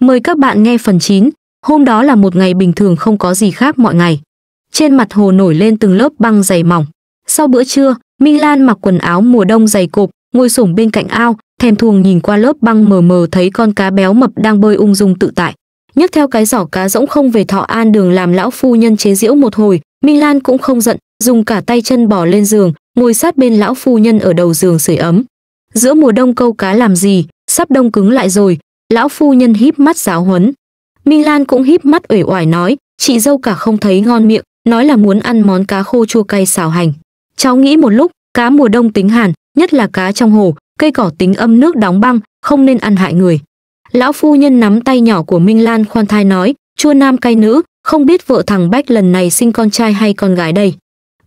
Mời các bạn nghe phần 9. Hôm đó là một ngày bình thường không có gì khác mọi ngày. Trên mặt hồ nổi lên từng lớp băng dày mỏng. Sau bữa trưa, Minh Lan mặc quần áo mùa đông dày cộp, ngồi xổm bên cạnh ao, thèm thuồng nhìn qua lớp băng mờ mờ thấy con cá béo mập đang bơi ung dung tự tại. Nhấc theo cái giỏ cá rỗng không về Thọ An đường làm lão phu nhân chế giễu một hồi, Minh Lan cũng không giận, dùng cả tay chân bỏ lên giường, ngồi sát bên lão phu nhân ở đầu giường sưởi ấm. Giữa mùa đông câu cá làm gì, sắp đông cứng lại rồi, lão phu nhân híp mắt giáo huấn minh lan cũng híp mắt uể oải nói chị dâu cả không thấy ngon miệng nói là muốn ăn món cá khô chua cay xào hành cháu nghĩ một lúc cá mùa đông tính hàn nhất là cá trong hồ cây cỏ tính âm nước đóng băng không nên ăn hại người lão phu nhân nắm tay nhỏ của minh lan khoan thai nói chua nam cay nữ không biết vợ thằng bách lần này sinh con trai hay con gái đây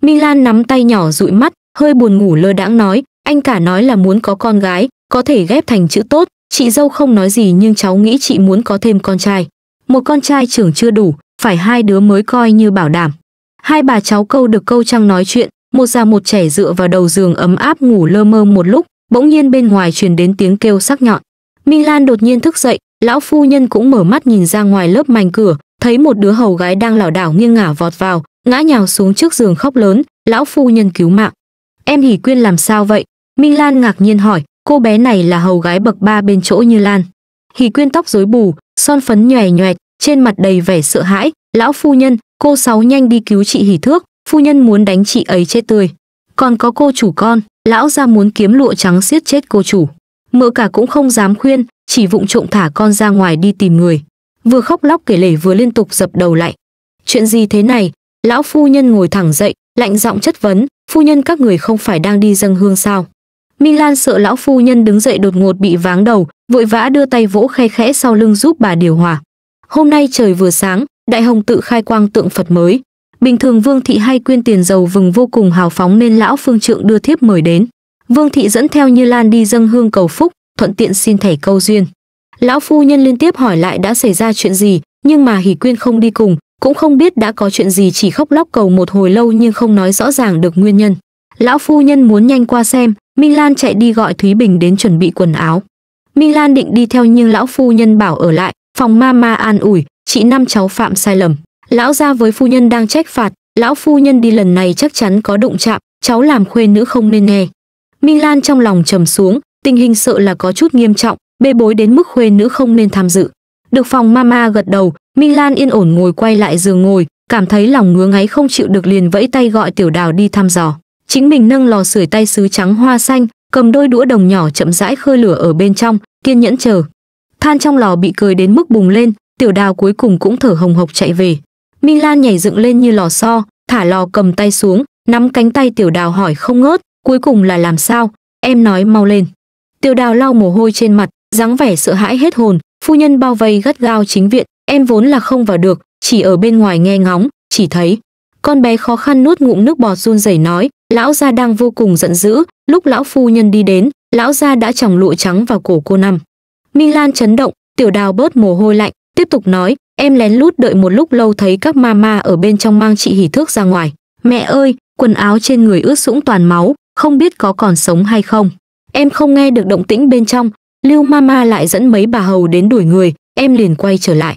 minh lan nắm tay nhỏ dụi mắt hơi buồn ngủ lơ đãng nói anh cả nói là muốn có con gái có thể ghép thành chữ tốt Chị dâu không nói gì nhưng cháu nghĩ chị muốn có thêm con trai. Một con trai trưởng chưa đủ, phải hai đứa mới coi như bảo đảm. Hai bà cháu câu được câu trăng nói chuyện, một già một trẻ dựa vào đầu giường ấm áp ngủ lơ mơ một lúc, bỗng nhiên bên ngoài truyền đến tiếng kêu sắc nhọn. Minh Lan đột nhiên thức dậy, lão phu nhân cũng mở mắt nhìn ra ngoài lớp mảnh cửa, thấy một đứa hầu gái đang lảo đảo nghiêng ngả vọt vào, ngã nhào xuống trước giường khóc lớn, lão phu nhân cứu mạng. Em Hỉ Quyên làm sao vậy? Minh Lan ngạc nhiên hỏi, Cô bé này là hầu gái bậc ba bên chỗ Như Lan. Hỉ Quyên tóc rối bù, son phấn nhòe nhòe, trên mặt đầy vẻ sợ hãi, "Lão phu nhân, cô sáu nhanh đi cứu chị Hỉ Thước, phu nhân muốn đánh chị ấy chết tươi. Còn có cô chủ con, lão ra muốn kiếm lụa trắng siết chết cô chủ." Mợ cả cũng không dám khuyên, chỉ vụng trộm thả con ra ngoài đi tìm người. Vừa khóc lóc kể lể vừa liên tục dập đầu lại. "Chuyện gì thế này?" Lão phu nhân ngồi thẳng dậy, lạnh giọng chất vấn, "Phu nhân các người không phải đang đi dâng hương sao? Minh Lan sợ lão phu nhân đứng dậy đột ngột bị váng đầu, vội vã đưa tay vỗ khe khẽ sau lưng giúp bà điều hòa. Hôm nay trời vừa sáng, Đại Hồng tự khai quang tượng Phật mới. Bình thường Vương Thị hay quyên tiền dầu vừng vô cùng hào phóng nên lão phương trượng đưa thiếp mời đến. Vương Thị dẫn theo Như Lan đi dâng hương cầu phúc, thuận tiện xin thẻ câu duyên. Lão phu nhân liên tiếp hỏi lại đã xảy ra chuyện gì, nhưng mà Hỷ Quyên không đi cùng, cũng không biết đã có chuyện gì chỉ khóc lóc cầu một hồi lâu nhưng không nói rõ ràng được nguyên nhân lão phu nhân muốn nhanh qua xem minh lan chạy đi gọi thúy bình đến chuẩn bị quần áo minh lan định đi theo nhưng lão phu nhân bảo ở lại phòng ma ma an ủi chị năm cháu phạm sai lầm lão ra với phu nhân đang trách phạt lão phu nhân đi lần này chắc chắn có đụng chạm cháu làm khuê nữ không nên nghe minh lan trong lòng trầm xuống tình hình sợ là có chút nghiêm trọng bê bối đến mức khuê nữ không nên tham dự được phòng mama gật đầu minh lan yên ổn ngồi quay lại giường ngồi cảm thấy lòng ngứa ngáy không chịu được liền vẫy tay gọi tiểu đào đi thăm dò chính mình nâng lò sưởi tay sứ trắng hoa xanh cầm đôi đũa đồng nhỏ chậm rãi khơi lửa ở bên trong kiên nhẫn chờ than trong lò bị cười đến mức bùng lên tiểu đào cuối cùng cũng thở hồng hộc chạy về minh lan nhảy dựng lên như lò xo thả lò cầm tay xuống nắm cánh tay tiểu đào hỏi không ngớt cuối cùng là làm sao em nói mau lên tiểu đào lau mồ hôi trên mặt dáng vẻ sợ hãi hết hồn phu nhân bao vây gắt gao chính viện em vốn là không vào được chỉ ở bên ngoài nghe ngóng chỉ thấy con bé khó khăn nuốt ngụm nước bọt run rẩy nói, lão gia đang vô cùng giận dữ, lúc lão phu nhân đi đến, lão gia đã chòng lụa trắng vào cổ cô năm. Minh Lan chấn động, tiểu đào bớt mồ hôi lạnh, tiếp tục nói, em lén lút đợi một lúc lâu thấy các mama ở bên trong mang chị hỉ thước ra ngoài. Mẹ ơi, quần áo trên người ướt sũng toàn máu, không biết có còn sống hay không. Em không nghe được động tĩnh bên trong, Lưu Mama lại dẫn mấy bà hầu đến đuổi người, em liền quay trở lại.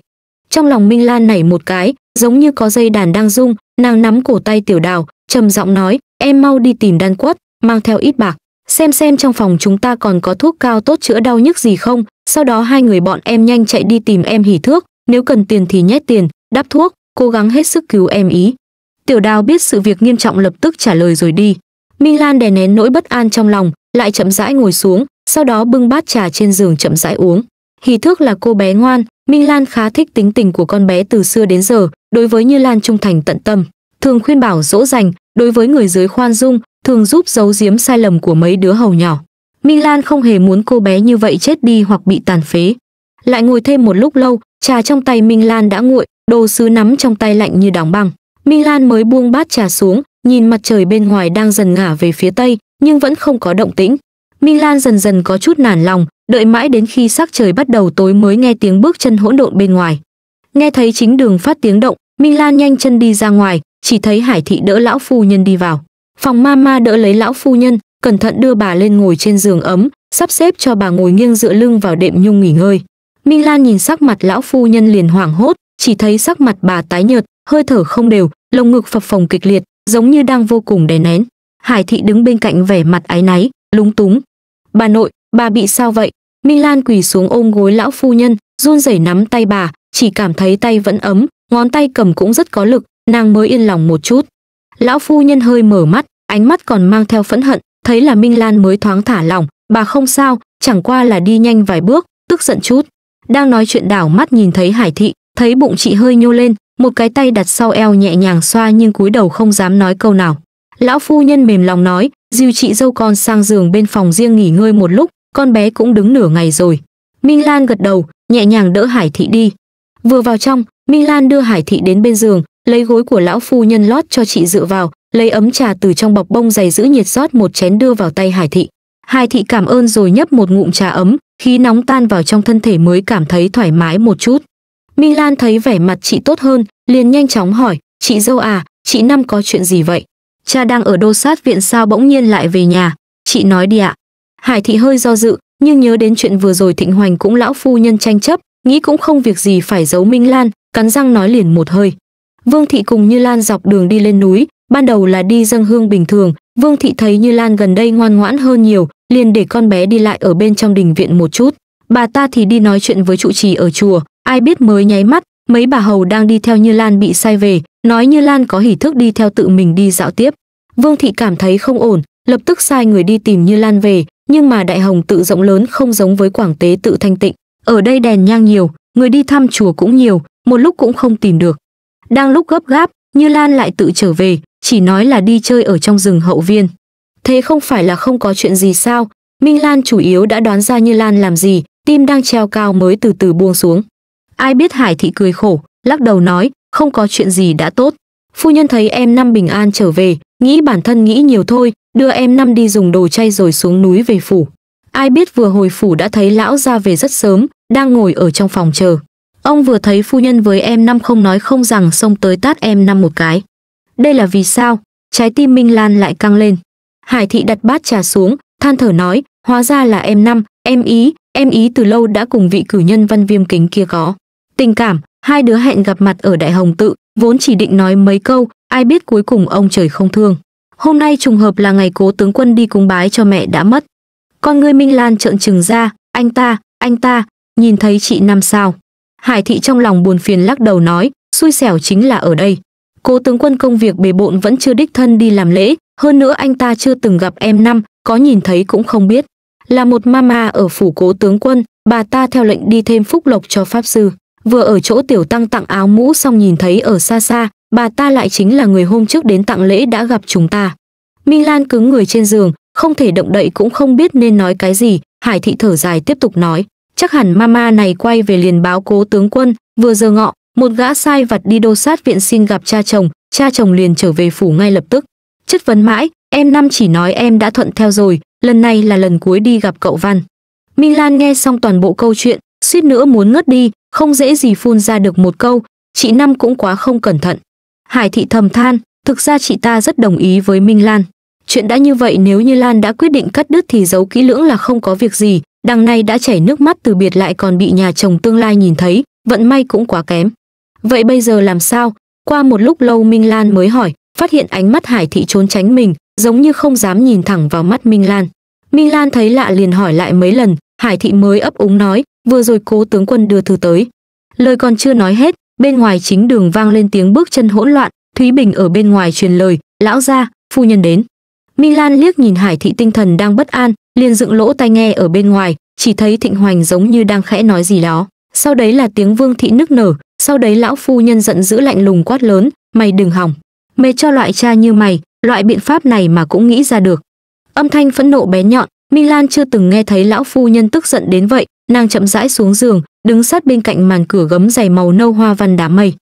Trong lòng Minh Lan nảy một cái, giống như có dây đàn đang rung, nàng nắm cổ tay tiểu đào trầm giọng nói em mau đi tìm đan quất mang theo ít bạc xem xem trong phòng chúng ta còn có thuốc cao tốt chữa đau nhức gì không sau đó hai người bọn em nhanh chạy đi tìm em hỉ thước nếu cần tiền thì nhét tiền đắp thuốc cố gắng hết sức cứu em ý tiểu đào biết sự việc nghiêm trọng lập tức trả lời rồi đi minh lan đè nén nỗi bất an trong lòng lại chậm rãi ngồi xuống sau đó bưng bát trà trên giường chậm rãi uống hỉ thước là cô bé ngoan minh lan khá thích tính tình của con bé từ xưa đến giờ đối với Như Lan trung thành tận tâm, thường khuyên bảo dỗ dành, đối với người dưới khoan dung, thường giúp giấu giếm sai lầm của mấy đứa hầu nhỏ. Minh Lan không hề muốn cô bé như vậy chết đi hoặc bị tàn phế. Lại ngồi thêm một lúc lâu, trà trong tay Minh Lan đã nguội, đồ sứ nắm trong tay lạnh như đóng băng. Minh Lan mới buông bát trà xuống, nhìn mặt trời bên ngoài đang dần ngả về phía tây, nhưng vẫn không có động tĩnh. Minh Lan dần dần có chút nản lòng, đợi mãi đến khi sắc trời bắt đầu tối mới nghe tiếng bước chân hỗn độn bên ngoài. Nghe thấy chính đường phát tiếng động, Minh Lan nhanh chân đi ra ngoài, chỉ thấy Hải thị đỡ lão phu nhân đi vào. Phòng ma ma đỡ lấy lão phu nhân, cẩn thận đưa bà lên ngồi trên giường ấm, sắp xếp cho bà ngồi nghiêng dựa lưng vào đệm nhung nghỉ ngơi. Minh Lan nhìn sắc mặt lão phu nhân liền hoảng hốt, chỉ thấy sắc mặt bà tái nhợt, hơi thở không đều, lồng ngực phập phồng kịch liệt, giống như đang vô cùng đè nén. Hải thị đứng bên cạnh vẻ mặt áy náy, lúng túng. "Bà nội, bà bị sao vậy?" Minh Lan quỳ xuống ôm gối lão phu nhân, run rẩy nắm tay bà, chỉ cảm thấy tay vẫn ấm, ngón tay cầm cũng rất có lực, nàng mới yên lòng một chút. Lão phu nhân hơi mở mắt, ánh mắt còn mang theo phẫn hận, thấy là Minh Lan mới thoáng thả lỏng, bà không sao, chẳng qua là đi nhanh vài bước, tức giận chút. Đang nói chuyện đảo mắt nhìn thấy Hải thị, thấy bụng chị hơi nhô lên, một cái tay đặt sau eo nhẹ nhàng xoa nhưng cúi đầu không dám nói câu nào. Lão phu nhân mềm lòng nói, dìu chị dâu con sang giường bên phòng riêng nghỉ ngơi một lúc, con bé cũng đứng nửa ngày rồi. Minh Lan gật đầu, nhẹ nhàng đỡ Hải thị đi, Vừa vào trong, Milan đưa Hải thị đến bên giường, lấy gối của lão phu nhân lót cho chị dựa vào, lấy ấm trà từ trong bọc bông dày giữ nhiệt rót một chén đưa vào tay Hải thị. Hải thị cảm ơn rồi nhấp một ngụm trà ấm, khí nóng tan vào trong thân thể mới cảm thấy thoải mái một chút. Milan thấy vẻ mặt chị tốt hơn, liền nhanh chóng hỏi, chị dâu à, chị Năm có chuyện gì vậy? Cha đang ở đô sát viện sao bỗng nhiên lại về nhà? Chị nói đi ạ. À. Hải thị hơi do dự, nhưng nhớ đến chuyện vừa rồi Thịnh Hoành cũng lão phu nhân tranh chấp, nghĩ cũng không việc gì phải giấu Minh Lan, cắn răng nói liền một hơi. Vương thị cùng Như Lan dọc đường đi lên núi, ban đầu là đi dâng hương bình thường, Vương thị thấy Như Lan gần đây ngoan ngoãn hơn nhiều, liền để con bé đi lại ở bên trong đình viện một chút. Bà ta thì đi nói chuyện với trụ trì ở chùa, ai biết mới nháy mắt, mấy bà hầu đang đi theo Như Lan bị sai về, nói Như Lan có hỉ thức đi theo tự mình đi dạo tiếp. Vương thị cảm thấy không ổn, lập tức sai người đi tìm Như Lan về, nhưng mà Đại Hồng tự rộng lớn không giống với Quảng Tế tự thanh tịnh. Ở đây đèn nhang nhiều, người đi thăm chùa cũng nhiều, một lúc cũng không tìm được. Đang lúc gấp gáp, Như Lan lại tự trở về, chỉ nói là đi chơi ở trong rừng hậu viên. Thế không phải là không có chuyện gì sao? Minh Lan chủ yếu đã đoán ra Như Lan làm gì, tim đang treo cao mới từ từ buông xuống. Ai biết Hải Thị cười khổ, lắc đầu nói, không có chuyện gì đã tốt. Phu nhân thấy em năm bình an trở về, nghĩ bản thân nghĩ nhiều thôi, đưa em năm đi dùng đồ chay rồi xuống núi về phủ ai biết vừa hồi phủ đã thấy lão ra về rất sớm, đang ngồi ở trong phòng chờ. Ông vừa thấy phu nhân với em năm không nói không rằng xông tới tát em năm một cái. Đây là vì sao? Trái tim Minh Lan lại căng lên. Hải thị đặt bát trà xuống, than thở nói, hóa ra là em năm, em ý, em ý từ lâu đã cùng vị cử nhân văn viêm kính kia có. Tình cảm, hai đứa hẹn gặp mặt ở Đại Hồng Tự, vốn chỉ định nói mấy câu, ai biết cuối cùng ông trời không thương. Hôm nay trùng hợp là ngày cố tướng quân đi cúng bái cho mẹ đã mất. Con ngươi Minh Lan trợn trừng ra, anh ta, anh ta, nhìn thấy chị năm sao. Hải thị trong lòng buồn phiền lắc đầu nói, xui xẻo chính là ở đây. Cố tướng quân công việc bề bộn vẫn chưa đích thân đi làm lễ, hơn nữa anh ta chưa từng gặp em năm, có nhìn thấy cũng không biết. Là một mama ở phủ cố tướng quân, bà ta theo lệnh đi thêm phúc lộc cho pháp sư. Vừa ở chỗ tiểu tăng tặng áo mũ xong nhìn thấy ở xa xa, bà ta lại chính là người hôm trước đến tặng lễ đã gặp chúng ta. Minh Lan cứng người trên giường, không thể động đậy cũng không biết nên nói cái gì, Hải thị thở dài tiếp tục nói, chắc hẳn mama này quay về liền báo cố tướng quân, vừa giờ ngọ, một gã sai vặt đi đô sát viện xin gặp cha chồng, cha chồng liền trở về phủ ngay lập tức. Chất vấn mãi, em năm chỉ nói em đã thuận theo rồi, lần này là lần cuối đi gặp cậu Văn. Minh Lan nghe xong toàn bộ câu chuyện, suýt nữa muốn ngất đi, không dễ gì phun ra được một câu, chị Năm cũng quá không cẩn thận. Hải thị thầm than, thực ra chị ta rất đồng ý với Minh Lan. Chuyện đã như vậy nếu như Lan đã quyết định cắt đứt thì giấu kỹ lưỡng là không có việc gì, đằng này đã chảy nước mắt từ biệt lại còn bị nhà chồng tương lai nhìn thấy, vận may cũng quá kém. Vậy bây giờ làm sao? Qua một lúc lâu Minh Lan mới hỏi, phát hiện ánh mắt Hải Thị trốn tránh mình, giống như không dám nhìn thẳng vào mắt Minh Lan. Minh Lan thấy lạ liền hỏi lại mấy lần, Hải Thị mới ấp úng nói, vừa rồi cố tướng quân đưa thư tới. Lời còn chưa nói hết, bên ngoài chính đường vang lên tiếng bước chân hỗn loạn, Thúy Bình ở bên ngoài truyền lời, lão ra, phu nhân đến. Milan liếc nhìn Hải thị tinh thần đang bất an, liền dựng lỗ tai nghe ở bên ngoài, chỉ thấy Thịnh Hoành giống như đang khẽ nói gì đó. Sau đấy là tiếng Vương thị nức nở, sau đấy lão phu nhân giận dữ lạnh lùng quát lớn, "Mày đừng hỏng, mày cho loại cha như mày, loại biện pháp này mà cũng nghĩ ra được." Âm thanh phẫn nộ bé nhọn, Milan chưa từng nghe thấy lão phu nhân tức giận đến vậy, nàng chậm rãi xuống giường, đứng sát bên cạnh màn cửa gấm dày màu nâu hoa văn đám mây.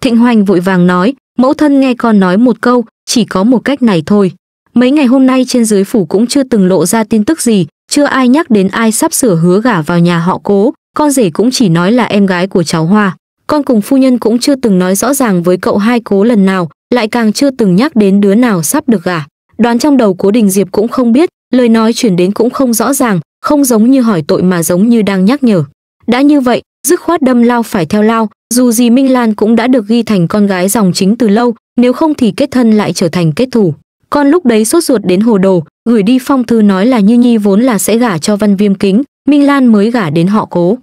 Thịnh Hoành vội vàng nói, "Mẫu thân nghe con nói một câu, chỉ có một cách này thôi." Mấy ngày hôm nay trên dưới phủ cũng chưa từng lộ ra tin tức gì, chưa ai nhắc đến ai sắp sửa hứa gả vào nhà họ cố, con rể cũng chỉ nói là em gái của cháu Hoa. Con cùng phu nhân cũng chưa từng nói rõ ràng với cậu hai cố lần nào, lại càng chưa từng nhắc đến đứa nào sắp được gả. Đoán trong đầu cố Đình Diệp cũng không biết, lời nói chuyển đến cũng không rõ ràng, không giống như hỏi tội mà giống như đang nhắc nhở. Đã như vậy, dứt khoát đâm lao phải theo lao, dù gì Minh Lan cũng đã được ghi thành con gái dòng chính từ lâu, nếu không thì kết thân lại trở thành kết thủ con lúc đấy sốt ruột đến hồ đồ gửi đi phong thư nói là như nhi vốn là sẽ gả cho văn viêm kính minh lan mới gả đến họ cố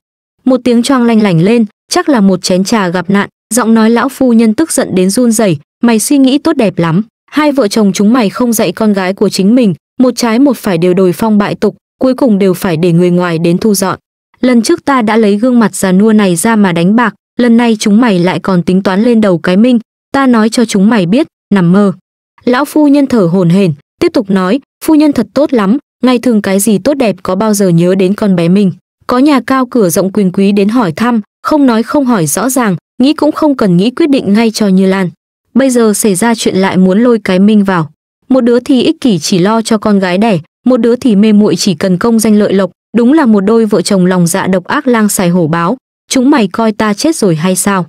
một tiếng choang lanh lảnh lên chắc là một chén trà gặp nạn giọng nói lão phu nhân tức giận đến run rẩy mày suy nghĩ tốt đẹp lắm hai vợ chồng chúng mày không dạy con gái của chính mình một trái một phải đều đồi phong bại tục cuối cùng đều phải để người ngoài đến thu dọn lần trước ta đã lấy gương mặt già nua này ra mà đánh bạc lần này chúng mày lại còn tính toán lên đầu cái minh ta nói cho chúng mày biết nằm mơ lão phu nhân thở hổn hển tiếp tục nói phu nhân thật tốt lắm ngày thường cái gì tốt đẹp có bao giờ nhớ đến con bé mình có nhà cao cửa rộng quyền quý đến hỏi thăm không nói không hỏi rõ ràng nghĩ cũng không cần nghĩ quyết định ngay cho như lan bây giờ xảy ra chuyện lại muốn lôi cái minh vào một đứa thì ích kỷ chỉ lo cho con gái đẻ một đứa thì mê muội chỉ cần công danh lợi lộc đúng là một đôi vợ chồng lòng dạ độc ác lang xài hổ báo chúng mày coi ta chết rồi hay sao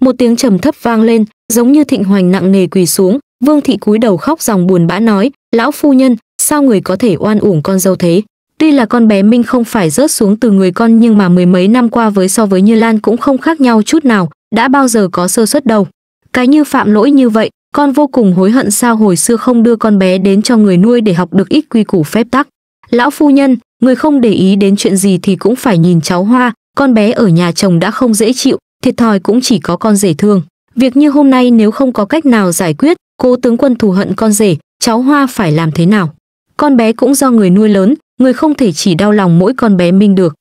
một tiếng trầm thấp vang lên giống như thịnh hoành nặng nề quỳ xuống Vương thị cúi đầu khóc dòng buồn bã nói, lão phu nhân, sao người có thể oan uổng con dâu thế? Tuy là con bé Minh không phải rớt xuống từ người con nhưng mà mười mấy năm qua với so với Như Lan cũng không khác nhau chút nào, đã bao giờ có sơ suất đâu. Cái như phạm lỗi như vậy, con vô cùng hối hận sao hồi xưa không đưa con bé đến cho người nuôi để học được ít quy củ phép tắc. Lão phu nhân, người không để ý đến chuyện gì thì cũng phải nhìn cháu Hoa, con bé ở nhà chồng đã không dễ chịu, thiệt thòi cũng chỉ có con dễ thương. Việc như hôm nay nếu không có cách nào giải quyết, cố tướng quân thù hận con rể cháu hoa phải làm thế nào con bé cũng do người nuôi lớn người không thể chỉ đau lòng mỗi con bé minh được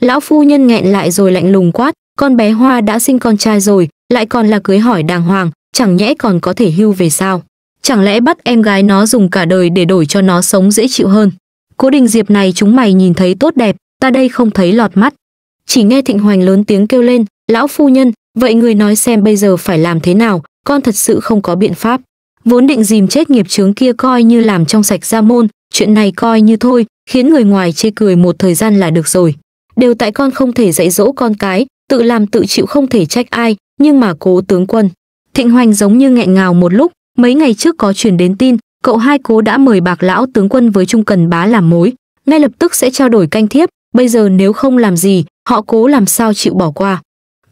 lão phu nhân nghẹn lại rồi lạnh lùng quát con bé hoa đã sinh con trai rồi lại còn là cưới hỏi đàng hoàng chẳng nhẽ còn có thể hưu về sao chẳng lẽ bắt em gái nó dùng cả đời để đổi cho nó sống dễ chịu hơn cố đình diệp này chúng mày nhìn thấy tốt đẹp ta đây không thấy lọt mắt chỉ nghe thịnh hoành lớn tiếng kêu lên lão phu nhân vậy người nói xem bây giờ phải làm thế nào con thật sự không có biện pháp vốn định dìm chết nghiệp chướng kia coi như làm trong sạch gia môn, chuyện này coi như thôi, khiến người ngoài chê cười một thời gian là được rồi. Đều tại con không thể dạy dỗ con cái, tự làm tự chịu không thể trách ai, nhưng mà cố tướng quân. Thịnh Hoành giống như nghẹn ngào một lúc, mấy ngày trước có truyền đến tin, cậu hai cố đã mời bạc lão tướng quân với Trung Cần Bá làm mối, ngay lập tức sẽ trao đổi canh thiếp, bây giờ nếu không làm gì, họ cố làm sao chịu bỏ qua.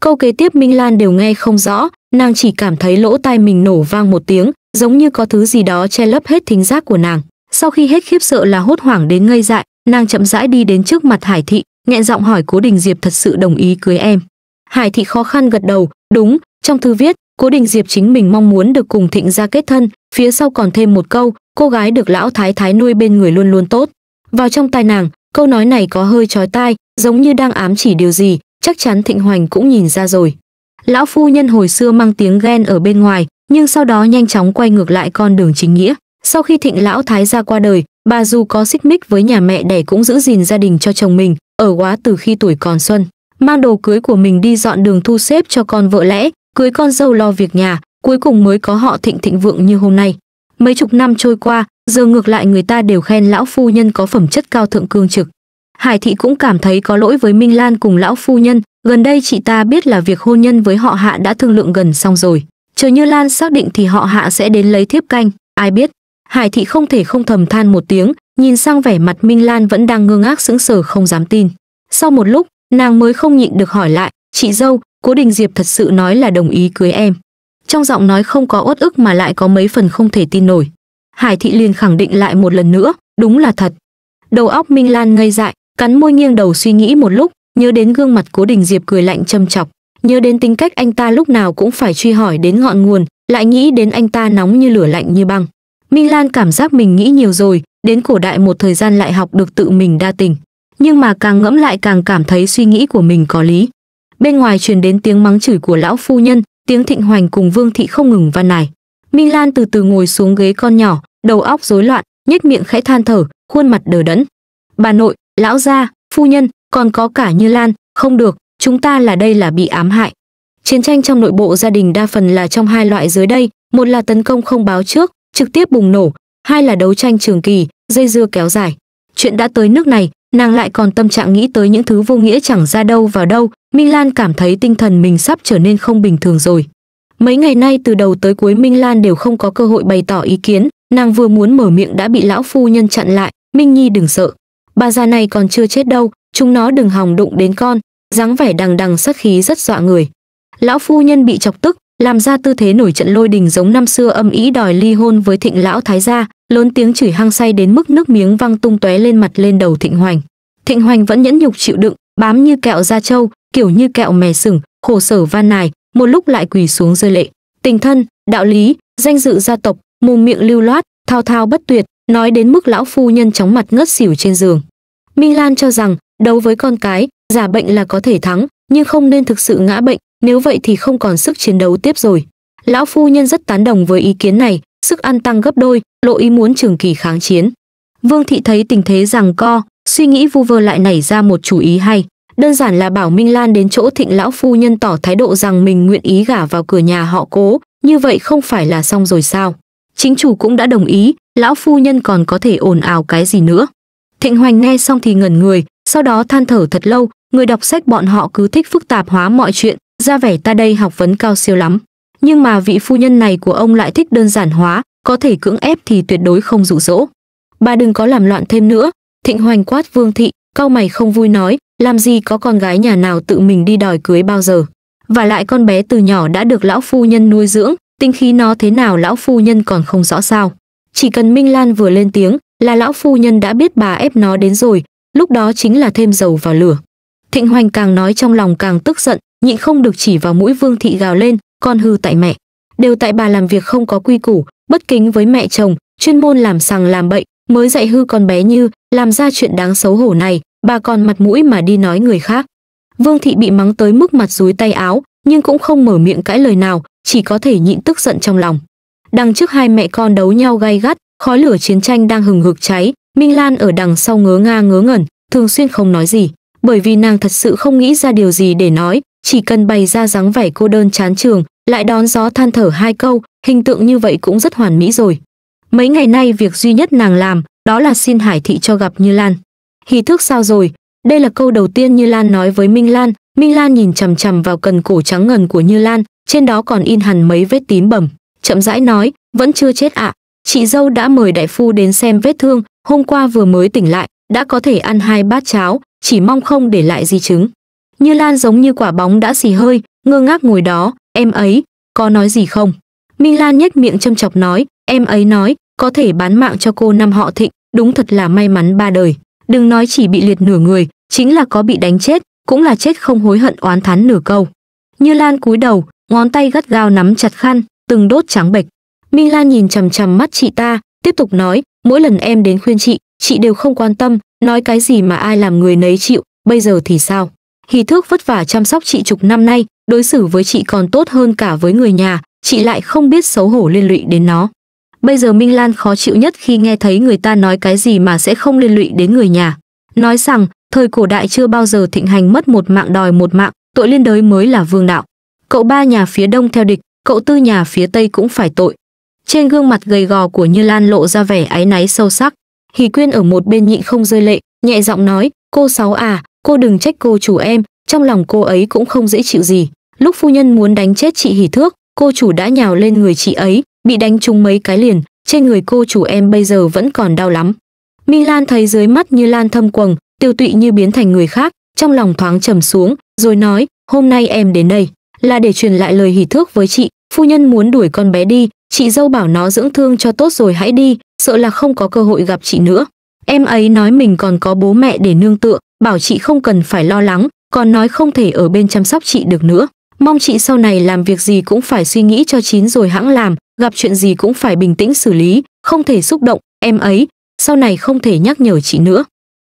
Câu kế tiếp Minh Lan đều nghe không rõ, nàng chỉ cảm thấy lỗ tai mình nổ vang một tiếng, giống như có thứ gì đó che lấp hết thính giác của nàng sau khi hết khiếp sợ là hốt hoảng đến ngây dại nàng chậm rãi đi đến trước mặt hải thị nghẹn giọng hỏi cố đình diệp thật sự đồng ý cưới em hải thị khó khăn gật đầu đúng trong thư viết cố đình diệp chính mình mong muốn được cùng thịnh gia kết thân phía sau còn thêm một câu cô gái được lão thái thái nuôi bên người luôn luôn tốt vào trong tai nàng câu nói này có hơi chói tai giống như đang ám chỉ điều gì chắc chắn thịnh hoành cũng nhìn ra rồi lão phu nhân hồi xưa mang tiếng ghen ở bên ngoài nhưng sau đó nhanh chóng quay ngược lại con đường chính nghĩa. Sau khi thịnh lão thái gia qua đời, bà dù có xích mích với nhà mẹ đẻ cũng giữ gìn gia đình cho chồng mình, ở quá từ khi tuổi còn xuân. Mang đồ cưới của mình đi dọn đường thu xếp cho con vợ lẽ, cưới con dâu lo việc nhà, cuối cùng mới có họ thịnh thịnh vượng như hôm nay. Mấy chục năm trôi qua, giờ ngược lại người ta đều khen lão phu nhân có phẩm chất cao thượng cương trực. Hải thị cũng cảm thấy có lỗi với Minh Lan cùng lão phu nhân, gần đây chị ta biết là việc hôn nhân với họ hạ đã thương lượng gần xong rồi chờ như lan xác định thì họ hạ sẽ đến lấy thiếp canh ai biết hải thị không thể không thầm than một tiếng nhìn sang vẻ mặt minh lan vẫn đang ngơ ngác sững sờ không dám tin sau một lúc nàng mới không nhịn được hỏi lại chị dâu cố đình diệp thật sự nói là đồng ý cưới em trong giọng nói không có uất ức mà lại có mấy phần không thể tin nổi hải thị liền khẳng định lại một lần nữa đúng là thật đầu óc minh lan ngây dại cắn môi nghiêng đầu suy nghĩ một lúc nhớ đến gương mặt cố đình diệp cười lạnh châm chọc Nhớ đến tính cách anh ta lúc nào cũng phải truy hỏi đến ngọn nguồn, lại nghĩ đến anh ta nóng như lửa lạnh như băng. Minh Lan cảm giác mình nghĩ nhiều rồi, đến cổ đại một thời gian lại học được tự mình đa tình. Nhưng mà càng ngẫm lại càng cảm thấy suy nghĩ của mình có lý. Bên ngoài truyền đến tiếng mắng chửi của lão phu nhân, tiếng thịnh hoành cùng vương thị không ngừng van nài. Minh Lan từ từ ngồi xuống ghế con nhỏ, đầu óc rối loạn, nhếch miệng khẽ than thở, khuôn mặt đờ đẫn. Bà nội, lão gia, phu nhân, còn có cả Như Lan, không được, chúng ta là đây là bị ám hại. Chiến tranh trong nội bộ gia đình đa phần là trong hai loại dưới đây, một là tấn công không báo trước, trực tiếp bùng nổ, hai là đấu tranh trường kỳ, dây dưa kéo dài. Chuyện đã tới nước này, nàng lại còn tâm trạng nghĩ tới những thứ vô nghĩa chẳng ra đâu vào đâu, Minh Lan cảm thấy tinh thần mình sắp trở nên không bình thường rồi. Mấy ngày nay từ đầu tới cuối Minh Lan đều không có cơ hội bày tỏ ý kiến, nàng vừa muốn mở miệng đã bị lão phu nhân chặn lại, Minh Nhi đừng sợ. Bà già này còn chưa chết đâu, chúng nó đừng hòng đụng đến con, dáng vẻ đằng đằng sát khí rất dọa người lão phu nhân bị chọc tức làm ra tư thế nổi trận lôi đình giống năm xưa âm ý đòi ly hôn với thịnh lão thái gia lớn tiếng chửi hăng say đến mức nước miếng văng tung tóe lên mặt lên đầu thịnh hoành thịnh hoành vẫn nhẫn nhục chịu đựng bám như kẹo da trâu kiểu như kẹo mè sừng khổ sở van nài một lúc lại quỳ xuống rơi lệ tình thân đạo lý danh dự gia tộc mồm miệng lưu loát thao thao bất tuyệt nói đến mức lão phu nhân chóng mặt ngất xỉu trên giường minh lan cho rằng đấu với con cái giả bệnh là có thể thắng nhưng không nên thực sự ngã bệnh nếu vậy thì không còn sức chiến đấu tiếp rồi lão phu nhân rất tán đồng với ý kiến này sức ăn tăng gấp đôi lộ ý muốn trường kỳ kháng chiến vương thị thấy tình thế rằng co suy nghĩ vu vơ lại nảy ra một chủ ý hay đơn giản là bảo minh lan đến chỗ thịnh lão phu nhân tỏ thái độ rằng mình nguyện ý gả vào cửa nhà họ cố như vậy không phải là xong rồi sao chính chủ cũng đã đồng ý lão phu nhân còn có thể ồn ào cái gì nữa thịnh hoành nghe xong thì ngẩn người sau đó than thở thật lâu người đọc sách bọn họ cứ thích phức tạp hóa mọi chuyện, ra vẻ ta đây học vấn cao siêu lắm. Nhưng mà vị phu nhân này của ông lại thích đơn giản hóa, có thể cưỡng ép thì tuyệt đối không dụ dỗ. Bà đừng có làm loạn thêm nữa, Thịnh Hoành quát Vương thị, cau mày không vui nói, làm gì có con gái nhà nào tự mình đi đòi cưới bao giờ. Và lại con bé từ nhỏ đã được lão phu nhân nuôi dưỡng, tinh khí nó thế nào lão phu nhân còn không rõ sao. Chỉ cần Minh Lan vừa lên tiếng là lão phu nhân đã biết bà ép nó đến rồi, lúc đó chính là thêm dầu vào lửa. Thịnh Hoành càng nói trong lòng càng tức giận, nhịn không được chỉ vào mũi Vương thị gào lên, con hư tại mẹ. Đều tại bà làm việc không có quy củ, bất kính với mẹ chồng, chuyên môn làm sằng làm bậy, mới dạy hư con bé như, làm ra chuyện đáng xấu hổ này, bà còn mặt mũi mà đi nói người khác. Vương thị bị mắng tới mức mặt rúi tay áo, nhưng cũng không mở miệng cãi lời nào, chỉ có thể nhịn tức giận trong lòng. Đằng trước hai mẹ con đấu nhau gay gắt, khói lửa chiến tranh đang hừng hực cháy, Minh Lan ở đằng sau ngớ nga ngớ ngẩn, thường xuyên không nói gì bởi vì nàng thật sự không nghĩ ra điều gì để nói, chỉ cần bày ra dáng vẻ cô đơn chán trường, lại đón gió than thở hai câu, hình tượng như vậy cũng rất hoàn mỹ rồi. Mấy ngày nay việc duy nhất nàng làm, đó là xin Hải Thị cho gặp Như Lan. Hì thức sao rồi? Đây là câu đầu tiên Như Lan nói với Minh Lan, Minh Lan nhìn chằm chằm vào cần cổ trắng ngần của Như Lan, trên đó còn in hẳn mấy vết tím bầm. Chậm rãi nói, vẫn chưa chết ạ. À. Chị dâu đã mời đại phu đến xem vết thương, hôm qua vừa mới tỉnh lại, đã có thể ăn hai bát cháo, chỉ mong không để lại di chứng như lan giống như quả bóng đã xì hơi ngơ ngác ngồi đó em ấy có nói gì không minh lan nhếch miệng châm chọc nói em ấy nói có thể bán mạng cho cô năm họ thịnh đúng thật là may mắn ba đời đừng nói chỉ bị liệt nửa người chính là có bị đánh chết cũng là chết không hối hận oán thán nửa câu như lan cúi đầu ngón tay gắt gao nắm chặt khăn từng đốt trắng bệch minh lan nhìn chằm chằm mắt chị ta tiếp tục nói mỗi lần em đến khuyên chị chị đều không quan tâm Nói cái gì mà ai làm người nấy chịu, bây giờ thì sao? Hỷ thước vất vả chăm sóc chị chục năm nay, đối xử với chị còn tốt hơn cả với người nhà, chị lại không biết xấu hổ liên lụy đến nó. Bây giờ Minh Lan khó chịu nhất khi nghe thấy người ta nói cái gì mà sẽ không liên lụy đến người nhà. Nói rằng, thời cổ đại chưa bao giờ thịnh hành mất một mạng đòi một mạng, tội liên đới mới là vương đạo. Cậu ba nhà phía đông theo địch, cậu tư nhà phía tây cũng phải tội. Trên gương mặt gầy gò của Như Lan lộ ra vẻ áy náy sâu sắc hì quyên ở một bên nhịn không rơi lệ nhẹ giọng nói cô sáu à cô đừng trách cô chủ em trong lòng cô ấy cũng không dễ chịu gì lúc phu nhân muốn đánh chết chị hỉ thước cô chủ đã nhào lên người chị ấy bị đánh trúng mấy cái liền trên người cô chủ em bây giờ vẫn còn đau lắm mi lan thấy dưới mắt như lan thâm quầng tiêu tụy như biến thành người khác trong lòng thoáng trầm xuống rồi nói hôm nay em đến đây là để truyền lại lời hỉ thước với chị phu nhân muốn đuổi con bé đi chị dâu bảo nó dưỡng thương cho tốt rồi hãy đi sợ là không có cơ hội gặp chị nữa. Em ấy nói mình còn có bố mẹ để nương tựa, bảo chị không cần phải lo lắng, còn nói không thể ở bên chăm sóc chị được nữa. Mong chị sau này làm việc gì cũng phải suy nghĩ cho chín rồi hãng làm, gặp chuyện gì cũng phải bình tĩnh xử lý, không thể xúc động, em ấy, sau này không thể nhắc nhở chị nữa.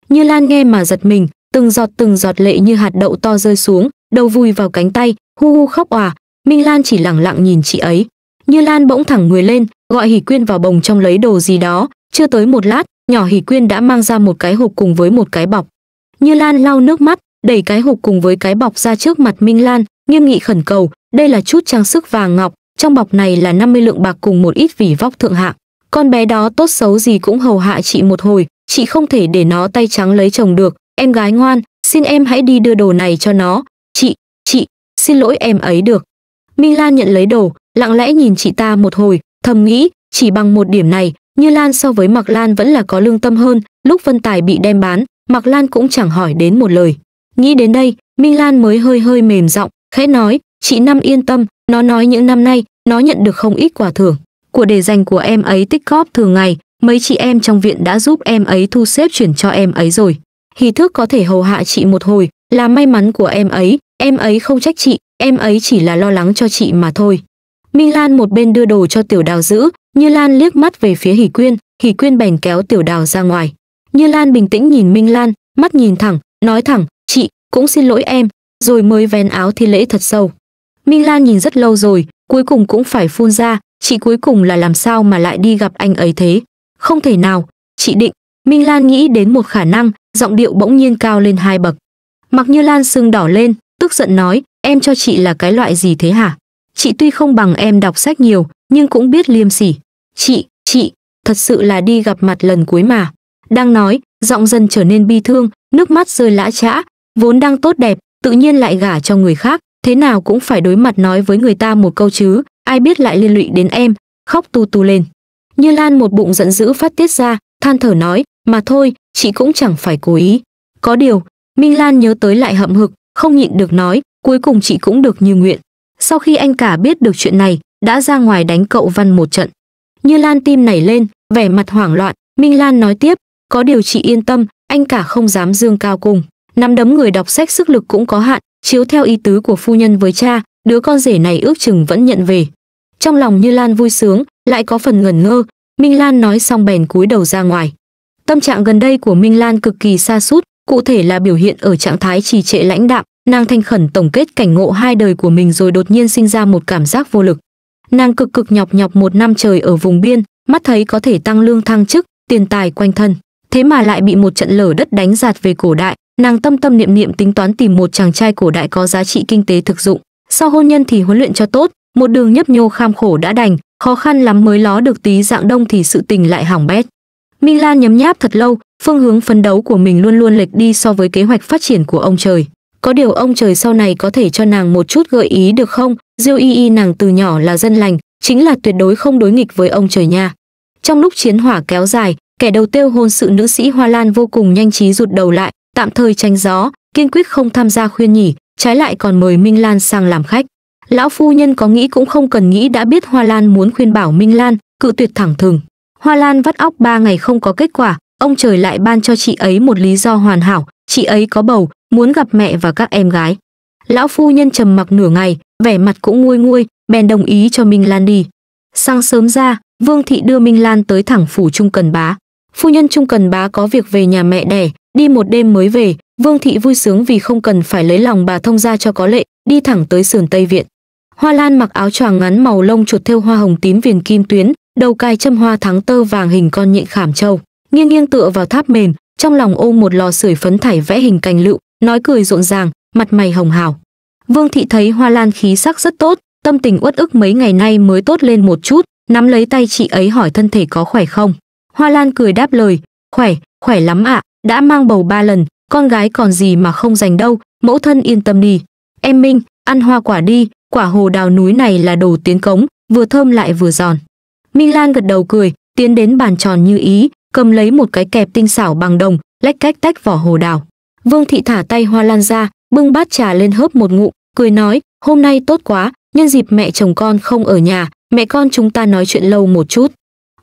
Như Lan nghe mà giật mình, từng giọt từng giọt lệ như hạt đậu to rơi xuống, đầu vùi vào cánh tay, hu hu khóc òa, Minh Lan chỉ lặng lặng nhìn chị ấy. Như Lan bỗng thẳng người lên, gọi hỉ quyên vào bồng trong lấy đồ gì đó chưa tới một lát nhỏ hỉ quyên đã mang ra một cái hộp cùng với một cái bọc như lan lau nước mắt đẩy cái hộp cùng với cái bọc ra trước mặt minh lan nghiêm nghị khẩn cầu đây là chút trang sức vàng ngọc trong bọc này là 50 lượng bạc cùng một ít vỉ vóc thượng hạng con bé đó tốt xấu gì cũng hầu hạ chị một hồi chị không thể để nó tay trắng lấy chồng được em gái ngoan xin em hãy đi đưa đồ này cho nó chị chị xin lỗi em ấy được minh lan nhận lấy đồ lặng lẽ nhìn chị ta một hồi thầm nghĩ chỉ bằng một điểm này như lan so với mặc lan vẫn là có lương tâm hơn lúc vân tài bị đem bán mặc lan cũng chẳng hỏi đến một lời nghĩ đến đây minh lan mới hơi hơi mềm giọng khẽ nói chị năm yên tâm nó nói những năm nay nó nhận được không ít quả thưởng của để dành của em ấy tích góp thường ngày mấy chị em trong viện đã giúp em ấy thu xếp chuyển cho em ấy rồi hì thước có thể hầu hạ chị một hồi là may mắn của em ấy em ấy không trách chị em ấy chỉ là lo lắng cho chị mà thôi Minh Lan một bên đưa đồ cho Tiểu Đào giữ, Như Lan liếc mắt về phía Hỉ Quyên, Hỉ Quyên bèn kéo Tiểu Đào ra ngoài. Như Lan bình tĩnh nhìn Minh Lan, mắt nhìn thẳng, nói thẳng, "Chị, cũng xin lỗi em." Rồi mới vén áo thi lễ thật sâu. Minh Lan nhìn rất lâu rồi, cuối cùng cũng phải phun ra, "Chị cuối cùng là làm sao mà lại đi gặp anh ấy thế? Không thể nào." Chị định, Minh Lan nghĩ đến một khả năng, giọng điệu bỗng nhiên cao lên hai bậc. Mặc Như Lan sưng đỏ lên, tức giận nói, "Em cho chị là cái loại gì thế hả?" Chị tuy không bằng em đọc sách nhiều, nhưng cũng biết liêm sỉ. Chị, chị, thật sự là đi gặp mặt lần cuối mà. Đang nói, giọng dần trở nên bi thương, nước mắt rơi lã chã, vốn đang tốt đẹp, tự nhiên lại gả cho người khác, thế nào cũng phải đối mặt nói với người ta một câu chứ, ai biết lại liên lụy đến em, khóc tu tu lên. Như Lan một bụng giận dữ phát tiết ra, than thở nói, mà thôi, chị cũng chẳng phải cố ý. Có điều, Minh Lan nhớ tới lại hậm hực, không nhịn được nói, cuối cùng chị cũng được như nguyện. Sau khi anh cả biết được chuyện này, đã ra ngoài đánh cậu Văn một trận. Như Lan tim nảy lên, vẻ mặt hoảng loạn, Minh Lan nói tiếp, có điều chị yên tâm, anh cả không dám dương cao cùng. Nắm đấm người đọc sách sức lực cũng có hạn, chiếu theo ý tứ của phu nhân với cha, đứa con rể này ước chừng vẫn nhận về. Trong lòng Như Lan vui sướng, lại có phần ngẩn ngơ, Minh Lan nói xong bèn cúi đầu ra ngoài. Tâm trạng gần đây của Minh Lan cực kỳ xa sút cụ thể là biểu hiện ở trạng thái trì trệ lãnh đạm, Nàng thành khẩn tổng kết cảnh ngộ hai đời của mình rồi đột nhiên sinh ra một cảm giác vô lực. Nàng cực cực nhọc nhọc một năm trời ở vùng biên, mắt thấy có thể tăng lương thăng chức, tiền tài quanh thân, thế mà lại bị một trận lở đất đánh giạt về cổ đại, nàng tâm tâm niệm niệm tính toán tìm một chàng trai cổ đại có giá trị kinh tế thực dụng, sau hôn nhân thì huấn luyện cho tốt, một đường nhấp nhô kham khổ đã đành, khó khăn lắm mới ló được tí dạng đông thì sự tình lại hỏng bét. Minh Lan nhấm nháp thật lâu, phương hướng phấn đấu của mình luôn luôn lệch đi so với kế hoạch phát triển của ông trời có điều ông trời sau này có thể cho nàng một chút gợi ý được không diêu y y nàng từ nhỏ là dân lành chính là tuyệt đối không đối nghịch với ông trời nha trong lúc chiến hỏa kéo dài kẻ đầu tiêu hôn sự nữ sĩ hoa lan vô cùng nhanh trí rụt đầu lại tạm thời tránh gió kiên quyết không tham gia khuyên nhỉ trái lại còn mời minh lan sang làm khách lão phu nhân có nghĩ cũng không cần nghĩ đã biết hoa lan muốn khuyên bảo minh lan cự tuyệt thẳng thừng hoa lan vắt óc ba ngày không có kết quả ông trời lại ban cho chị ấy một lý do hoàn hảo, chị ấy có bầu, muốn gặp mẹ và các em gái. Lão phu nhân trầm mặc nửa ngày, vẻ mặt cũng nguôi nguôi, bèn đồng ý cho Minh Lan đi. Sang sớm ra, Vương thị đưa Minh Lan tới thẳng phủ Trung Cần Bá. Phu nhân Trung Cần Bá có việc về nhà mẹ đẻ, đi một đêm mới về, Vương thị vui sướng vì không cần phải lấy lòng bà thông gia cho có lệ, đi thẳng tới sườn Tây viện. Hoa Lan mặc áo choàng ngắn màu lông chuột thêu hoa hồng tím viền kim tuyến, đầu cài châm hoa thắng tơ vàng hình con nhện khảm châu nghiêng nghiêng tựa vào tháp mềm trong lòng ôm một lò sưởi phấn thải vẽ hình cành lựu nói cười rộn ràng mặt mày hồng hào vương thị thấy hoa lan khí sắc rất tốt tâm tình uất ức mấy ngày nay mới tốt lên một chút nắm lấy tay chị ấy hỏi thân thể có khỏe không hoa lan cười đáp lời khỏe khỏe lắm ạ à, đã mang bầu ba lần con gái còn gì mà không dành đâu mẫu thân yên tâm đi em minh ăn hoa quả đi quả hồ đào núi này là đồ tiến cống vừa thơm lại vừa giòn minh lan gật đầu cười tiến đến bàn tròn như ý cầm lấy một cái kẹp tinh xảo bằng đồng lách cách tách vỏ hồ đào vương thị thả tay hoa lan ra bưng bát trà lên hớp một ngụm cười nói hôm nay tốt quá nhân dịp mẹ chồng con không ở nhà mẹ con chúng ta nói chuyện lâu một chút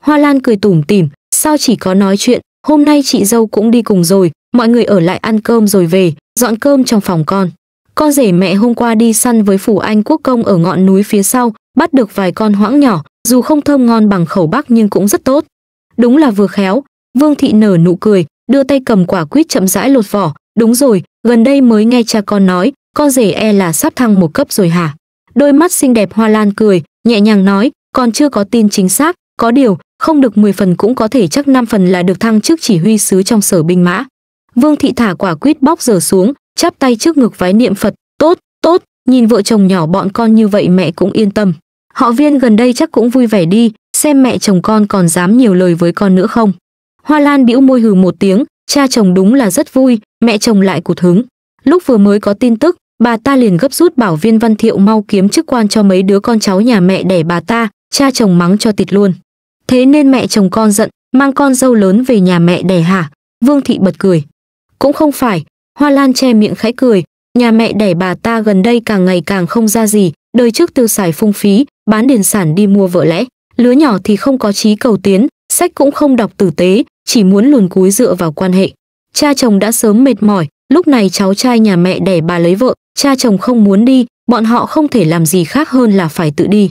hoa lan cười tủm tỉm sao chỉ có nói chuyện hôm nay chị dâu cũng đi cùng rồi mọi người ở lại ăn cơm rồi về dọn cơm trong phòng con con rể mẹ hôm qua đi săn với phủ anh quốc công ở ngọn núi phía sau bắt được vài con hoãng nhỏ dù không thơm ngon bằng khẩu bắc nhưng cũng rất tốt đúng là vừa khéo vương thị nở nụ cười đưa tay cầm quả quýt chậm rãi lột vỏ đúng rồi gần đây mới nghe cha con nói con rể e là sắp thăng một cấp rồi hả đôi mắt xinh đẹp hoa lan cười nhẹ nhàng nói còn chưa có tin chính xác có điều không được 10 phần cũng có thể chắc 5 phần là được thăng chức chỉ huy sứ trong sở binh mã vương thị thả quả quýt bóc dở xuống chắp tay trước ngực vái niệm phật tốt tốt nhìn vợ chồng nhỏ bọn con như vậy mẹ cũng yên tâm họ viên gần đây chắc cũng vui vẻ đi xem mẹ chồng con còn dám nhiều lời với con nữa không. Hoa Lan bĩu môi hừ một tiếng, cha chồng đúng là rất vui, mẹ chồng lại cụt hứng. Lúc vừa mới có tin tức, bà ta liền gấp rút bảo viên văn thiệu mau kiếm chức quan cho mấy đứa con cháu nhà mẹ đẻ bà ta, cha chồng mắng cho tịt luôn. Thế nên mẹ chồng con giận, mang con dâu lớn về nhà mẹ đẻ hả? Vương Thị bật cười. Cũng không phải, Hoa Lan che miệng khẽ cười, nhà mẹ đẻ bà ta gần đây càng ngày càng không ra gì, đời trước tiêu xài phung phí, bán điền sản đi mua vợ lẽ lứa nhỏ thì không có trí cầu tiến sách cũng không đọc tử tế chỉ muốn luồn cúi dựa vào quan hệ cha chồng đã sớm mệt mỏi lúc này cháu trai nhà mẹ đẻ bà lấy vợ cha chồng không muốn đi bọn họ không thể làm gì khác hơn là phải tự đi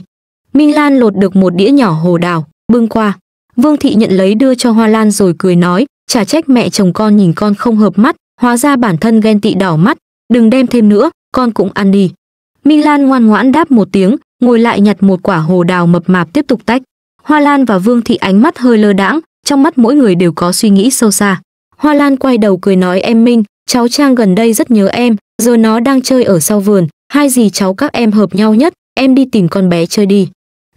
minh lan lột được một đĩa nhỏ hồ đào bưng qua vương thị nhận lấy đưa cho hoa lan rồi cười nói chả trách mẹ chồng con nhìn con không hợp mắt hóa ra bản thân ghen tị đỏ mắt đừng đem thêm nữa con cũng ăn đi minh lan ngoan ngoãn đáp một tiếng ngồi lại nhặt một quả hồ đào mập mạp tiếp tục tách. Hoa Lan và Vương Thị ánh mắt hơi lơ đãng, trong mắt mỗi người đều có suy nghĩ sâu xa. Hoa Lan quay đầu cười nói em Minh, cháu Trang gần đây rất nhớ em, giờ nó đang chơi ở sau vườn, hai gì cháu các em hợp nhau nhất, em đi tìm con bé chơi đi.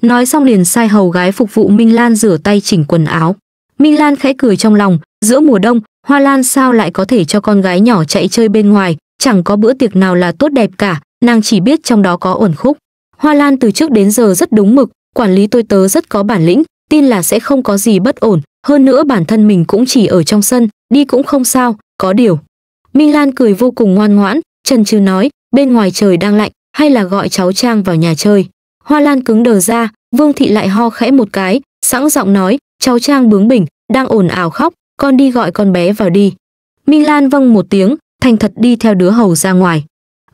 Nói xong liền sai hầu gái phục vụ Minh Lan rửa tay chỉnh quần áo. Minh Lan khẽ cười trong lòng, giữa mùa đông, Hoa Lan sao lại có thể cho con gái nhỏ chạy chơi bên ngoài, chẳng có bữa tiệc nào là tốt đẹp cả, nàng chỉ biết trong đó có ổn khúc. Hoa Lan từ trước đến giờ rất đúng mực, quản lý tôi tớ rất có bản lĩnh, tin là sẽ không có gì bất ổn, hơn nữa bản thân mình cũng chỉ ở trong sân, đi cũng không sao, có điều. Minh Lan cười vô cùng ngoan ngoãn, Trần Trừ nói, bên ngoài trời đang lạnh, hay là gọi cháu Trang vào nhà chơi. Hoa Lan cứng đờ ra, Vương Thị lại ho khẽ một cái, sẵn giọng nói, cháu Trang bướng bỉnh, đang ồn ào khóc, con đi gọi con bé vào đi. Minh Lan vâng một tiếng, thành thật đi theo đứa hầu ra ngoài.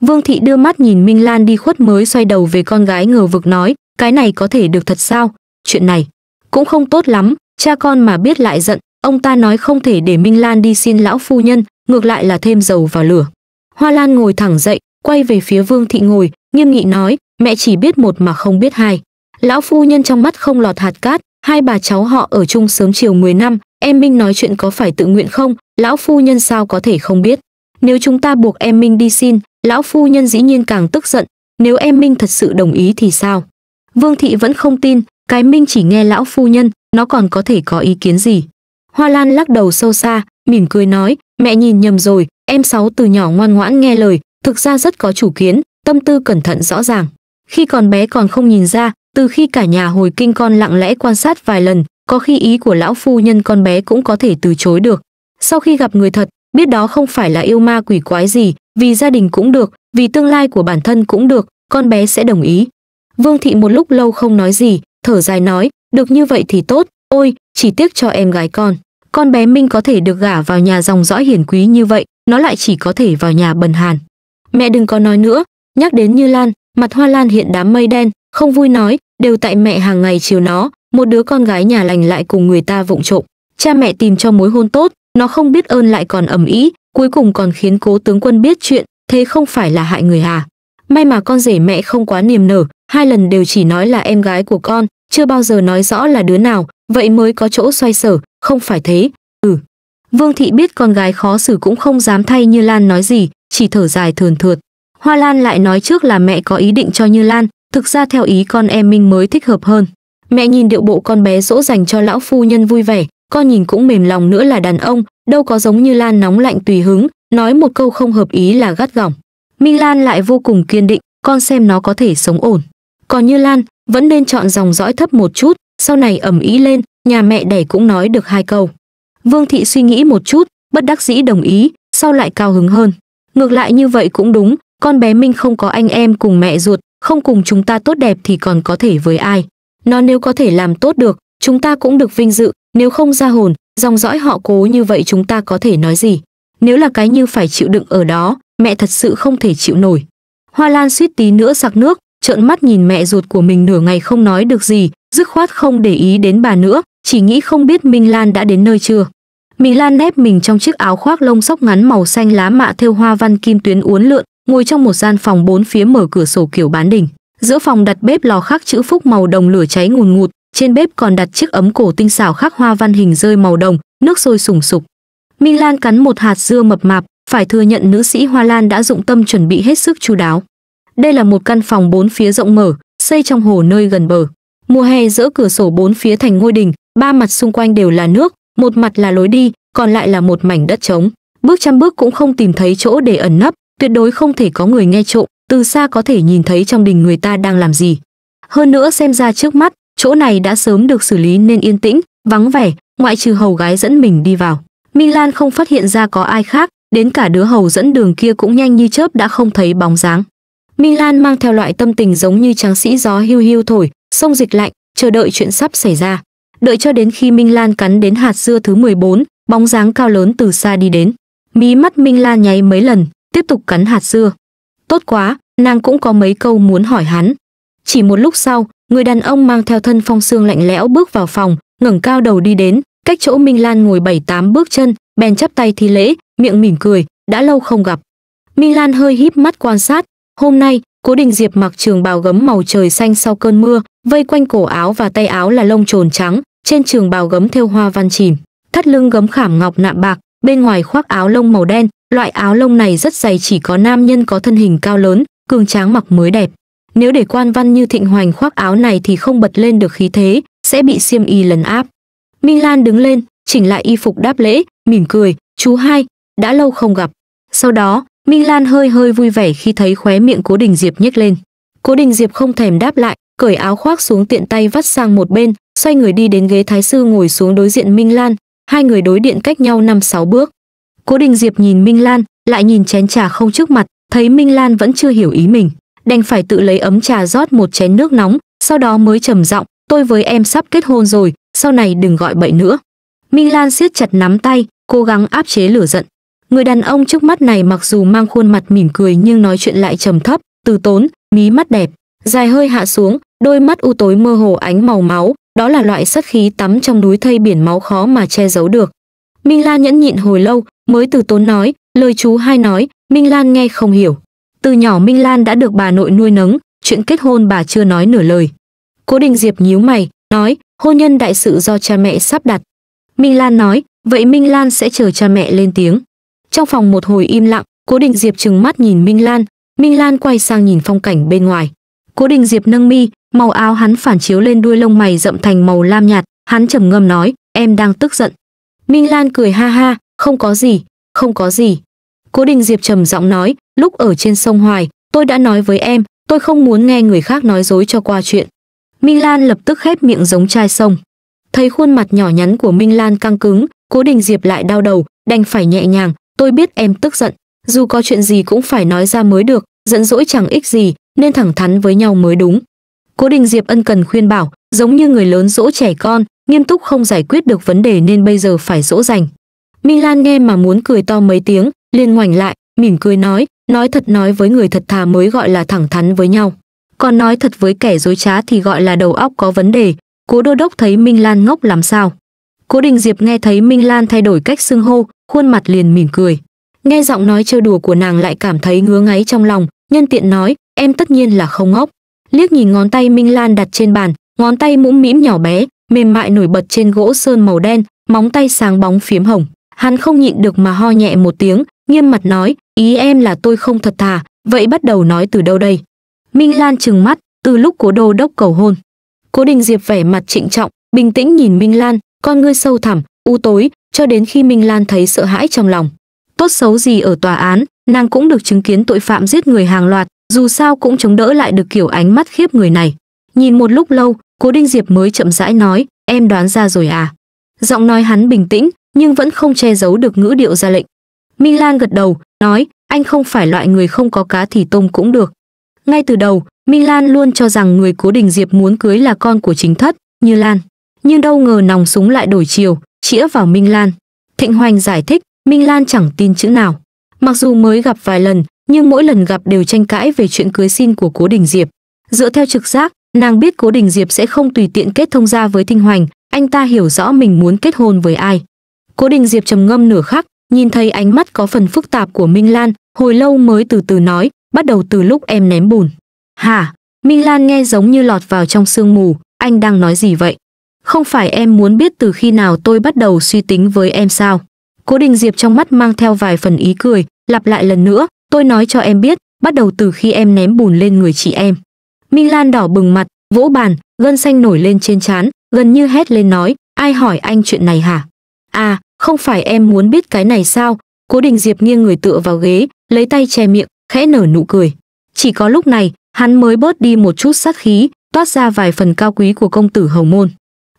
Vương Thị đưa mắt nhìn Minh Lan đi khuất mới xoay đầu về con gái ngờ vực nói, cái này có thể được thật sao? Chuyện này cũng không tốt lắm, cha con mà biết lại giận, ông ta nói không thể để Minh Lan đi xin lão phu nhân, ngược lại là thêm dầu vào lửa. Hoa Lan ngồi thẳng dậy, quay về phía Vương Thị ngồi, nghiêm nghị nói, mẹ chỉ biết một mà không biết hai. Lão phu nhân trong mắt không lọt hạt cát, hai bà cháu họ ở chung sớm chiều 10 năm, em Minh nói chuyện có phải tự nguyện không, lão phu nhân sao có thể không biết. Nếu chúng ta buộc em Minh đi xin, Lão phu nhân dĩ nhiên càng tức giận, nếu em Minh thật sự đồng ý thì sao? Vương thị vẫn không tin, cái Minh chỉ nghe lão phu nhân, nó còn có thể có ý kiến gì. Hoa Lan lắc đầu sâu xa, mỉm cười nói, mẹ nhìn nhầm rồi, em sáu từ nhỏ ngoan ngoãn nghe lời, thực ra rất có chủ kiến, tâm tư cẩn thận rõ ràng. Khi còn bé còn không nhìn ra, từ khi cả nhà hồi kinh con lặng lẽ quan sát vài lần, có khi ý của lão phu nhân con bé cũng có thể từ chối được. Sau khi gặp người thật, biết đó không phải là yêu ma quỷ quái gì, vì gia đình cũng được, vì tương lai của bản thân cũng được, con bé sẽ đồng ý. Vương thị một lúc lâu không nói gì, thở dài nói, được như vậy thì tốt, ôi, chỉ tiếc cho em gái con. Con bé Minh có thể được gả vào nhà dòng dõi hiền quý như vậy, nó lại chỉ có thể vào nhà bần hàn. Mẹ đừng có nói nữa, nhắc đến Như Lan, mặt Hoa Lan hiện đám mây đen, không vui nói, đều tại mẹ hàng ngày chiều nó, một đứa con gái nhà lành lại cùng người ta vụng trộm. Cha mẹ tìm cho mối hôn tốt, nó không biết ơn lại còn ầm ĩ cuối cùng còn khiến cố tướng quân biết chuyện thế không phải là hại người hà may mà con rể mẹ không quá niềm nở hai lần đều chỉ nói là em gái của con chưa bao giờ nói rõ là đứa nào vậy mới có chỗ xoay sở không phải thế ừ vương thị biết con gái khó xử cũng không dám thay như lan nói gì chỉ thở dài thườn thượt hoa lan lại nói trước là mẹ có ý định cho như lan thực ra theo ý con em minh mới thích hợp hơn mẹ nhìn điệu bộ con bé dỗ dành cho lão phu nhân vui vẻ con nhìn cũng mềm lòng nữa là đàn ông đâu có giống như lan nóng lạnh tùy hứng nói một câu không hợp ý là gắt gỏng minh lan lại vô cùng kiên định con xem nó có thể sống ổn còn như lan vẫn nên chọn dòng dõi thấp một chút sau này ẩm ý lên nhà mẹ đẻ cũng nói được hai câu vương thị suy nghĩ một chút bất đắc dĩ đồng ý sau lại cao hứng hơn ngược lại như vậy cũng đúng con bé minh không có anh em cùng mẹ ruột không cùng chúng ta tốt đẹp thì còn có thể với ai nó nếu có thể làm tốt được chúng ta cũng được vinh dự, nếu không ra hồn, dòng dõi họ cố như vậy chúng ta có thể nói gì? Nếu là cái như phải chịu đựng ở đó, mẹ thật sự không thể chịu nổi. Hoa Lan suýt tí nữa sặc nước, trợn mắt nhìn mẹ ruột của mình nửa ngày không nói được gì, dứt khoát không để ý đến bà nữa, chỉ nghĩ không biết Minh Lan đã đến nơi chưa. Minh Lan nép mình trong chiếc áo khoác lông sóc ngắn màu xanh lá mạ thêu hoa văn kim tuyến uốn lượn, ngồi trong một gian phòng bốn phía mở cửa sổ kiểu bán đỉnh. Giữa phòng đặt bếp lò khắc chữ phúc màu đồng lửa cháy ngùn ngụt, trên bếp còn đặt chiếc ấm cổ tinh xảo khắc hoa văn hình rơi màu đồng, nước sôi sùng sục. Minh Lan cắn một hạt dưa mập mạp, phải thừa nhận nữ sĩ Hoa Lan đã dụng tâm chuẩn bị hết sức chu đáo. Đây là một căn phòng bốn phía rộng mở, xây trong hồ nơi gần bờ. Mùa hè giữa cửa sổ bốn phía thành ngôi đình, ba mặt xung quanh đều là nước, một mặt là lối đi, còn lại là một mảnh đất trống. Bước trăm bước cũng không tìm thấy chỗ để ẩn nấp, tuyệt đối không thể có người nghe trộm, từ xa có thể nhìn thấy trong đình người ta đang làm gì. Hơn nữa xem ra trước mắt, chỗ này đã sớm được xử lý nên yên tĩnh, vắng vẻ, ngoại trừ hầu gái dẫn mình đi vào. Minh Lan không phát hiện ra có ai khác, đến cả đứa hầu dẫn đường kia cũng nhanh như chớp đã không thấy bóng dáng. Minh Lan mang theo loại tâm tình giống như tráng sĩ gió hưu hưu thổi, sông dịch lạnh, chờ đợi chuyện sắp xảy ra. Đợi cho đến khi Minh Lan cắn đến hạt dưa thứ 14, bóng dáng cao lớn từ xa đi đến. Mí mắt Minh Lan nháy mấy lần, tiếp tục cắn hạt dưa. Tốt quá, nàng cũng có mấy câu muốn hỏi hắn. Chỉ một lúc sau, người đàn ông mang theo thân phong xương lạnh lẽo bước vào phòng ngẩng cao đầu đi đến cách chỗ minh lan ngồi bảy tám bước chân bèn chắp tay thi lễ miệng mỉm cười đã lâu không gặp minh lan hơi híp mắt quan sát hôm nay cố đình diệp mặc trường bào gấm màu trời xanh sau cơn mưa vây quanh cổ áo và tay áo là lông trồn trắng trên trường bào gấm thêu hoa văn chìm thắt lưng gấm khảm ngọc nạm bạc bên ngoài khoác áo lông màu đen loại áo lông này rất dày chỉ có nam nhân có thân hình cao lớn cường tráng mặc mới đẹp nếu để quan văn như Thịnh Hoành khoác áo này thì không bật lên được khí thế, sẽ bị xiêm y lấn áp. Minh Lan đứng lên, chỉnh lại y phục đáp lễ, mỉm cười, chú hai, đã lâu không gặp. Sau đó, Minh Lan hơi hơi vui vẻ khi thấy khóe miệng Cố Đình Diệp nhếch lên. Cố Đình Diệp không thèm đáp lại, cởi áo khoác xuống tiện tay vắt sang một bên, xoay người đi đến ghế thái sư ngồi xuống đối diện Minh Lan, hai người đối điện cách nhau năm sáu bước. Cố Đình Diệp nhìn Minh Lan, lại nhìn chén trà không trước mặt, thấy Minh Lan vẫn chưa hiểu ý mình đành phải tự lấy ấm trà rót một chén nước nóng, sau đó mới trầm giọng, tôi với em sắp kết hôn rồi, sau này đừng gọi bậy nữa. Minh Lan siết chặt nắm tay, cố gắng áp chế lửa giận. Người đàn ông trước mắt này mặc dù mang khuôn mặt mỉm cười nhưng nói chuyện lại trầm thấp, từ tốn, mí mắt đẹp, dài hơi hạ xuống, đôi mắt u tối mơ hồ ánh màu máu, đó là loại sát khí tắm trong núi thây biển máu khó mà che giấu được. Minh Lan nhẫn nhịn hồi lâu, mới từ tốn nói, lời chú hai nói, Minh Lan nghe không hiểu. Từ nhỏ Minh Lan đã được bà nội nuôi nấng, chuyện kết hôn bà chưa nói nửa lời. Cố Đình Diệp nhíu mày, nói, hôn nhân đại sự do cha mẹ sắp đặt. Minh Lan nói, vậy Minh Lan sẽ chờ cha mẹ lên tiếng. Trong phòng một hồi im lặng, Cố Đình Diệp trừng mắt nhìn Minh Lan, Minh Lan quay sang nhìn phong cảnh bên ngoài. Cố Đình Diệp nâng mi, màu áo hắn phản chiếu lên đuôi lông mày rậm thành màu lam nhạt, hắn trầm ngâm nói, em đang tức giận. Minh Lan cười ha ha, không có gì, không có gì. Cố Đình Diệp trầm giọng nói, lúc ở trên sông Hoài, tôi đã nói với em, tôi không muốn nghe người khác nói dối cho qua chuyện. Minh Lan lập tức khép miệng giống chai sông. Thấy khuôn mặt nhỏ nhắn của Minh Lan căng cứng, Cố Đình Diệp lại đau đầu, đành phải nhẹ nhàng, tôi biết em tức giận, dù có chuyện gì cũng phải nói ra mới được, giận dỗi chẳng ích gì, nên thẳng thắn với nhau mới đúng. Cố Đình Diệp ân cần khuyên bảo, giống như người lớn dỗ trẻ con, nghiêm túc không giải quyết được vấn đề nên bây giờ phải dỗ dành. Minh Lan nghe mà muốn cười to mấy tiếng, liền ngoảnh lại, mỉm cười nói nói thật nói với người thật thà mới gọi là thẳng thắn với nhau còn nói thật với kẻ dối trá thì gọi là đầu óc có vấn đề cố đô đốc thấy minh lan ngốc làm sao cố đình diệp nghe thấy minh lan thay đổi cách xưng hô khuôn mặt liền mỉm cười nghe giọng nói chơi đùa của nàng lại cảm thấy ngứa ngáy trong lòng nhân tiện nói em tất nhiên là không ngốc liếc nhìn ngón tay minh lan đặt trên bàn ngón tay mũm mĩm nhỏ bé mềm mại nổi bật trên gỗ sơn màu đen móng tay sáng bóng phiếm hồng hắn không nhịn được mà ho nhẹ một tiếng nghiêm mặt nói ý em là tôi không thật thà vậy bắt đầu nói từ đâu đây minh lan trừng mắt từ lúc cố đô đốc cầu hôn cố đình diệp vẻ mặt trịnh trọng bình tĩnh nhìn minh lan con ngươi sâu thẳm u tối cho đến khi minh lan thấy sợ hãi trong lòng tốt xấu gì ở tòa án nàng cũng được chứng kiến tội phạm giết người hàng loạt dù sao cũng chống đỡ lại được kiểu ánh mắt khiếp người này nhìn một lúc lâu cố đinh diệp mới chậm rãi nói em đoán ra rồi à giọng nói hắn bình tĩnh nhưng vẫn không che giấu được ngữ điệu ra lệnh Minh Lan gật đầu, nói, anh không phải loại người không có cá thì tôm cũng được. Ngay từ đầu, Minh Lan luôn cho rằng người Cố Đình Diệp muốn cưới là con của chính thất, Như Lan. Nhưng đâu ngờ nòng súng lại đổi chiều, chĩa vào Minh Lan. Thịnh Hoành giải thích, Minh Lan chẳng tin chữ nào. Mặc dù mới gặp vài lần, nhưng mỗi lần gặp đều tranh cãi về chuyện cưới xin của Cố Đình Diệp. Dựa theo trực giác, nàng biết Cố Đình Diệp sẽ không tùy tiện kết thông gia với Thịnh Hoành, anh ta hiểu rõ mình muốn kết hôn với ai. Cố Đình Diệp trầm ngâm nửa khắc, Nhìn thấy ánh mắt có phần phức tạp của Minh Lan, hồi lâu mới từ từ nói, bắt đầu từ lúc em ném bùn. Hả? Minh Lan nghe giống như lọt vào trong sương mù, anh đang nói gì vậy? Không phải em muốn biết từ khi nào tôi bắt đầu suy tính với em sao? Cố Đình Diệp trong mắt mang theo vài phần ý cười, lặp lại lần nữa, tôi nói cho em biết, bắt đầu từ khi em ném bùn lên người chị em. Minh Lan đỏ bừng mặt, vỗ bàn, gân xanh nổi lên trên trán, gần như hét lên nói, ai hỏi anh chuyện này hả? À, không phải em muốn biết cái này sao cố đình diệp nghiêng người tựa vào ghế lấy tay che miệng khẽ nở nụ cười chỉ có lúc này hắn mới bớt đi một chút sát khí toát ra vài phần cao quý của công tử hầu môn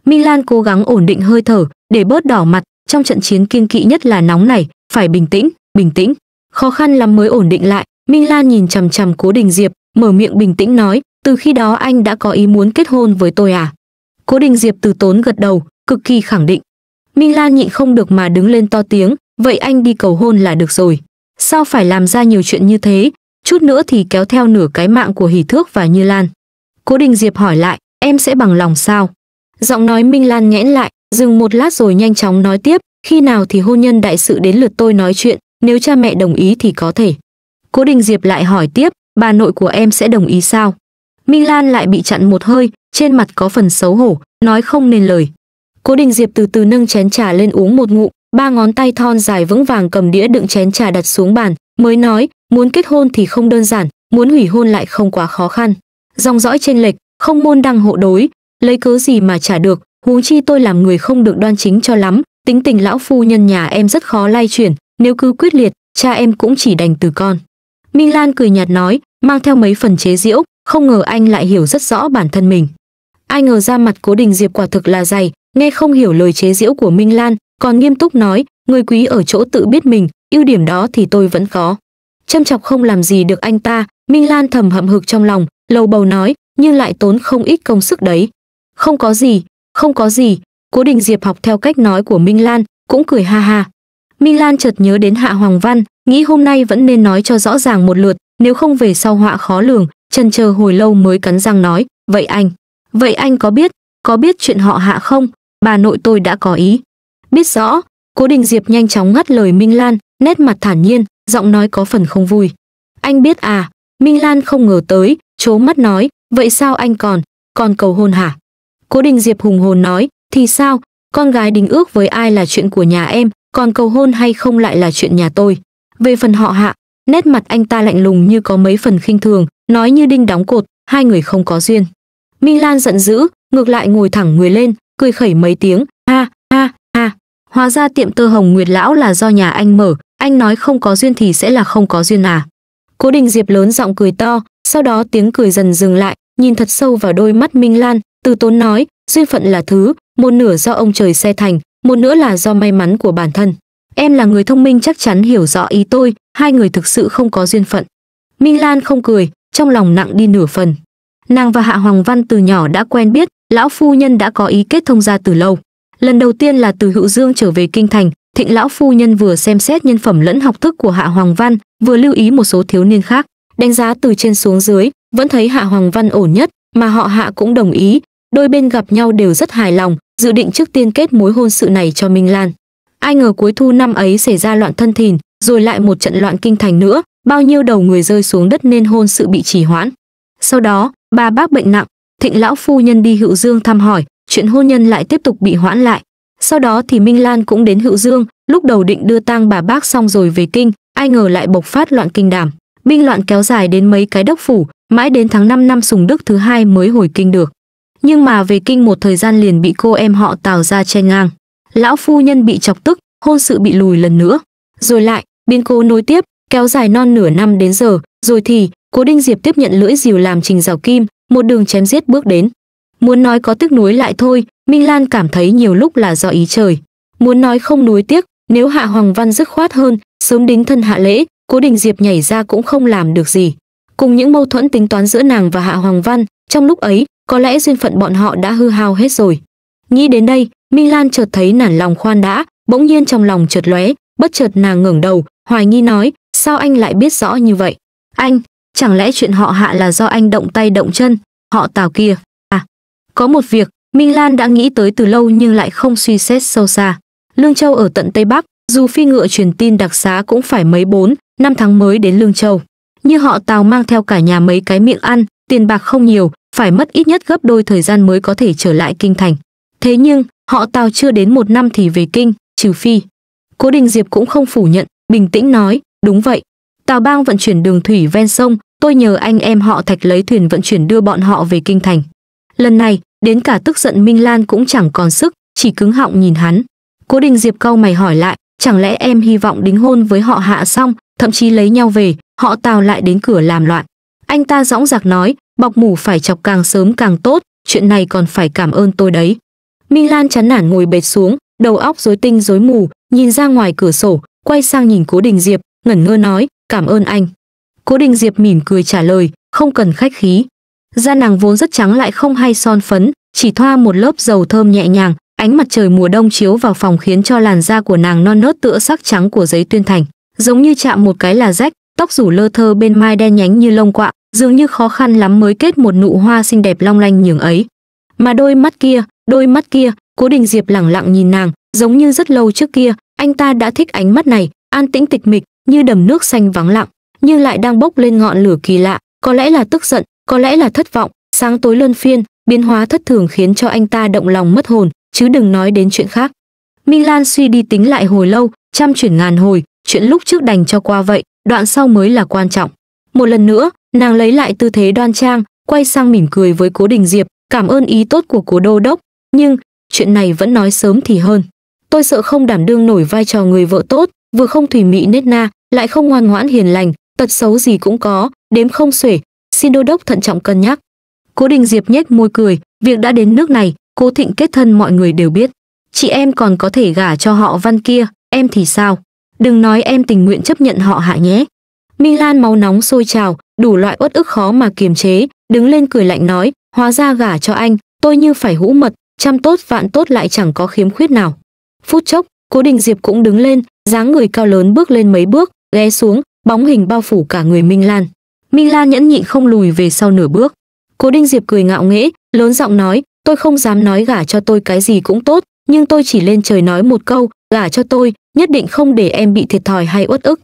milan cố gắng ổn định hơi thở để bớt đỏ mặt trong trận chiến kiên kỵ nhất là nóng này phải bình tĩnh bình tĩnh khó khăn lắm mới ổn định lại minh lan nhìn chằm chằm cố đình diệp mở miệng bình tĩnh nói từ khi đó anh đã có ý muốn kết hôn với tôi à cố đình diệp từ tốn gật đầu cực kỳ khẳng định Minh Lan nhịn không được mà đứng lên to tiếng, vậy anh đi cầu hôn là được rồi. Sao phải làm ra nhiều chuyện như thế, chút nữa thì kéo theo nửa cái mạng của Hỷ Thước và Như Lan. Cố Đình Diệp hỏi lại, em sẽ bằng lòng sao? Giọng nói Minh Lan nhẽn lại, dừng một lát rồi nhanh chóng nói tiếp, khi nào thì hôn nhân đại sự đến lượt tôi nói chuyện, nếu cha mẹ đồng ý thì có thể. Cố Đình Diệp lại hỏi tiếp, bà nội của em sẽ đồng ý sao? Minh Lan lại bị chặn một hơi, trên mặt có phần xấu hổ, nói không nên lời. Cố Đình Diệp từ từ nâng chén trà lên uống một ngụm, ba ngón tay thon dài vững vàng cầm đĩa đựng chén trà đặt xuống bàn, mới nói, muốn kết hôn thì không đơn giản, muốn hủy hôn lại không quá khó khăn. Dòng dõi chênh lệch, không môn đăng hộ đối, lấy cớ gì mà trả được, huống chi tôi làm người không được đoan chính cho lắm, tính tình lão phu nhân nhà em rất khó lay chuyển, nếu cứ quyết liệt, cha em cũng chỉ đành từ con. Minh Lan cười nhạt nói, mang theo mấy phần chế diễu, không ngờ anh lại hiểu rất rõ bản thân mình. Ai ngờ ra mặt Cố Đình Diệp quả thực là dày, nghe không hiểu lời chế giễu của Minh Lan, còn nghiêm túc nói, người quý ở chỗ tự biết mình, ưu điểm đó thì tôi vẫn có. Châm chọc không làm gì được anh ta, Minh Lan thầm hậm hực trong lòng, lầu bầu nói, nhưng lại tốn không ít công sức đấy. Không có gì, không có gì, Cố định Diệp học theo cách nói của Minh Lan, cũng cười ha ha. Minh Lan chợt nhớ đến Hạ Hoàng Văn, nghĩ hôm nay vẫn nên nói cho rõ ràng một lượt, nếu không về sau họa khó lường, chân chờ hồi lâu mới cắn răng nói, vậy anh, vậy anh có biết, có biết chuyện họ Hạ không? bà nội tôi đã có ý. Biết rõ, Cố Đình Diệp nhanh chóng ngắt lời Minh Lan, nét mặt thản nhiên, giọng nói có phần không vui. Anh biết à, Minh Lan không ngờ tới, chố mắt nói, vậy sao anh còn, còn cầu hôn hả? Cố Đình Diệp hùng hồn nói, thì sao, con gái đính ước với ai là chuyện của nhà em, còn cầu hôn hay không lại là chuyện nhà tôi. Về phần họ hạ, nét mặt anh ta lạnh lùng như có mấy phần khinh thường, nói như đinh đóng cột, hai người không có duyên. Minh Lan giận dữ, ngược lại ngồi thẳng người lên, cười khẩy mấy tiếng ha ha ha hóa ra tiệm tơ hồng nguyệt lão là do nhà anh mở anh nói không có duyên thì sẽ là không có duyên à cố đình diệp lớn giọng cười to sau đó tiếng cười dần dừng lại nhìn thật sâu vào đôi mắt minh lan từ tốn nói duyên phận là thứ một nửa do ông trời xe thành một nửa là do may mắn của bản thân em là người thông minh chắc chắn hiểu rõ ý tôi hai người thực sự không có duyên phận minh lan không cười trong lòng nặng đi nửa phần nàng và hạ hoàng văn từ nhỏ đã quen biết lão phu nhân đã có ý kết thông gia từ lâu lần đầu tiên là từ hữu dương trở về kinh thành thịnh lão phu nhân vừa xem xét nhân phẩm lẫn học thức của hạ hoàng văn vừa lưu ý một số thiếu niên khác đánh giá từ trên xuống dưới vẫn thấy hạ hoàng văn ổn nhất mà họ hạ cũng đồng ý đôi bên gặp nhau đều rất hài lòng dự định trước tiên kết mối hôn sự này cho minh lan ai ngờ cuối thu năm ấy xảy ra loạn thân thìn rồi lại một trận loạn kinh thành nữa bao nhiêu đầu người rơi xuống đất nên hôn sự bị trì hoãn sau đó bà bác bệnh nặng thịnh lão phu nhân đi hữu dương thăm hỏi chuyện hôn nhân lại tiếp tục bị hoãn lại sau đó thì minh lan cũng đến hữu dương lúc đầu định đưa tang bà bác xong rồi về kinh ai ngờ lại bộc phát loạn kinh đảm binh loạn kéo dài đến mấy cái đốc phủ mãi đến tháng 5 năm sùng đức thứ hai mới hồi kinh được nhưng mà về kinh một thời gian liền bị cô em họ tào ra chen ngang lão phu nhân bị chọc tức hôn sự bị lùi lần nữa rồi lại biến cố nối tiếp kéo dài non nửa năm đến giờ rồi thì cố đinh diệp tiếp nhận lưỡi diều làm trình rào kim một đường chém giết bước đến. Muốn nói có tức nuối lại thôi, Minh Lan cảm thấy nhiều lúc là do ý trời. Muốn nói không nuối tiếc, nếu Hạ Hoàng Văn dứt khoát hơn, sớm đính thân hạ lễ, Cố Đình Diệp nhảy ra cũng không làm được gì. Cùng những mâu thuẫn tính toán giữa nàng và Hạ Hoàng Văn, trong lúc ấy, có lẽ duyên phận bọn họ đã hư hao hết rồi. Nghĩ đến đây, Minh Lan chợt thấy nản lòng khoan đã, bỗng nhiên trong lòng chợt lóe, bất chợt nàng ngẩng đầu, hoài nghi nói, sao anh lại biết rõ như vậy? Anh, chẳng lẽ chuyện họ hạ là do anh động tay động chân, họ tào kia. À, có một việc, Minh Lan đã nghĩ tới từ lâu nhưng lại không suy xét sâu xa. Lương Châu ở tận Tây Bắc, dù phi ngựa truyền tin đặc xá cũng phải mấy bốn, năm tháng mới đến Lương Châu. như họ tào mang theo cả nhà mấy cái miệng ăn, tiền bạc không nhiều, phải mất ít nhất gấp đôi thời gian mới có thể trở lại kinh thành. Thế nhưng, họ tào chưa đến một năm thì về kinh, trừ phi. Cố Đình Diệp cũng không phủ nhận, bình tĩnh nói, đúng vậy. Tào Bang vận chuyển đường thủy ven sông, tôi nhờ anh em họ thạch lấy thuyền vận chuyển đưa bọn họ về kinh thành lần này đến cả tức giận minh lan cũng chẳng còn sức chỉ cứng họng nhìn hắn cố đình diệp cau mày hỏi lại chẳng lẽ em hy vọng đính hôn với họ hạ xong thậm chí lấy nhau về họ tào lại đến cửa làm loạn anh ta dõng dạc nói bọc mủ phải chọc càng sớm càng tốt chuyện này còn phải cảm ơn tôi đấy minh lan chán nản ngồi bệt xuống đầu óc rối tinh rối mù nhìn ra ngoài cửa sổ quay sang nhìn cố đình diệp ngẩn ngơ nói cảm ơn anh Cố Đình Diệp mỉm cười trả lời, không cần khách khí. Da nàng vốn rất trắng lại không hay son phấn, chỉ thoa một lớp dầu thơm nhẹ nhàng, ánh mặt trời mùa đông chiếu vào phòng khiến cho làn da của nàng non nớt tựa sắc trắng của giấy tuyên thành, giống như chạm một cái là rách, tóc rủ lơ thơ bên mai đen nhánh như lông quạ, dường như khó khăn lắm mới kết một nụ hoa xinh đẹp long lanh nhường ấy. Mà đôi mắt kia, đôi mắt kia, Cố Đình Diệp lặng lặng nhìn nàng, giống như rất lâu trước kia, anh ta đã thích ánh mắt này, an tĩnh tịch mịch, như đầm nước xanh vắng lặng như lại đang bốc lên ngọn lửa kỳ lạ, có lẽ là tức giận, có lẽ là thất vọng, sáng tối luân phiên, biến hóa thất thường khiến cho anh ta động lòng mất hồn, chứ đừng nói đến chuyện khác. Minh Lan suy đi tính lại hồi lâu, trăm chuyển ngàn hồi, chuyện lúc trước đành cho qua vậy, đoạn sau mới là quan trọng. Một lần nữa, nàng lấy lại tư thế đoan trang, quay sang mỉm cười với Cố Đình Diệp, cảm ơn ý tốt của Cố Đô Đốc, nhưng chuyện này vẫn nói sớm thì hơn. Tôi sợ không đảm đương nổi vai trò người vợ tốt, vừa không thủy mị nết na, lại không ngoan ngoãn hiền lành, tật xấu gì cũng có, đếm không xuể, xin đô đốc thận trọng cân nhắc. Cố Đình Diệp nhếch môi cười, việc đã đến nước này, Cố Thịnh kết thân mọi người đều biết. Chị em còn có thể gả cho họ Văn kia, em thì sao? Đừng nói em tình nguyện chấp nhận họ hạ nhé. Minh Lan máu nóng sôi trào, đủ loại uất ức khó mà kiềm chế, đứng lên cười lạnh nói, hóa ra gả cho anh, tôi như phải hũ mật, trăm tốt vạn tốt lại chẳng có khiếm khuyết nào. Phút chốc, Cố Đình Diệp cũng đứng lên, dáng người cao lớn bước lên mấy bước, ghé xuống, bóng hình bao phủ cả người Minh Lan. Minh Lan nhẫn nhịn không lùi về sau nửa bước. Cố Đinh Diệp cười ngạo nghễ, lớn giọng nói, tôi không dám nói gả cho tôi cái gì cũng tốt, nhưng tôi chỉ lên trời nói một câu, gả cho tôi, nhất định không để em bị thiệt thòi hay uất ức.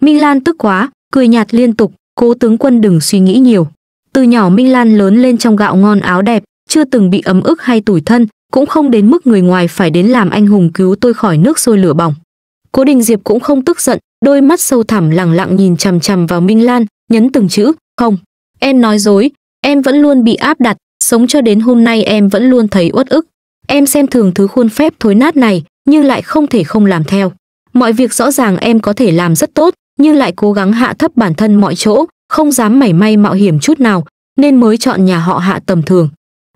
Minh Lan tức quá, cười nhạt liên tục, cố tướng quân đừng suy nghĩ nhiều. Từ nhỏ Minh Lan lớn lên trong gạo ngon áo đẹp, chưa từng bị ấm ức hay tủi thân, cũng không đến mức người ngoài phải đến làm anh hùng cứu tôi khỏi nước sôi lửa bỏng. Cố Đình Diệp cũng không tức giận, đôi mắt sâu thẳm lẳng lặng nhìn chằm chằm vào Minh Lan, nhấn từng chữ, "Không, em nói dối, em vẫn luôn bị áp đặt, sống cho đến hôm nay em vẫn luôn thấy uất ức. Em xem thường thứ khuôn phép thối nát này, nhưng lại không thể không làm theo. Mọi việc rõ ràng em có thể làm rất tốt, nhưng lại cố gắng hạ thấp bản thân mọi chỗ, không dám mảy may mạo hiểm chút nào, nên mới chọn nhà họ Hạ tầm thường."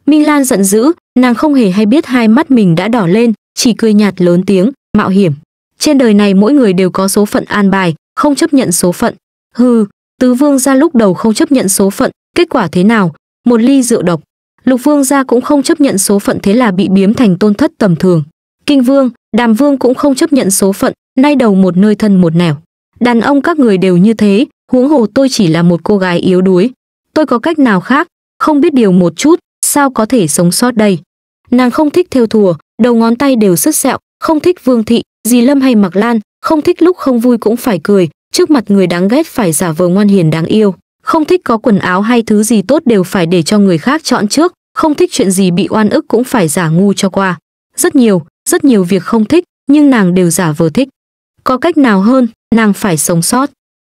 Minh Lan giận dữ, nàng không hề hay biết hai mắt mình đã đỏ lên, chỉ cười nhạt lớn tiếng, "Mạo hiểm, trên đời này mỗi người đều có số phận an bài, không chấp nhận số phận. Hừ, tứ vương gia lúc đầu không chấp nhận số phận, kết quả thế nào? Một ly rượu độc. Lục vương gia cũng không chấp nhận số phận thế là bị biếm thành tôn thất tầm thường. Kinh vương, đàm vương cũng không chấp nhận số phận, nay đầu một nơi thân một nẻo. Đàn ông các người đều như thế, huống hồ tôi chỉ là một cô gái yếu đuối. Tôi có cách nào khác, không biết điều một chút, sao có thể sống sót đây. Nàng không thích theo thùa, đầu ngón tay đều sứt sẹo, không thích vương thị, dì lâm hay mặc lan không thích lúc không vui cũng phải cười trước mặt người đáng ghét phải giả vờ ngoan hiền đáng yêu không thích có quần áo hay thứ gì tốt đều phải để cho người khác chọn trước không thích chuyện gì bị oan ức cũng phải giả ngu cho qua rất nhiều rất nhiều việc không thích nhưng nàng đều giả vờ thích có cách nào hơn nàng phải sống sót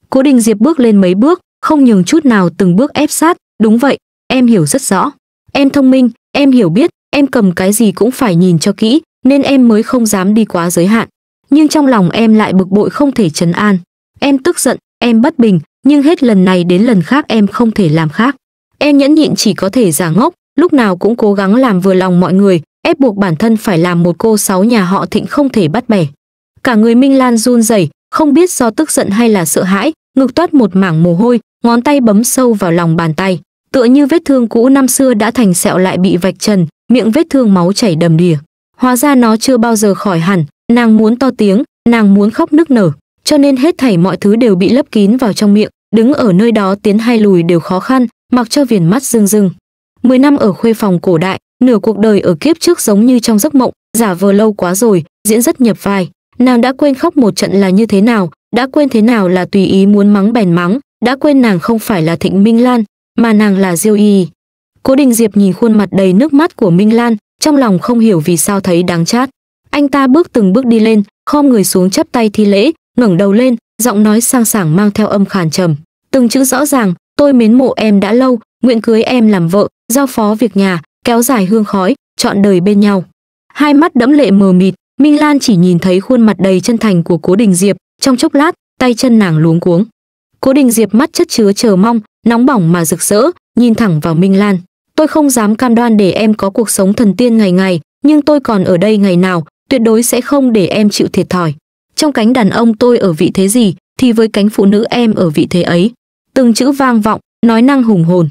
cố định diệp bước lên mấy bước không nhường chút nào từng bước ép sát đúng vậy em hiểu rất rõ em thông minh em hiểu biết em cầm cái gì cũng phải nhìn cho kỹ nên em mới không dám đi quá giới hạn nhưng trong lòng em lại bực bội không thể chấn an. Em tức giận, em bất bình, nhưng hết lần này đến lần khác em không thể làm khác. Em nhẫn nhịn chỉ có thể giả ngốc, lúc nào cũng cố gắng làm vừa lòng mọi người, ép buộc bản thân phải làm một cô sáu nhà họ Thịnh không thể bắt bẻ. Cả người Minh Lan run rẩy, không biết do tức giận hay là sợ hãi, ngực toát một mảng mồ hôi, ngón tay bấm sâu vào lòng bàn tay, tựa như vết thương cũ năm xưa đã thành sẹo lại bị vạch trần, miệng vết thương máu chảy đầm đìa. Hóa ra nó chưa bao giờ khỏi hẳn, nàng muốn to tiếng nàng muốn khóc nức nở cho nên hết thảy mọi thứ đều bị lấp kín vào trong miệng đứng ở nơi đó tiến hay lùi đều khó khăn mặc cho viền mắt rưng rưng mười năm ở khuê phòng cổ đại nửa cuộc đời ở kiếp trước giống như trong giấc mộng giả vờ lâu quá rồi diễn rất nhập vai nàng đã quên khóc một trận là như thế nào đã quên thế nào là tùy ý muốn mắng bèn mắng đã quên nàng không phải là thịnh minh lan mà nàng là diêu y cố đình diệp nhìn khuôn mặt đầy nước mắt của minh lan trong lòng không hiểu vì sao thấy đáng chát anh ta bước từng bước đi lên khom người xuống chắp tay thi lễ ngẩng đầu lên giọng nói sang sảng mang theo âm khàn trầm từng chữ rõ ràng tôi mến mộ em đã lâu nguyện cưới em làm vợ giao phó việc nhà kéo dài hương khói chọn đời bên nhau hai mắt đẫm lệ mờ mịt minh lan chỉ nhìn thấy khuôn mặt đầy chân thành của cố đình diệp trong chốc lát tay chân nàng luống cuống cố đình diệp mắt chất chứa chờ mong nóng bỏng mà rực rỡ nhìn thẳng vào minh lan tôi không dám cam đoan để em có cuộc sống thần tiên ngày ngày nhưng tôi còn ở đây ngày nào tuyệt đối sẽ không để em chịu thiệt thòi. Trong cánh đàn ông tôi ở vị thế gì, thì với cánh phụ nữ em ở vị thế ấy. Từng chữ vang vọng, nói năng hùng hồn.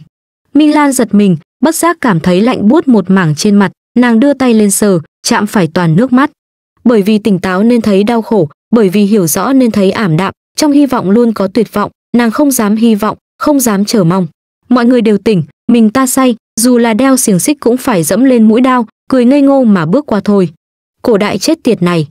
milan giật mình, bất giác cảm thấy lạnh buốt một mảng trên mặt, nàng đưa tay lên sờ, chạm phải toàn nước mắt. Bởi vì tỉnh táo nên thấy đau khổ, bởi vì hiểu rõ nên thấy ảm đạm, trong hy vọng luôn có tuyệt vọng, nàng không dám hy vọng, không dám chờ mong. Mọi người đều tỉnh, mình ta say, dù là đeo xiềng xích cũng phải dẫm lên mũi đao, cười ngây ngô mà bước qua thôi cổ đại chết tiệt này.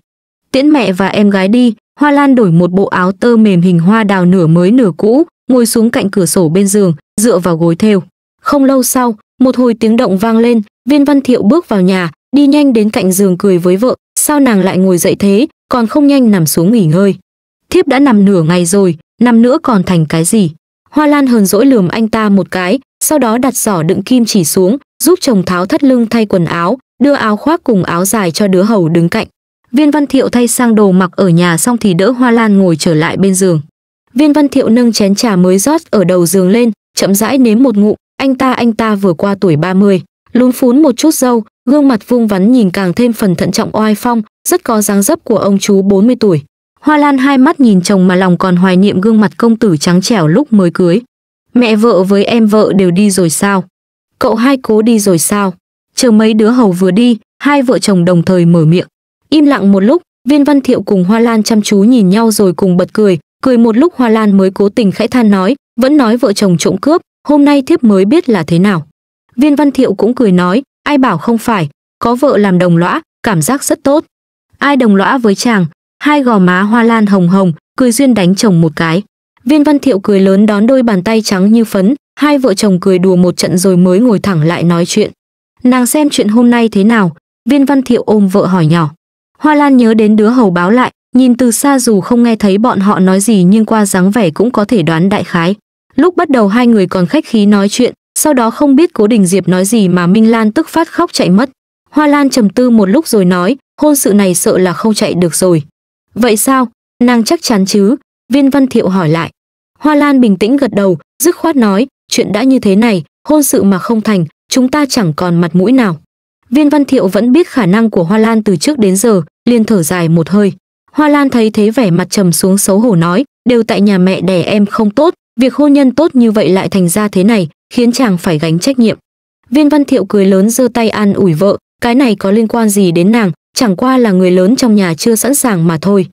Tiễn mẹ và em gái đi, Hoa Lan đổi một bộ áo tơ mềm hình hoa đào nửa mới nửa cũ, ngồi xuống cạnh cửa sổ bên giường, dựa vào gối thêu. Không lâu sau, một hồi tiếng động vang lên, Viên Văn Thiệu bước vào nhà, đi nhanh đến cạnh giường cười với vợ, sao nàng lại ngồi dậy thế, còn không nhanh nằm xuống nghỉ ngơi. Thiếp đã nằm nửa ngày rồi, nằm nữa còn thành cái gì? Hoa Lan hờn dỗi lườm anh ta một cái, sau đó đặt giỏ đựng kim chỉ xuống, giúp chồng tháo thắt lưng thay quần áo, đưa áo khoác cùng áo dài cho đứa hầu đứng cạnh. Viên Văn Thiệu thay sang đồ mặc ở nhà xong thì đỡ Hoa Lan ngồi trở lại bên giường. Viên Văn Thiệu nâng chén trà mới rót ở đầu giường lên, chậm rãi nếm một ngụm, anh ta anh ta vừa qua tuổi 30, lún phún một chút râu, gương mặt vuông vắn nhìn càng thêm phần thận trọng oai phong, rất có dáng dấp của ông chú 40 tuổi. Hoa Lan hai mắt nhìn chồng mà lòng còn hoài niệm gương mặt công tử trắng trẻo lúc mới cưới. Mẹ vợ với em vợ đều đi rồi sao? Cậu hai cố đi rồi sao? chờ mấy đứa hầu vừa đi hai vợ chồng đồng thời mở miệng im lặng một lúc viên văn thiệu cùng hoa lan chăm chú nhìn nhau rồi cùng bật cười cười một lúc hoa lan mới cố tình khẽ than nói vẫn nói vợ chồng trộm cướp hôm nay thiếp mới biết là thế nào viên văn thiệu cũng cười nói ai bảo không phải có vợ làm đồng lõa cảm giác rất tốt ai đồng lõa với chàng hai gò má hoa lan hồng hồng cười duyên đánh chồng một cái viên văn thiệu cười lớn đón đôi bàn tay trắng như phấn hai vợ chồng cười đùa một trận rồi mới ngồi thẳng lại nói chuyện nàng xem chuyện hôm nay thế nào viên văn thiệu ôm vợ hỏi nhỏ hoa lan nhớ đến đứa hầu báo lại nhìn từ xa dù không nghe thấy bọn họ nói gì nhưng qua dáng vẻ cũng có thể đoán đại khái lúc bắt đầu hai người còn khách khí nói chuyện sau đó không biết cố đình diệp nói gì mà minh lan tức phát khóc chạy mất hoa lan trầm tư một lúc rồi nói hôn sự này sợ là không chạy được rồi vậy sao nàng chắc chắn chứ viên văn thiệu hỏi lại hoa lan bình tĩnh gật đầu dứt khoát nói chuyện đã như thế này hôn sự mà không thành chúng ta chẳng còn mặt mũi nào. Viên Văn Thiệu vẫn biết khả năng của Hoa Lan từ trước đến giờ, liền thở dài một hơi. Hoa Lan thấy thế vẻ mặt trầm xuống xấu hổ nói, đều tại nhà mẹ đẻ em không tốt, việc hôn nhân tốt như vậy lại thành ra thế này, khiến chàng phải gánh trách nhiệm. Viên Văn Thiệu cười lớn giơ tay an ủi vợ, cái này có liên quan gì đến nàng, chẳng qua là người lớn trong nhà chưa sẵn sàng mà thôi.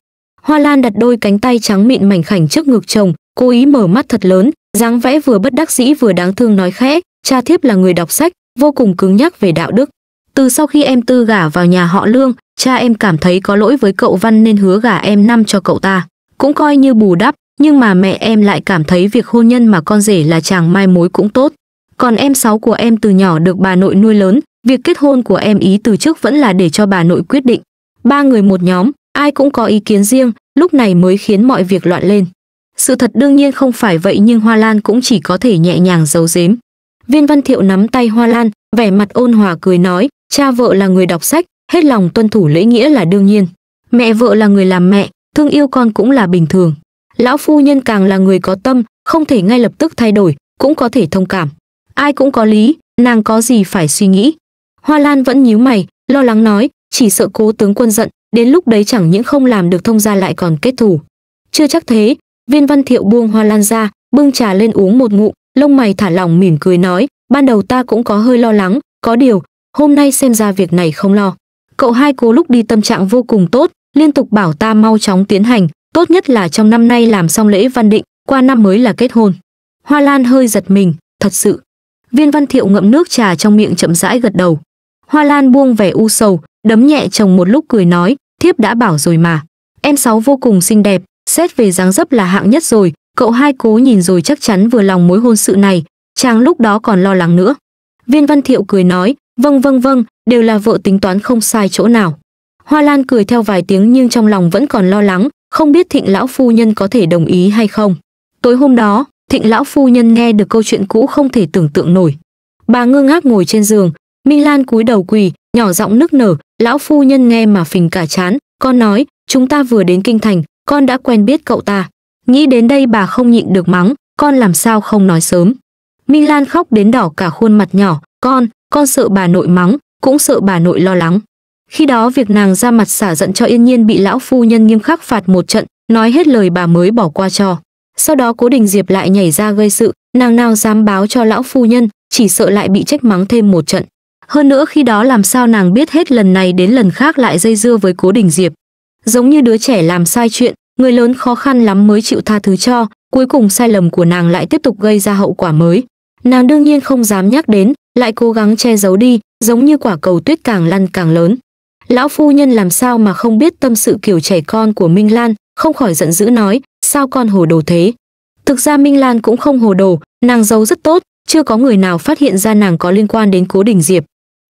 Hoa Lan đặt đôi cánh tay trắng mịn mảnh khảnh trước ngực chồng, cố ý mở mắt thật lớn, dáng vẽ vừa bất đắc dĩ vừa đáng thương nói khẽ, Cha thiếp là người đọc sách, vô cùng cứng nhắc về đạo đức. Từ sau khi em tư gả vào nhà họ Lương, cha em cảm thấy có lỗi với cậu Văn nên hứa gả em năm cho cậu ta, cũng coi như bù đắp, nhưng mà mẹ em lại cảm thấy việc hôn nhân mà con rể là chàng mai mối cũng tốt. Còn em sáu của em từ nhỏ được bà nội nuôi lớn, việc kết hôn của em ý từ trước vẫn là để cho bà nội quyết định. Ba người một nhóm, ai cũng có ý kiến riêng, lúc này mới khiến mọi việc loạn lên. Sự thật đương nhiên không phải vậy nhưng Hoa Lan cũng chỉ có thể nhẹ nhàng giấu giếm. Viên Văn Thiệu nắm tay Hoa Lan, vẻ mặt ôn hòa cười nói, cha vợ là người đọc sách, hết lòng tuân thủ lễ nghĩa là đương nhiên. Mẹ vợ là người làm mẹ, thương yêu con cũng là bình thường. Lão phu nhân càng là người có tâm, không thể ngay lập tức thay đổi, cũng có thể thông cảm. Ai cũng có lý, nàng có gì phải suy nghĩ. Hoa Lan vẫn nhíu mày, lo lắng nói, chỉ sợ cố tướng quân giận, đến lúc đấy chẳng những không làm được thông gia lại còn kết thù. Chưa chắc thế, viên văn thiệu buông Hoa Lan ra, bưng trà lên uống một ngụm, lông mày thả lỏng mỉm cười nói, ban đầu ta cũng có hơi lo lắng, có điều, hôm nay xem ra việc này không lo. Cậu hai cố lúc đi tâm trạng vô cùng tốt, liên tục bảo ta mau chóng tiến hành, tốt nhất là trong năm nay làm xong lễ văn định, qua năm mới là kết hôn. Hoa Lan hơi giật mình, thật sự. Viên Văn Thiệu ngậm nước trà trong miệng chậm rãi gật đầu. Hoa Lan buông vẻ u sầu, đấm nhẹ chồng một lúc cười nói, thiếp đã bảo rồi mà. Em sáu vô cùng xinh đẹp, xét về dáng dấp là hạng nhất rồi, Cậu hai cố nhìn rồi chắc chắn vừa lòng mối hôn sự này, chàng lúc đó còn lo lắng nữa. Viên Văn Thiệu cười nói, vâng vâng vâng, đều là vợ tính toán không sai chỗ nào. Hoa Lan cười theo vài tiếng nhưng trong lòng vẫn còn lo lắng, không biết thịnh lão phu nhân có thể đồng ý hay không. Tối hôm đó, thịnh lão phu nhân nghe được câu chuyện cũ không thể tưởng tượng nổi. Bà ngơ ngác ngồi trên giường, Minh Lan cúi đầu quỳ, nhỏ giọng nức nở, lão phu nhân nghe mà phình cả chán, con nói, chúng ta vừa đến kinh thành, con đã quen biết cậu ta. Nghĩ đến đây bà không nhịn được mắng, con làm sao không nói sớm. Minh Lan khóc đến đỏ cả khuôn mặt nhỏ, con, con sợ bà nội mắng, cũng sợ bà nội lo lắng. Khi đó việc nàng ra mặt xả giận cho yên nhiên bị lão phu nhân nghiêm khắc phạt một trận, nói hết lời bà mới bỏ qua cho. Sau đó cố đình diệp lại nhảy ra gây sự, nàng nào dám báo cho lão phu nhân, chỉ sợ lại bị trách mắng thêm một trận. Hơn nữa khi đó làm sao nàng biết hết lần này đến lần khác lại dây dưa với cố đình diệp. Giống như đứa trẻ làm sai chuyện, người lớn khó khăn lắm mới chịu tha thứ cho cuối cùng sai lầm của nàng lại tiếp tục gây ra hậu quả mới nàng đương nhiên không dám nhắc đến lại cố gắng che giấu đi giống như quả cầu tuyết càng lăn càng lớn lão phu nhân làm sao mà không biết tâm sự kiểu trẻ con của minh lan không khỏi giận dữ nói sao con hồ đồ thế thực ra minh lan cũng không hồ đồ nàng giấu rất tốt chưa có người nào phát hiện ra nàng có liên quan đến cố đình diệp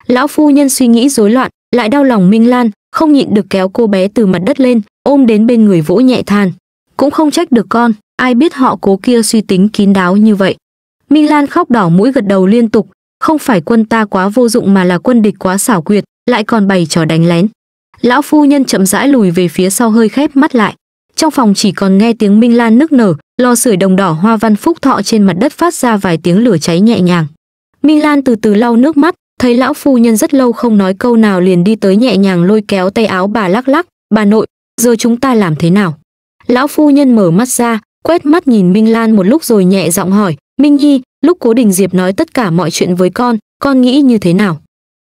lão phu nhân suy nghĩ rối loạn lại đau lòng minh lan không nhịn được kéo cô bé từ mặt đất lên, ôm đến bên người vỗ nhẹ than. Cũng không trách được con, ai biết họ cố kia suy tính kín đáo như vậy. Minh Lan khóc đỏ mũi gật đầu liên tục, không phải quân ta quá vô dụng mà là quân địch quá xảo quyệt, lại còn bày trò đánh lén. Lão phu nhân chậm rãi lùi về phía sau hơi khép mắt lại. Trong phòng chỉ còn nghe tiếng Minh Lan nức nở, lò sưởi đồng đỏ hoa văn phúc thọ trên mặt đất phát ra vài tiếng lửa cháy nhẹ nhàng. Minh Lan từ từ lau nước mắt, thấy lão phu nhân rất lâu không nói câu nào liền đi tới nhẹ nhàng lôi kéo tay áo bà lắc lắc bà nội giờ chúng ta làm thế nào lão phu nhân mở mắt ra quét mắt nhìn minh lan một lúc rồi nhẹ giọng hỏi minh nhi lúc cố đình diệp nói tất cả mọi chuyện với con con nghĩ như thế nào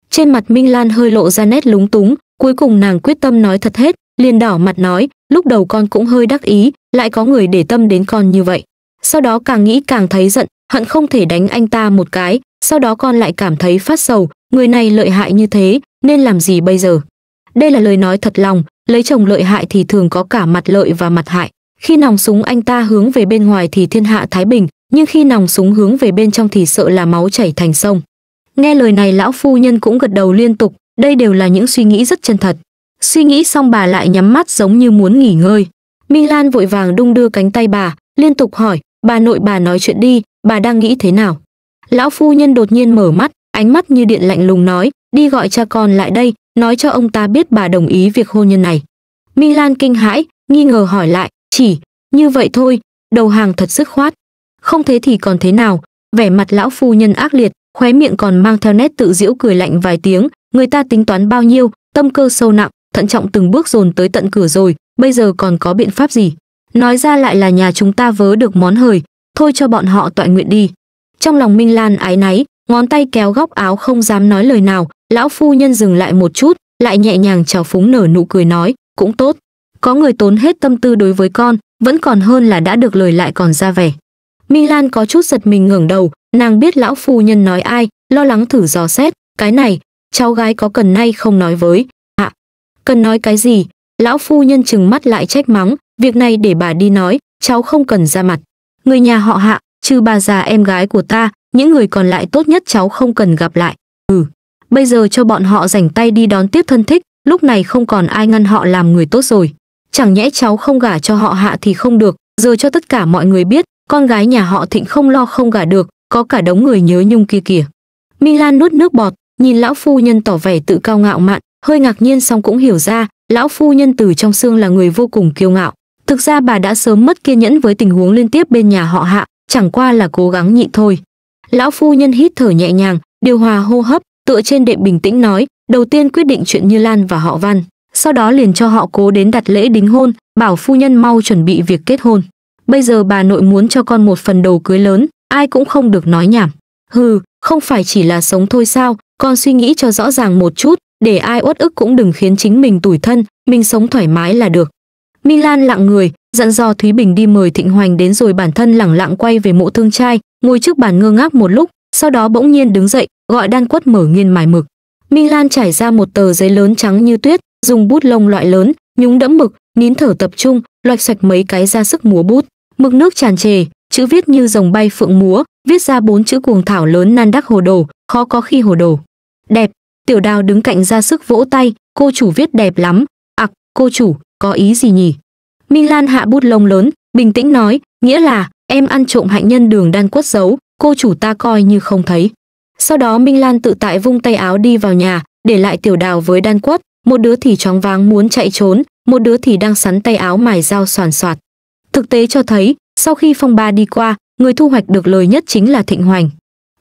trên mặt minh lan hơi lộ ra nét lúng túng cuối cùng nàng quyết tâm nói thật hết liền đỏ mặt nói lúc đầu con cũng hơi đắc ý lại có người để tâm đến con như vậy sau đó càng nghĩ càng thấy giận hận không thể đánh anh ta một cái sau đó con lại cảm thấy phát sầu, người này lợi hại như thế, nên làm gì bây giờ? Đây là lời nói thật lòng, lấy chồng lợi hại thì thường có cả mặt lợi và mặt hại. Khi nòng súng anh ta hướng về bên ngoài thì thiên hạ thái bình, nhưng khi nòng súng hướng về bên trong thì sợ là máu chảy thành sông. Nghe lời này lão phu nhân cũng gật đầu liên tục, đây đều là những suy nghĩ rất chân thật. Suy nghĩ xong bà lại nhắm mắt giống như muốn nghỉ ngơi. milan vội vàng đung đưa cánh tay bà, liên tục hỏi, bà nội bà nói chuyện đi, bà đang nghĩ thế nào? Lão phu nhân đột nhiên mở mắt, ánh mắt như điện lạnh lùng nói, đi gọi cha con lại đây, nói cho ông ta biết bà đồng ý việc hôn nhân này. Minh Lan kinh hãi, nghi ngờ hỏi lại, chỉ, như vậy thôi, đầu hàng thật sức khoát. Không thế thì còn thế nào, vẻ mặt lão phu nhân ác liệt, khóe miệng còn mang theo nét tự giễu cười lạnh vài tiếng, người ta tính toán bao nhiêu, tâm cơ sâu nặng, thận trọng từng bước dồn tới tận cửa rồi, bây giờ còn có biện pháp gì. Nói ra lại là nhà chúng ta vớ được món hời, thôi cho bọn họ tọa nguyện đi. Trong lòng Minh Lan ái náy, ngón tay kéo góc áo không dám nói lời nào, lão phu nhân dừng lại một chút, lại nhẹ nhàng trào phúng nở nụ cười nói, cũng tốt. Có người tốn hết tâm tư đối với con, vẫn còn hơn là đã được lời lại còn ra vẻ. Minh Lan có chút giật mình ngẩng đầu, nàng biết lão phu nhân nói ai, lo lắng thử dò xét, cái này, cháu gái có cần nay không nói với, ạ, à, cần nói cái gì, lão phu nhân chừng mắt lại trách mắng, việc này để bà đi nói, cháu không cần ra mặt. Người nhà họ hạ, trừ bà già em gái của ta, những người còn lại tốt nhất cháu không cần gặp lại. Ừ, bây giờ cho bọn họ rảnh tay đi đón tiếp thân thích, lúc này không còn ai ngăn họ làm người tốt rồi. Chẳng nhẽ cháu không gả cho họ hạ thì không được, giờ cho tất cả mọi người biết, con gái nhà họ thịnh không lo không gả được, có cả đống người nhớ nhung kia kìa. milan nuốt nước bọt, nhìn lão phu nhân tỏ vẻ tự cao ngạo mạn, hơi ngạc nhiên xong cũng hiểu ra, lão phu nhân từ trong xương là người vô cùng kiêu ngạo. Thực ra bà đã sớm mất kiên nhẫn với tình huống liên tiếp bên nhà họ hạ, chẳng qua là cố gắng nhịn thôi. Lão phu nhân hít thở nhẹ nhàng, điều hòa hô hấp, tựa trên đệm bình tĩnh nói, đầu tiên quyết định chuyện Như Lan và họ Văn, sau đó liền cho họ cố đến đặt lễ đính hôn, bảo phu nhân mau chuẩn bị việc kết hôn. Bây giờ bà nội muốn cho con một phần đầu cưới lớn, ai cũng không được nói nhảm. Hừ, không phải chỉ là sống thôi sao, con suy nghĩ cho rõ ràng một chút, để ai uất ức cũng đừng khiến chính mình tủi thân, mình sống thoải mái là được. Milan lặng người, dặn dò Thúy Bình đi mời Thịnh Hoành đến rồi bản thân lẳng lặng quay về mộ thương trai, ngồi trước bàn ngơ ngác một lúc, sau đó bỗng nhiên đứng dậy, gọi đan quất mở nghiên mài mực. Minh Lan trải ra một tờ giấy lớn trắng như tuyết, dùng bút lông loại lớn, nhúng đẫm mực, nín thở tập trung, loạch xoạch mấy cái ra sức múa bút. Mực nước tràn trề, chữ viết như rồng bay phượng múa, viết ra bốn chữ cuồng thảo lớn nan đắc hồ đồ, khó có khi hồ đồ. Đẹp, tiểu đào đứng cạnh ra sức vỗ tay, cô chủ viết đẹp lắm. Ặc, cô chủ, có ý gì nhỉ? minh lan hạ bút lông lớn bình tĩnh nói nghĩa là em ăn trộm hạnh nhân đường đan quất giấu cô chủ ta coi như không thấy sau đó minh lan tự tại vung tay áo đi vào nhà để lại tiểu đào với đan quất một đứa thì chóng váng muốn chạy trốn một đứa thì đang sắn tay áo mài dao soàn soạt thực tế cho thấy sau khi phong ba đi qua người thu hoạch được lời nhất chính là thịnh hoành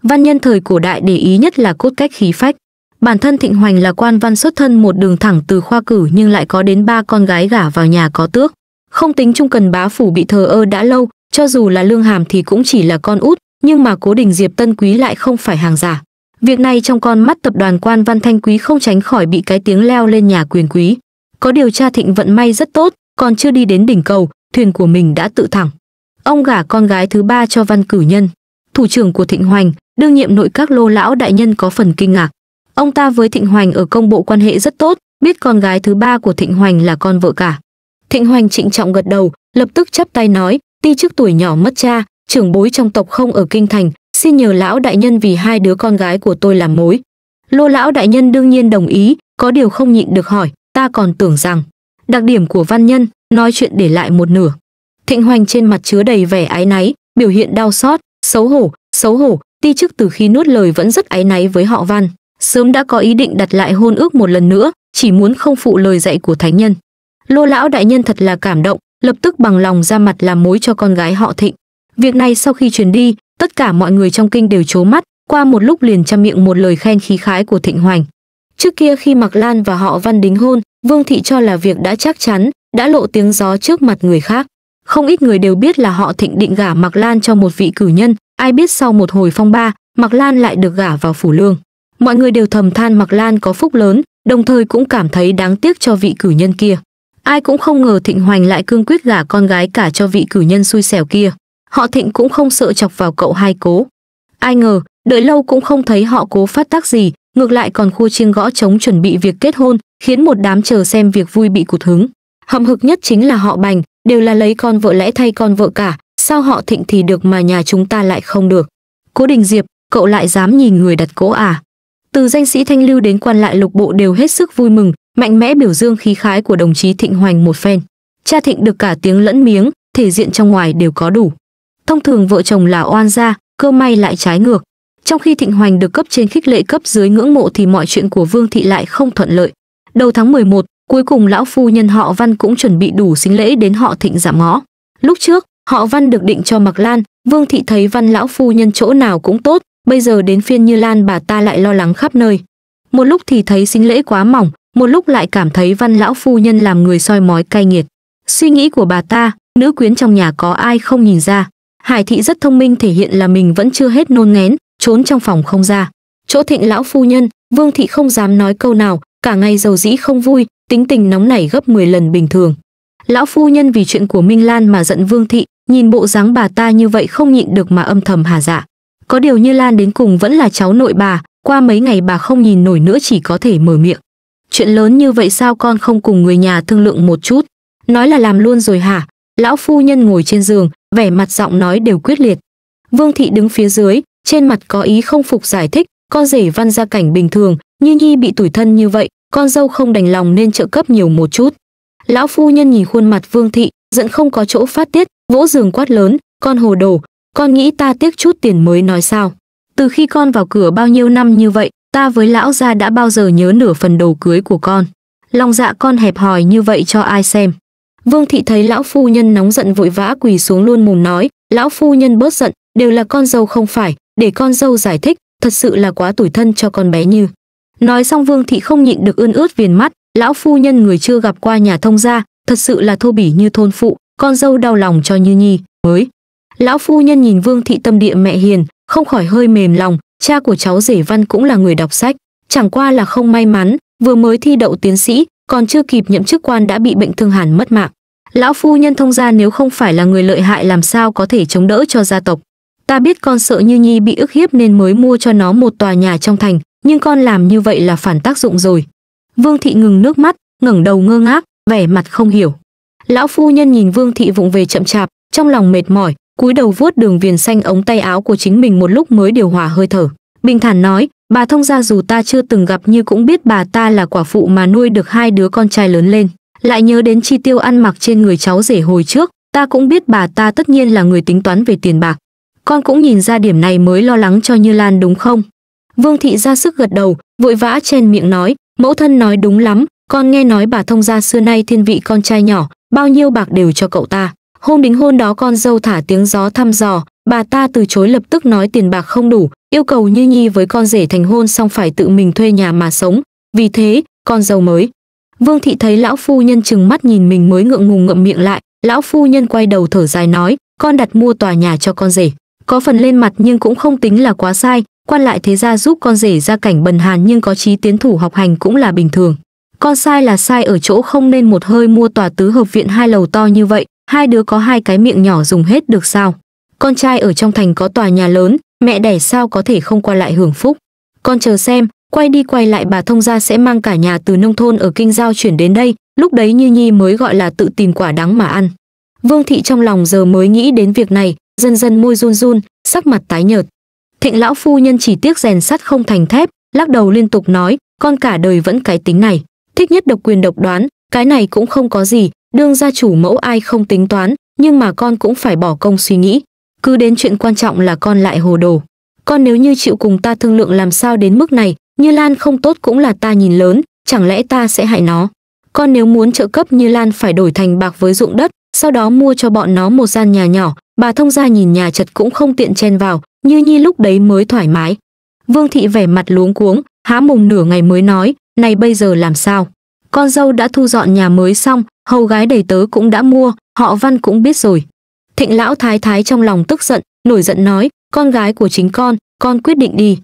văn nhân thời cổ đại để ý nhất là cốt cách khí phách bản thân thịnh hoành là quan văn xuất thân một đường thẳng từ khoa cử nhưng lại có đến ba con gái gả vào nhà có tước không tính Trung Cần Bá Phủ bị thờ ơ đã lâu, cho dù là Lương Hàm thì cũng chỉ là con út, nhưng mà Cố Đình Diệp Tân Quý lại không phải hàng giả. Việc này trong con mắt tập đoàn quan văn thanh quý không tránh khỏi bị cái tiếng leo lên nhà quyền quý. Có điều tra thịnh vận may rất tốt, còn chưa đi đến đỉnh cầu, thuyền của mình đã tự thẳng. Ông gả con gái thứ ba cho văn cử nhân. Thủ trưởng của Thịnh Hoành, đương nhiệm nội các lô lão đại nhân có phần kinh ngạc. Ông ta với Thịnh Hoành ở công bộ quan hệ rất tốt, biết con gái thứ ba của Thịnh Hoành là con vợ cả. Thịnh Hoành trịnh trọng gật đầu, lập tức chắp tay nói, ti trước tuổi nhỏ mất cha, trưởng bối trong tộc không ở kinh thành, xin nhờ lão đại nhân vì hai đứa con gái của tôi làm mối. Lô lão đại nhân đương nhiên đồng ý, có điều không nhịn được hỏi, ta còn tưởng rằng, đặc điểm của văn nhân, nói chuyện để lại một nửa. Thịnh Hoành trên mặt chứa đầy vẻ ái náy, biểu hiện đau xót, xấu hổ, xấu hổ, ti trước từ khi nuốt lời vẫn rất ái náy với họ văn, sớm đã có ý định đặt lại hôn ước một lần nữa, chỉ muốn không phụ lời dạy của thánh nhân lô lão đại nhân thật là cảm động lập tức bằng lòng ra mặt làm mối cho con gái họ thịnh việc này sau khi truyền đi tất cả mọi người trong kinh đều trố mắt qua một lúc liền chăm miệng một lời khen khí khái của thịnh hoành trước kia khi mặc lan và họ văn đính hôn vương thị cho là việc đã chắc chắn đã lộ tiếng gió trước mặt người khác không ít người đều biết là họ thịnh định gả mặc lan cho một vị cử nhân ai biết sau một hồi phong ba mặc lan lại được gả vào phủ lương mọi người đều thầm than mặc lan có phúc lớn đồng thời cũng cảm thấy đáng tiếc cho vị cử nhân kia Ai cũng không ngờ Thịnh Hoành lại cương quyết gả con gái cả cho vị cử nhân xui xẻo kia. Họ Thịnh cũng không sợ chọc vào cậu hai cố. Ai ngờ, đợi lâu cũng không thấy họ cố phát tác gì, ngược lại còn khua chiêng gõ trống chuẩn bị việc kết hôn, khiến một đám chờ xem việc vui bị cụt hứng. Hầm hực nhất chính là họ Bành, đều là lấy con vợ lẽ thay con vợ cả, sao họ Thịnh thì được mà nhà chúng ta lại không được. Cố Đình Diệp, cậu lại dám nhìn người đặt cỗ à? Từ danh sĩ thanh lưu đến quan lại lục bộ đều hết sức vui mừng, mạnh mẽ biểu dương khí khái của đồng chí Thịnh Hoành một phen. Cha Thịnh được cả tiếng lẫn miếng, thể diện trong ngoài đều có đủ. Thông thường vợ chồng là oan gia, cơ may lại trái ngược. Trong khi Thịnh Hoành được cấp trên khích lệ cấp dưới ngưỡng mộ thì mọi chuyện của Vương thị lại không thuận lợi. Đầu tháng 11, cuối cùng lão phu nhân họ Văn cũng chuẩn bị đủ xính lễ đến họ Thịnh giảm ngõ. Lúc trước, họ Văn được định cho Mạc Lan, Vương thị thấy Văn lão phu nhân chỗ nào cũng tốt, bây giờ đến phiên Như Lan bà ta lại lo lắng khắp nơi. Một lúc thì thấy xính lễ quá mỏng, một lúc lại cảm thấy văn lão phu nhân làm người soi mói cay nghiệt suy nghĩ của bà ta nữ quyến trong nhà có ai không nhìn ra hải thị rất thông minh thể hiện là mình vẫn chưa hết nôn ngén trốn trong phòng không ra chỗ thịnh lão phu nhân vương thị không dám nói câu nào cả ngày dầu dĩ không vui tính tình nóng nảy gấp 10 lần bình thường lão phu nhân vì chuyện của minh lan mà giận vương thị nhìn bộ dáng bà ta như vậy không nhịn được mà âm thầm hà dạ có điều như lan đến cùng vẫn là cháu nội bà qua mấy ngày bà không nhìn nổi nữa chỉ có thể mở miệng chuyện lớn như vậy sao con không cùng người nhà thương lượng một chút nói là làm luôn rồi hả lão phu nhân ngồi trên giường vẻ mặt giọng nói đều quyết liệt vương thị đứng phía dưới trên mặt có ý không phục giải thích con rể văn gia cảnh bình thường như nhi bị tủi thân như vậy con dâu không đành lòng nên trợ cấp nhiều một chút lão phu nhân nhìn khuôn mặt vương thị giận không có chỗ phát tiết vỗ giường quát lớn con hồ đồ con nghĩ ta tiếc chút tiền mới nói sao từ khi con vào cửa bao nhiêu năm như vậy ta với lão gia đã bao giờ nhớ nửa phần đầu cưới của con. Lòng dạ con hẹp hòi như vậy cho ai xem. Vương thị thấy lão phu nhân nóng giận vội vã quỳ xuống luôn mồm nói, lão phu nhân bớt giận, đều là con dâu không phải, để con dâu giải thích, thật sự là quá tủi thân cho con bé như. Nói xong vương thị không nhịn được ươn ướt viền mắt, lão phu nhân người chưa gặp qua nhà thông gia, thật sự là thô bỉ như thôn phụ, con dâu đau lòng cho như nhi, mới. Lão phu nhân nhìn vương thị tâm địa mẹ hiền, không khỏi hơi mềm lòng, Cha của cháu rể Văn cũng là người đọc sách, chẳng qua là không may mắn, vừa mới thi đậu tiến sĩ, còn chưa kịp nhậm chức quan đã bị bệnh thương hàn mất mạng. Lão phu nhân thông gia nếu không phải là người lợi hại làm sao có thể chống đỡ cho gia tộc. Ta biết con sợ Như Nhi bị ức hiếp nên mới mua cho nó một tòa nhà trong thành, nhưng con làm như vậy là phản tác dụng rồi. Vương thị ngừng nước mắt, ngẩng đầu ngơ ngác, vẻ mặt không hiểu. Lão phu nhân nhìn Vương thị vụng về chậm chạp, trong lòng mệt mỏi, cúi đầu vuốt đường viền xanh ống tay áo của chính mình một lúc mới điều hòa hơi thở bình thản nói bà thông gia dù ta chưa từng gặp như cũng biết bà ta là quả phụ mà nuôi được hai đứa con trai lớn lên lại nhớ đến chi tiêu ăn mặc trên người cháu rể hồi trước ta cũng biết bà ta tất nhiên là người tính toán về tiền bạc con cũng nhìn ra điểm này mới lo lắng cho như lan đúng không vương thị ra sức gật đầu vội vã chen miệng nói mẫu thân nói đúng lắm con nghe nói bà thông gia xưa nay thiên vị con trai nhỏ bao nhiêu bạc đều cho cậu ta Hôm đính hôn đó con dâu thả tiếng gió thăm dò, bà ta từ chối lập tức nói tiền bạc không đủ, yêu cầu Như Nhi với con rể thành hôn xong phải tự mình thuê nhà mà sống. Vì thế, con dâu mới. Vương thị thấy lão phu nhân chừng mắt nhìn mình mới ngượng ngùng ngậm miệng lại, lão phu nhân quay đầu thở dài nói, con đặt mua tòa nhà cho con rể. Có phần lên mặt nhưng cũng không tính là quá sai, quan lại thế gia giúp con rể ra cảnh bần hàn nhưng có chí tiến thủ học hành cũng là bình thường. Con sai là sai ở chỗ không nên một hơi mua tòa tứ hợp viện hai lầu to như vậy, hai đứa có hai cái miệng nhỏ dùng hết được sao? Con trai ở trong thành có tòa nhà lớn, mẹ đẻ sao có thể không qua lại hưởng phúc? Con chờ xem, quay đi quay lại bà thông gia sẽ mang cả nhà từ nông thôn ở kinh giao chuyển đến đây, lúc đấy Như Nhi mới gọi là tự tìm quả đắng mà ăn. Vương thị trong lòng giờ mới nghĩ đến việc này, dần dần môi run run, sắc mặt tái nhợt. Thịnh lão phu nhân chỉ tiếc rèn sắt không thành thép, lắc đầu liên tục nói, con cả đời vẫn cái tính này, thích nhất độc quyền độc đoán, cái này cũng không có gì, đương gia chủ mẫu ai không tính toán, nhưng mà con cũng phải bỏ công suy nghĩ. Cứ đến chuyện quan trọng là con lại hồ đồ. Con nếu như chịu cùng ta thương lượng làm sao đến mức này, Như Lan không tốt cũng là ta nhìn lớn, chẳng lẽ ta sẽ hại nó. Con nếu muốn trợ cấp Như Lan phải đổi thành bạc với ruộng đất, sau đó mua cho bọn nó một gian nhà nhỏ, bà thông gia nhìn nhà chật cũng không tiện chen vào, Như Nhi lúc đấy mới thoải mái. Vương thị vẻ mặt luống cuống, há mùng nửa ngày mới nói, này bây giờ làm sao? con dâu đã thu dọn nhà mới xong hầu gái đầy tớ cũng đã mua họ văn cũng biết rồi thịnh lão thái thái trong lòng tức giận nổi giận nói con gái của chính con con quyết định đi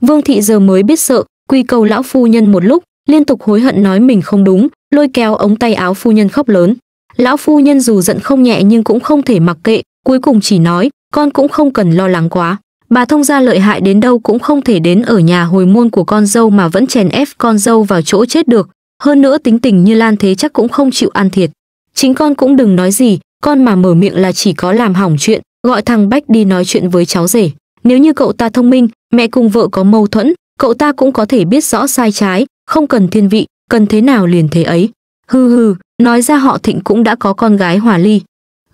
vương thị giờ mới biết sợ quy cầu lão phu nhân một lúc liên tục hối hận nói mình không đúng lôi kéo ống tay áo phu nhân khóc lớn lão phu nhân dù giận không nhẹ nhưng cũng không thể mặc kệ cuối cùng chỉ nói con cũng không cần lo lắng quá bà thông gia lợi hại đến đâu cũng không thể đến ở nhà hồi môn của con dâu mà vẫn chèn ép con dâu vào chỗ chết được hơn nữa tính tình như Lan Thế chắc cũng không chịu ăn thiệt. Chính con cũng đừng nói gì, con mà mở miệng là chỉ có làm hỏng chuyện, gọi thằng Bách đi nói chuyện với cháu rể. Nếu như cậu ta thông minh, mẹ cùng vợ có mâu thuẫn, cậu ta cũng có thể biết rõ sai trái, không cần thiên vị, cần thế nào liền thế ấy. Hừ hừ, nói ra họ Thịnh cũng đã có con gái Hòa Ly.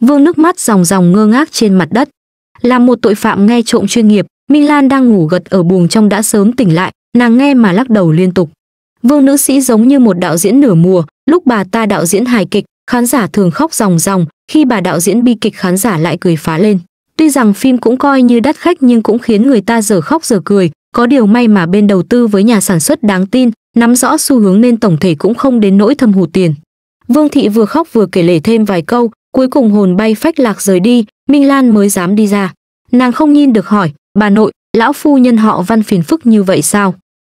Vương nước mắt ròng ròng ngơ ngác trên mặt đất. Là một tội phạm nghe trộm chuyên nghiệp, Minh Lan đang ngủ gật ở buồng trong đã sớm tỉnh lại, nàng nghe mà lắc đầu liên tục. Vương nữ sĩ giống như một đạo diễn nửa mùa, lúc bà ta đạo diễn hài kịch, khán giả thường khóc ròng ròng, khi bà đạo diễn bi kịch khán giả lại cười phá lên. Tuy rằng phim cũng coi như đắt khách nhưng cũng khiến người ta dở khóc dở cười, có điều may mà bên đầu tư với nhà sản xuất đáng tin, nắm rõ xu hướng nên tổng thể cũng không đến nỗi thâm hụt tiền. Vương thị vừa khóc vừa kể lể thêm vài câu, cuối cùng hồn bay phách lạc rời đi, Minh Lan mới dám đi ra. Nàng không nhìn được hỏi, bà nội, lão phu nhân họ văn phiền phức như vậy sao?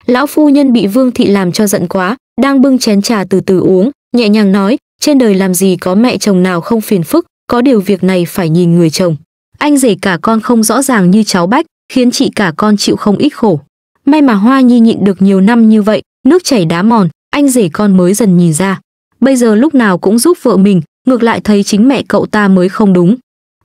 Lão phu nhân bị Vương thị làm cho giận quá, đang bưng chén trà từ từ uống, nhẹ nhàng nói, trên đời làm gì có mẹ chồng nào không phiền phức, có điều việc này phải nhìn người chồng. Anh rể cả con không rõ ràng như cháu Bách, khiến chị cả con chịu không ít khổ. May mà Hoa Nhi nhịn được nhiều năm như vậy, nước chảy đá mòn, anh rể con mới dần nhìn ra. Bây giờ lúc nào cũng giúp vợ mình, ngược lại thấy chính mẹ cậu ta mới không đúng.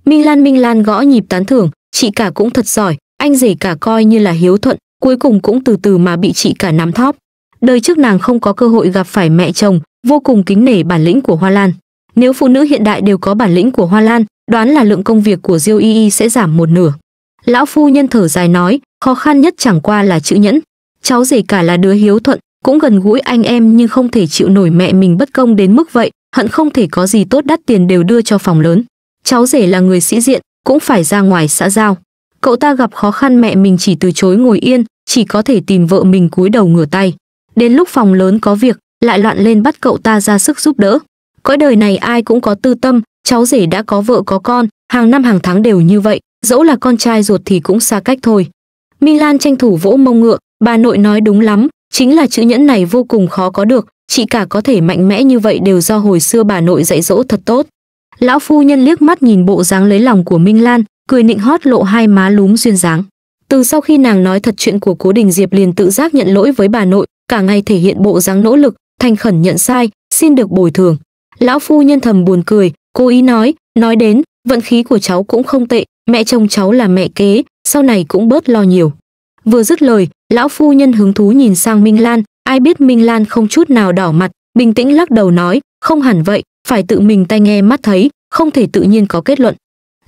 Minh Lan Minh Lan gõ nhịp tán thưởng, chị cả cũng thật giỏi, anh rể cả coi như là hiếu thuận, cuối cùng cũng từ từ mà bị chị cả nắm thóp. Đời trước nàng không có cơ hội gặp phải mẹ chồng, vô cùng kính nể bản lĩnh của Hoa Lan. Nếu phụ nữ hiện đại đều có bản lĩnh của Hoa Lan, đoán là lượng công việc của Diêu Y Y sẽ giảm một nửa. Lão phu nhân thở dài nói, khó khăn nhất chẳng qua là chữ nhẫn. Cháu rể cả là đứa hiếu thuận, cũng gần gũi anh em nhưng không thể chịu nổi mẹ mình bất công đến mức vậy, hận không thể có gì tốt đắt tiền đều đưa cho phòng lớn. Cháu rể là người sĩ diện, cũng phải ra ngoài xã giao. Cậu ta gặp khó khăn mẹ mình chỉ từ chối ngồi yên, chỉ có thể tìm vợ mình cúi đầu ngửa tay. Đến lúc phòng lớn có việc, lại loạn lên bắt cậu ta ra sức giúp đỡ. Cõi đời này ai cũng có tư tâm, cháu rể đã có vợ có con, hàng năm hàng tháng đều như vậy, dẫu là con trai ruột thì cũng xa cách thôi. Milan tranh thủ vỗ mông ngựa, bà nội nói đúng lắm, chính là chữ nhẫn này vô cùng khó có được, chị cả có thể mạnh mẽ như vậy đều do hồi xưa bà nội dạy dỗ thật tốt. Lão phu nhân liếc mắt nhìn bộ dáng lấy lòng của Minh Lan, cười nịnh hót lộ hai má lúm duyên dáng từ sau khi nàng nói thật chuyện của cố đình diệp liền tự giác nhận lỗi với bà nội cả ngày thể hiện bộ dáng nỗ lực thành khẩn nhận sai xin được bồi thường lão phu nhân thầm buồn cười cố ý nói nói đến vận khí của cháu cũng không tệ mẹ chồng cháu là mẹ kế sau này cũng bớt lo nhiều vừa dứt lời lão phu nhân hứng thú nhìn sang minh lan ai biết minh lan không chút nào đỏ mặt bình tĩnh lắc đầu nói không hẳn vậy phải tự mình tai nghe mắt thấy không thể tự nhiên có kết luận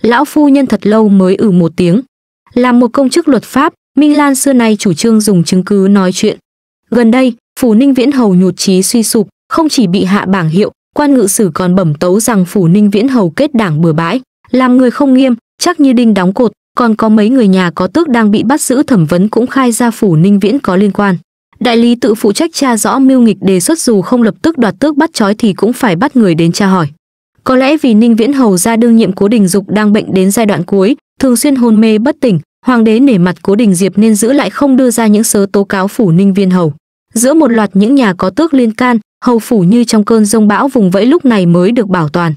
Lão phu nhân thật lâu mới ử ừ một tiếng. Là một công chức luật pháp, Minh Lan xưa nay chủ trương dùng chứng cứ nói chuyện. Gần đây, phủ Ninh Viễn Hầu nhụt chí suy sụp, không chỉ bị hạ bảng hiệu, quan ngự sử còn bẩm tấu rằng phủ Ninh Viễn Hầu kết đảng bừa bãi, làm người không nghiêm, chắc như đinh đóng cột, còn có mấy người nhà có tước đang bị bắt giữ thẩm vấn cũng khai ra phủ Ninh Viễn có liên quan. Đại lý tự phụ trách tra rõ mưu nghịch đề xuất dù không lập tức đoạt tước bắt trói thì cũng phải bắt người đến tra hỏi. Có lẽ vì Ninh Viễn Hầu gia đương nhiệm Cố Đình Dục đang bệnh đến giai đoạn cuối, thường xuyên hôn mê bất tỉnh, hoàng đế nể mặt Cố Đình Diệp nên giữ lại không đưa ra những sớ tố cáo phủ Ninh viễn Hầu. Giữa một loạt những nhà có tước liên can, hầu phủ như trong cơn rông bão vùng vẫy lúc này mới được bảo toàn.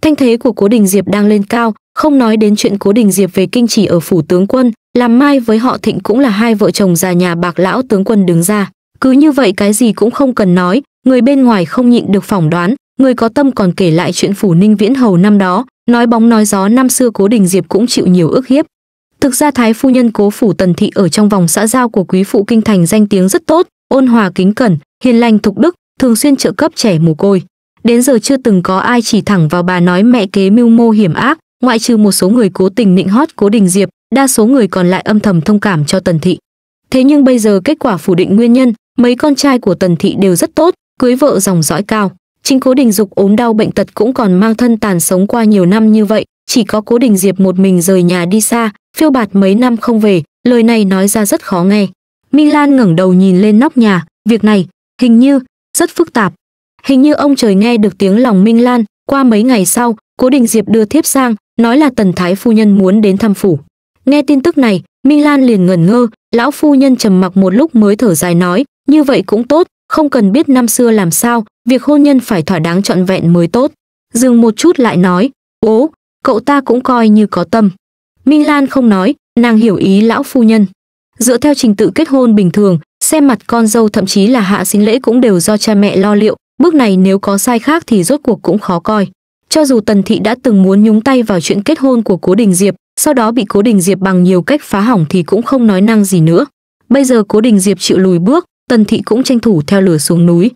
Thanh thế của Cố Đình Diệp đang lên cao, không nói đến chuyện Cố Đình Diệp về kinh chỉ ở phủ tướng quân, làm mai với họ Thịnh cũng là hai vợ chồng già nhà bạc lão tướng quân đứng ra. Cứ như vậy cái gì cũng không cần nói, người bên ngoài không nhịn được phỏng đoán, người có tâm còn kể lại chuyện phủ ninh viễn hầu năm đó nói bóng nói gió năm xưa cố đình diệp cũng chịu nhiều ức hiếp thực ra thái phu nhân cố phủ tần thị ở trong vòng xã giao của quý phụ kinh thành danh tiếng rất tốt ôn hòa kính cẩn hiền lành thục đức thường xuyên trợ cấp trẻ mồ côi đến giờ chưa từng có ai chỉ thẳng vào bà nói mẹ kế mưu mô hiểm ác ngoại trừ một số người cố tình nịnh hót cố đình diệp đa số người còn lại âm thầm thông cảm cho tần thị thế nhưng bây giờ kết quả phủ định nguyên nhân mấy con trai của tần thị đều rất tốt cưới vợ dòng dõi cao Chính cố đình dục ốm đau bệnh tật cũng còn mang thân tàn sống qua nhiều năm như vậy, chỉ có cố đình diệp một mình rời nhà đi xa, phiêu bạt mấy năm không về, lời này nói ra rất khó nghe. Minh Lan ngẩng đầu nhìn lên nóc nhà, việc này, hình như, rất phức tạp. Hình như ông trời nghe được tiếng lòng Minh Lan, qua mấy ngày sau, cố đình diệp đưa thiếp sang, nói là tần thái phu nhân muốn đến thăm phủ. Nghe tin tức này, Minh Lan liền ngẩn ngơ, lão phu nhân trầm mặc một lúc mới thở dài nói, như vậy cũng tốt, không cần biết năm xưa làm sao, việc hôn nhân phải thỏa đáng trọn vẹn mới tốt. Dừng một chút lại nói, bố, cậu ta cũng coi như có tâm. Minh Lan không nói, nàng hiểu ý lão phu nhân. Dựa theo trình tự kết hôn bình thường, xem mặt con dâu thậm chí là hạ sinh lễ cũng đều do cha mẹ lo liệu, bước này nếu có sai khác thì rốt cuộc cũng khó coi. Cho dù Tần Thị đã từng muốn nhúng tay vào chuyện kết hôn của Cố Đình Diệp, sau đó bị Cố Đình Diệp bằng nhiều cách phá hỏng thì cũng không nói năng gì nữa. Bây giờ Cố Đình Diệp chịu lùi bước, Tần Thị cũng tranh thủ theo lừa xuống núi.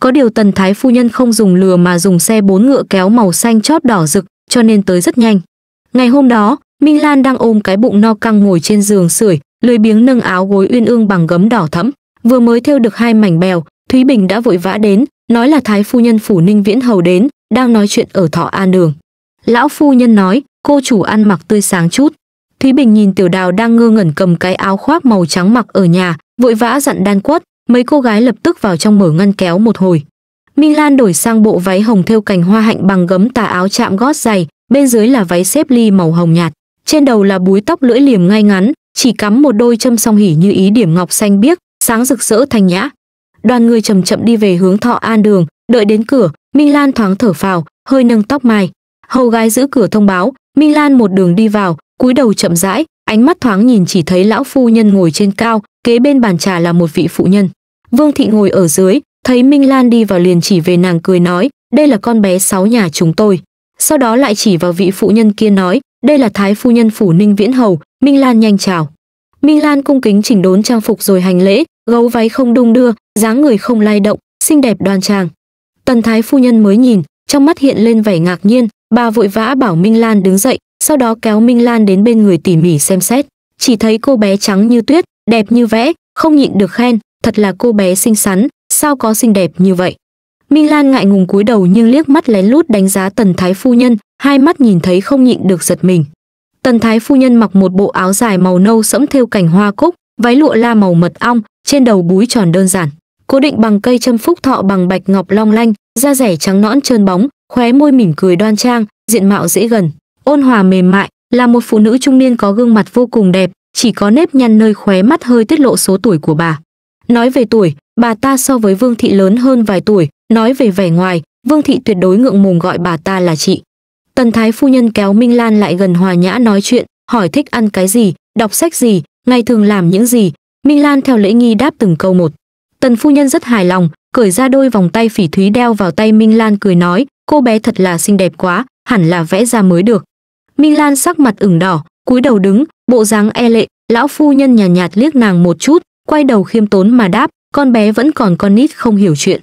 Có điều Tần Thái phu nhân không dùng lừa mà dùng xe bốn ngựa kéo màu xanh chót đỏ rực, cho nên tới rất nhanh. Ngày hôm đó, Minh Lan đang ôm cái bụng no căng ngồi trên giường sưởi, lười biếng nâng áo gối uyên ương bằng gấm đỏ thẫm, vừa mới thêu được hai mảnh bèo, Thúy Bình đã vội vã đến, nói là thái phu nhân phủ Ninh Viễn hầu đến, đang nói chuyện ở Thọ An đường. Lão phu nhân nói, cô chủ ăn mặc tươi sáng chút. Thúy Bình nhìn Tiểu Đào đang ngơ ngẩn cầm cái áo khoác màu trắng mặc ở nhà, vội vã dặn Đan Quất, mấy cô gái lập tức vào trong mở ngăn kéo một hồi minh lan đổi sang bộ váy hồng thêu cành hoa hạnh bằng gấm tà áo chạm gót dày bên dưới là váy xếp ly màu hồng nhạt trên đầu là búi tóc lưỡi liềm ngay ngắn chỉ cắm một đôi châm song hỉ như ý điểm ngọc xanh biếc sáng rực rỡ thanh nhã đoàn người chậm chậm đi về hướng thọ an đường đợi đến cửa minh lan thoáng thở phào hơi nâng tóc mai hầu gái giữ cửa thông báo minh lan một đường đi vào cúi đầu chậm rãi ánh mắt thoáng nhìn chỉ thấy lão phu nhân ngồi trên cao kế bên bàn trà là một vị phụ nhân Vương Thị ngồi ở dưới, thấy Minh Lan đi vào liền chỉ về nàng cười nói, đây là con bé sáu nhà chúng tôi. Sau đó lại chỉ vào vị phụ nhân kia nói, đây là thái phu nhân phủ Ninh Viễn Hầu, Minh Lan nhanh chào. Minh Lan cung kính chỉnh đốn trang phục rồi hành lễ, gấu váy không đung đưa, dáng người không lay động, xinh đẹp đoan trang. Tần thái phu nhân mới nhìn, trong mắt hiện lên vẻ ngạc nhiên, bà vội vã bảo Minh Lan đứng dậy, sau đó kéo Minh Lan đến bên người tỉ mỉ xem xét. Chỉ thấy cô bé trắng như tuyết, đẹp như vẽ, không nhịn được khen, thật là cô bé xinh xắn, sao có xinh đẹp như vậy. Minh Lan ngại ngùng cúi đầu nhưng liếc mắt lén lút đánh giá Tần Thái Phu Nhân, hai mắt nhìn thấy không nhịn được giật mình. Tần Thái Phu Nhân mặc một bộ áo dài màu nâu sẫm thêu cảnh hoa cúc, váy lụa la màu mật ong, trên đầu búi tròn đơn giản. Cố định bằng cây châm phúc thọ bằng bạch ngọc long lanh, da rẻ trắng nõn trơn bóng, khóe môi mỉm cười đoan trang, diện mạo dễ gần, ôn hòa mềm mại, là một phụ nữ trung niên có gương mặt vô cùng đẹp, chỉ có nếp nhăn nơi khóe mắt hơi tiết lộ số tuổi của bà. Nói về tuổi, bà ta so với Vương Thị lớn hơn vài tuổi, nói về vẻ ngoài, Vương Thị tuyệt đối ngượng mồm gọi bà ta là chị. Tần Thái phu nhân kéo Minh Lan lại gần hòa nhã nói chuyện, hỏi thích ăn cái gì, đọc sách gì, ngày thường làm những gì. Minh Lan theo lễ nghi đáp từng câu một. Tần phu nhân rất hài lòng, cởi ra đôi vòng tay phỉ thúy đeo vào tay Minh Lan cười nói, cô bé thật là xinh đẹp quá, hẳn là vẽ ra mới được. Minh Lan sắc mặt ửng đỏ, cúi đầu đứng, bộ dáng e lệ, lão phu nhân nhàn nhạt, nhạt liếc nàng một chút, quay đầu khiêm tốn mà đáp, con bé vẫn còn con nít không hiểu chuyện.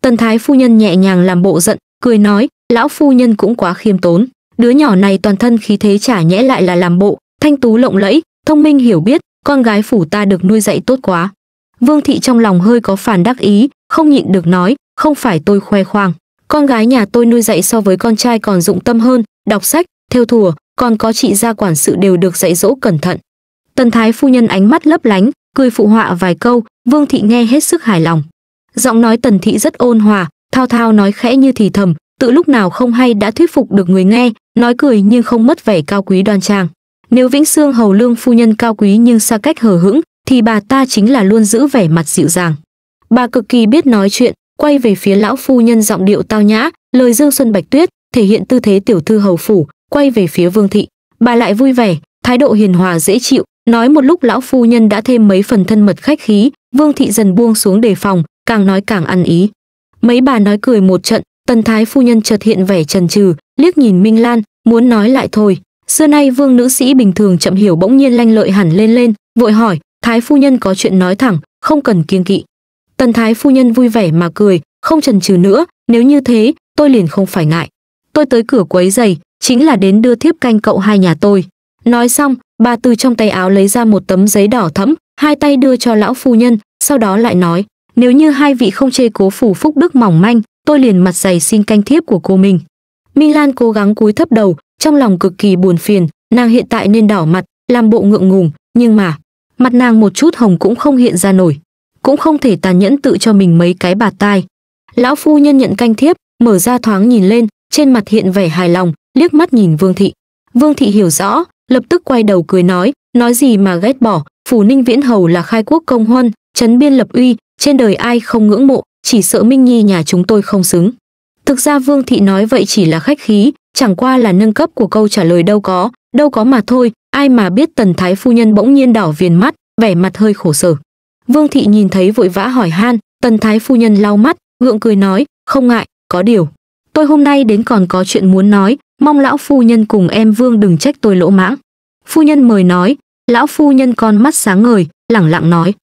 Tần thái phu nhân nhẹ nhàng làm bộ giận, cười nói, lão phu nhân cũng quá khiêm tốn, đứa nhỏ này toàn thân khí thế chả nhẽ lại là làm bộ, thanh tú lộng lẫy, thông minh hiểu biết, con gái phủ ta được nuôi dạy tốt quá. Vương thị trong lòng hơi có phản đắc ý, không nhịn được nói, không phải tôi khoe khoang, con gái nhà tôi nuôi dạy so với con trai còn dụng tâm hơn, đọc sách, theo thùa, còn có chị gia quản sự đều được dạy dỗ cẩn thận. Tần thái phu nhân ánh mắt lấp lánh, cười phụ họa vài câu, Vương thị nghe hết sức hài lòng. Giọng nói Tần thị rất ôn hòa, thao thao nói khẽ như thì thầm, tự lúc nào không hay đã thuyết phục được người nghe, nói cười nhưng không mất vẻ cao quý đoan trang. Nếu Vĩnh Xương hầu lương phu nhân cao quý nhưng xa cách hờ hững, thì bà ta chính là luôn giữ vẻ mặt dịu dàng. Bà cực kỳ biết nói chuyện, quay về phía lão phu nhân giọng điệu tao nhã, lời Dương Xuân Bạch Tuyết, thể hiện tư thế tiểu thư hầu phủ, quay về phía Vương thị. Bà lại vui vẻ, thái độ hiền hòa dễ chịu, nói một lúc lão phu nhân đã thêm mấy phần thân mật khách khí vương thị dần buông xuống đề phòng càng nói càng ăn ý mấy bà nói cười một trận tần thái phu nhân chợt hiện vẻ trần trừ liếc nhìn minh lan muốn nói lại thôi xưa nay vương nữ sĩ bình thường chậm hiểu bỗng nhiên lanh lợi hẳn lên lên vội hỏi thái phu nhân có chuyện nói thẳng không cần kiêng kỵ tần thái phu nhân vui vẻ mà cười không trần trừ nữa nếu như thế tôi liền không phải ngại tôi tới cửa quấy giày chính là đến đưa thiếp canh cậu hai nhà tôi nói xong Bà từ trong tay áo lấy ra một tấm giấy đỏ thẫm, hai tay đưa cho lão phu nhân, sau đó lại nói, nếu như hai vị không chê cố phủ phúc đức mỏng manh, tôi liền mặt dày xin canh thiếp của cô mình. Milan cố gắng cúi thấp đầu, trong lòng cực kỳ buồn phiền, nàng hiện tại nên đỏ mặt, làm bộ ngượng ngùng, nhưng mà, mặt nàng một chút hồng cũng không hiện ra nổi, cũng không thể tàn nhẫn tự cho mình mấy cái bà tai. Lão phu nhân nhận canh thiếp, mở ra thoáng nhìn lên, trên mặt hiện vẻ hài lòng, liếc mắt nhìn Vương thị. Vương thị hiểu rõ, lập tức quay đầu cười nói, nói gì mà ghét bỏ, phủ ninh viễn hầu là khai quốc công huân, chấn biên lập uy, trên đời ai không ngưỡng mộ, chỉ sợ Minh Nhi nhà chúng tôi không xứng. Thực ra Vương Thị nói vậy chỉ là khách khí, chẳng qua là nâng cấp của câu trả lời đâu có, đâu có mà thôi, ai mà biết tần thái phu nhân bỗng nhiên đỏ viền mắt, vẻ mặt hơi khổ sở. Vương Thị nhìn thấy vội vã hỏi han, tần thái phu nhân lau mắt, gượng cười nói, không ngại, có điều tôi hôm nay đến còn có chuyện muốn nói, mong lão phu nhân cùng em Vương đừng trách tôi lỗ mãng. Phu nhân mời nói, lão phu nhân con mắt sáng ngời, lẳng lặng nói.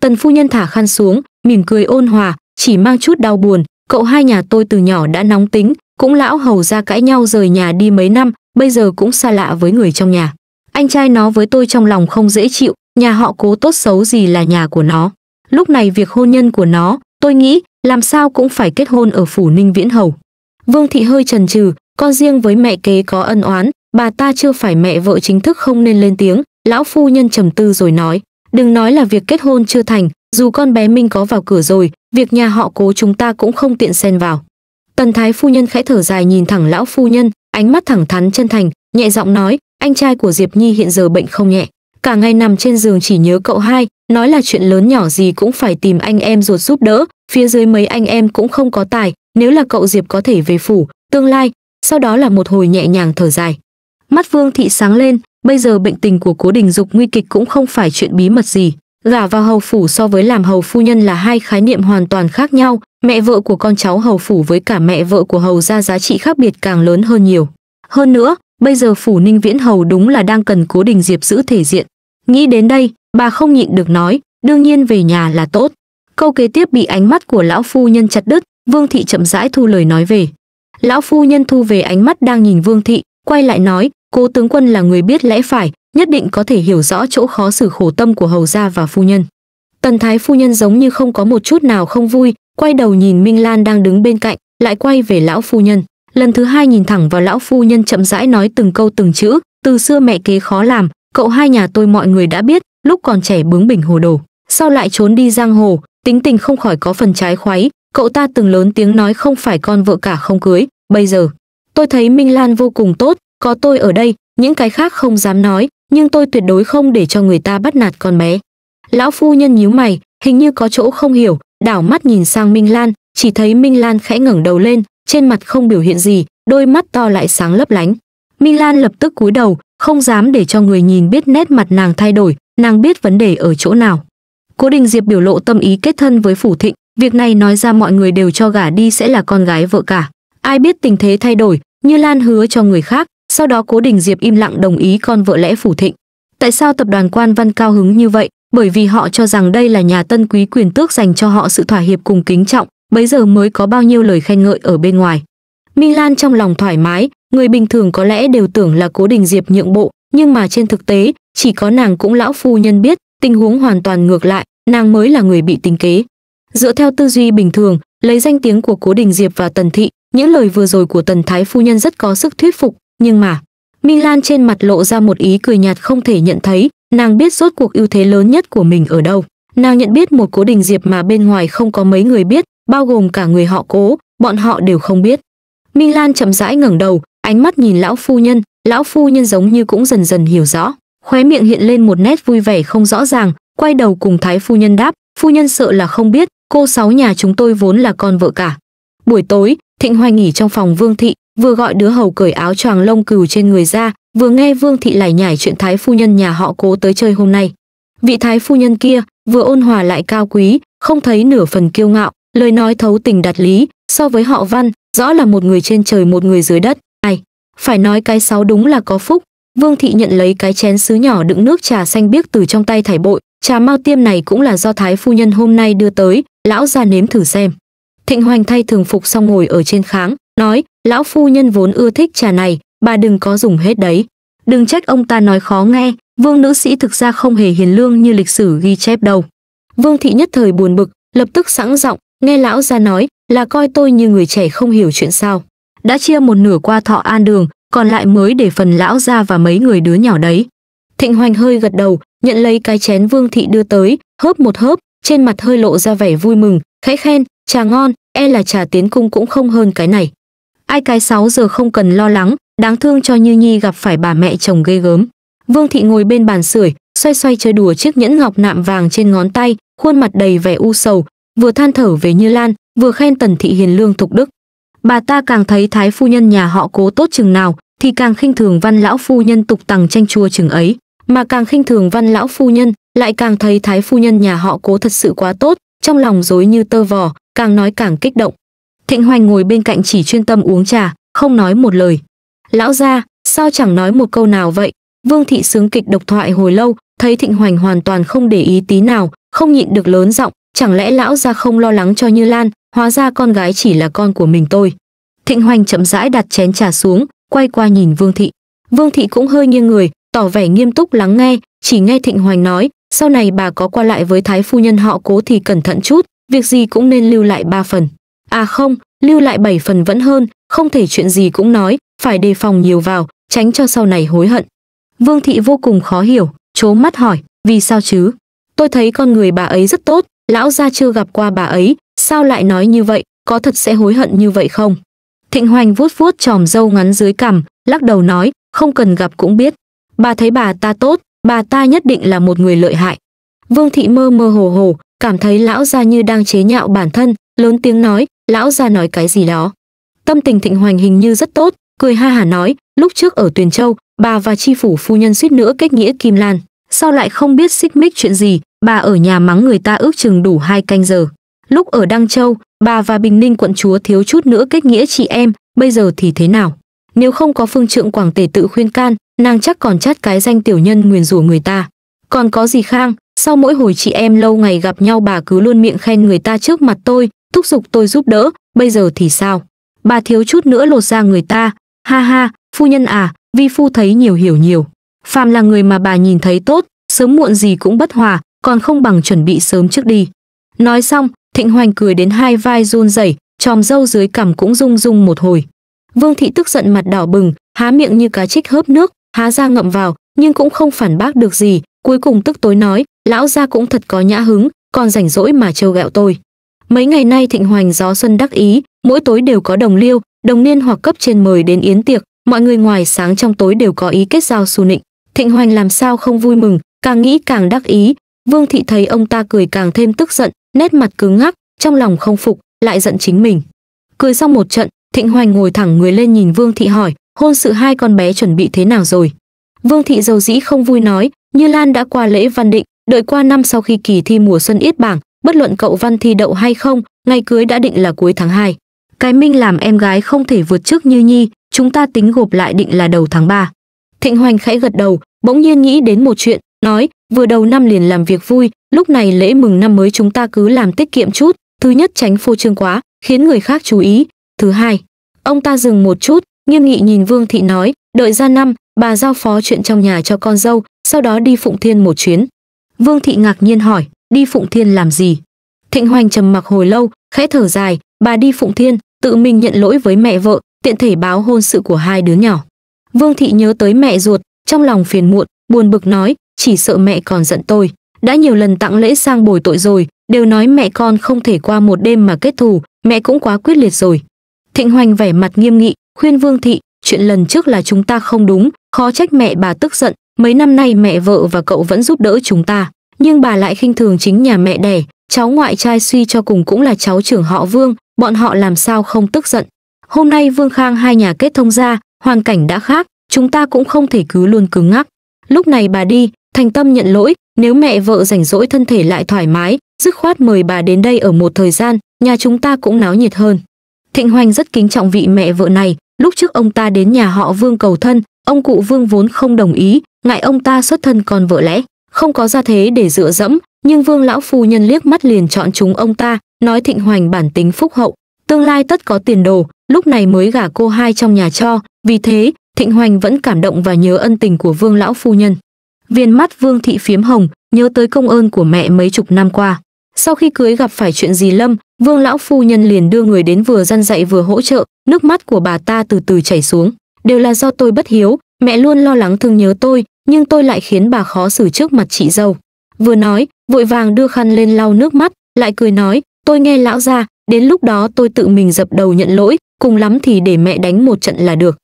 Tần phu nhân thả khăn xuống, mỉm cười ôn hòa, chỉ mang chút đau buồn, cậu hai nhà tôi từ nhỏ đã nóng tính, cũng lão hầu ra cãi nhau rời nhà đi mấy năm, bây giờ cũng xa lạ với người trong nhà. Anh trai nó với tôi trong lòng không dễ chịu, nhà họ cố tốt xấu gì là nhà của nó. Lúc này việc hôn nhân của nó, tôi nghĩ làm sao cũng phải kết hôn ở phủ Ninh Viễn Hầu. Vương thị hơi chần chừ, con riêng với mẹ kế có ân oán, bà ta chưa phải mẹ vợ chính thức không nên lên tiếng, lão phu nhân trầm tư rồi nói, đừng nói là việc kết hôn chưa thành, dù con bé Minh có vào cửa rồi, việc nhà họ cố chúng ta cũng không tiện xen vào. Tần thái phu nhân khẽ thở dài nhìn thẳng lão phu nhân, ánh mắt thẳng thắn chân thành, nhẹ giọng nói, anh trai của Diệp Nhi hiện giờ bệnh không nhẹ, cả ngày nằm trên giường chỉ nhớ cậu hai, nói là chuyện lớn nhỏ gì cũng phải tìm anh em ruột giúp đỡ, phía dưới mấy anh em cũng không có tài, nếu là cậu diệp có thể về phủ tương lai sau đó là một hồi nhẹ nhàng thở dài mắt vương thị sáng lên bây giờ bệnh tình của cố đình dục nguy kịch cũng không phải chuyện bí mật gì gả vào hầu phủ so với làm hầu phu nhân là hai khái niệm hoàn toàn khác nhau mẹ vợ của con cháu hầu phủ với cả mẹ vợ của hầu ra giá trị khác biệt càng lớn hơn nhiều hơn nữa bây giờ phủ ninh viễn hầu đúng là đang cần cố đình diệp giữ thể diện nghĩ đến đây bà không nhịn được nói đương nhiên về nhà là tốt câu kế tiếp bị ánh mắt của lão phu nhân chặt đứt Vương thị chậm rãi thu lời nói về. Lão phu nhân thu về ánh mắt đang nhìn Vương thị, quay lại nói, cố tướng quân là người biết lẽ phải, nhất định có thể hiểu rõ chỗ khó xử khổ tâm của hầu gia và phu nhân. Tần thái phu nhân giống như không có một chút nào không vui, quay đầu nhìn Minh Lan đang đứng bên cạnh, lại quay về lão phu nhân. Lần thứ hai nhìn thẳng vào lão phu nhân chậm rãi nói từng câu từng chữ, từ xưa mẹ kế khó làm, cậu hai nhà tôi mọi người đã biết, lúc còn trẻ bướng bỉnh hồ đồ, sau lại trốn đi giang hồ, tính tình không khỏi có phần trái khoái, Cậu ta từng lớn tiếng nói không phải con vợ cả không cưới, bây giờ. Tôi thấy Minh Lan vô cùng tốt, có tôi ở đây, những cái khác không dám nói, nhưng tôi tuyệt đối không để cho người ta bắt nạt con bé. Lão phu nhân nhíu mày, hình như có chỗ không hiểu, đảo mắt nhìn sang Minh Lan, chỉ thấy Minh Lan khẽ ngẩng đầu lên, trên mặt không biểu hiện gì, đôi mắt to lại sáng lấp lánh. Minh Lan lập tức cúi đầu, không dám để cho người nhìn biết nét mặt nàng thay đổi, nàng biết vấn đề ở chỗ nào. Cố Đình Diệp biểu lộ tâm ý kết thân với Phủ Thịnh, Việc này nói ra mọi người đều cho gả đi sẽ là con gái vợ cả. Ai biết tình thế thay đổi, Như Lan hứa cho người khác, sau đó Cố Đình Diệp im lặng đồng ý con vợ lẽ phủ thịnh. Tại sao tập đoàn Quan Văn cao hứng như vậy? Bởi vì họ cho rằng đây là nhà tân quý quyền tước dành cho họ sự thỏa hiệp cùng kính trọng, bấy giờ mới có bao nhiêu lời khen ngợi ở bên ngoài. Mi Lan trong lòng thoải mái, người bình thường có lẽ đều tưởng là Cố Đình Diệp nhượng bộ, nhưng mà trên thực tế, chỉ có nàng cũng lão phu nhân biết, tình huống hoàn toàn ngược lại, nàng mới là người bị tính kế dựa theo tư duy bình thường lấy danh tiếng của cố đình diệp và tần thị những lời vừa rồi của tần thái phu nhân rất có sức thuyết phục nhưng mà minh lan trên mặt lộ ra một ý cười nhạt không thể nhận thấy nàng biết rốt cuộc ưu thế lớn nhất của mình ở đâu nàng nhận biết một cố đình diệp mà bên ngoài không có mấy người biết bao gồm cả người họ cố bọn họ đều không biết minh lan chậm rãi ngẩng đầu ánh mắt nhìn lão phu nhân lão phu nhân giống như cũng dần dần hiểu rõ khóe miệng hiện lên một nét vui vẻ không rõ ràng quay đầu cùng thái phu nhân đáp phu nhân sợ là không biết cô sáu nhà chúng tôi vốn là con vợ cả. Buổi tối, Thịnh Hoài nghỉ trong phòng Vương Thị, vừa gọi đứa hầu cởi áo choàng lông cừu trên người ra, vừa nghe Vương Thị lải nhải chuyện thái phu nhân nhà họ cố tới chơi hôm nay. Vị thái phu nhân kia, vừa ôn hòa lại cao quý, không thấy nửa phần kiêu ngạo, lời nói thấu tình đạt lý, so với họ Văn, rõ là một người trên trời một người dưới đất. Ai, phải nói cái sáu đúng là có phúc. Vương Thị nhận lấy cái chén sứ nhỏ đựng nước trà xanh biếc từ trong tay thải bội, Trà mao tiêm này cũng là do thái phu nhân hôm nay đưa tới, lão ra nếm thử xem. Thịnh hoành thay thường phục xong ngồi ở trên kháng, nói, lão phu nhân vốn ưa thích trà này, bà đừng có dùng hết đấy. Đừng trách ông ta nói khó nghe, vương nữ sĩ thực ra không hề hiền lương như lịch sử ghi chép đâu. Vương thị nhất thời buồn bực, lập tức sẵn giọng, nghe lão ra nói, là coi tôi như người trẻ không hiểu chuyện sao. Đã chia một nửa qua thọ an đường, còn lại mới để phần lão ra và mấy người đứa nhỏ đấy. Thịnh hoành hơi gật đầu, nhận lấy cái chén Vương thị đưa tới, hớp một hớp, trên mặt hơi lộ ra vẻ vui mừng, khẽ khen, trà ngon, e là trà tiến cung cũng không hơn cái này. Ai cái 6 giờ không cần lo lắng, đáng thương cho Như Nhi gặp phải bà mẹ chồng ghê gớm. Vương thị ngồi bên bàn sưởi, xoay xoay chơi đùa chiếc nhẫn ngọc nạm vàng trên ngón tay, khuôn mặt đầy vẻ u sầu, vừa than thở về Như Lan, vừa khen Tần thị hiền lương thục đức. Bà ta càng thấy thái phu nhân nhà họ Cố tốt chừng nào, thì càng khinh thường văn lão phu nhân tục tằng tranh chua chừng ấy mà càng khinh thường văn lão phu nhân, lại càng thấy thái phu nhân nhà họ cố thật sự quá tốt, trong lòng dối như tơ vò, càng nói càng kích động. Thịnh Hoành ngồi bên cạnh chỉ chuyên tâm uống trà, không nói một lời. Lão gia, sao chẳng nói một câu nào vậy? Vương thị sướng kịch độc thoại hồi lâu, thấy Thịnh Hoành hoàn toàn không để ý tí nào, không nhịn được lớn giọng, chẳng lẽ lão gia không lo lắng cho Như Lan, hóa ra con gái chỉ là con của mình tôi. Thịnh Hoành chậm rãi đặt chén trà xuống, quay qua nhìn Vương thị. Vương thị cũng hơi nghiêng người, tỏ vẻ nghiêm túc lắng nghe, chỉ nghe Thịnh Hoành nói, sau này bà có qua lại với thái phu nhân họ cố thì cẩn thận chút, việc gì cũng nên lưu lại ba phần. À không, lưu lại bảy phần vẫn hơn, không thể chuyện gì cũng nói, phải đề phòng nhiều vào, tránh cho sau này hối hận. Vương thị vô cùng khó hiểu, chố mắt hỏi, vì sao chứ? Tôi thấy con người bà ấy rất tốt, lão gia chưa gặp qua bà ấy, sao lại nói như vậy, có thật sẽ hối hận như vậy không? Thịnh Hoành vuốt vuốt tròm dâu ngắn dưới cằm, lắc đầu nói, không cần gặp cũng biết. Bà thấy bà ta tốt, bà ta nhất định là một người lợi hại. Vương thị mơ mơ hồ hồ, cảm thấy lão gia như đang chế nhạo bản thân, lớn tiếng nói, lão gia nói cái gì đó. Tâm tình thịnh hoành hình như rất tốt, cười ha hả nói, lúc trước ở Tuyền Châu, bà và chi phủ phu nhân suýt nữa kết nghĩa Kim Lan, sau lại không biết xích mích chuyện gì, bà ở nhà mắng người ta ước chừng đủ hai canh giờ. Lúc ở Đăng Châu, bà và Bình Ninh quận chúa thiếu chút nữa kết nghĩa chị em, bây giờ thì thế nào? Nếu không có phương trượng Quảng Tể tự khuyên can, nàng chắc còn chát cái danh tiểu nhân nguyền rủa người ta. Còn có gì khang, sau mỗi hồi chị em lâu ngày gặp nhau bà cứ luôn miệng khen người ta trước mặt tôi, thúc giục tôi giúp đỡ, bây giờ thì sao? Bà thiếu chút nữa lột ra người ta, ha ha, phu nhân à, vi phu thấy nhiều hiểu nhiều. Phàm là người mà bà nhìn thấy tốt, sớm muộn gì cũng bất hòa, còn không bằng chuẩn bị sớm trước đi. Nói xong, Thịnh Hoành cười đến hai vai run rẩy, tròm dâu dưới cằm cũng rung rung một hồi. Vương thị tức giận mặt đỏ bừng, há miệng như cá trích hớp nước, há ra ngậm vào nhưng cũng không phản bác được gì cuối cùng tức tối nói lão gia cũng thật có nhã hứng còn rảnh rỗi mà trêu ghẹo tôi mấy ngày nay thịnh hoành gió xuân đắc ý mỗi tối đều có đồng liêu đồng niên hoặc cấp trên mời đến yến tiệc mọi người ngoài sáng trong tối đều có ý kết giao xu nịnh thịnh hoành làm sao không vui mừng càng nghĩ càng đắc ý vương thị thấy ông ta cười càng thêm tức giận nét mặt cứng ngắc trong lòng không phục lại giận chính mình cười xong một trận thịnh hoành ngồi thẳng người lên nhìn vương thị hỏi hôn sự hai con bé chuẩn bị thế nào rồi vương thị dầu dĩ không vui nói như lan đã qua lễ văn định đợi qua năm sau khi kỳ thi mùa xuân yết bảng bất luận cậu văn thi đậu hay không ngày cưới đã định là cuối tháng 2. cái minh làm em gái không thể vượt trước như nhi chúng ta tính gộp lại định là đầu tháng 3. thịnh hoành khẽ gật đầu bỗng nhiên nghĩ đến một chuyện nói vừa đầu năm liền làm việc vui lúc này lễ mừng năm mới chúng ta cứ làm tiết kiệm chút thứ nhất tránh phô trương quá khiến người khác chú ý thứ hai ông ta dừng một chút nghiêm nghị nhìn vương thị nói đợi ra năm bà giao phó chuyện trong nhà cho con dâu sau đó đi phụng thiên một chuyến vương thị ngạc nhiên hỏi đi phụng thiên làm gì thịnh hoành trầm mặc hồi lâu khẽ thở dài bà đi phụng thiên tự mình nhận lỗi với mẹ vợ tiện thể báo hôn sự của hai đứa nhỏ vương thị nhớ tới mẹ ruột trong lòng phiền muộn buồn bực nói chỉ sợ mẹ còn giận tôi đã nhiều lần tặng lễ sang bồi tội rồi đều nói mẹ con không thể qua một đêm mà kết thù mẹ cũng quá quyết liệt rồi thịnh hoành vẻ mặt nghiêm nghị khuyên Vương Thị, chuyện lần trước là chúng ta không đúng, khó trách mẹ bà tức giận, mấy năm nay mẹ vợ và cậu vẫn giúp đỡ chúng ta, nhưng bà lại khinh thường chính nhà mẹ đẻ, cháu ngoại trai suy cho cùng cũng là cháu trưởng họ Vương, bọn họ làm sao không tức giận. Hôm nay Vương Khang hai nhà kết thông ra, hoàn cảnh đã khác, chúng ta cũng không thể cứ luôn cứng ngắc. Lúc này bà đi, thành tâm nhận lỗi, nếu mẹ vợ rảnh rỗi thân thể lại thoải mái, dứt khoát mời bà đến đây ở một thời gian, nhà chúng ta cũng náo nhiệt hơn. Thịnh Hoành rất kính trọng vị mẹ vợ này, lúc trước ông ta đến nhà họ Vương cầu thân, ông cụ Vương vốn không đồng ý, ngại ông ta xuất thân còn vợ lẽ, không có gia thế để dựa dẫm, nhưng Vương lão phu nhân liếc mắt liền chọn chúng ông ta, nói Thịnh Hoành bản tính phúc hậu, tương lai tất có tiền đồ, lúc này mới gả cô hai trong nhà cho, vì thế, Thịnh Hoành vẫn cảm động và nhớ ân tình của Vương lão phu nhân. Viên mắt Vương thị phiếm hồng, nhớ tới công ơn của mẹ mấy chục năm qua. Sau khi cưới gặp phải chuyện gì Lâm, Vương lão phu nhân liền đưa người đến vừa dân dạy vừa hỗ trợ, nước mắt của bà ta từ từ chảy xuống, đều là do tôi bất hiếu, mẹ luôn lo lắng thương nhớ tôi, nhưng tôi lại khiến bà khó xử trước mặt chị dâu. Vừa nói, vội vàng đưa khăn lên lau nước mắt, lại cười nói, tôi nghe lão ra, đến lúc đó tôi tự mình dập đầu nhận lỗi, cùng lắm thì để mẹ đánh một trận là được.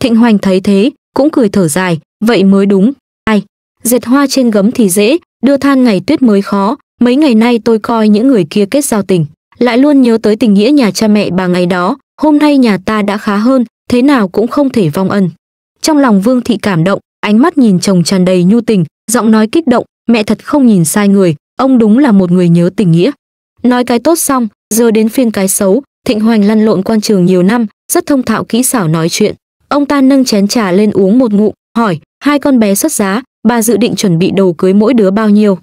Thịnh Hoành thấy thế, cũng cười thở dài, vậy mới đúng, ai, dệt hoa trên gấm thì dễ, đưa than ngày tuyết mới khó, mấy ngày nay tôi coi những người kia kết giao tình lại luôn nhớ tới tình nghĩa nhà cha mẹ bà ngày đó hôm nay nhà ta đã khá hơn thế nào cũng không thể vong ân trong lòng vương thị cảm động ánh mắt nhìn chồng tràn đầy nhu tình giọng nói kích động mẹ thật không nhìn sai người ông đúng là một người nhớ tình nghĩa nói cái tốt xong giờ đến phiên cái xấu thịnh hoành lăn lộn quan trường nhiều năm rất thông thạo kỹ xảo nói chuyện ông ta nâng chén trà lên uống một ngụm hỏi hai con bé xuất giá bà dự định chuẩn bị đồ cưới mỗi đứa bao nhiêu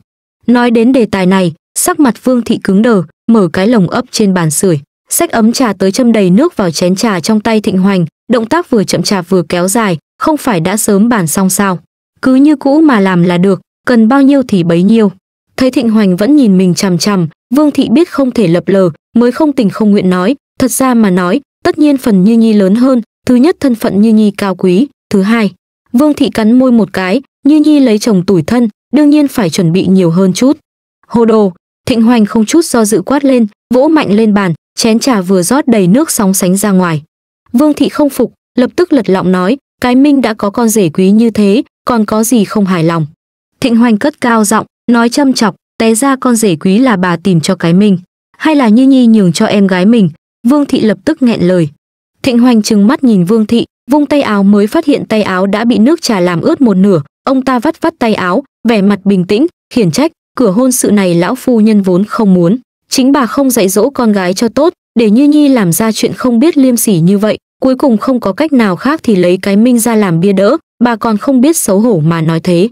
nói đến đề tài này sắc mặt Vương thị cứng đờ, mở cái lồng ấp trên bàn sưởi, xách ấm trà tới châm đầy nước vào chén trà trong tay Thịnh Hoành, động tác vừa chậm chạp vừa kéo dài, không phải đã sớm bàn xong sao? Cứ như cũ mà làm là được, cần bao nhiêu thì bấy nhiêu. Thấy Thịnh Hoành vẫn nhìn mình chằm chằm, Vương thị biết không thể lập lờ, mới không tình không nguyện nói, thật ra mà nói, tất nhiên phần Như Nhi lớn hơn, thứ nhất thân phận Như Nhi cao quý, thứ hai, Vương thị cắn môi một cái, Như Nhi lấy chồng tuổi thân, đương nhiên phải chuẩn bị nhiều hơn chút. Hồ đồ, Thịnh Hoành không chút do dự quát lên, vỗ mạnh lên bàn, chén trà vừa rót đầy nước sóng sánh ra ngoài. Vương thị không phục, lập tức lật lọng nói, cái Minh đã có con rể quý như thế, còn có gì không hài lòng. Thịnh Hoành cất cao giọng, nói châm chọc, té ra con rể quý là bà tìm cho cái Minh, hay là Nhi Nhi nhường cho em gái mình. Vương thị lập tức nghẹn lời. Thịnh Hoành trừng mắt nhìn Vương thị, vung tay áo mới phát hiện tay áo đã bị nước trà làm ướt một nửa, ông ta vắt vắt tay áo, vẻ mặt bình tĩnh, khiển trách, cửa hôn sự này lão phu nhân vốn không muốn chính bà không dạy dỗ con gái cho tốt để như nhi làm ra chuyện không biết liêm sỉ như vậy cuối cùng không có cách nào khác thì lấy cái minh ra làm bia đỡ bà còn không biết xấu hổ mà nói thế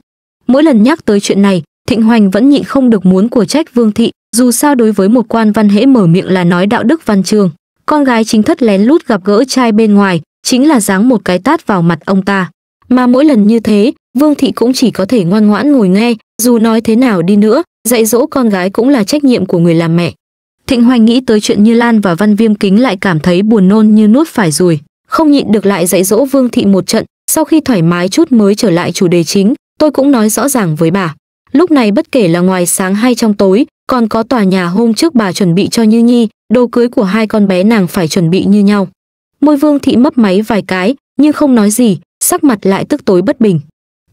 mỗi lần nhắc tới chuyện này thịnh hoành vẫn nhịn không được muốn của trách vương thị dù sao đối với một quan văn hễ mở miệng là nói đạo đức văn trường con gái chính thất lén lút gặp gỡ trai bên ngoài chính là giáng một cái tát vào mặt ông ta mà mỗi lần như thế vương thị cũng chỉ có thể ngoan ngoãn ngồi nghe dù nói thế nào đi nữa, dạy dỗ con gái cũng là trách nhiệm của người làm mẹ. Thịnh Hoành nghĩ tới chuyện Như Lan và Văn Viêm Kính lại cảm thấy buồn nôn như nuốt phải ruồi, không nhịn được lại dạy dỗ Vương thị một trận, sau khi thoải mái chút mới trở lại chủ đề chính, tôi cũng nói rõ ràng với bà. Lúc này bất kể là ngoài sáng hay trong tối, còn có tòa nhà hôm trước bà chuẩn bị cho Như Nhi, đồ cưới của hai con bé nàng phải chuẩn bị như nhau. Môi Vương thị mấp máy vài cái, nhưng không nói gì, sắc mặt lại tức tối bất bình.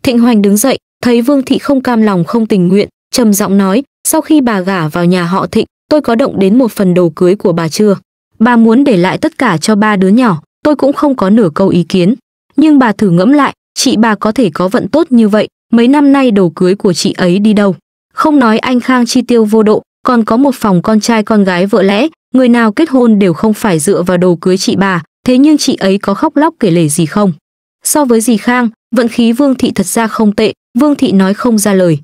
Thịnh Hoành đứng dậy, Thấy Vương thị không cam lòng không tình nguyện, trầm giọng nói, sau khi bà gả vào nhà họ Thịnh, tôi có động đến một phần đồ cưới của bà chưa? Bà muốn để lại tất cả cho ba đứa nhỏ, tôi cũng không có nửa câu ý kiến. Nhưng bà thử ngẫm lại, chị bà có thể có vận tốt như vậy, mấy năm nay đồ cưới của chị ấy đi đâu? Không nói anh Khang chi tiêu vô độ, còn có một phòng con trai con gái vợ lẽ, người nào kết hôn đều không phải dựa vào đồ cưới chị bà, thế nhưng chị ấy có khóc lóc kể lể gì không? So với dì Khang, vận khí Vương thị thật ra không tệ, Vương Thị nói không ra lời.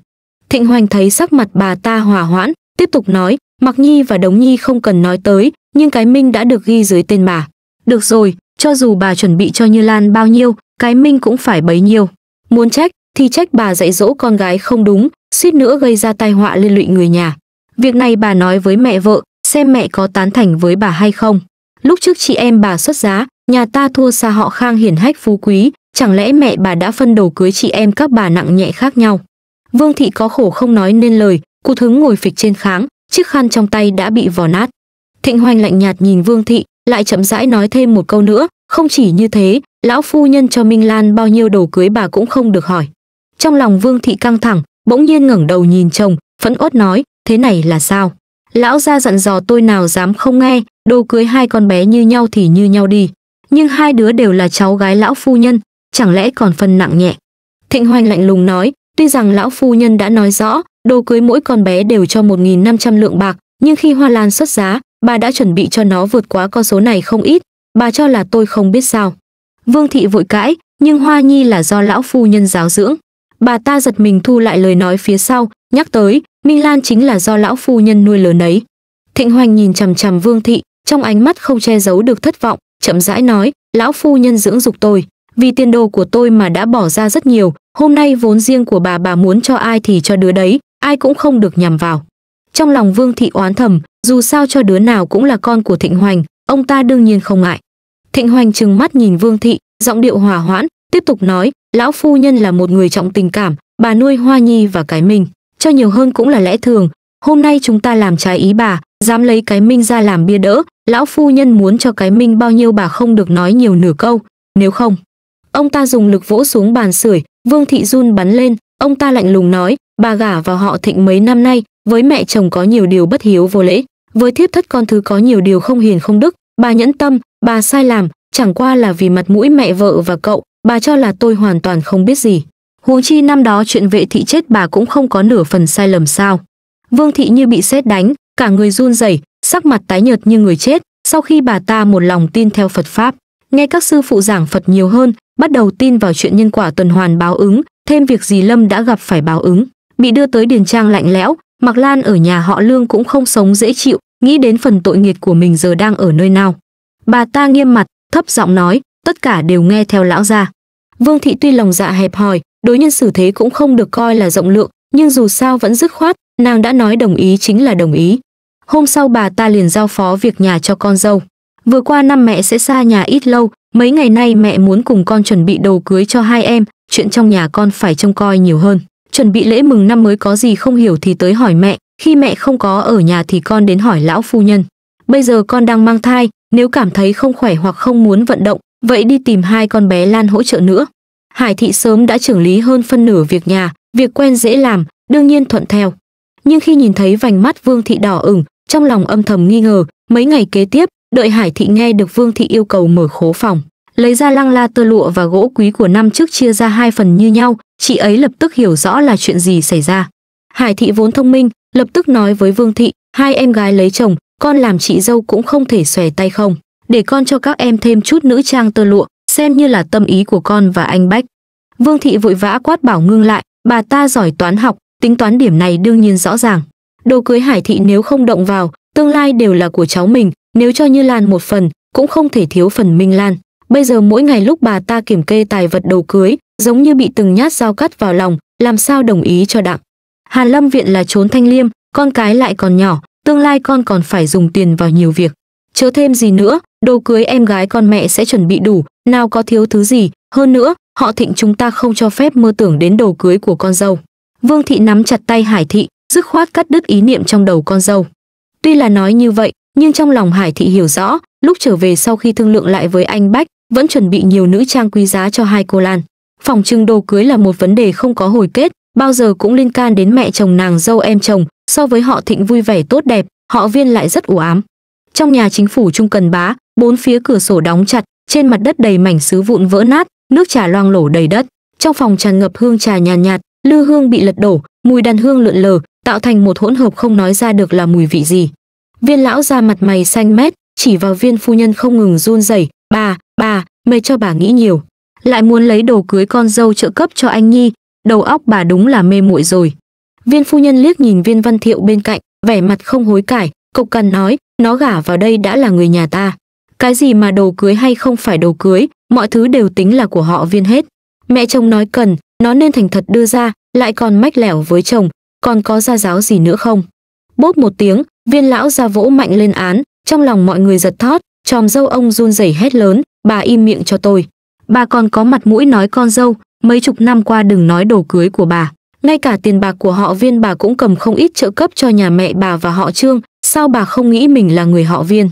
Thịnh Hoành thấy sắc mặt bà ta hòa hoãn, tiếp tục nói, Mặc Nhi và Đống Nhi không cần nói tới, nhưng cái Minh đã được ghi dưới tên bà. Được rồi, cho dù bà chuẩn bị cho Như Lan bao nhiêu, cái Minh cũng phải bấy nhiêu. Muốn trách, thì trách bà dạy dỗ con gái không đúng, suýt nữa gây ra tai họa liên lụy người nhà. Việc này bà nói với mẹ vợ, xem mẹ có tán thành với bà hay không. Lúc trước chị em bà xuất giá, nhà ta thua xa họ khang hiển hách phú quý, Chẳng lẽ mẹ bà đã phân đồ cưới chị em các bà nặng nhẹ khác nhau? Vương thị có khổ không nói nên lời, cụt hứng ngồi phịch trên kháng, chiếc khăn trong tay đã bị vò nát. Thịnh Hoành lạnh nhạt nhìn Vương thị, lại chậm rãi nói thêm một câu nữa, không chỉ như thế, lão phu nhân cho Minh Lan bao nhiêu đồ cưới bà cũng không được hỏi. Trong lòng Vương thị căng thẳng, bỗng nhiên ngẩng đầu nhìn chồng, phẫn uất nói, thế này là sao? Lão gia dặn dò tôi nào dám không nghe, đồ cưới hai con bé như nhau thì như nhau đi. Nhưng hai đứa đều là cháu gái lão phu nhân, chẳng lẽ còn phân nặng nhẹ. Thịnh Hoành lạnh lùng nói, tuy rằng lão phu nhân đã nói rõ, đồ cưới mỗi con bé đều cho 1.500 lượng bạc, nhưng khi hoa lan xuất giá, bà đã chuẩn bị cho nó vượt quá con số này không ít, bà cho là tôi không biết sao. Vương thị vội cãi, nhưng hoa nhi là do lão phu nhân giáo dưỡng. Bà ta giật mình thu lại lời nói phía sau, nhắc tới, Minh Lan chính là do lão phu nhân nuôi lớn ấy. Thịnh Hoành nhìn chằm chằm Vương thị, trong ánh mắt không che giấu được thất vọng, chậm rãi nói, lão phu nhân dưỡng dục tôi. Vì tiền đồ của tôi mà đã bỏ ra rất nhiều, hôm nay vốn riêng của bà bà muốn cho ai thì cho đứa đấy, ai cũng không được nhằm vào. Trong lòng Vương Thị oán thầm, dù sao cho đứa nào cũng là con của Thịnh Hoành, ông ta đương nhiên không ngại. Thịnh Hoành trừng mắt nhìn Vương Thị, giọng điệu hòa hoãn, tiếp tục nói, lão phu nhân là một người trọng tình cảm, bà nuôi Hoa Nhi và cái mình, cho nhiều hơn cũng là lẽ thường. Hôm nay chúng ta làm trái ý bà, dám lấy cái minh ra làm bia đỡ, lão phu nhân muốn cho cái minh bao nhiêu bà không được nói nhiều nửa câu, nếu không, Ông ta dùng lực vỗ xuống bàn sưởi, Vương Thị run bắn lên, ông ta lạnh lùng nói, bà gả vào họ thịnh mấy năm nay, với mẹ chồng có nhiều điều bất hiếu vô lễ, với thiếp thất con thứ có nhiều điều không hiền không đức, bà nhẫn tâm, bà sai làm, chẳng qua là vì mặt mũi mẹ vợ và cậu, bà cho là tôi hoàn toàn không biết gì. Huống chi năm đó chuyện vệ thị chết bà cũng không có nửa phần sai lầm sao. Vương thị như bị sét đánh, cả người run rẩy, sắc mặt tái nhợt như người chết, sau khi bà ta một lòng tin theo Phật pháp, nghe các sư phụ giảng Phật nhiều hơn, bắt đầu tin vào chuyện nhân quả tuần hoàn báo ứng, thêm việc gì Lâm đã gặp phải báo ứng, bị đưa tới điền trang lạnh lẽo, Mạc Lan ở nhà họ Lương cũng không sống dễ chịu, nghĩ đến phần tội nghiệp của mình giờ đang ở nơi nào. Bà ta nghiêm mặt, thấp giọng nói, tất cả đều nghe theo lão gia. Vương thị tuy lòng dạ hẹp hòi, đối nhân xử thế cũng không được coi là rộng lượng, nhưng dù sao vẫn dứt khoát, nàng đã nói đồng ý chính là đồng ý. Hôm sau bà ta liền giao phó việc nhà cho con dâu. Vừa qua năm mẹ sẽ xa nhà ít lâu, Mấy ngày nay mẹ muốn cùng con chuẩn bị đồ cưới cho hai em, chuyện trong nhà con phải trông coi nhiều hơn. Chuẩn bị lễ mừng năm mới có gì không hiểu thì tới hỏi mẹ, khi mẹ không có ở nhà thì con đến hỏi lão phu nhân. Bây giờ con đang mang thai, nếu cảm thấy không khỏe hoặc không muốn vận động, vậy đi tìm hai con bé Lan hỗ trợ nữa. Hải thị sớm đã trưởng lý hơn phân nửa việc nhà, việc quen dễ làm, đương nhiên thuận theo. Nhưng khi nhìn thấy vành mắt Vương thị đỏ ửng, trong lòng âm thầm nghi ngờ, mấy ngày kế tiếp, đợi hải thị nghe được vương thị yêu cầu mở khố phòng lấy ra lăng la tơ lụa và gỗ quý của năm trước chia ra hai phần như nhau chị ấy lập tức hiểu rõ là chuyện gì xảy ra hải thị vốn thông minh lập tức nói với vương thị hai em gái lấy chồng con làm chị dâu cũng không thể xòe tay không để con cho các em thêm chút nữ trang tơ lụa xem như là tâm ý của con và anh bách vương thị vội vã quát bảo ngưng lại bà ta giỏi toán học tính toán điểm này đương nhiên rõ ràng đồ cưới hải thị nếu không động vào tương lai đều là của cháu mình nếu cho Như Lan một phần, cũng không thể thiếu phần Minh Lan. Bây giờ mỗi ngày lúc bà ta kiểm kê tài vật đầu cưới, giống như bị từng nhát dao cắt vào lòng, làm sao đồng ý cho đặng. Hàn Lâm viện là trốn thanh liêm, con cái lại còn nhỏ, tương lai con còn phải dùng tiền vào nhiều việc. Chớ thêm gì nữa, đồ cưới em gái con mẹ sẽ chuẩn bị đủ, nào có thiếu thứ gì, hơn nữa, họ thịnh chúng ta không cho phép mơ tưởng đến đồ cưới của con dâu. Vương thị nắm chặt tay Hải thị, dứt khoát cắt đứt ý niệm trong đầu con dâu. Tuy là nói như vậy, nhưng trong lòng Hải Thị hiểu rõ, lúc trở về sau khi thương lượng lại với anh Bách, vẫn chuẩn bị nhiều nữ trang quý giá cho hai cô Lan. Phòng trưng đồ cưới là một vấn đề không có hồi kết, bao giờ cũng liên can đến mẹ chồng nàng dâu em chồng, so với họ thịnh vui vẻ tốt đẹp, họ viên lại rất u ám. Trong nhà chính phủ Trung Cần Bá, bốn phía cửa sổ đóng chặt, trên mặt đất đầy mảnh sứ vụn vỡ nát, nước trà loang lổ đầy đất. Trong phòng tràn ngập hương trà nhàn nhạt, nhạt, lư hương bị lật đổ, mùi đàn hương lượn lờ, tạo thành một hỗn hợp không nói ra được là mùi vị gì. Viên lão ra mặt mày xanh mét, chỉ vào viên phu nhân không ngừng run rẩy, "Bà, bà, mày cho bà nghĩ nhiều, lại muốn lấy đồ cưới con dâu trợ cấp cho anh nhi, đầu óc bà đúng là mê muội rồi." Viên phu nhân liếc nhìn Viên Văn Thiệu bên cạnh, vẻ mặt không hối cải, cộc cằn nói, "Nó gả vào đây đã là người nhà ta, cái gì mà đồ cưới hay không phải đồ cưới, mọi thứ đều tính là của họ Viên hết. Mẹ chồng nói cần, nó nên thành thật đưa ra, lại còn mách lẻo với chồng, còn có ra giáo gì nữa không?" Bốp một tiếng, viên lão ra vỗ mạnh lên án trong lòng mọi người giật thót tròm dâu ông run rẩy hét lớn bà im miệng cho tôi bà còn có mặt mũi nói con dâu mấy chục năm qua đừng nói đồ cưới của bà ngay cả tiền bạc của họ viên bà cũng cầm không ít trợ cấp cho nhà mẹ bà và họ trương sao bà không nghĩ mình là người họ viên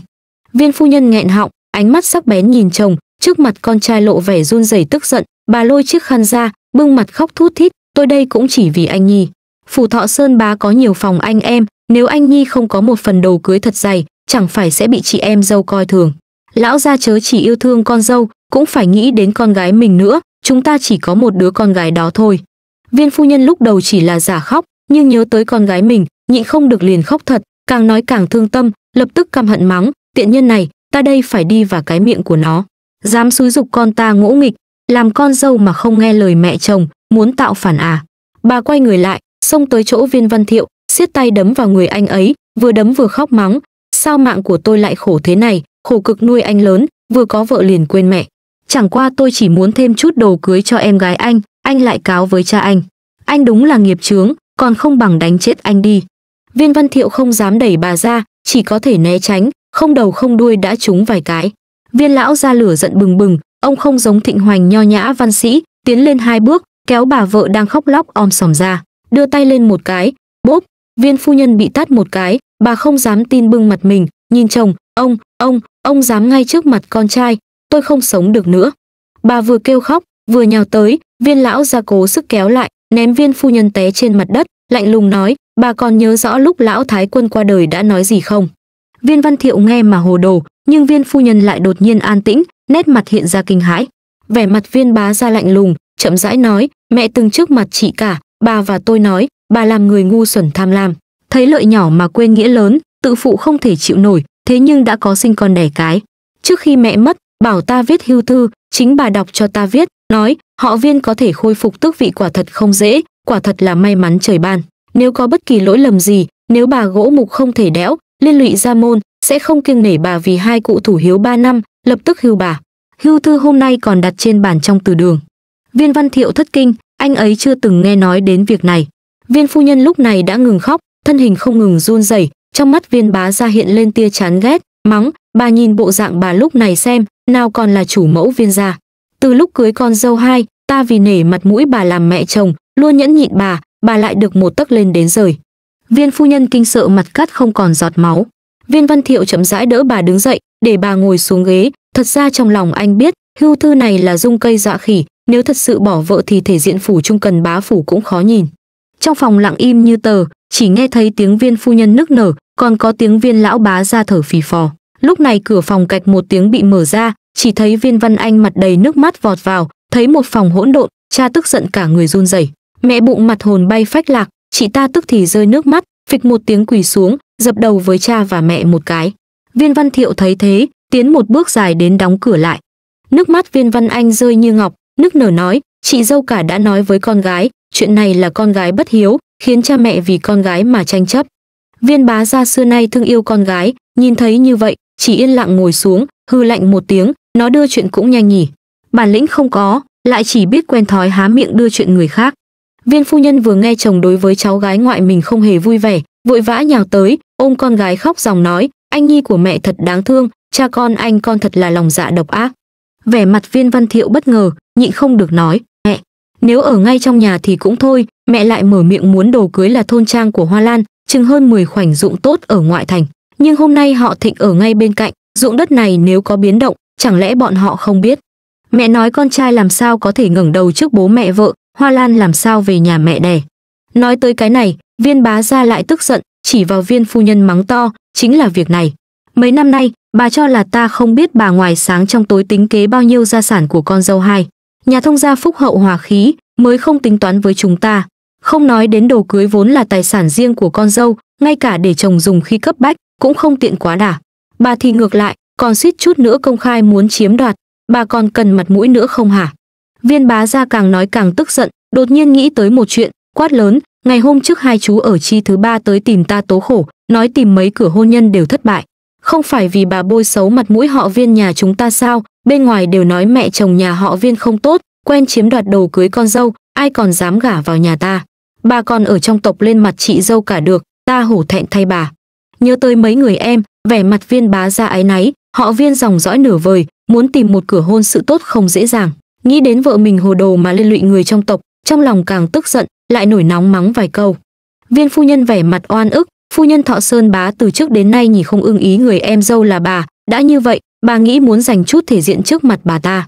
viên phu nhân nghẹn họng ánh mắt sắc bén nhìn chồng trước mặt con trai lộ vẻ run rẩy tức giận bà lôi chiếc khăn ra bưng mặt khóc thút thít tôi đây cũng chỉ vì anh nhi Phủ Thọ Sơn bá có nhiều phòng anh em, nếu anh Nhi không có một phần đầu cưới thật dày, chẳng phải sẽ bị chị em dâu coi thường. Lão gia chớ chỉ yêu thương con dâu, cũng phải nghĩ đến con gái mình nữa, chúng ta chỉ có một đứa con gái đó thôi. Viên phu nhân lúc đầu chỉ là giả khóc, nhưng nhớ tới con gái mình, nhịn không được liền khóc thật, càng nói càng thương tâm, lập tức căm hận mắng, tiện nhân này, ta đây phải đi vào cái miệng của nó. Dám xúi dục con ta ngỗ nghịch, làm con dâu mà không nghe lời mẹ chồng, muốn tạo phản à. Bà quay người lại, xông tới chỗ viên văn thiệu siết tay đấm vào người anh ấy vừa đấm vừa khóc mắng sao mạng của tôi lại khổ thế này khổ cực nuôi anh lớn vừa có vợ liền quên mẹ chẳng qua tôi chỉ muốn thêm chút đồ cưới cho em gái anh anh lại cáo với cha anh anh đúng là nghiệp chướng còn không bằng đánh chết anh đi viên văn thiệu không dám đẩy bà ra chỉ có thể né tránh không đầu không đuôi đã trúng vài cái viên lão ra lửa giận bừng bừng ông không giống thịnh hoành nho nhã văn sĩ tiến lên hai bước kéo bà vợ đang khóc lóc om sòm ra đưa tay lên một cái, bốp, viên phu nhân bị tát một cái, bà không dám tin bưng mặt mình, nhìn chồng, ông, ông, ông dám ngay trước mặt con trai, tôi không sống được nữa. Bà vừa kêu khóc, vừa nhào tới, viên lão ra cố sức kéo lại, ném viên phu nhân té trên mặt đất, lạnh lùng nói, bà còn nhớ rõ lúc lão thái quân qua đời đã nói gì không? Viên văn thiệu nghe mà hồ đồ, nhưng viên phu nhân lại đột nhiên an tĩnh, nét mặt hiện ra kinh hãi. Vẻ mặt viên bá ra lạnh lùng, chậm rãi nói, mẹ từng trước mặt chị cả, Bà và tôi nói, bà làm người ngu xuẩn tham lam, thấy lợi nhỏ mà quên nghĩa lớn, tự phụ không thể chịu nổi, thế nhưng đã có sinh con đẻ cái. Trước khi mẹ mất, bảo ta viết hưu thư, chính bà đọc cho ta viết, nói, họ viên có thể khôi phục tước vị quả thật không dễ, quả thật là may mắn trời ban. Nếu có bất kỳ lỗi lầm gì, nếu bà gỗ mục không thể đẽo, liên lụy gia môn, sẽ không kiêng nể bà vì hai cụ thủ hiếu ba năm, lập tức hưu bà. Hưu thư hôm nay còn đặt trên bàn trong từ đường. Viên Văn Thiệu thất kinh, anh ấy chưa từng nghe nói đến việc này. Viên phu nhân lúc này đã ngừng khóc, thân hình không ngừng run rẩy, trong mắt viên bá ra hiện lên tia chán ghét, mắng, bà nhìn bộ dạng bà lúc này xem, nào còn là chủ mẫu viên gia. Từ lúc cưới con dâu hai, ta vì nể mặt mũi bà làm mẹ chồng, luôn nhẫn nhịn bà, bà lại được một tấc lên đến rời. Viên phu nhân kinh sợ mặt cắt không còn giọt máu. Viên văn thiệu chậm rãi đỡ bà đứng dậy, để bà ngồi xuống ghế, thật ra trong lòng anh biết, hưu thư này là dung cây dọa khỉ, nếu thật sự bỏ vợ thì thể diện phủ trung cần bá phủ cũng khó nhìn. Trong phòng lặng im như tờ, chỉ nghe thấy tiếng viên phu nhân nức nở, còn có tiếng viên lão bá ra thở phì phò. Lúc này cửa phòng cạch một tiếng bị mở ra, chỉ thấy viên văn anh mặt đầy nước mắt vọt vào, thấy một phòng hỗn độn, cha tức giận cả người run rẩy. Mẹ bụng mặt hồn bay phách lạc, chị ta tức thì rơi nước mắt, phịch một tiếng quỳ xuống, dập đầu với cha và mẹ một cái. Viên văn thiệu thấy thế, tiến một bước dài đến đóng cửa lại. Nước mắt viên văn anh rơi như ngọc, Nước nở nói, chị dâu cả đã nói với con gái, chuyện này là con gái bất hiếu, khiến cha mẹ vì con gái mà tranh chấp. Viên bá gia xưa nay thương yêu con gái, nhìn thấy như vậy, chỉ yên lặng ngồi xuống, hư lạnh một tiếng, nó đưa chuyện cũng nhanh nhỉ. Bản lĩnh không có, lại chỉ biết quen thói há miệng đưa chuyện người khác. Viên phu nhân vừa nghe chồng đối với cháu gái ngoại mình không hề vui vẻ, vội vã nhào tới, ôm con gái khóc ròng nói, anh nhi của mẹ thật đáng thương, cha con anh con thật là lòng dạ độc ác vẻ mặt viên văn thiệu bất ngờ nhịn không được nói mẹ nếu ở ngay trong nhà thì cũng thôi mẹ lại mở miệng muốn đồ cưới là thôn trang của hoa lan chừng hơn 10 khoảnh ruộng tốt ở ngoại thành nhưng hôm nay họ thịnh ở ngay bên cạnh ruộng đất này nếu có biến động chẳng lẽ bọn họ không biết mẹ nói con trai làm sao có thể ngẩng đầu trước bố mẹ vợ hoa lan làm sao về nhà mẹ đẻ nói tới cái này viên bá ra lại tức giận chỉ vào viên phu nhân mắng to chính là việc này Mấy năm nay, bà cho là ta không biết bà ngoài sáng trong tối tính kế bao nhiêu gia sản của con dâu hai. Nhà thông gia phúc hậu hòa khí mới không tính toán với chúng ta. Không nói đến đồ cưới vốn là tài sản riêng của con dâu, ngay cả để chồng dùng khi cấp bách cũng không tiện quá đà. Bà thì ngược lại, còn suýt chút nữa công khai muốn chiếm đoạt, bà còn cần mặt mũi nữa không hả? Viên bá gia càng nói càng tức giận, đột nhiên nghĩ tới một chuyện, quát lớn, ngày hôm trước hai chú ở chi thứ ba tới tìm ta tố khổ, nói tìm mấy cửa hôn nhân đều thất bại không phải vì bà bôi xấu mặt mũi họ viên nhà chúng ta sao, bên ngoài đều nói mẹ chồng nhà họ viên không tốt, quen chiếm đoạt đồ cưới con dâu, ai còn dám gả vào nhà ta. Bà còn ở trong tộc lên mặt chị dâu cả được, ta hổ thẹn thay bà. Nhớ tới mấy người em, vẻ mặt viên bá ra ái náy, họ viên dòng dõi nửa vời, muốn tìm một cửa hôn sự tốt không dễ dàng. Nghĩ đến vợ mình hồ đồ mà liên lụy người trong tộc, trong lòng càng tức giận, lại nổi nóng mắng vài câu. Viên phu nhân vẻ mặt oan ức, phu nhân thọ sơn bá từ trước đến nay nhìn không ưng ý người em dâu là bà đã như vậy bà nghĩ muốn dành chút thể diện trước mặt bà ta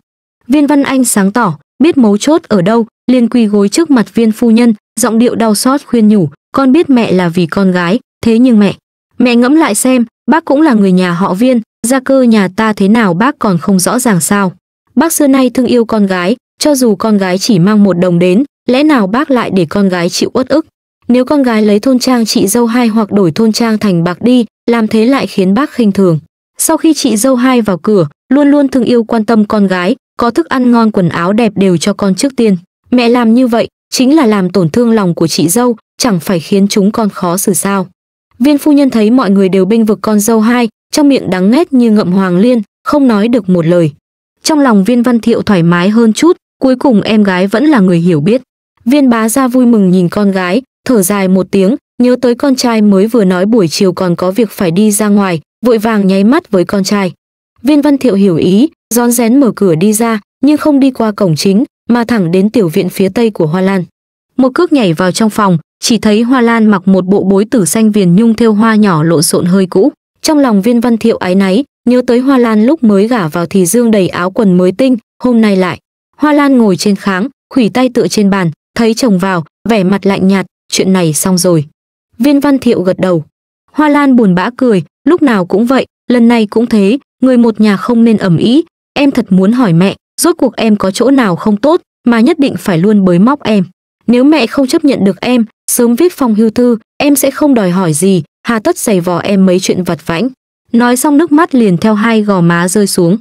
viên văn anh sáng tỏ biết mấu chốt ở đâu liền quỳ gối trước mặt viên phu nhân giọng điệu đau xót khuyên nhủ con biết mẹ là vì con gái thế nhưng mẹ mẹ ngẫm lại xem bác cũng là người nhà họ viên gia cơ nhà ta thế nào bác còn không rõ ràng sao bác xưa nay thương yêu con gái cho dù con gái chỉ mang một đồng đến lẽ nào bác lại để con gái chịu uất ức nếu con gái lấy thôn trang chị dâu hai hoặc đổi thôn trang thành bạc đi, làm thế lại khiến bác khinh thường. Sau khi chị dâu hai vào cửa, luôn luôn thương yêu quan tâm con gái, có thức ăn ngon quần áo đẹp đều cho con trước tiên. Mẹ làm như vậy, chính là làm tổn thương lòng của chị dâu, chẳng phải khiến chúng con khó xử sao. Viên phu nhân thấy mọi người đều bênh vực con dâu hai, trong miệng đắng nghét như ngậm hoàng liên, không nói được một lời. Trong lòng viên văn thiệu thoải mái hơn chút, cuối cùng em gái vẫn là người hiểu biết. Viên bá gia vui mừng nhìn con gái, thở dài một tiếng, nhớ tới con trai mới vừa nói buổi chiều còn có việc phải đi ra ngoài, vội vàng nháy mắt với con trai. Viên Văn Thiệu hiểu ý, rón rén mở cửa đi ra, nhưng không đi qua cổng chính, mà thẳng đến tiểu viện phía tây của Hoa Lan. Một cước nhảy vào trong phòng, chỉ thấy Hoa Lan mặc một bộ bối tử xanh viền nhung thêu hoa nhỏ lộn xộn hơi cũ. Trong lòng Viên Văn Thiệu ái náy, nhớ tới Hoa Lan lúc mới gả vào thì dương đầy áo quần mới tinh, hôm nay lại. Hoa Lan ngồi trên kháng, khủy tay tựa trên bàn, thấy chồng vào, vẻ mặt lạnh nhạt, chuyện này xong rồi. Viên Văn Thiệu gật đầu. Hoa Lan buồn bã cười, lúc nào cũng vậy, lần này cũng thế, người một nhà không nên ẩm ý. Em thật muốn hỏi mẹ, rốt cuộc em có chỗ nào không tốt mà nhất định phải luôn bới móc em. Nếu mẹ không chấp nhận được em, sớm viết phòng hưu thư, em sẽ không đòi hỏi gì, hà tất giày vò em mấy chuyện vặt vãnh. Nói xong nước mắt liền theo hai gò má rơi xuống.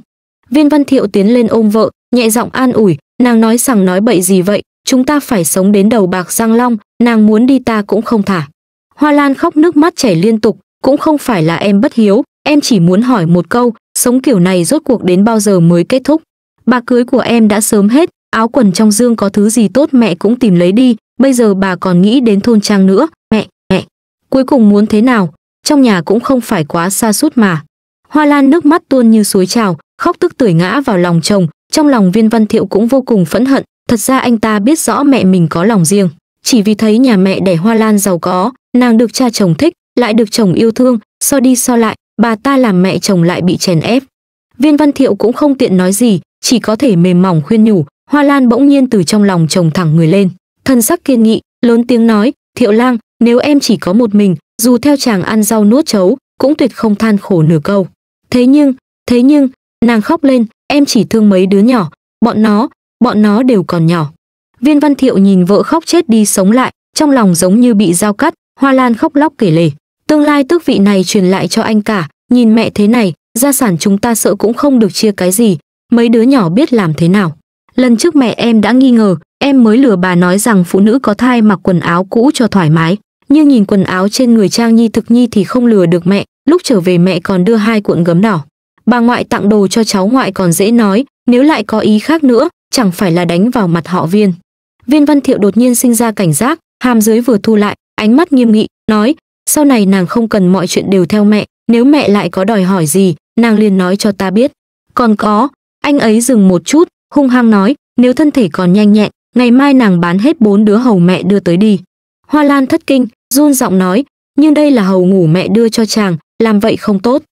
Viên Văn Thiệu tiến lên ôm vợ, nhẹ giọng an ủi, nàng nói rằng nói bậy gì vậy, chúng ta phải sống đến đầu bạc răng long, nàng muốn đi ta cũng không thả. Hoa Lan khóc nước mắt chảy liên tục, cũng không phải là em bất hiếu, em chỉ muốn hỏi một câu, sống kiểu này rốt cuộc đến bao giờ mới kết thúc. Bà cưới của em đã sớm hết, áo quần trong dương có thứ gì tốt mẹ cũng tìm lấy đi, bây giờ bà còn nghĩ đến thôn trang nữa, mẹ, mẹ. Cuối cùng muốn thế nào, trong nhà cũng không phải quá xa suốt mà. Hoa Lan nước mắt tuôn như suối trào, khóc tức tưởi ngã vào lòng chồng, trong lòng viên văn thiệu cũng vô cùng phẫn hận, Thật ra anh ta biết rõ mẹ mình có lòng riêng, chỉ vì thấy nhà mẹ đẻ Hoa Lan giàu có, nàng được cha chồng thích, lại được chồng yêu thương, so đi so lại, bà ta làm mẹ chồng lại bị chèn ép. Viên Văn Thiệu cũng không tiện nói gì, chỉ có thể mềm mỏng khuyên nhủ, Hoa Lan bỗng nhiên từ trong lòng chồng thẳng người lên, thân sắc kiên nghị, lớn tiếng nói, "Thiệu Lang, nếu em chỉ có một mình, dù theo chàng ăn rau nuốt chấu, cũng tuyệt không than khổ nửa câu." Thế nhưng, thế nhưng, nàng khóc lên, "Em chỉ thương mấy đứa nhỏ, bọn nó, bọn nó đều còn nhỏ. Viên Văn Thiệu nhìn vợ khóc chết đi sống lại, trong lòng giống như bị dao cắt, Hoa Lan khóc lóc kể lể. Tương lai tước vị này truyền lại cho anh cả, nhìn mẹ thế này, gia sản chúng ta sợ cũng không được chia cái gì, mấy đứa nhỏ biết làm thế nào. Lần trước mẹ em đã nghi ngờ, em mới lừa bà nói rằng phụ nữ có thai mặc quần áo cũ cho thoải mái, nhưng nhìn quần áo trên người Trang Nhi thực nhi thì không lừa được mẹ, lúc trở về mẹ còn đưa hai cuộn gấm đỏ. Bà ngoại tặng đồ cho cháu ngoại còn dễ nói, nếu lại có ý khác nữa, chẳng phải là đánh vào mặt họ viên viên văn thiệu đột nhiên sinh ra cảnh giác hàm dưới vừa thu lại ánh mắt nghiêm nghị nói sau này nàng không cần mọi chuyện đều theo mẹ nếu mẹ lại có đòi hỏi gì nàng liền nói cho ta biết còn có anh ấy dừng một chút hung hăng nói nếu thân thể còn nhanh nhẹn ngày mai nàng bán hết bốn đứa hầu mẹ đưa tới đi hoa lan thất kinh run giọng nói nhưng đây là hầu ngủ mẹ đưa cho chàng làm vậy không tốt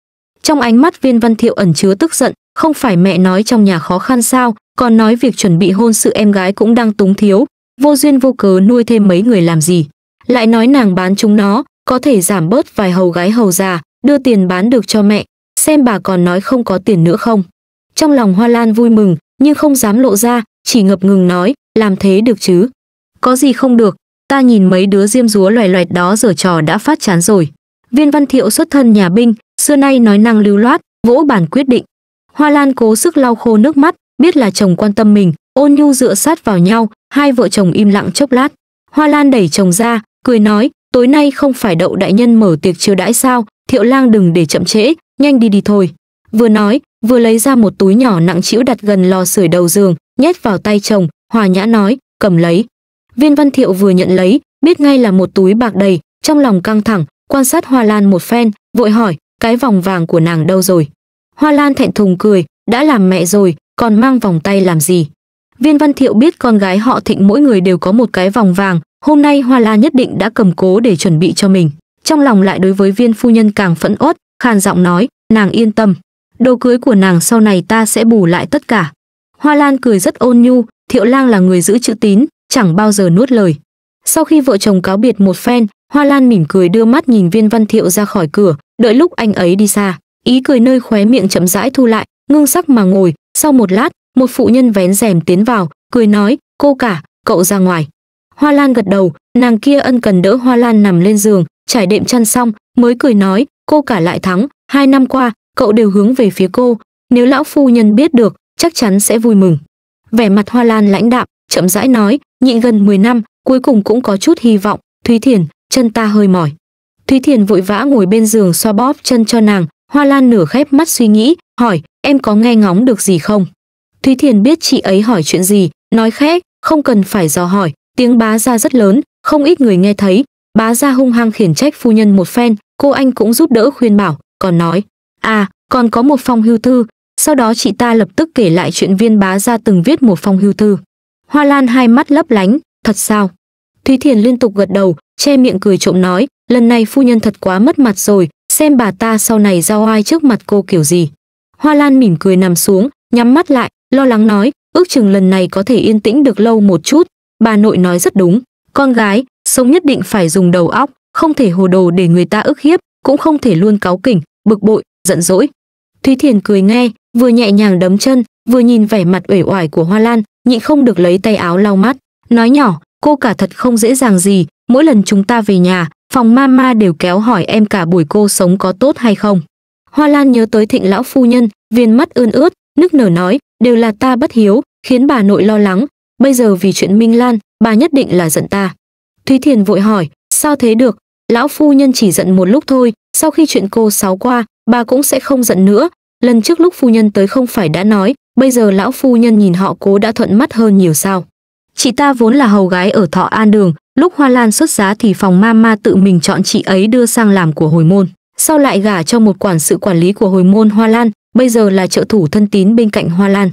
trong ánh mắt viên văn thiệu ẩn chứa tức giận không phải mẹ nói trong nhà khó khăn sao còn nói việc chuẩn bị hôn sự em gái cũng đang túng thiếu, vô duyên vô cớ nuôi thêm mấy người làm gì. Lại nói nàng bán chúng nó, có thể giảm bớt vài hầu gái hầu già, đưa tiền bán được cho mẹ, xem bà còn nói không có tiền nữa không. Trong lòng Hoa Lan vui mừng, nhưng không dám lộ ra, chỉ ngập ngừng nói, làm thế được chứ. Có gì không được, ta nhìn mấy đứa diêm rúa loài loẹt đó giở trò đã phát chán rồi. Viên Văn Thiệu xuất thân nhà binh, xưa nay nói năng lưu loát, vỗ bản quyết định. Hoa Lan cố sức lau khô nước mắt, biết là chồng quan tâm mình ôn nhu dựa sát vào nhau hai vợ chồng im lặng chốc lát hoa lan đẩy chồng ra cười nói tối nay không phải đậu đại nhân mở tiệc chiêu đãi sao thiệu lang đừng để chậm trễ nhanh đi đi thôi vừa nói vừa lấy ra một túi nhỏ nặng trĩu đặt gần lò sưởi đầu giường nhét vào tay chồng hòa nhã nói cầm lấy viên văn thiệu vừa nhận lấy biết ngay là một túi bạc đầy trong lòng căng thẳng quan sát hoa lan một phen vội hỏi cái vòng vàng của nàng đâu rồi hoa lan thẹn thùng cười đã làm mẹ rồi còn mang vòng tay làm gì viên văn thiệu biết con gái họ thịnh mỗi người đều có một cái vòng vàng hôm nay hoa la nhất định đã cầm cố để chuẩn bị cho mình trong lòng lại đối với viên phu nhân càng phẫn uất khàn giọng nói nàng yên tâm đồ cưới của nàng sau này ta sẽ bù lại tất cả hoa lan cười rất ôn nhu thiệu lang là người giữ chữ tín chẳng bao giờ nuốt lời sau khi vợ chồng cáo biệt một phen hoa lan mỉm cười đưa mắt nhìn viên văn thiệu ra khỏi cửa đợi lúc anh ấy đi xa ý cười nơi khóe miệng chậm rãi thu lại ngưng sắc mà ngồi sau một lát một phụ nhân vén rèm tiến vào cười nói cô cả cậu ra ngoài hoa lan gật đầu nàng kia ân cần đỡ hoa lan nằm lên giường trải đệm chăn xong mới cười nói cô cả lại thắng hai năm qua cậu đều hướng về phía cô nếu lão phu nhân biết được chắc chắn sẽ vui mừng vẻ mặt hoa lan lãnh đạm chậm rãi nói nhịn gần 10 năm cuối cùng cũng có chút hy vọng thúy thiền chân ta hơi mỏi thúy thiền vội vã ngồi bên giường xoa bóp chân cho nàng hoa lan nửa khép mắt suy nghĩ hỏi em có nghe ngóng được gì không thúy thiền biết chị ấy hỏi chuyện gì nói khẽ không cần phải dò hỏi tiếng bá ra rất lớn không ít người nghe thấy bá ra hung hăng khiển trách phu nhân một phen cô anh cũng giúp đỡ khuyên bảo còn nói à còn có một phong hưu thư sau đó chị ta lập tức kể lại chuyện viên bá ra từng viết một phong hưu thư hoa lan hai mắt lấp lánh thật sao thúy thiền liên tục gật đầu che miệng cười trộm nói lần này phu nhân thật quá mất mặt rồi xem bà ta sau này giao ai trước mặt cô kiểu gì Hoa Lan mỉm cười nằm xuống, nhắm mắt lại, lo lắng nói, ước chừng lần này có thể yên tĩnh được lâu một chút. Bà nội nói rất đúng, con gái, sống nhất định phải dùng đầu óc, không thể hồ đồ để người ta ức hiếp, cũng không thể luôn cáu kỉnh, bực bội, giận dỗi. Thúy Thiền cười nghe, vừa nhẹ nhàng đấm chân, vừa nhìn vẻ mặt uể oải của Hoa Lan, nhịn không được lấy tay áo lau mắt, nói nhỏ, cô cả thật không dễ dàng gì, mỗi lần chúng ta về nhà, phòng mama đều kéo hỏi em cả buổi cô sống có tốt hay không. Hoa Lan nhớ tới Thịnh lão phu nhân, viên mắt ươn ướt, nức nở nói, đều là ta bất hiếu, khiến bà nội lo lắng, bây giờ vì chuyện Minh Lan, bà nhất định là giận ta. Thúy Thiền vội hỏi, sao thế được, lão phu nhân chỉ giận một lúc thôi, sau khi chuyện cô sáu qua, bà cũng sẽ không giận nữa, lần trước lúc phu nhân tới không phải đã nói, bây giờ lão phu nhân nhìn họ cố đã thuận mắt hơn nhiều sao. Chị ta vốn là hầu gái ở Thọ An Đường, lúc Hoa Lan xuất giá thì phòng ma ma tự mình chọn chị ấy đưa sang làm của hồi môn sau lại gả cho một quản sự quản lý của hồi môn Hoa Lan, bây giờ là trợ thủ thân tín bên cạnh Hoa Lan.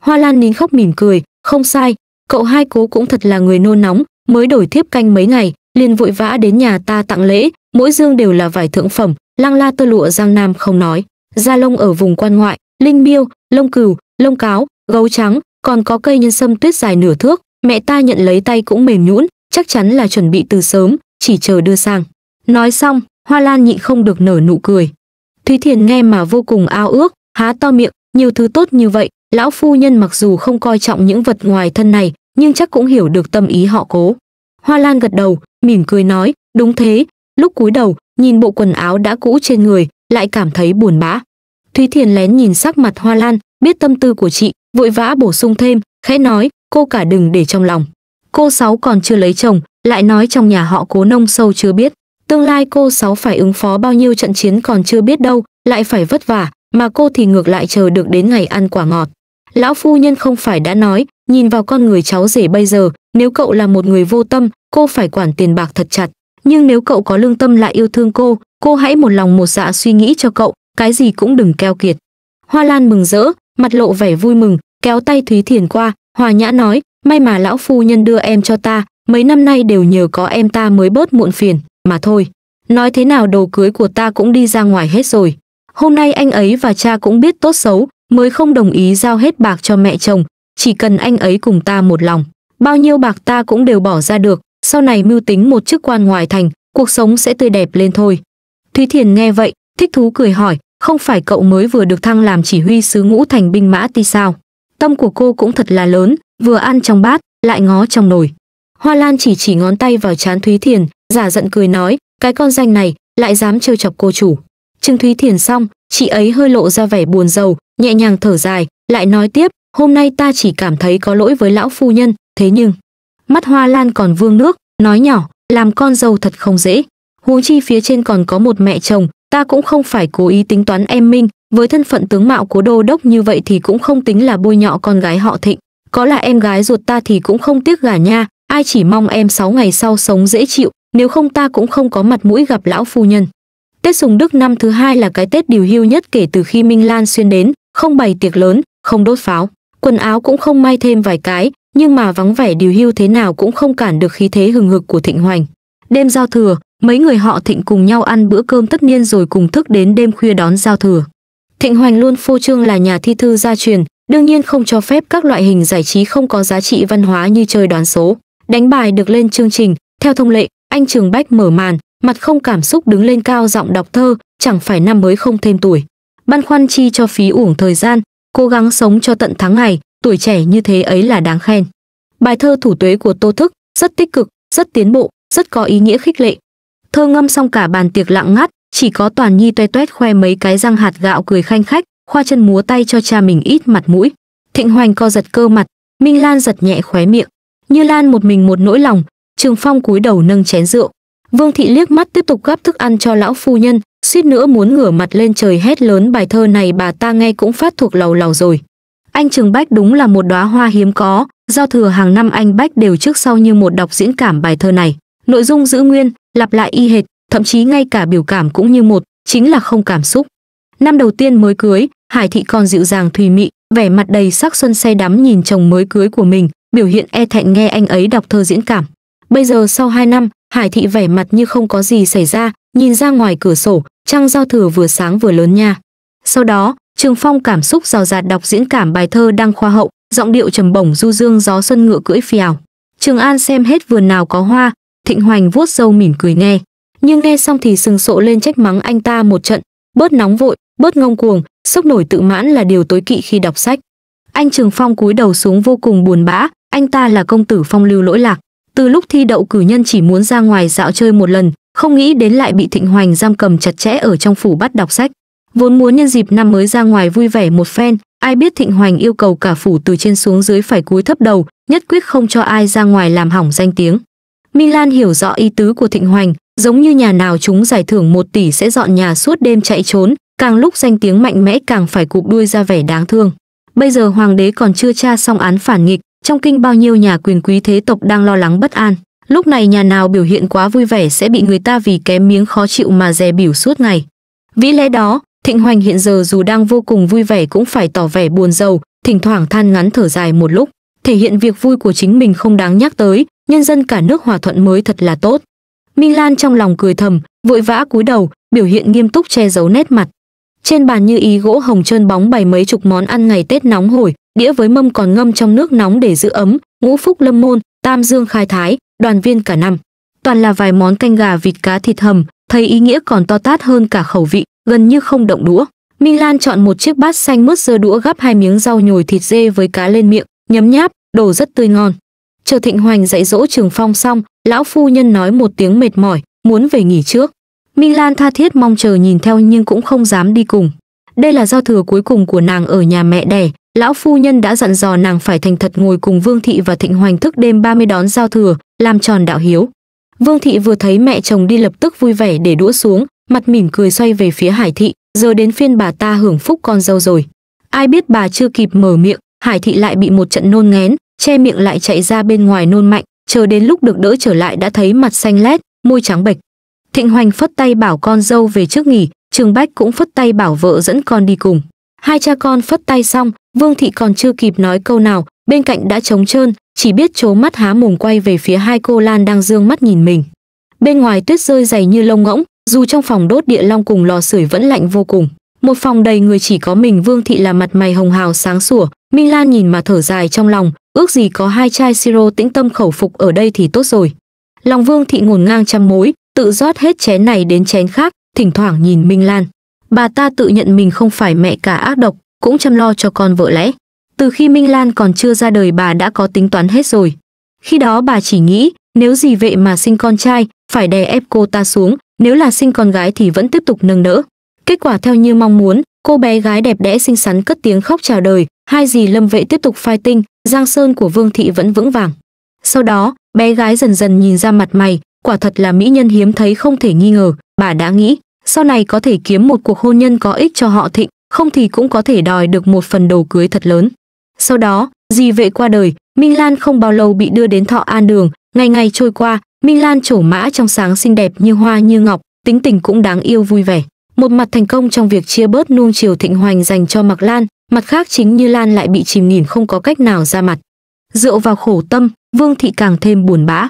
Hoa Lan nín khóc mỉm cười, không sai, cậu hai cố cũng thật là người nôn nóng, mới đổi thiếp canh mấy ngày, liền vội vã đến nhà ta tặng lễ, mỗi dương đều là vải thượng phẩm, lăng la tơ lụa Giang Nam không nói. Gia lông ở vùng quan ngoại, linh Biêu lông cừu, lông cáo, gấu trắng, còn có cây nhân sâm tuyết dài nửa thước, mẹ ta nhận lấy tay cũng mềm nhũn, chắc chắn là chuẩn bị từ sớm, chỉ chờ đưa sang. Nói xong, Hoa Lan nhịn không được nở nụ cười. Thúy Thiền nghe mà vô cùng ao ước, há to miệng, nhiều thứ tốt như vậy, lão phu nhân mặc dù không coi trọng những vật ngoài thân này, nhưng chắc cũng hiểu được tâm ý họ cố. Hoa Lan gật đầu, mỉm cười nói, đúng thế, lúc cúi đầu, nhìn bộ quần áo đã cũ trên người, lại cảm thấy buồn bã. Thúy Thiền lén nhìn sắc mặt Hoa Lan, biết tâm tư của chị, vội vã bổ sung thêm, khẽ nói, cô cả đừng để trong lòng. Cô sáu còn chưa lấy chồng, lại nói trong nhà họ cố nông sâu chưa biết tương lai cô sáu phải ứng phó bao nhiêu trận chiến còn chưa biết đâu, lại phải vất vả, mà cô thì ngược lại chờ được đến ngày ăn quả ngọt. Lão phu nhân không phải đã nói, nhìn vào con người cháu rể bây giờ, nếu cậu là một người vô tâm, cô phải quản tiền bạc thật chặt. Nhưng nếu cậu có lương tâm lại yêu thương cô, cô hãy một lòng một dạ suy nghĩ cho cậu, cái gì cũng đừng keo kiệt. Hoa Lan mừng rỡ, mặt lộ vẻ vui mừng, kéo tay Thúy Thiền qua, hòa nhã nói, may mà lão phu nhân đưa em cho ta, mấy năm nay đều nhờ có em ta mới bớt muộn phiền mà thôi. Nói thế nào đồ cưới của ta cũng đi ra ngoài hết rồi. Hôm nay anh ấy và cha cũng biết tốt xấu, mới không đồng ý giao hết bạc cho mẹ chồng, chỉ cần anh ấy cùng ta một lòng. Bao nhiêu bạc ta cũng đều bỏ ra được, sau này mưu tính một chức quan ngoài thành, cuộc sống sẽ tươi đẹp lên thôi. Thúy Thiền nghe vậy, thích thú cười hỏi, không phải cậu mới vừa được thăng làm chỉ huy sứ ngũ thành binh mã ti sao? Tâm của cô cũng thật là lớn, vừa ăn trong bát, lại ngó trong nồi. Hoa Lan chỉ chỉ ngón tay vào chán Thúy Thiền, giả giận cười nói cái con danh này lại dám trêu chọc cô chủ trương thúy thiền xong chị ấy hơi lộ ra vẻ buồn rầu nhẹ nhàng thở dài lại nói tiếp hôm nay ta chỉ cảm thấy có lỗi với lão phu nhân thế nhưng mắt hoa lan còn vương nước nói nhỏ làm con dâu thật không dễ huống chi phía trên còn có một mẹ chồng ta cũng không phải cố ý tính toán em minh với thân phận tướng mạo của đô đốc như vậy thì cũng không tính là bôi nhọ con gái họ thịnh có là em gái ruột ta thì cũng không tiếc gả nha ai chỉ mong em sáu ngày sau sống dễ chịu nếu không ta cũng không có mặt mũi gặp lão phu nhân. Tết Sùng Đức năm thứ hai là cái Tết điều hưu nhất kể từ khi Minh Lan xuyên đến, không bày tiệc lớn, không đốt pháo, quần áo cũng không may thêm vài cái, nhưng mà vắng vẻ điều hưu thế nào cũng không cản được khí thế hừng hực của Thịnh Hoành. Đêm giao thừa, mấy người họ Thịnh cùng nhau ăn bữa cơm tất niên rồi cùng thức đến đêm khuya đón giao thừa. Thịnh Hoành luôn phô trương là nhà thi thư gia truyền, đương nhiên không cho phép các loại hình giải trí không có giá trị văn hóa như chơi đoán số. Đánh bài được lên chương trình, theo thông lệ, anh Trường Bách mở màn, mặt không cảm xúc đứng lên cao giọng đọc thơ, chẳng phải năm mới không thêm tuổi. Băn khoăn chi cho phí uổng thời gian, cố gắng sống cho tận tháng ngày, tuổi trẻ như thế ấy là đáng khen. Bài thơ thủ tuế của Tô Thức rất tích cực, rất tiến bộ, rất có ý nghĩa khích lệ. Thơ ngâm xong cả bàn tiệc lặng ngắt, chỉ có Toàn Nhi toe toét khoe mấy cái răng hạt gạo cười khanh khách, khoa chân múa tay cho cha mình ít mặt mũi. Thịnh Hoành co giật cơ mặt, Minh Lan giật nhẹ khóe miệng. Như Lan một mình một nỗi lòng, Trường Phong cúi đầu nâng chén rượu. Vương thị liếc mắt tiếp tục gắp thức ăn cho lão phu nhân, suýt nữa muốn ngửa mặt lên trời hét lớn bài thơ này bà ta nghe cũng phát thuộc lầu lầu rồi. Anh Trường Bách đúng là một đóa hoa hiếm có, giao thừa hàng năm anh Bách đều trước sau như một đọc diễn cảm bài thơ này. Nội dung giữ nguyên, lặp lại y hệt, thậm chí ngay cả biểu cảm cũng như một, chính là không cảm xúc. Năm đầu tiên mới cưới, Hải thị còn dịu dàng thùy mị, vẻ mặt đầy sắc xuân say đắm nhìn chồng mới cưới của mình, biểu hiện e thẹn nghe anh ấy đọc thơ diễn cảm. Bây giờ sau 2 năm, Hải thị vẻ mặt như không có gì xảy ra, nhìn ra ngoài cửa sổ, trăng giao thừa vừa sáng vừa lớn nha. Sau đó, Trường Phong cảm xúc rào rạt đọc diễn cảm bài thơ đăng khoa hậu, giọng điệu trầm bổng du dương gió xuân ngựa cưỡi phèo. Trường An xem hết vườn nào có hoa, Thịnh Hoành vuốt râu mỉm cười nghe. Nhưng nghe xong thì sừng sộ lên trách mắng anh ta một trận, bớt nóng vội, bớt ngông cuồng, sốc nổi tự mãn là điều tối kỵ khi đọc sách. Anh Trường Phong cúi đầu xuống vô cùng buồn bã, anh ta là công tử phong lưu lỗi lạc. Từ lúc thi đậu cử nhân chỉ muốn ra ngoài dạo chơi một lần, không nghĩ đến lại bị Thịnh Hoành giam cầm chặt chẽ ở trong phủ bắt đọc sách. Vốn muốn nhân dịp năm mới ra ngoài vui vẻ một phen, ai biết Thịnh Hoành yêu cầu cả phủ từ trên xuống dưới phải cúi thấp đầu, nhất quyết không cho ai ra ngoài làm hỏng danh tiếng. Milan hiểu rõ ý tứ của Thịnh Hoành, giống như nhà nào chúng giải thưởng một tỷ sẽ dọn nhà suốt đêm chạy trốn, càng lúc danh tiếng mạnh mẽ càng phải cụp đuôi ra vẻ đáng thương. Bây giờ hoàng đế còn chưa tra xong án phản nghịch, trong kinh bao nhiêu nhà quyền quý thế tộc đang lo lắng bất an, lúc này nhà nào biểu hiện quá vui vẻ sẽ bị người ta vì kém miếng khó chịu mà dè biểu suốt ngày. Vì lẽ đó, Thịnh Hoành hiện giờ dù đang vô cùng vui vẻ cũng phải tỏ vẻ buồn rầu, thỉnh thoảng than ngắn thở dài một lúc, thể hiện việc vui của chính mình không đáng nhắc tới, nhân dân cả nước hòa thuận mới thật là tốt. Minh Lan trong lòng cười thầm, vội vã cúi đầu, biểu hiện nghiêm túc che giấu nét mặt. Trên bàn như ý gỗ hồng trơn bóng bày mấy chục món ăn ngày Tết nóng hổi, đĩa với mâm còn ngâm trong nước nóng để giữ ấm, ngũ phúc lâm môn, tam dương khai thái, đoàn viên cả năm. Toàn là vài món canh gà vịt cá thịt hầm, thấy ý nghĩa còn to tát hơn cả khẩu vị, gần như không động đũa. Minh Lan chọn một chiếc bát xanh mứt dơ đũa gắp hai miếng rau nhồi thịt dê với cá lên miệng, nhấm nháp, đồ rất tươi ngon. Chờ Thịnh Hoành dạy dỗ Trường Phong xong, lão phu nhân nói một tiếng mệt mỏi, muốn về nghỉ trước. Minh Lan tha thiết mong chờ nhìn theo nhưng cũng không dám đi cùng. Đây là giao thừa cuối cùng của nàng ở nhà mẹ đẻ, lão phu nhân đã dặn dò nàng phải thành thật ngồi cùng Vương thị và Thịnh Hoành thức đêm 30 đón giao thừa, làm tròn đạo hiếu. Vương thị vừa thấy mẹ chồng đi lập tức vui vẻ để đũa xuống, mặt mỉm cười xoay về phía Hải thị, giờ đến phiên bà ta hưởng phúc con dâu rồi. Ai biết bà chưa kịp mở miệng, Hải thị lại bị một trận nôn ngén, che miệng lại chạy ra bên ngoài nôn mạnh, chờ đến lúc được đỡ trở lại đã thấy mặt xanh lét, môi trắng bệch. Thịnh Hoành phất tay bảo con dâu về trước nghỉ, trường Bách cũng phất tay bảo vợ dẫn con đi cùng hai cha con phất tay xong vương thị còn chưa kịp nói câu nào bên cạnh đã trống trơn chỉ biết trố mắt há mồm quay về phía hai cô lan đang dương mắt nhìn mình bên ngoài tuyết rơi dày như lông ngỗng dù trong phòng đốt địa long cùng lò sưởi vẫn lạnh vô cùng một phòng đầy người chỉ có mình vương thị là mặt mày hồng hào sáng sủa minh lan nhìn mà thở dài trong lòng ước gì có hai chai siro tĩnh tâm khẩu phục ở đây thì tốt rồi lòng vương thị ngổn ngang trăm mối tự rót hết chén này đến chén khác thỉnh thoảng nhìn minh lan bà ta tự nhận mình không phải mẹ cả ác độc, cũng chăm lo cho con vợ lẽ. Từ khi Minh Lan còn chưa ra đời bà đã có tính toán hết rồi. Khi đó bà chỉ nghĩ, nếu gì vậy mà sinh con trai, phải đè ép cô ta xuống, nếu là sinh con gái thì vẫn tiếp tục nâng đỡ. Kết quả theo như mong muốn, cô bé gái đẹp đẽ xinh xắn cất tiếng khóc chào đời, hai dì Lâm Vệ tiếp tục phai tinh, giang sơn của Vương thị vẫn vững vàng. Sau đó, bé gái dần dần nhìn ra mặt mày, quả thật là mỹ nhân hiếm thấy không thể nghi ngờ, bà đã nghĩ, sau này có thể kiếm một cuộc hôn nhân có ích cho họ thịnh, không thì cũng có thể đòi được một phần đồ cưới thật lớn. Sau đó, di vệ qua đời, Minh Lan không bao lâu bị đưa đến thọ an đường, ngày ngày trôi qua, Minh Lan trổ mã trong sáng xinh đẹp như hoa như ngọc, tính tình cũng đáng yêu vui vẻ. Một mặt thành công trong việc chia bớt nuông chiều thịnh hoành dành cho Mạc Lan, mặt khác chính như Lan lại bị chìm nhìn không có cách nào ra mặt. Dựa vào khổ tâm, Vương Thị càng thêm buồn bã.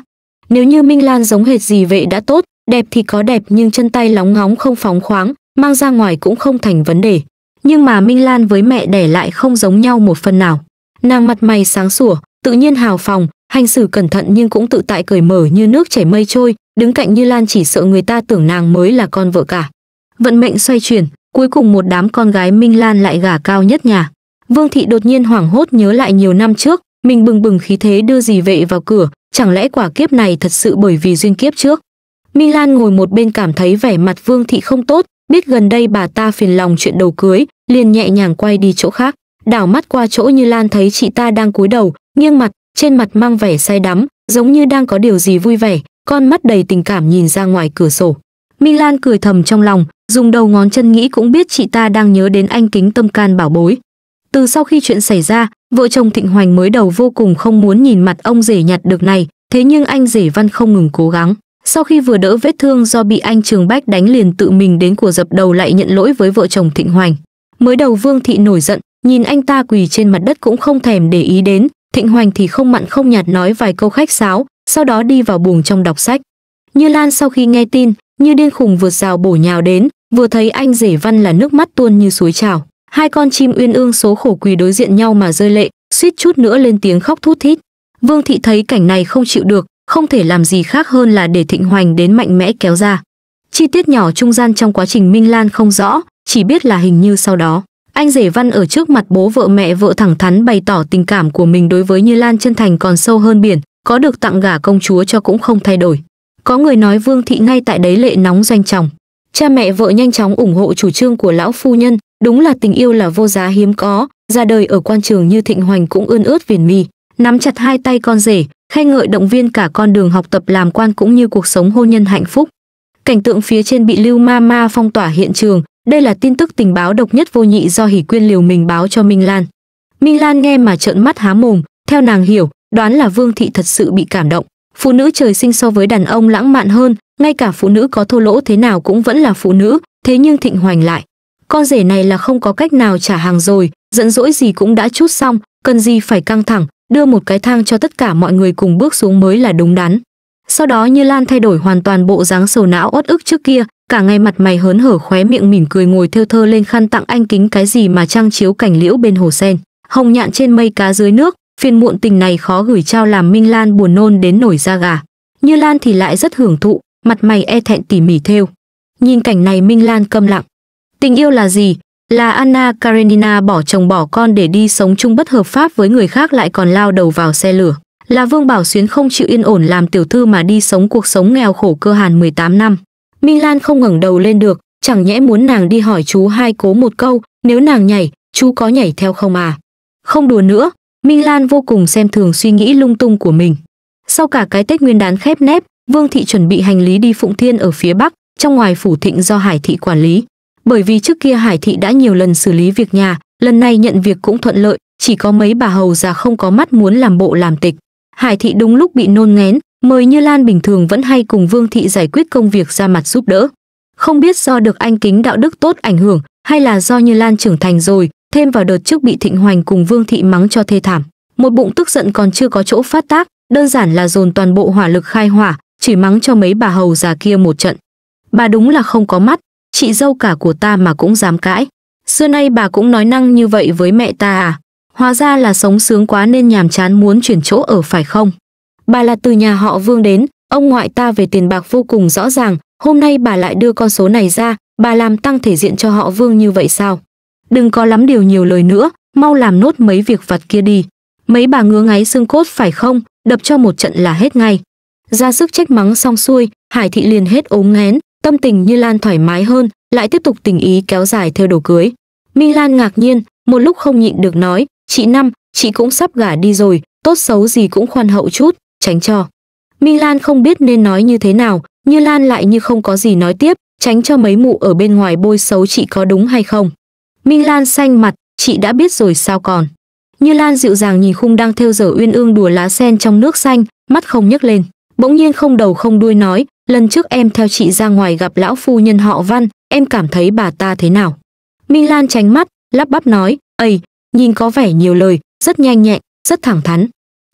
Nếu như Minh Lan giống hệt gì vậy đã tốt, Đẹp thì có đẹp nhưng chân tay lóng ngóng không phóng khoáng, mang ra ngoài cũng không thành vấn đề. Nhưng mà Minh Lan với mẹ đẻ lại không giống nhau một phần nào. Nàng mặt mày sáng sủa, tự nhiên hào phòng, hành xử cẩn thận nhưng cũng tự tại cởi mở như nước chảy mây trôi, đứng cạnh Như Lan chỉ sợ người ta tưởng nàng mới là con vợ cả. Vận mệnh xoay chuyển, cuối cùng một đám con gái Minh Lan lại gả cao nhất nhà. Vương thị đột nhiên hoảng hốt nhớ lại nhiều năm trước, mình bừng bừng khí thế đưa dì vệ vào cửa, chẳng lẽ quả kiếp này thật sự bởi vì duyên kiếp trước. Milan ngồi một bên cảm thấy vẻ mặt Vương Thị không tốt, biết gần đây bà ta phiền lòng chuyện đầu cưới, liền nhẹ nhàng quay đi chỗ khác. Đảo mắt qua chỗ Như Lan thấy chị ta đang cúi đầu, nghiêng mặt, trên mặt mang vẻ say đắm, giống như đang có điều gì vui vẻ, con mắt đầy tình cảm nhìn ra ngoài cửa sổ. Milan cười thầm trong lòng, dùng đầu ngón chân nghĩ cũng biết chị ta đang nhớ đến anh kính tâm can bảo bối. Từ sau khi chuyện xảy ra, vợ chồng Thịnh Hoành mới đầu vô cùng không muốn nhìn mặt ông rể nhặt được này, thế nhưng anh rể Văn không ngừng cố gắng. Sau khi vừa đỡ vết thương do bị anh Trường Bách đánh liền tự mình đến của dập đầu lại nhận lỗi với vợ chồng Thịnh Hoành. Mới đầu Vương Thị nổi giận, nhìn anh ta quỳ trên mặt đất cũng không thèm để ý đến, Thịnh Hoành thì không mặn không nhạt nói vài câu khách sáo, sau đó đi vào buồng trong đọc sách. Như Lan sau khi nghe tin, như điên khùng vượt rào bổ nhào đến, vừa thấy anh rể văn là nước mắt tuôn như suối trào. Hai con chim uyên ương số khổ quỳ đối diện nhau mà rơi lệ, suýt chút nữa lên tiếng khóc thút thít. Vương Thị thấy cảnh này không chịu được, không thể làm gì khác hơn là để Thịnh Hoành đến mạnh mẽ kéo ra. Chi tiết nhỏ trung gian trong quá trình Minh Lan không rõ, chỉ biết là hình như sau đó. Anh rể Văn ở trước mặt bố vợ mẹ vợ thẳng thắn bày tỏ tình cảm của mình đối với Như Lan chân thành còn sâu hơn biển, có được tặng gả công chúa cho cũng không thay đổi. Có người nói Vương thị ngay tại đấy lệ nóng doanh chồng. Cha mẹ vợ nhanh chóng ủng hộ chủ trương của lão phu nhân, đúng là tình yêu là vô giá hiếm có, ra đời ở quan trường như Thịnh Hoành cũng ươn ướt viền mi, nắm chặt hai tay con rể, khen ngợi động viên cả con đường học tập làm quan cũng như cuộc sống hôn nhân hạnh phúc. Cảnh tượng phía trên bị Lưu Ma Ma phong tỏa hiện trường, đây là tin tức tình báo độc nhất vô nhị do Hỷ Quyên liều mình báo cho Minh Lan. Minh Lan nghe mà trợn mắt há mồm, theo nàng hiểu, đoán là Vương thị thật sự bị cảm động. Phụ nữ trời sinh so với đàn ông lãng mạn hơn, ngay cả phụ nữ có thô lỗ thế nào cũng vẫn là phụ nữ, thế nhưng Thịnh Hoành lại. Con rể này là không có cách nào trả hàng rồi, giận dỗi gì cũng đã chút xong, cần gì phải căng thẳng, đưa một cái thang cho tất cả mọi người cùng bước xuống mới là đúng đắn. Sau đó Như Lan thay đổi hoàn toàn bộ dáng sầu não uất ức trước kia, cả ngày mặt mày hớn hở khóe miệng mỉm cười ngồi thêu thơ lên khăn tặng anh kính cái gì mà trang chiếu cảnh liễu bên hồ sen, hồng nhạn trên mây cá dưới nước, phiền muộn tình này khó gửi trao làm Minh Lan buồn nôn đến nổi da gà. Như Lan thì lại rất hưởng thụ, mặt mày e thẹn tỉ mỉ thêu. Nhìn cảnh này Minh Lan câm lặng. Tình yêu là gì, là Anna Karenina bỏ chồng bỏ con để đi sống chung bất hợp pháp với người khác lại còn lao đầu vào xe lửa. Là Vương Bảo Xuyến không chịu yên ổn làm tiểu thư mà đi sống cuộc sống nghèo khổ cơ hàn 18 năm. Milan không ngẩng đầu lên được, chẳng nhẽ muốn nàng đi hỏi chú hai cố một câu, nếu nàng nhảy, chú có nhảy theo không à? Không đùa nữa, Minh Lan vô cùng xem thường suy nghĩ lung tung của mình. Sau cả cái Tết Nguyên đán khép nép, Vương thị chuẩn bị hành lý đi Phụng Thiên ở phía Bắc, trong ngoài phủ thịnh do Hải thị quản lý, bởi vì trước kia Hải thị đã nhiều lần xử lý việc nhà, lần này nhận việc cũng thuận lợi, chỉ có mấy bà hầu già không có mắt muốn làm bộ làm tịch. Hải thị đúng lúc bị nôn ngén, mời Như Lan bình thường vẫn hay cùng Vương thị giải quyết công việc ra mặt giúp đỡ. Không biết do được anh kính đạo đức tốt ảnh hưởng, hay là do Như Lan trưởng thành rồi, thêm vào đợt trước bị Thịnh Hoành cùng Vương thị mắng cho thê thảm, một bụng tức giận còn chưa có chỗ phát tác, đơn giản là dồn toàn bộ hỏa lực khai hỏa, chỉ mắng cho mấy bà hầu già kia một trận. Bà đúng là không có mắt, chị dâu cả của ta mà cũng dám cãi. Xưa nay bà cũng nói năng như vậy với mẹ ta à? Hóa ra là sống sướng quá nên nhàm chán muốn chuyển chỗ ở phải không? Bà là từ nhà họ Vương đến, ông ngoại ta về tiền bạc vô cùng rõ ràng, hôm nay bà lại đưa con số này ra, bà làm tăng thể diện cho họ Vương như vậy sao? Đừng có lắm điều nhiều lời nữa, mau làm nốt mấy việc vặt kia đi. Mấy bà ngứa ngáy xương cốt phải không, đập cho một trận là hết ngay. Ra sức trách mắng xong xuôi, Hải thị liền hết ốm ngén, tâm tình như lan thoải mái hơn lại tiếp tục tình ý kéo dài theo đồ cưới mi lan ngạc nhiên một lúc không nhịn được nói chị năm chị cũng sắp gả đi rồi tốt xấu gì cũng khoan hậu chút tránh cho mi lan không biết nên nói như thế nào như lan lại như không có gì nói tiếp tránh cho mấy mụ ở bên ngoài bôi xấu chị có đúng hay không mi lan xanh mặt chị đã biết rồi sao còn như lan dịu dàng nhìn khung đang thêu dở uyên ương đùa lá sen trong nước xanh mắt không nhấc lên bỗng nhiên không đầu không đuôi nói lần trước em theo chị ra ngoài gặp lão phu nhân họ Văn, em cảm thấy bà ta thế nào? Minh Lan tránh mắt, lắp bắp nói, ầy, nhìn có vẻ nhiều lời, rất nhanh nhẹn, rất thẳng thắn.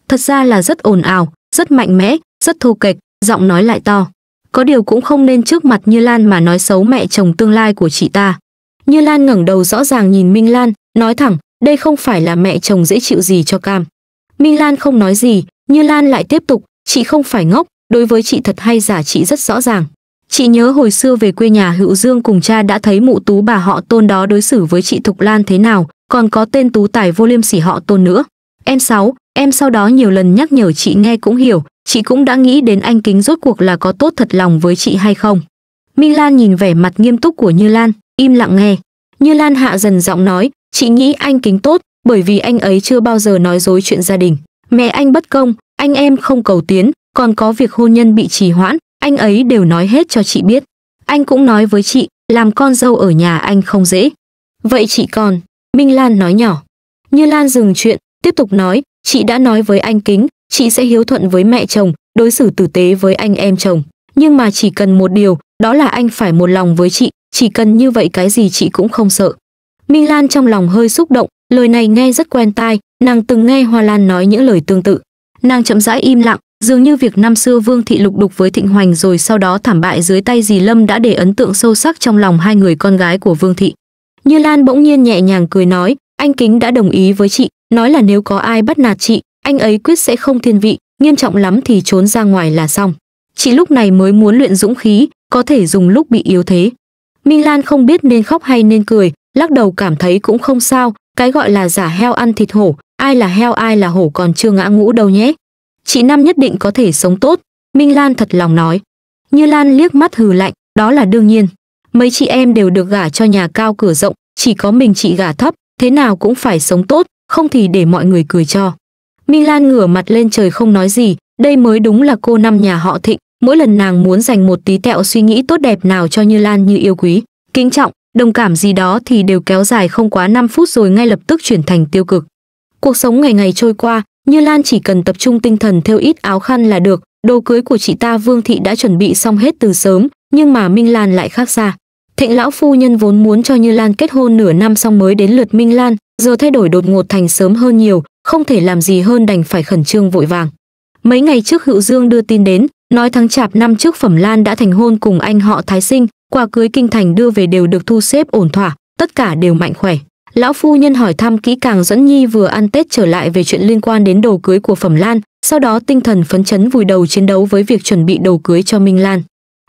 Thật ra là rất ồn ào, rất mạnh mẽ, rất thô kệch, giọng nói lại to. Có điều cũng không nên trước mặt Như Lan mà nói xấu mẹ chồng tương lai của chị ta. Như Lan ngẩng đầu rõ ràng nhìn Minh Lan, nói thẳng, đây không phải là mẹ chồng dễ chịu gì cho Cam. Minh Lan không nói gì, Như Lan lại tiếp tục, chị không phải ngốc, đối với chị thật hay giả chị rất rõ ràng. Chị nhớ hồi xưa về quê nhà Hữu Dương cùng cha đã thấy mụ tú bà họ tôn đó đối xử với chị Thục Lan thế nào, còn có tên tú tài vô liêm sỉ họ tôn nữa. Em sáu, em sau đó nhiều lần nhắc nhở chị nghe cũng hiểu, chị cũng đã nghĩ đến anh Kính rốt cuộc là có tốt thật lòng với chị hay không. Minh Lan nhìn vẻ mặt nghiêm túc của Như Lan, im lặng nghe. Như Lan hạ dần giọng nói, chị nghĩ anh Kính tốt, bởi vì anh ấy chưa bao giờ nói dối chuyện gia đình. Mẹ anh bất công, anh em không cầu tiến, còn có việc hôn nhân bị trì hoãn, anh ấy đều nói hết cho chị biết. Anh cũng nói với chị, làm con dâu ở nhà anh không dễ. Vậy chị còn, Minh Lan nói nhỏ. Như Lan dừng chuyện, tiếp tục nói, chị đã nói với anh Kính, chị sẽ hiếu thuận với mẹ chồng, đối xử tử tế với anh em chồng. Nhưng mà chỉ cần một điều, đó là anh phải một lòng với chị, chỉ cần như vậy cái gì chị cũng không sợ. Minh Lan trong lòng hơi xúc động, lời này nghe rất quen tai, nàng từng nghe Hoa Lan nói những lời tương tự. Nàng chậm rãi im lặng, Dường như việc năm xưa Vương Thị lục đục với Thịnh Hoành rồi sau đó thảm bại dưới tay dì Lâm đã để ấn tượng sâu sắc trong lòng hai người con gái của Vương Thị. Như Lan bỗng nhiên nhẹ nhàng cười nói, anh Kính đã đồng ý với chị, nói là nếu có ai bắt nạt chị, anh ấy quyết sẽ không thiên vị, nghiêm trọng lắm thì trốn ra ngoài là xong. Chị lúc này mới muốn luyện dũng khí, có thể dùng lúc bị yếu thế. Minh Lan không biết nên khóc hay nên cười, lắc đầu cảm thấy cũng không sao, cái gọi là giả heo ăn thịt hổ, ai là heo ai là hổ còn chưa ngã ngũ đâu nhé chị Năm nhất định có thể sống tốt, Minh Lan thật lòng nói. Như Lan liếc mắt hừ lạnh, đó là đương nhiên. Mấy chị em đều được gả cho nhà cao cửa rộng, chỉ có mình chị gả thấp, thế nào cũng phải sống tốt, không thì để mọi người cười cho. Minh Lan ngửa mặt lên trời không nói gì, đây mới đúng là cô năm nhà họ thịnh, mỗi lần nàng muốn dành một tí tẹo suy nghĩ tốt đẹp nào cho Như Lan như yêu quý, kính trọng, đồng cảm gì đó thì đều kéo dài không quá 5 phút rồi ngay lập tức chuyển thành tiêu cực. Cuộc sống ngày ngày trôi qua, như Lan chỉ cần tập trung tinh thần thêu ít áo khăn là được, đồ cưới của chị ta Vương Thị đã chuẩn bị xong hết từ sớm, nhưng mà Minh Lan lại khác xa. Thịnh lão phu nhân vốn muốn cho Như Lan kết hôn nửa năm xong mới đến lượt Minh Lan, giờ thay đổi đột ngột thành sớm hơn nhiều, không thể làm gì hơn đành phải khẩn trương vội vàng. Mấy ngày trước Hữu Dương đưa tin đến, nói tháng chạp năm trước Phẩm Lan đã thành hôn cùng anh họ Thái Sinh, quà cưới kinh thành đưa về đều được thu xếp ổn thỏa, tất cả đều mạnh khỏe. Lão phu nhân hỏi thăm kỹ càng dẫn Nhi vừa ăn Tết trở lại về chuyện liên quan đến đồ cưới của Phẩm Lan, sau đó tinh thần phấn chấn vùi đầu chiến đấu với việc chuẩn bị đồ cưới cho Minh Lan.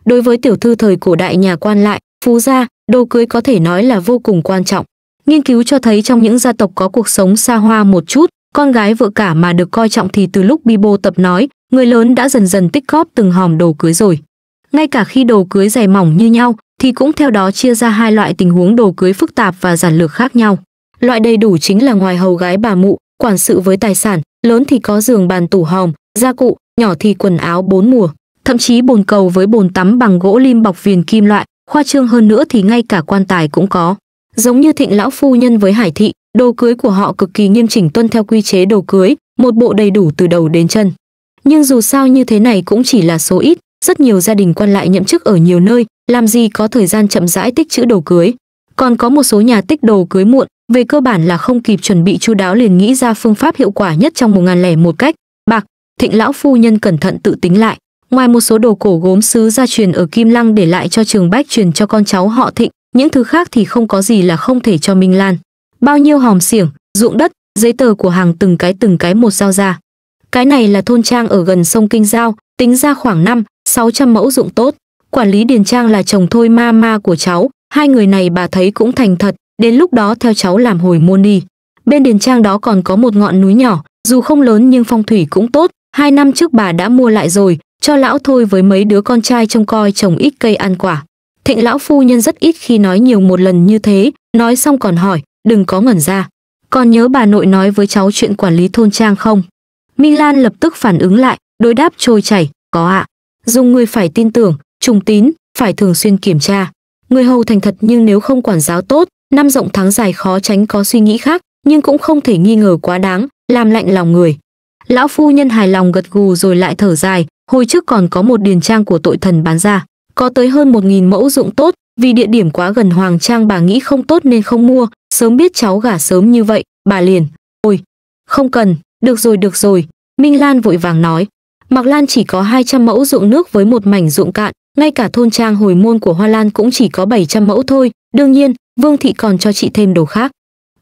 Đối với tiểu thư thời cổ đại nhà quan lại, phú gia, đồ cưới có thể nói là vô cùng quan trọng. Nghiên cứu cho thấy trong những gia tộc có cuộc sống xa hoa một chút, con gái vợ cả mà được coi trọng thì từ lúc Bibo tập nói, người lớn đã dần dần tích góp từng hòm đồ cưới rồi. Ngay cả khi đồ cưới dày mỏng như nhau, thì cũng theo đó chia ra hai loại tình huống đồ cưới phức tạp và giản lược khác nhau. Loại đầy đủ chính là ngoài hầu gái bà mụ, quản sự với tài sản, lớn thì có giường bàn tủ hòm, gia cụ, nhỏ thì quần áo bốn mùa, thậm chí bồn cầu với bồn tắm bằng gỗ lim bọc viền kim loại, khoa trương hơn nữa thì ngay cả quan tài cũng có. Giống như thịnh lão phu nhân với hải thị, đồ cưới của họ cực kỳ nghiêm chỉnh tuân theo quy chế đồ cưới, một bộ đầy đủ từ đầu đến chân. Nhưng dù sao như thế này cũng chỉ là số ít, rất nhiều gia đình quan lại nhậm chức ở nhiều nơi, làm gì có thời gian chậm rãi tích chữ đồ cưới. Còn có một số nhà tích đồ cưới muộn, về cơ bản là không kịp chuẩn bị chu đáo liền nghĩ ra phương pháp hiệu quả nhất trong một ngàn lẻ một cách. Bạc, thịnh lão phu nhân cẩn thận tự tính lại, ngoài một số đồ cổ gốm sứ gia truyền ở Kim Lăng để lại cho trường bách truyền cho con cháu họ thịnh, những thứ khác thì không có gì là không thể cho Minh Lan. Bao nhiêu hòm xiểng, ruộng đất, giấy tờ của hàng từng cái từng cái một giao ra. Cái này là thôn trang ở gần sông Kinh Giao, tính ra khoảng 5, 600 mẫu ruộng tốt quản lý Điền Trang là chồng thôi ma ma của cháu, hai người này bà thấy cũng thành thật, đến lúc đó theo cháu làm hồi môn đi. Bên Điền Trang đó còn có một ngọn núi nhỏ, dù không lớn nhưng phong thủy cũng tốt, hai năm trước bà đã mua lại rồi, cho lão thôi với mấy đứa con trai trông coi trồng ít cây ăn quả. Thịnh lão phu nhân rất ít khi nói nhiều một lần như thế, nói xong còn hỏi, đừng có ngẩn ra. Còn nhớ bà nội nói với cháu chuyện quản lý thôn trang không? Minh Lan lập tức phản ứng lại, đối đáp trôi chảy, có ạ. À. Dùng người phải tin tưởng, Trung tín, phải thường xuyên kiểm tra. Người hầu thành thật nhưng nếu không quản giáo tốt, năm rộng tháng dài khó tránh có suy nghĩ khác, nhưng cũng không thể nghi ngờ quá đáng, làm lạnh lòng người. Lão phu nhân hài lòng gật gù rồi lại thở dài, hồi trước còn có một điền trang của tội thần bán ra, có tới hơn 1000 mẫu dụng tốt, vì địa điểm quá gần hoàng trang bà nghĩ không tốt nên không mua, sớm biết cháu gả sớm như vậy, bà liền, "Ôi, không cần, được rồi được rồi." Minh Lan vội vàng nói. Mạc Lan chỉ có 200 mẫu ruộng nước với một mảnh ruộng cạn, ngay cả thôn trang hồi môn của Hoa Lan cũng chỉ có 700 mẫu thôi, đương nhiên, Vương thị còn cho chị thêm đồ khác.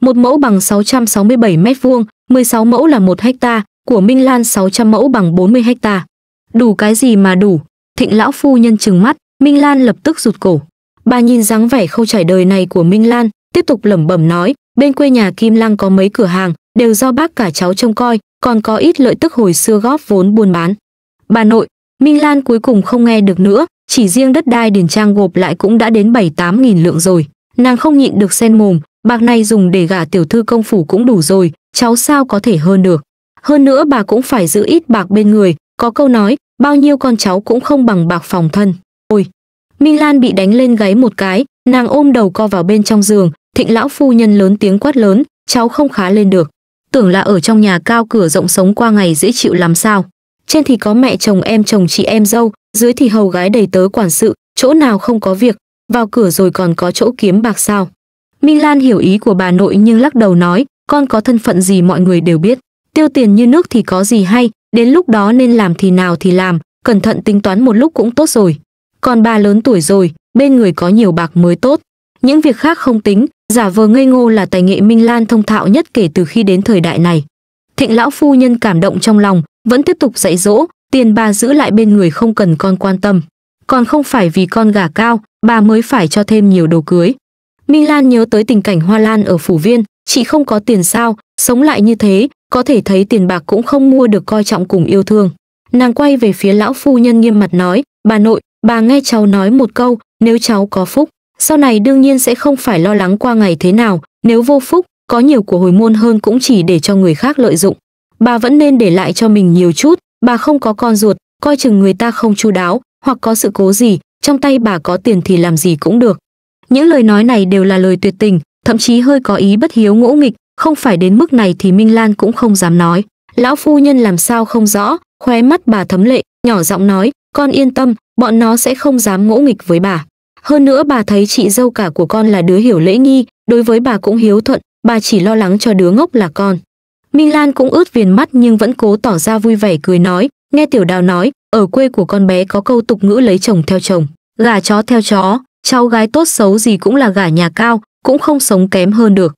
Một mẫu bằng 667 mét vuông, 16 mẫu là 1 hecta, của Minh Lan 600 mẫu bằng 40 hecta. Đủ cái gì mà đủ? Thịnh lão phu nhân chừng mắt, Minh Lan lập tức rụt cổ. Bà nhìn dáng vẻ khâu trải đời này của Minh Lan, tiếp tục lẩm bẩm nói, bên quê nhà Kim Lăng có mấy cửa hàng, đều do bác cả cháu trông coi, còn có ít lợi tức hồi xưa góp vốn buôn bán. Bà nội, Minh Lan cuối cùng không nghe được nữa, chỉ riêng đất đai điền trang gộp lại cũng đã đến 7-8 nghìn lượng rồi. Nàng không nhịn được sen mồm, bạc này dùng để gả tiểu thư công phủ cũng đủ rồi, cháu sao có thể hơn được. Hơn nữa bà cũng phải giữ ít bạc bên người, có câu nói, bao nhiêu con cháu cũng không bằng bạc phòng thân. Ôi! Minh Lan bị đánh lên gáy một cái, nàng ôm đầu co vào bên trong giường, thịnh lão phu nhân lớn tiếng quát lớn, cháu không khá lên được. Tưởng là ở trong nhà cao cửa rộng sống qua ngày dễ chịu làm sao. Trên thì có mẹ chồng em chồng chị em dâu, dưới thì hầu gái đầy tớ quản sự, chỗ nào không có việc, vào cửa rồi còn có chỗ kiếm bạc sao. Minh Lan hiểu ý của bà nội nhưng lắc đầu nói, con có thân phận gì mọi người đều biết, tiêu tiền như nước thì có gì hay, đến lúc đó nên làm thì nào thì làm, cẩn thận tính toán một lúc cũng tốt rồi. Còn bà lớn tuổi rồi, bên người có nhiều bạc mới tốt. Những việc khác không tính, giả vờ ngây ngô là tài nghệ Minh Lan thông thạo nhất kể từ khi đến thời đại này. Thịnh lão phu nhân cảm động trong lòng, vẫn tiếp tục dạy dỗ, tiền bà giữ lại bên người không cần con quan tâm. Còn không phải vì con gà cao, bà mới phải cho thêm nhiều đồ cưới. Minh Lan nhớ tới tình cảnh Hoa Lan ở Phủ Viên, chị không có tiền sao, sống lại như thế, có thể thấy tiền bạc cũng không mua được coi trọng cùng yêu thương. Nàng quay về phía lão phu nhân nghiêm mặt nói, bà nội, bà nghe cháu nói một câu, nếu cháu có phúc, sau này đương nhiên sẽ không phải lo lắng qua ngày thế nào, nếu vô phúc, có nhiều của hồi môn hơn cũng chỉ để cho người khác lợi dụng. Bà vẫn nên để lại cho mình nhiều chút, bà không có con ruột coi chừng người ta không chu đáo hoặc có sự cố gì trong tay bà có tiền thì làm gì cũng được những lời nói này đều là lời tuyệt tình thậm chí hơi có ý bất hiếu ngỗ nghịch không phải đến mức này thì minh lan cũng không dám nói lão phu nhân làm sao không rõ khóe mắt bà thấm lệ nhỏ giọng nói con yên tâm bọn nó sẽ không dám ngỗ nghịch với bà hơn nữa bà thấy chị dâu cả của con là đứa hiểu lễ nghi đối với bà cũng hiếu thuận bà chỉ lo lắng cho đứa ngốc là con Minh Lan cũng ướt viền mắt nhưng vẫn cố tỏ ra vui vẻ cười nói, nghe Tiểu Đào nói, ở quê của con bé có câu tục ngữ lấy chồng theo chồng, gả chó theo chó, cháu gái tốt xấu gì cũng là gả nhà cao, cũng không sống kém hơn được.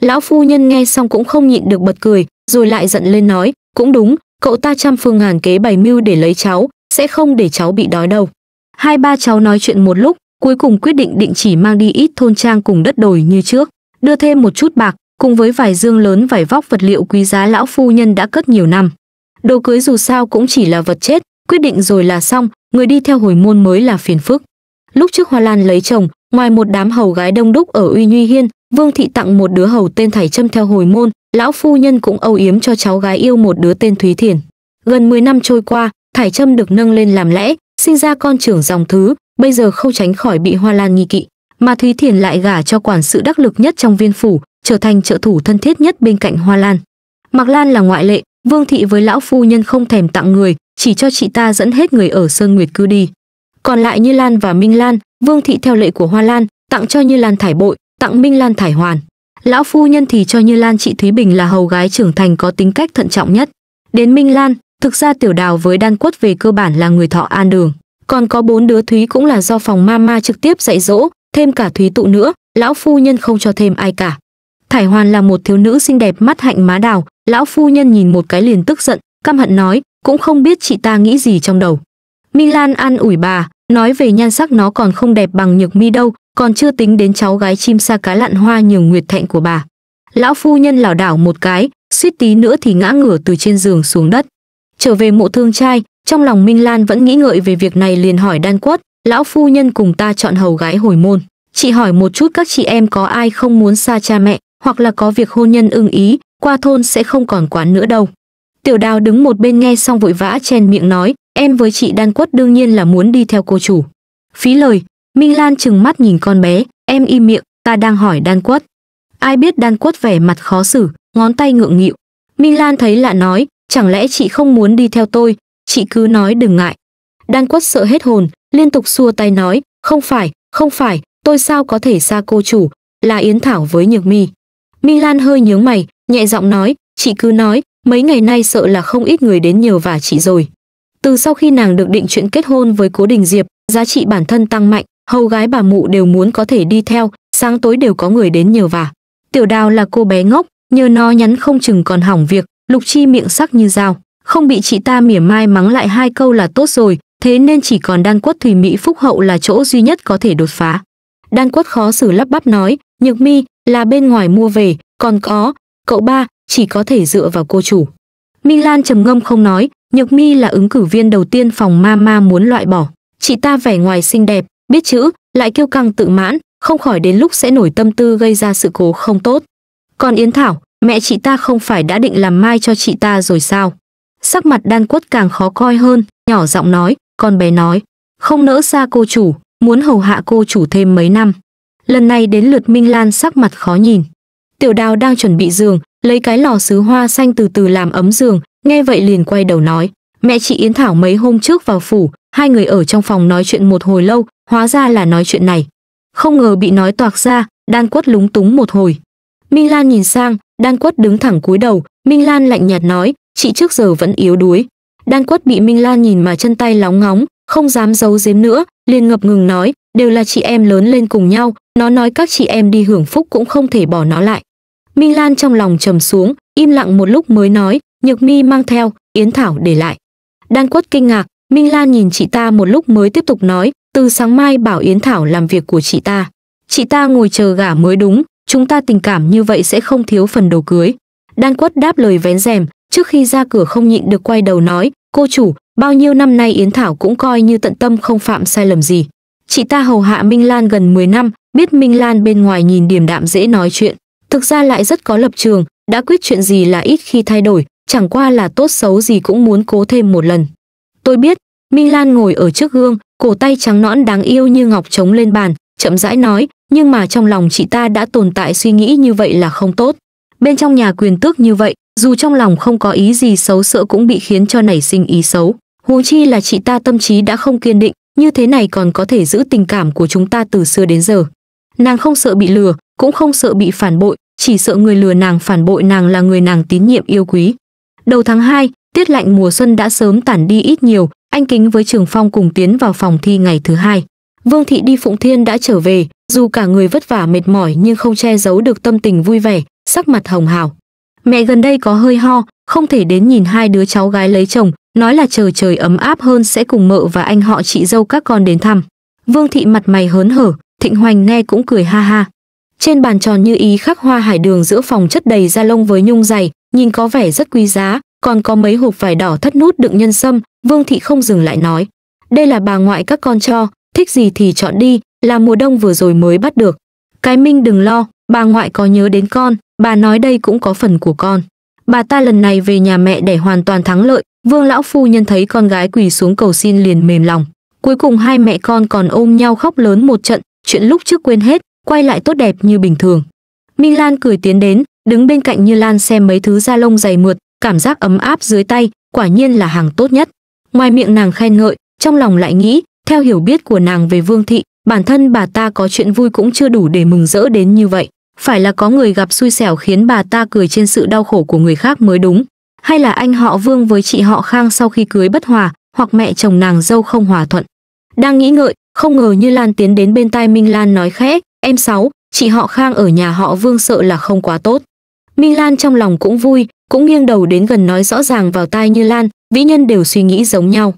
Lão phu nhân nghe xong cũng không nhịn được bật cười, rồi lại giận lên nói, cũng đúng, cậu ta trăm phương ngàn kế bày mưu để lấy cháu, sẽ không để cháu bị đói đâu. Hai ba cháu nói chuyện một lúc, cuối cùng quyết định định chỉ mang đi ít thôn trang cùng đất đồi như trước, đưa thêm một chút bạc, cùng với vài dương lớn vài vóc vật liệu quý giá lão phu nhân đã cất nhiều năm. Đồ cưới dù sao cũng chỉ là vật chết, quyết định rồi là xong, người đi theo hồi môn mới là phiền phức. Lúc trước Hoa Lan lấy chồng, ngoài một đám hầu gái đông đúc ở Uy Nhuy Hiên, Vương thị tặng một đứa hầu tên Thải Trâm theo hồi môn, lão phu nhân cũng âu yếm cho cháu gái yêu một đứa tên Thúy thiền. Gần 10 năm trôi qua, Thải Trâm được nâng lên làm lẽ, sinh ra con trưởng dòng thứ, bây giờ không tránh khỏi bị Hoa Lan nghi kỵ mà Thúy Thiền lại gả cho quản sự đắc lực nhất trong viên phủ, trở thành trợ thủ thân thiết nhất bên cạnh Hoa Lan. Mạc Lan là ngoại lệ, Vương thị với lão phu nhân không thèm tặng người, chỉ cho chị ta dẫn hết người ở Sơn Nguyệt cư đi. Còn lại Như Lan và Minh Lan, Vương thị theo lệ của Hoa Lan, tặng cho Như Lan thải bội, tặng Minh Lan thải hoàn. Lão phu nhân thì cho Như Lan chị Thúy Bình là hầu gái trưởng thành có tính cách thận trọng nhất. Đến Minh Lan, thực ra tiểu đào với đan quất về cơ bản là người thọ an đường. Còn có bốn đứa Thúy cũng là do phòng mama trực tiếp dạy dỗ, thêm cả thúy tụ nữa lão phu nhân không cho thêm ai cả thải hoàn là một thiếu nữ xinh đẹp mắt hạnh má đào lão phu nhân nhìn một cái liền tức giận căm hận nói cũng không biết chị ta nghĩ gì trong đầu minh lan an ủi bà nói về nhan sắc nó còn không đẹp bằng nhược mi đâu còn chưa tính đến cháu gái chim sa cá lặn hoa nhường nguyệt Thạnh của bà lão phu nhân lảo đảo một cái suýt tí nữa thì ngã ngửa từ trên giường xuống đất trở về mộ thương trai trong lòng minh lan vẫn nghĩ ngợi về việc này liền hỏi đan quất lão phu nhân cùng ta chọn hầu gái hồi môn. Chị hỏi một chút các chị em có ai không muốn xa cha mẹ, hoặc là có việc hôn nhân ưng ý, qua thôn sẽ không còn quán nữa đâu. Tiểu đào đứng một bên nghe xong vội vã chen miệng nói, em với chị đan quất đương nhiên là muốn đi theo cô chủ. Phí lời, Minh Lan chừng mắt nhìn con bé, em im miệng, ta đang hỏi đan quất. Ai biết đan quất vẻ mặt khó xử, ngón tay ngượng nghịu. Minh Lan thấy lạ nói, chẳng lẽ chị không muốn đi theo tôi, chị cứ nói đừng ngại. Đan quất sợ hết hồn, liên tục xua tay nói, không phải, không phải, tôi sao có thể xa cô chủ, là Yến Thảo với Nhược my my Lan hơi nhướng mày, nhẹ giọng nói, chị cứ nói, mấy ngày nay sợ là không ít người đến nhờ và chị rồi. Từ sau khi nàng được định chuyện kết hôn với Cố Đình Diệp, giá trị bản thân tăng mạnh, hầu gái bà mụ đều muốn có thể đi theo, sáng tối đều có người đến nhờ và Tiểu Đào là cô bé ngốc, nhờ nó nhắn không chừng còn hỏng việc, Lục Chi miệng sắc như dao, không bị chị ta mỉa mai mắng lại hai câu là tốt rồi, Thế nên chỉ còn đan quất Thủy Mỹ Phúc Hậu là chỗ duy nhất có thể đột phá. Đan quất khó xử lắp bắp nói, nhược mi là bên ngoài mua về, còn có, cậu ba chỉ có thể dựa vào cô chủ. Minh Lan trầm ngâm không nói, nhược mi là ứng cử viên đầu tiên phòng ma ma muốn loại bỏ. Chị ta vẻ ngoài xinh đẹp, biết chữ, lại kiêu căng tự mãn, không khỏi đến lúc sẽ nổi tâm tư gây ra sự cố không tốt. Còn Yến Thảo, mẹ chị ta không phải đã định làm mai cho chị ta rồi sao? Sắc mặt đan quất càng khó coi hơn, nhỏ giọng nói, con bé nói, không nỡ xa cô chủ, muốn hầu hạ cô chủ thêm mấy năm. Lần này đến lượt Minh Lan sắc mặt khó nhìn. Tiểu đào đang chuẩn bị giường, lấy cái lò sứ hoa xanh từ từ làm ấm giường, nghe vậy liền quay đầu nói. Mẹ chị Yến Thảo mấy hôm trước vào phủ, hai người ở trong phòng nói chuyện một hồi lâu, hóa ra là nói chuyện này. Không ngờ bị nói toạc ra, đan quất lúng túng một hồi. Minh Lan nhìn sang, đan quất đứng thẳng cúi đầu, Minh Lan lạnh nhạt nói, chị trước giờ vẫn yếu đuối, Đan quất bị Minh Lan nhìn mà chân tay lóng ngóng, không dám giấu giếm nữa, liền ngập ngừng nói, đều là chị em lớn lên cùng nhau, nó nói các chị em đi hưởng phúc cũng không thể bỏ nó lại. Minh Lan trong lòng trầm xuống, im lặng một lúc mới nói, Nhược Mi mang theo, Yến Thảo để lại. Đan quất kinh ngạc, Minh Lan nhìn chị ta một lúc mới tiếp tục nói, từ sáng mai bảo Yến Thảo làm việc của chị ta. Chị ta ngồi chờ gả mới đúng, chúng ta tình cảm như vậy sẽ không thiếu phần đồ cưới. Đan quất đáp lời vén rèm, trước khi ra cửa không nhịn được quay đầu nói, cô chủ bao nhiêu năm nay yến thảo cũng coi như tận tâm không phạm sai lầm gì chị ta hầu hạ minh lan gần 10 năm biết minh lan bên ngoài nhìn điềm đạm dễ nói chuyện thực ra lại rất có lập trường đã quyết chuyện gì là ít khi thay đổi chẳng qua là tốt xấu gì cũng muốn cố thêm một lần tôi biết minh lan ngồi ở trước gương cổ tay trắng nõn đáng yêu như ngọc trống lên bàn chậm rãi nói nhưng mà trong lòng chị ta đã tồn tại suy nghĩ như vậy là không tốt bên trong nhà quyền tước như vậy dù trong lòng không có ý gì xấu sợ cũng bị khiến cho nảy sinh ý xấu huống chi là chị ta tâm trí đã không kiên định như thế này còn có thể giữ tình cảm của chúng ta từ xưa đến giờ nàng không sợ bị lừa cũng không sợ bị phản bội chỉ sợ người lừa nàng phản bội nàng là người nàng tín nhiệm yêu quý đầu tháng 2, tiết lạnh mùa xuân đã sớm tản đi ít nhiều anh kính với trường phong cùng tiến vào phòng thi ngày thứ hai vương thị đi phụng thiên đã trở về dù cả người vất vả mệt mỏi nhưng không che giấu được tâm tình vui vẻ sắc mặt hồng hào mẹ gần đây có hơi ho không thể đến nhìn hai đứa cháu gái lấy chồng nói là chờ trời ấm áp hơn sẽ cùng mợ và anh họ chị dâu các con đến thăm vương thị mặt mày hớn hở thịnh hoành nghe cũng cười ha ha trên bàn tròn như ý khắc hoa hải đường giữa phòng chất đầy da lông với nhung dày nhìn có vẻ rất quý giá còn có mấy hộp vải đỏ thắt nút đựng nhân sâm vương thị không dừng lại nói đây là bà ngoại các con cho thích gì thì chọn đi là mùa đông vừa rồi mới bắt được cái minh đừng lo Bà ngoại có nhớ đến con, bà nói đây cũng có phần của con. Bà ta lần này về nhà mẹ để hoàn toàn thắng lợi, Vương lão phu nhân thấy con gái quỳ xuống cầu xin liền mềm lòng. Cuối cùng hai mẹ con còn ôm nhau khóc lớn một trận, chuyện lúc trước quên hết, quay lại tốt đẹp như bình thường. Minh Lan cười tiến đến, đứng bên cạnh Như Lan xem mấy thứ da lông dày mượt, cảm giác ấm áp dưới tay, quả nhiên là hàng tốt nhất. Ngoài miệng nàng khen ngợi, trong lòng lại nghĩ, theo hiểu biết của nàng về Vương thị, bản thân bà ta có chuyện vui cũng chưa đủ để mừng rỡ đến như vậy. Phải là có người gặp xui xẻo khiến bà ta cười trên sự đau khổ của người khác mới đúng. Hay là anh họ Vương với chị họ Khang sau khi cưới bất hòa, hoặc mẹ chồng nàng dâu không hòa thuận. Đang nghĩ ngợi, không ngờ Như Lan tiến đến bên tai Minh Lan nói khẽ, em sáu, chị họ Khang ở nhà họ Vương sợ là không quá tốt. Minh Lan trong lòng cũng vui, cũng nghiêng đầu đến gần nói rõ ràng vào tai Như Lan, vĩ nhân đều suy nghĩ giống nhau.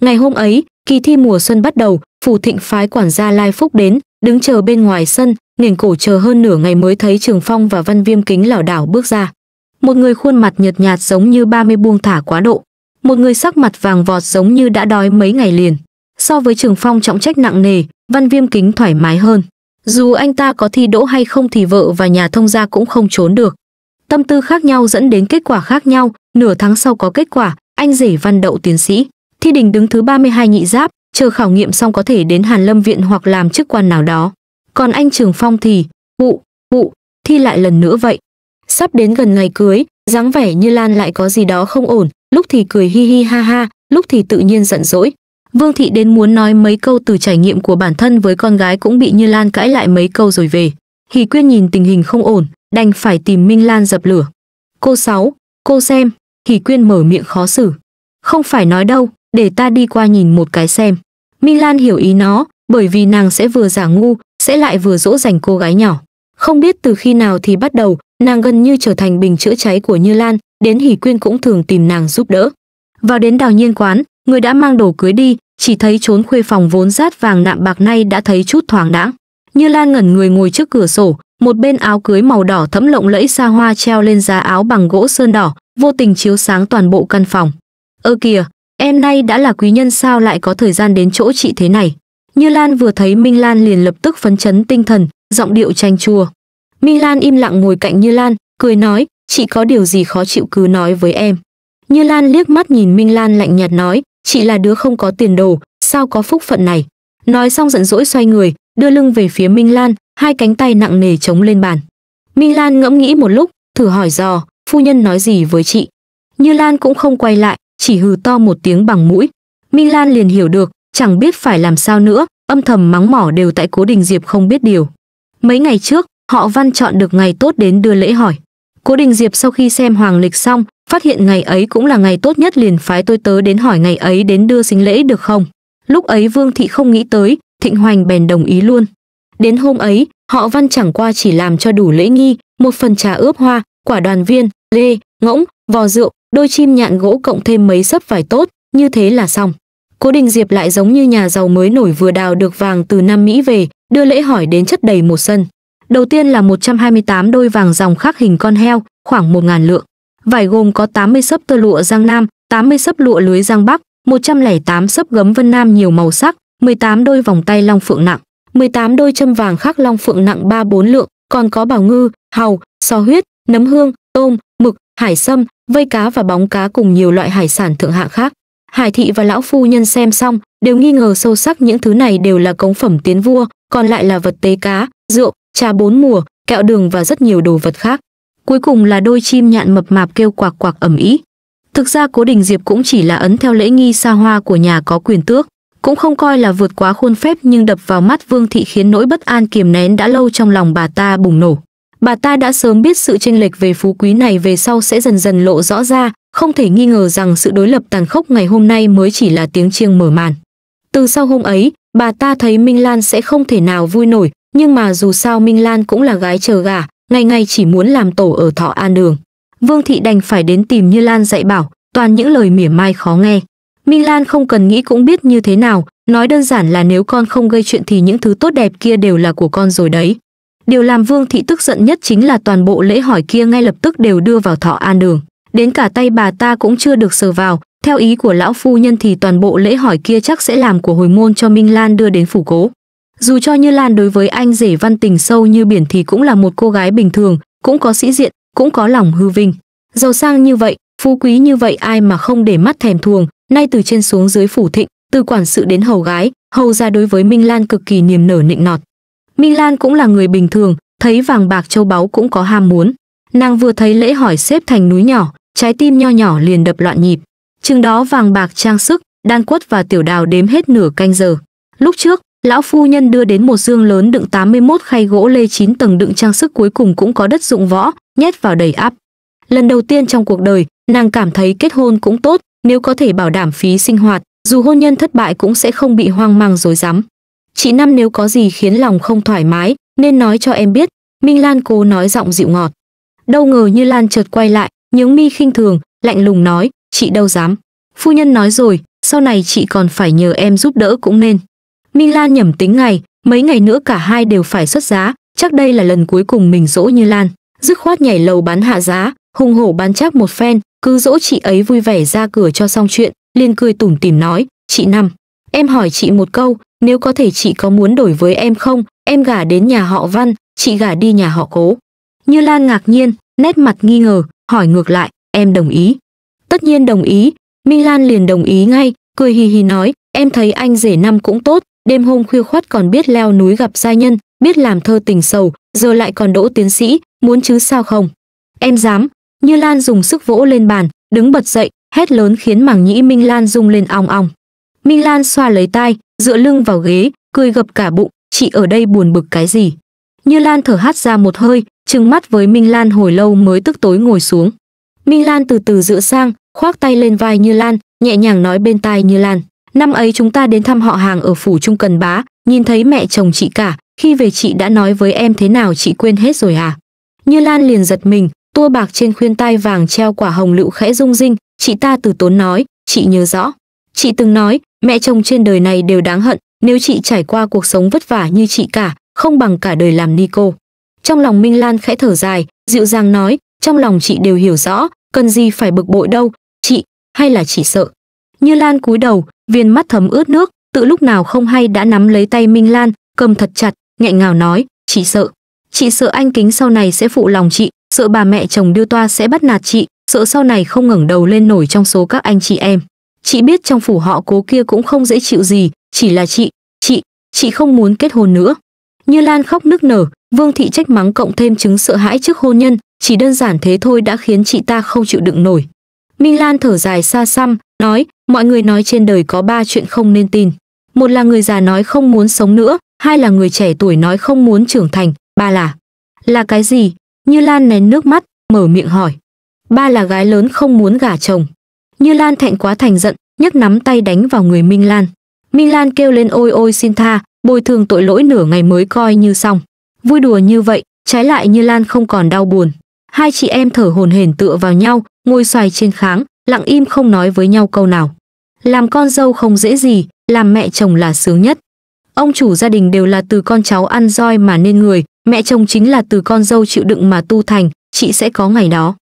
Ngày hôm ấy, kỳ thi mùa xuân bắt đầu, Phù Thịnh phái quản gia Lai Phúc đến, đứng chờ bên ngoài sân, nghển cổ chờ hơn nửa ngày mới thấy Trường Phong và Văn Viêm Kính lảo đảo bước ra. Một người khuôn mặt nhợt nhạt giống như 30 buông thả quá độ, một người sắc mặt vàng vọt giống như đã đói mấy ngày liền. So với Trường Phong trọng trách nặng nề, Văn Viêm Kính thoải mái hơn. Dù anh ta có thi đỗ hay không thì vợ và nhà thông gia cũng không trốn được. Tâm tư khác nhau dẫn đến kết quả khác nhau, nửa tháng sau có kết quả, anh rể Văn Đậu tiến sĩ, thi đình đứng thứ 32 nhị giáp, chờ khảo nghiệm xong có thể đến Hàn Lâm viện hoặc làm chức quan nào đó. Còn anh Trường Phong thì, mụ, mụ, thi lại lần nữa vậy. Sắp đến gần ngày cưới, dáng vẻ như Lan lại có gì đó không ổn, lúc thì cười hi hi ha ha, lúc thì tự nhiên giận dỗi. Vương Thị đến muốn nói mấy câu từ trải nghiệm của bản thân với con gái cũng bị Như Lan cãi lại mấy câu rồi về. Hỷ Quyên nhìn tình hình không ổn, đành phải tìm Minh Lan dập lửa. Cô Sáu, cô xem, Hỷ Quyên mở miệng khó xử. Không phải nói đâu, để ta đi qua nhìn một cái xem. Minh Lan hiểu ý nó, bởi vì nàng sẽ vừa giả ngu, sẽ lại vừa dỗ dành cô gái nhỏ. Không biết từ khi nào thì bắt đầu, nàng gần như trở thành bình chữa cháy của Như Lan, đến Hỷ Quyên cũng thường tìm nàng giúp đỡ. Vào đến đào nhiên quán, người đã mang đồ cưới đi, chỉ thấy trốn khuê phòng vốn rát vàng nạm bạc nay đã thấy chút thoáng đãng. Như Lan ngẩn người ngồi trước cửa sổ, một bên áo cưới màu đỏ thẫm lộng lẫy xa hoa treo lên giá áo bằng gỗ sơn đỏ, vô tình chiếu sáng toàn bộ căn phòng. Ơ kìa, em nay đã là quý nhân sao lại có thời gian đến chỗ chị thế này? Như Lan vừa thấy Minh Lan liền lập tức phấn chấn tinh thần, giọng điệu tranh chua. Minh Lan im lặng ngồi cạnh Như Lan, cười nói, chị có điều gì khó chịu cứ nói với em. Như Lan liếc mắt nhìn Minh Lan lạnh nhạt nói, chị là đứa không có tiền đồ, sao có phúc phận này. Nói xong giận dỗi xoay người, đưa lưng về phía Minh Lan, hai cánh tay nặng nề chống lên bàn. Minh Lan ngẫm nghĩ một lúc, thử hỏi dò, phu nhân nói gì với chị. Như Lan cũng không quay lại, chỉ hừ to một tiếng bằng mũi. Minh Lan liền hiểu được, chẳng biết phải làm sao nữa, âm thầm mắng mỏ đều tại Cố Đình Diệp không biết điều. Mấy ngày trước, họ Văn chọn được ngày tốt đến đưa lễ hỏi. Cố Đình Diệp sau khi xem hoàng lịch xong, phát hiện ngày ấy cũng là ngày tốt nhất liền phái tôi tớ đến hỏi ngày ấy đến đưa sinh lễ được không. Lúc ấy Vương Thị không nghĩ tới, Thịnh Hoành bèn đồng ý luôn. Đến hôm ấy, họ Văn chẳng qua chỉ làm cho đủ lễ nghi, một phần trà ướp hoa, quả đoàn viên, lê, ngỗng, vò rượu, đôi chim nhạn gỗ cộng thêm mấy sấp vải tốt, như thế là xong. Cố Đình Diệp lại giống như nhà giàu mới nổi vừa đào được vàng từ Nam Mỹ về, đưa lễ hỏi đến chất đầy một sân. Đầu tiên là 128 đôi vàng dòng khác hình con heo, khoảng 1.000 lượng. Vải gồm có 80 sấp tơ lụa Giang Nam, 80 sấp lụa lưới Giang Bắc, 108 sấp gấm Vân Nam nhiều màu sắc, 18 đôi vòng tay long phượng nặng, 18 đôi châm vàng khác long phượng nặng 3-4 lượng, còn có bào ngư, hàu, so huyết, nấm hương, tôm, mực, hải sâm, vây cá và bóng cá cùng nhiều loại hải sản thượng hạng khác hải thị và lão phu nhân xem xong đều nghi ngờ sâu sắc những thứ này đều là cống phẩm tiến vua còn lại là vật tế cá rượu trà bốn mùa kẹo đường và rất nhiều đồ vật khác cuối cùng là đôi chim nhạn mập mạp kêu quạc quạc ẩm ý thực ra cố đình diệp cũng chỉ là ấn theo lễ nghi xa hoa của nhà có quyền tước cũng không coi là vượt quá khuôn phép nhưng đập vào mắt vương thị khiến nỗi bất an kiềm nén đã lâu trong lòng bà ta bùng nổ bà ta đã sớm biết sự chênh lệch về phú quý này về sau sẽ dần dần lộ rõ ra không thể nghi ngờ rằng sự đối lập tàn khốc ngày hôm nay mới chỉ là tiếng chiêng mở màn. Từ sau hôm ấy, bà ta thấy Minh Lan sẽ không thể nào vui nổi, nhưng mà dù sao Minh Lan cũng là gái chờ gả, ngày ngày chỉ muốn làm tổ ở thọ an đường. Vương Thị đành phải đến tìm Như Lan dạy bảo, toàn những lời mỉa mai khó nghe. Minh Lan không cần nghĩ cũng biết như thế nào, nói đơn giản là nếu con không gây chuyện thì những thứ tốt đẹp kia đều là của con rồi đấy. Điều làm Vương Thị tức giận nhất chính là toàn bộ lễ hỏi kia ngay lập tức đều đưa vào thọ an đường đến cả tay bà ta cũng chưa được sờ vào theo ý của lão phu nhân thì toàn bộ lễ hỏi kia chắc sẽ làm của hồi môn cho minh lan đưa đến phủ cố dù cho như lan đối với anh rể văn tình sâu như biển thì cũng là một cô gái bình thường cũng có sĩ diện cũng có lòng hư vinh giàu sang như vậy phú quý như vậy ai mà không để mắt thèm thuồng nay từ trên xuống dưới phủ thịnh từ quản sự đến hầu gái hầu ra đối với minh lan cực kỳ niềm nở nịnh nọt minh lan cũng là người bình thường thấy vàng bạc châu báu cũng có ham muốn nàng vừa thấy lễ hỏi xếp thành núi nhỏ trái tim nho nhỏ liền đập loạn nhịp. Chừng đó vàng bạc trang sức, đan quất và tiểu đào đếm hết nửa canh giờ. Lúc trước, lão phu nhân đưa đến một dương lớn đựng 81 khay gỗ lê 9 tầng đựng trang sức cuối cùng cũng có đất dụng võ, nhét vào đầy áp. Lần đầu tiên trong cuộc đời, nàng cảm thấy kết hôn cũng tốt, nếu có thể bảo đảm phí sinh hoạt, dù hôn nhân thất bại cũng sẽ không bị hoang mang rối rắm. Chị Năm nếu có gì khiến lòng không thoải mái, nên nói cho em biết, Minh Lan cố nói giọng dịu ngọt. Đâu ngờ như Lan chợt quay lại, nhướng mi khinh thường, lạnh lùng nói, chị đâu dám. Phu nhân nói rồi, sau này chị còn phải nhờ em giúp đỡ cũng nên. Minh Lan nhẩm tính ngày, mấy ngày nữa cả hai đều phải xuất giá, chắc đây là lần cuối cùng mình dỗ Như Lan, dứt khoát nhảy lầu bán hạ giá, hùng hổ bán chắc một phen, cứ dỗ chị ấy vui vẻ ra cửa cho xong chuyện, liền cười tủm tỉm nói, "Chị Năm, em hỏi chị một câu, nếu có thể chị có muốn đổi với em không? Em gả đến nhà họ Văn, chị gả đi nhà họ Cố." Như Lan ngạc nhiên, nét mặt nghi ngờ, hỏi ngược lại, em đồng ý. Tất nhiên đồng ý, Milan liền đồng ý ngay, cười hì hì nói, em thấy anh rể năm cũng tốt, đêm hôm khuya khoắt còn biết leo núi gặp gia nhân, biết làm thơ tình sầu, giờ lại còn đỗ tiến sĩ, muốn chứ sao không? Em dám, như Lan dùng sức vỗ lên bàn, đứng bật dậy, hét lớn khiến mảng nhĩ Minh Lan rung lên ong ong. Minh Lan xoa lấy tai, dựa lưng vào ghế, cười gập cả bụng, chị ở đây buồn bực cái gì? Như Lan thở hắt ra một hơi, trừng mắt với Minh Lan hồi lâu mới tức tối ngồi xuống. Minh Lan từ từ dựa sang, khoác tay lên vai Như Lan, nhẹ nhàng nói bên tai Như Lan. Năm ấy chúng ta đến thăm họ hàng ở phủ Trung Cần Bá, nhìn thấy mẹ chồng chị cả, khi về chị đã nói với em thế nào chị quên hết rồi à? Như Lan liền giật mình, tua bạc trên khuyên tai vàng treo quả hồng lựu khẽ rung rinh, chị ta từ tốn nói, chị nhớ rõ. Chị từng nói, mẹ chồng trên đời này đều đáng hận, nếu chị trải qua cuộc sống vất vả như chị cả, không bằng cả đời làm ni cô. Trong lòng Minh Lan khẽ thở dài, dịu dàng nói, trong lòng chị đều hiểu rõ, cần gì phải bực bội đâu, chị, hay là chị sợ. Như Lan cúi đầu, viên mắt thấm ướt nước, tự lúc nào không hay đã nắm lấy tay Minh Lan, cầm thật chặt, nghẹn ngào nói, chị sợ. Chị sợ anh kính sau này sẽ phụ lòng chị, sợ bà mẹ chồng đưa toa sẽ bắt nạt chị, sợ sau này không ngẩng đầu lên nổi trong số các anh chị em. Chị biết trong phủ họ cố kia cũng không dễ chịu gì, chỉ là chị, chị, chị không muốn kết hôn nữa. Như Lan khóc nức nở, Vương thị trách mắng cộng thêm chứng sợ hãi trước hôn nhân, chỉ đơn giản thế thôi đã khiến chị ta không chịu đựng nổi. Minh Lan thở dài xa xăm, nói, mọi người nói trên đời có ba chuyện không nên tin. Một là người già nói không muốn sống nữa, hai là người trẻ tuổi nói không muốn trưởng thành, ba là... Là cái gì? Như Lan nén nước mắt, mở miệng hỏi. Ba là gái lớn không muốn gả chồng. Như Lan thẹn quá thành giận, nhấc nắm tay đánh vào người Minh Lan. Minh Lan kêu lên ôi ôi xin tha, bồi thường tội lỗi nửa ngày mới coi như xong. Vui đùa như vậy, trái lại Như Lan không còn đau buồn. Hai chị em thở hồn hển tựa vào nhau, ngồi xoài trên kháng, lặng im không nói với nhau câu nào. Làm con dâu không dễ gì, làm mẹ chồng là sướng nhất. Ông chủ gia đình đều là từ con cháu ăn roi mà nên người, mẹ chồng chính là từ con dâu chịu đựng mà tu thành, chị sẽ có ngày đó.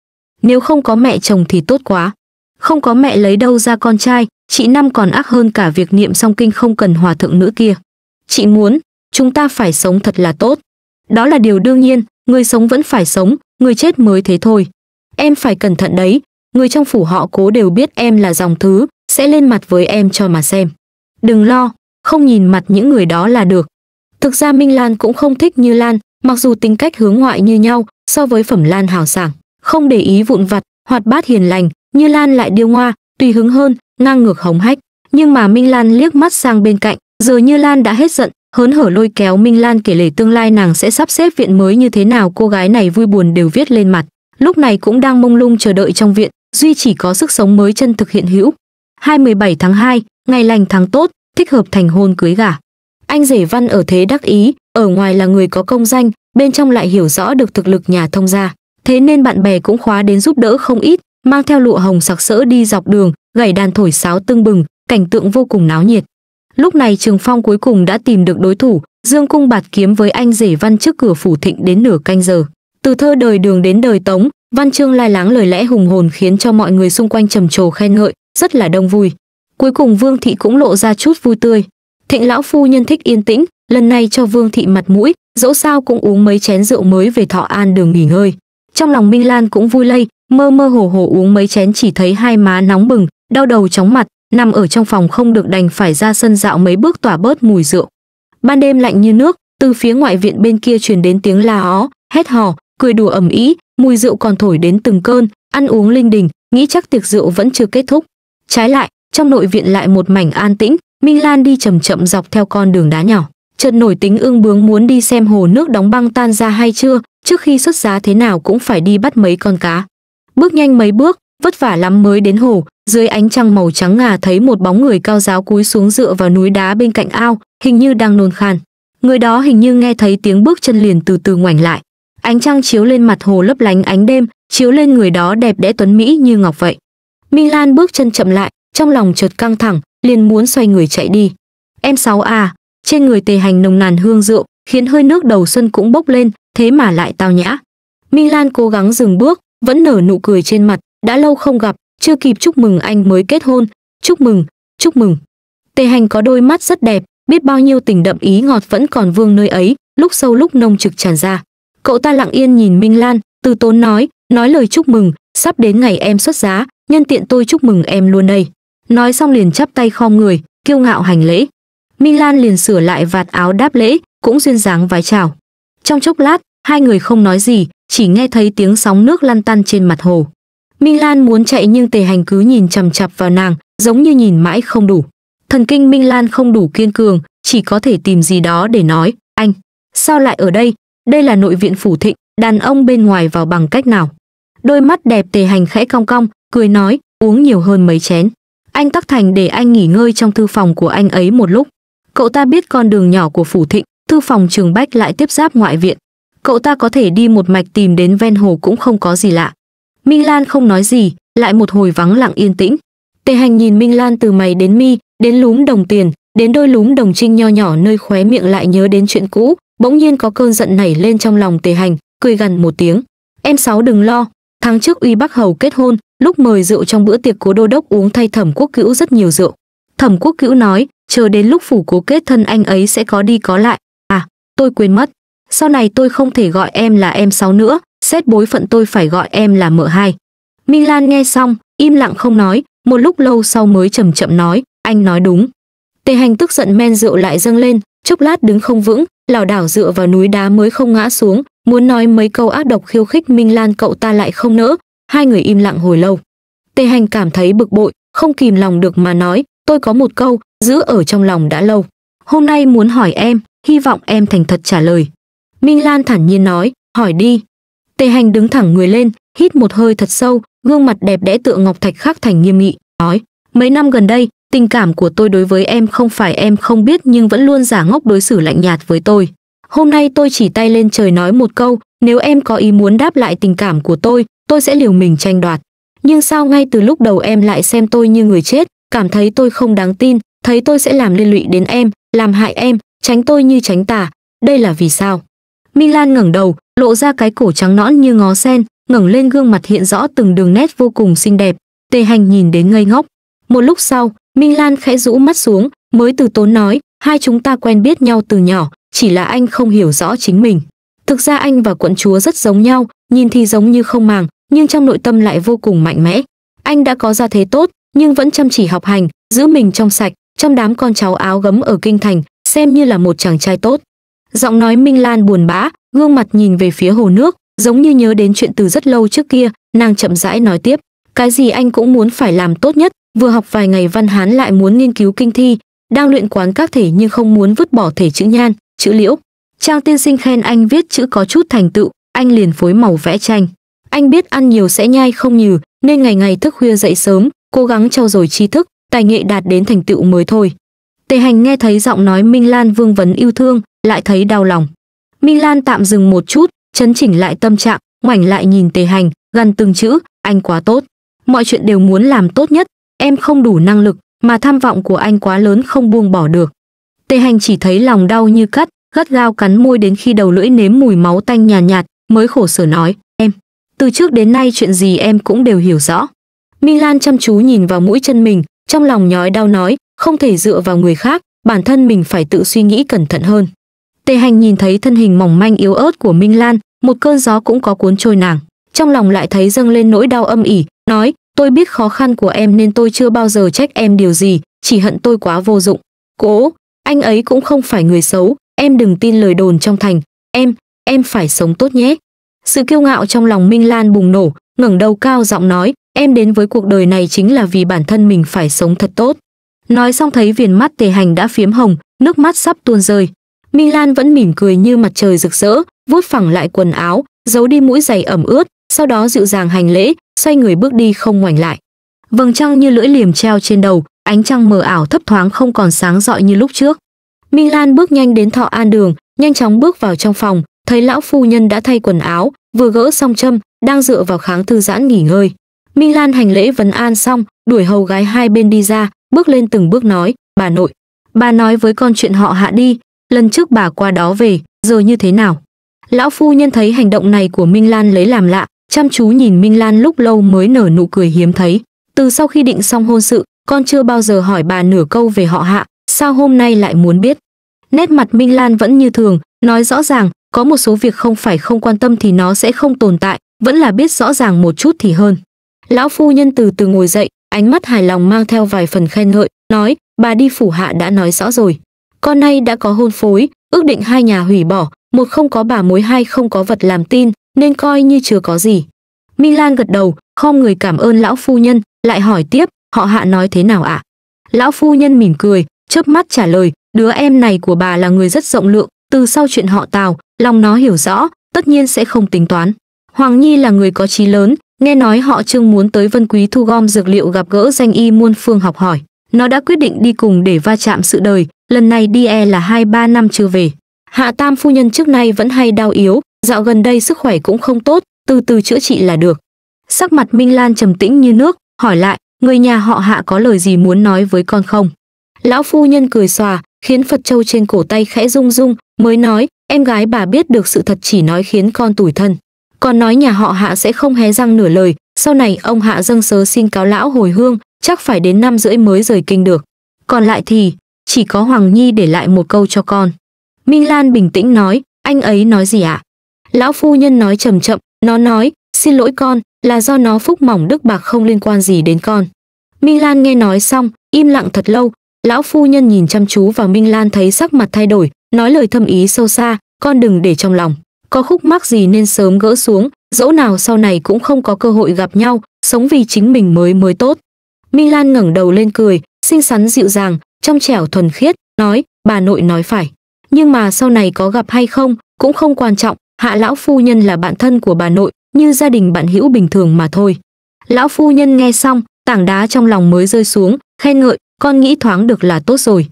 Nếu không có mẹ chồng thì tốt quá. Không có mẹ lấy đâu ra con trai, chị năm còn ác hơn cả việc niệm song kinh không cần hòa thượng nữ kia chị muốn chúng ta phải sống thật là tốt đó là điều đương nhiên người sống vẫn phải sống người chết mới thế thôi em phải cẩn thận đấy người trong phủ họ cố đều biết em là dòng thứ sẽ lên mặt với em cho mà xem đừng lo không nhìn mặt những người đó là được thực ra minh lan cũng không thích như lan mặc dù tính cách hướng ngoại như nhau so với phẩm lan hào sảng không để ý vụn vặt hoạt bát hiền lành như lan lại điêu ngoa tùy hứng hơn ngang ngược hống hách nhưng mà minh lan liếc mắt sang bên cạnh giờ như lan đã hết giận hớn hở lôi kéo minh lan kể lể tương lai nàng sẽ sắp xếp viện mới như thế nào cô gái này vui buồn đều viết lên mặt lúc này cũng đang mông lung chờ đợi trong viện duy chỉ có sức sống mới chân thực hiện hữu 27 tháng 2, ngày lành tháng tốt thích hợp thành hôn cưới gả anh rể văn ở thế đắc ý ở ngoài là người có công danh bên trong lại hiểu rõ được thực lực nhà thông gia thế nên bạn bè cũng khóa đến giúp đỡ không ít mang theo lụa hồng sặc sỡ đi dọc đường gảy đàn thổi sáo tưng bừng cảnh tượng vô cùng náo nhiệt Lúc này Trường Phong cuối cùng đã tìm được đối thủ, dương cung bạt kiếm với anh rể văn trước cửa phủ thịnh đến nửa canh giờ. Từ thơ đời đường đến đời tống, văn Trương lai láng lời lẽ hùng hồn khiến cho mọi người xung quanh trầm trồ khen ngợi, rất là đông vui. Cuối cùng Vương Thị cũng lộ ra chút vui tươi. Thịnh lão phu nhân thích yên tĩnh, lần này cho Vương Thị mặt mũi, dẫu sao cũng uống mấy chén rượu mới về thọ an đường nghỉ ngơi. Trong lòng Minh Lan cũng vui lây, mơ mơ hồ hồ uống mấy chén chỉ thấy hai má nóng bừng, đau đầu chóng mặt, nằm ở trong phòng không được đành phải ra sân dạo mấy bước tỏa bớt mùi rượu. Ban đêm lạnh như nước, từ phía ngoại viện bên kia truyền đến tiếng la ó, hét hò, cười đùa ầm ĩ, mùi rượu còn thổi đến từng cơn, ăn uống linh đình, nghĩ chắc tiệc rượu vẫn chưa kết thúc. Trái lại, trong nội viện lại một mảnh an tĩnh, Minh Lan đi chậm chậm dọc theo con đường đá nhỏ, chợt nổi tính ương bướng muốn đi xem hồ nước đóng băng tan ra hay chưa, trước khi xuất giá thế nào cũng phải đi bắt mấy con cá. Bước nhanh mấy bước, vất vả lắm mới đến hồ, dưới ánh trăng màu trắng ngà thấy một bóng người cao giáo cúi xuống dựa vào núi đá bên cạnh ao, hình như đang nôn khan. Người đó hình như nghe thấy tiếng bước chân liền từ từ ngoảnh lại. Ánh trăng chiếu lên mặt hồ lấp lánh ánh đêm, chiếu lên người đó đẹp đẽ tuấn mỹ như ngọc vậy. Minh Lan bước chân chậm lại, trong lòng chợt căng thẳng, liền muốn xoay người chạy đi. Em sáu à, trên người tề hành nồng nàn hương rượu, khiến hơi nước đầu xuân cũng bốc lên, thế mà lại tao nhã. Minh Lan cố gắng dừng bước, vẫn nở nụ cười trên mặt, đã lâu không gặp, chưa kịp chúc mừng anh mới kết hôn, chúc mừng, chúc mừng. Tề hành có đôi mắt rất đẹp, biết bao nhiêu tình đậm ý ngọt vẫn còn vương nơi ấy, lúc sâu lúc nông trực tràn ra. Cậu ta lặng yên nhìn Minh Lan, từ tốn nói, nói lời chúc mừng, sắp đến ngày em xuất giá, nhân tiện tôi chúc mừng em luôn đây. Nói xong liền chắp tay khom người, kiêu ngạo hành lễ. Minh Lan liền sửa lại vạt áo đáp lễ, cũng duyên dáng vái chào. Trong chốc lát, hai người không nói gì, chỉ nghe thấy tiếng sóng nước lăn tăn trên mặt hồ. Minh Lan muốn chạy nhưng tề hành cứ nhìn chằm chặp vào nàng, giống như nhìn mãi không đủ. Thần kinh Minh Lan không đủ kiên cường, chỉ có thể tìm gì đó để nói, anh, sao lại ở đây? Đây là nội viện phủ thịnh, đàn ông bên ngoài vào bằng cách nào? Đôi mắt đẹp tề hành khẽ cong cong, cười nói, uống nhiều hơn mấy chén. Anh Tắc Thành để anh nghỉ ngơi trong thư phòng của anh ấy một lúc. Cậu ta biết con đường nhỏ của phủ thịnh, thư phòng trường bách lại tiếp giáp ngoại viện. Cậu ta có thể đi một mạch tìm đến ven hồ cũng không có gì lạ. Minh Lan không nói gì, lại một hồi vắng lặng yên tĩnh. Tề Hành nhìn Minh Lan từ mày đến mi, đến lúm đồng tiền, đến đôi lúm đồng trinh nho nhỏ nơi khóe miệng lại nhớ đến chuyện cũ, bỗng nhiên có cơn giận nảy lên trong lòng Tề Hành, cười gần một tiếng. Em sáu đừng lo, tháng trước Uy Bắc Hầu kết hôn, lúc mời rượu trong bữa tiệc cố đô đốc uống thay Thẩm Quốc Cữu rất nhiều rượu. Thẩm Quốc Cữu nói, chờ đến lúc phủ cố kết thân anh ấy sẽ có đi có lại. À, tôi quên mất. Sau này tôi không thể gọi em là em sáu nữa, xét bối phận tôi phải gọi em là mợ hai. Minh Lan nghe xong, im lặng không nói, một lúc lâu sau mới chậm chậm nói, anh nói đúng. Tề hành tức giận men rượu lại dâng lên, chốc lát đứng không vững, lảo đảo dựa vào núi đá mới không ngã xuống, muốn nói mấy câu ác độc khiêu khích Minh Lan cậu ta lại không nỡ, hai người im lặng hồi lâu. Tề hành cảm thấy bực bội, không kìm lòng được mà nói, tôi có một câu, giữ ở trong lòng đã lâu. Hôm nay muốn hỏi em, hy vọng em thành thật trả lời. Minh Lan thản nhiên nói, hỏi đi, Tề Hành đứng thẳng người lên, hít một hơi thật sâu, gương mặt đẹp đẽ tựa ngọc thạch khắc thành nghiêm nghị, nói: "Mấy năm gần đây, tình cảm của tôi đối với em không phải em không biết nhưng vẫn luôn giả ngốc đối xử lạnh nhạt với tôi. Hôm nay tôi chỉ tay lên trời nói một câu, nếu em có ý muốn đáp lại tình cảm của tôi, tôi sẽ liều mình tranh đoạt. Nhưng sao ngay từ lúc đầu em lại xem tôi như người chết, cảm thấy tôi không đáng tin, thấy tôi sẽ làm liên lụy đến em, làm hại em, tránh tôi như tránh tà, đây là vì sao?" minh lan ngẩng đầu lộ ra cái cổ trắng nõn như ngó sen ngẩng lên gương mặt hiện rõ từng đường nét vô cùng xinh đẹp tề hành nhìn đến ngây ngốc một lúc sau minh lan khẽ rũ mắt xuống mới từ tốn nói hai chúng ta quen biết nhau từ nhỏ chỉ là anh không hiểu rõ chính mình thực ra anh và quận chúa rất giống nhau nhìn thì giống như không màng nhưng trong nội tâm lại vô cùng mạnh mẽ anh đã có gia thế tốt nhưng vẫn chăm chỉ học hành giữ mình trong sạch trong đám con cháu áo gấm ở kinh thành xem như là một chàng trai tốt giọng nói minh lan buồn bã gương mặt nhìn về phía hồ nước giống như nhớ đến chuyện từ rất lâu trước kia nàng chậm rãi nói tiếp cái gì anh cũng muốn phải làm tốt nhất vừa học vài ngày văn hán lại muốn nghiên cứu kinh thi đang luyện quán các thể nhưng không muốn vứt bỏ thể chữ nhan chữ liễu trang tiên sinh khen anh viết chữ có chút thành tựu anh liền phối màu vẽ tranh anh biết ăn nhiều sẽ nhai không nhừ nên ngày ngày thức khuya dậy sớm cố gắng trau dồi tri thức tài nghệ đạt đến thành tựu mới thôi Tề hành nghe thấy giọng nói Minh Lan vương vấn yêu thương, lại thấy đau lòng. Minh Lan tạm dừng một chút, chấn chỉnh lại tâm trạng, ngoảnh lại nhìn tề hành, gần từng chữ, anh quá tốt. Mọi chuyện đều muốn làm tốt nhất, em không đủ năng lực, mà tham vọng của anh quá lớn không buông bỏ được. Tề hành chỉ thấy lòng đau như cắt, gắt gao cắn môi đến khi đầu lưỡi nếm mùi máu tanh nhàn nhạt, nhạt, mới khổ sở nói, em. Từ trước đến nay chuyện gì em cũng đều hiểu rõ. Minh Lan chăm chú nhìn vào mũi chân mình, trong lòng nhói đau nói, không thể dựa vào người khác, bản thân mình phải tự suy nghĩ cẩn thận hơn. Tề Hành nhìn thấy thân hình mỏng manh yếu ớt của Minh Lan, một cơn gió cũng có cuốn trôi nàng, trong lòng lại thấy dâng lên nỗi đau âm ỉ, nói, tôi biết khó khăn của em nên tôi chưa bao giờ trách em điều gì, chỉ hận tôi quá vô dụng. Cố, anh ấy cũng không phải người xấu, em đừng tin lời đồn trong thành, em, em phải sống tốt nhé. Sự kiêu ngạo trong lòng Minh Lan bùng nổ, ngẩng đầu cao giọng nói, em đến với cuộc đời này chính là vì bản thân mình phải sống thật tốt. Nói xong thấy viền mắt tề hành đã phiếm hồng, nước mắt sắp tuôn rơi. Minh Lan vẫn mỉm cười như mặt trời rực rỡ, vuốt phẳng lại quần áo, giấu đi mũi giày ẩm ướt, sau đó dịu dàng hành lễ, xoay người bước đi không ngoảnh lại. Vầng trăng như lưỡi liềm treo trên đầu, ánh trăng mờ ảo thấp thoáng không còn sáng rọi như lúc trước. Minh Lan bước nhanh đến Thọ An đường, nhanh chóng bước vào trong phòng, thấy lão phu nhân đã thay quần áo, vừa gỡ xong châm, đang dựa vào kháng thư giãn nghỉ ngơi. Minh Lan hành lễ vấn an xong, đuổi hầu gái hai bên đi ra, bước lên từng bước nói, bà nội, bà nói với con chuyện họ hạ đi, lần trước bà qua đó về, giờ như thế nào? Lão phu nhân thấy hành động này của Minh Lan lấy làm lạ, chăm chú nhìn Minh Lan lúc lâu mới nở nụ cười hiếm thấy. Từ sau khi định xong hôn sự, con chưa bao giờ hỏi bà nửa câu về họ hạ, sao hôm nay lại muốn biết? Nét mặt Minh Lan vẫn như thường, nói rõ ràng, có một số việc không phải không quan tâm thì nó sẽ không tồn tại, vẫn là biết rõ ràng một chút thì hơn. Lão phu nhân từ từ ngồi dậy, ánh mắt hài lòng mang theo vài phần khen ngợi, nói, bà đi phủ hạ đã nói rõ rồi. Con nay đã có hôn phối, ước định hai nhà hủy bỏ, một không có bà mối hai không có vật làm tin, nên coi như chưa có gì. Minh Lan gật đầu, khom người cảm ơn lão phu nhân, lại hỏi tiếp, họ hạ nói thế nào ạ? À? Lão phu nhân mỉm cười, chớp mắt trả lời, đứa em này của bà là người rất rộng lượng, từ sau chuyện họ Tào, lòng nó hiểu rõ, tất nhiên sẽ không tính toán. Hoàng Nhi là người có trí lớn, Nghe nói họ Trương muốn tới Vân Quý thu gom dược liệu gặp gỡ danh y muôn phương học hỏi. Nó đã quyết định đi cùng để va chạm sự đời, lần này đi e là hai ba năm chưa về. Hạ Tam phu nhân trước nay vẫn hay đau yếu, dạo gần đây sức khỏe cũng không tốt, từ từ chữa trị là được. Sắc mặt Minh Lan trầm tĩnh như nước, hỏi lại, người nhà họ Hạ có lời gì muốn nói với con không? Lão phu nhân cười xòa, khiến Phật Châu trên cổ tay khẽ rung rung, mới nói, em gái bà biết được sự thật chỉ nói khiến con tủi thân còn nói nhà họ hạ sẽ không hé răng nửa lời sau này ông hạ dâng sớ xin cáo lão hồi hương chắc phải đến năm rưỡi mới rời kinh được còn lại thì chỉ có hoàng nhi để lại một câu cho con minh lan bình tĩnh nói anh ấy nói gì ạ à? lão phu nhân nói chậm chậm nó nói xin lỗi con là do nó phúc mỏng đức bạc không liên quan gì đến con minh lan nghe nói xong im lặng thật lâu lão phu nhân nhìn chăm chú vào minh lan thấy sắc mặt thay đổi nói lời thâm ý sâu xa con đừng để trong lòng có khúc mắc gì nên sớm gỡ xuống, dẫu nào sau này cũng không có cơ hội gặp nhau, sống vì chính mình mới mới tốt. Minh Lan ngẩng đầu lên cười, xinh xắn dịu dàng, trong trẻo thuần khiết, nói, bà nội nói phải. Nhưng mà sau này có gặp hay không, cũng không quan trọng, hạ lão phu nhân là bạn thân của bà nội, như gia đình bạn hữu bình thường mà thôi. Lão phu nhân nghe xong, tảng đá trong lòng mới rơi xuống, khen ngợi, con nghĩ thoáng được là tốt rồi.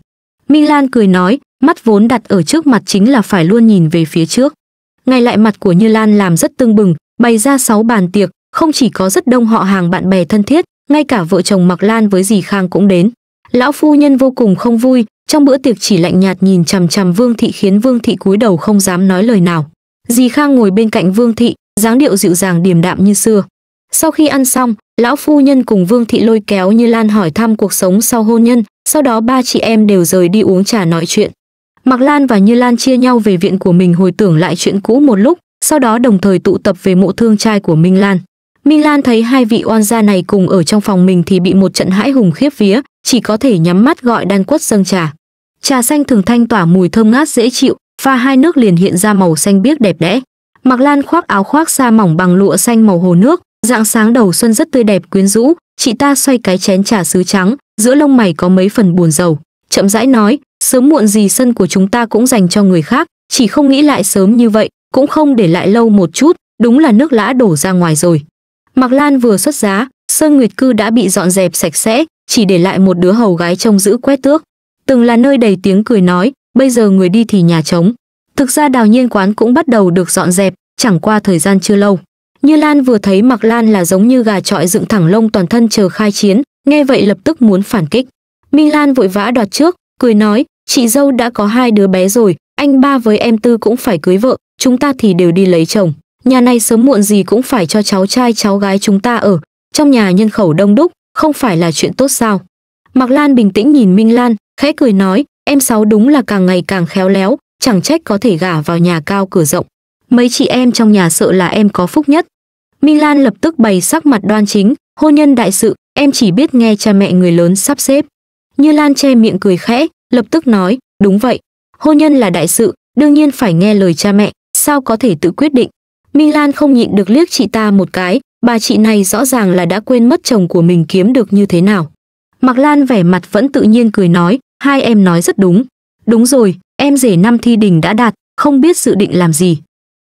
Minh Lan cười nói, mắt vốn đặt ở trước mặt chính là phải luôn nhìn về phía trước ngay lại mặt của Như Lan làm rất tương bừng, bày ra sáu bàn tiệc, không chỉ có rất đông họ hàng bạn bè thân thiết, ngay cả vợ chồng Mạc Lan với dì Khang cũng đến. Lão phu nhân vô cùng không vui, trong bữa tiệc chỉ lạnh nhạt nhìn chằm chằm Vương thị khiến Vương thị cúi đầu không dám nói lời nào. Dì Khang ngồi bên cạnh Vương thị, dáng điệu dịu dàng điềm đạm như xưa. Sau khi ăn xong, lão phu nhân cùng Vương thị lôi kéo Như Lan hỏi thăm cuộc sống sau hôn nhân, sau đó ba chị em đều rời đi uống trà nói chuyện. Mạc Lan và Như Lan chia nhau về viện của mình hồi tưởng lại chuyện cũ một lúc, sau đó đồng thời tụ tập về mộ thương trai của Minh Lan. Minh Lan thấy hai vị oan gia này cùng ở trong phòng mình thì bị một trận hãi hùng khiếp vía, chỉ có thể nhắm mắt gọi đan quất dâng trà. Trà xanh thường thanh tỏa mùi thơm ngát dễ chịu, pha hai nước liền hiện ra màu xanh biếc đẹp đẽ. Mạc Lan khoác áo khoác sa mỏng bằng lụa xanh màu hồ nước, dạng sáng đầu xuân rất tươi đẹp quyến rũ, chị ta xoay cái chén trà sứ trắng, giữa lông mày có mấy phần buồn rầu, chậm rãi nói, sớm muộn gì sân của chúng ta cũng dành cho người khác, chỉ không nghĩ lại sớm như vậy, cũng không để lại lâu một chút, đúng là nước lã đổ ra ngoài rồi. Mạc Lan vừa xuất giá, Sơn Nguyệt Cư đã bị dọn dẹp sạch sẽ, chỉ để lại một đứa hầu gái trông giữ quét tước. Từng là nơi đầy tiếng cười nói, bây giờ người đi thì nhà trống. Thực ra đào nhiên quán cũng bắt đầu được dọn dẹp, chẳng qua thời gian chưa lâu. Như Lan vừa thấy Mạc Lan là giống như gà trọi dựng thẳng lông toàn thân chờ khai chiến, nghe vậy lập tức muốn phản kích. Minh Lan vội vã đoạt trước, cười nói, chị dâu đã có hai đứa bé rồi, anh ba với em tư cũng phải cưới vợ, chúng ta thì đều đi lấy chồng. Nhà này sớm muộn gì cũng phải cho cháu trai cháu gái chúng ta ở, trong nhà nhân khẩu đông đúc, không phải là chuyện tốt sao. Mạc Lan bình tĩnh nhìn Minh Lan, khẽ cười nói, em sáu đúng là càng ngày càng khéo léo, chẳng trách có thể gả vào nhà cao cửa rộng. Mấy chị em trong nhà sợ là em có phúc nhất. Minh Lan lập tức bày sắc mặt đoan chính, hôn nhân đại sự, em chỉ biết nghe cha mẹ người lớn sắp xếp. Như Lan che miệng cười khẽ, lập tức nói, đúng vậy, hôn nhân là đại sự, đương nhiên phải nghe lời cha mẹ, sao có thể tự quyết định. Minh Lan không nhịn được liếc chị ta một cái, bà chị này rõ ràng là đã quên mất chồng của mình kiếm được như thế nào. Mặc Lan vẻ mặt vẫn tự nhiên cười nói, hai em nói rất đúng. Đúng rồi, em rể năm thi đình đã đạt, không biết dự định làm gì.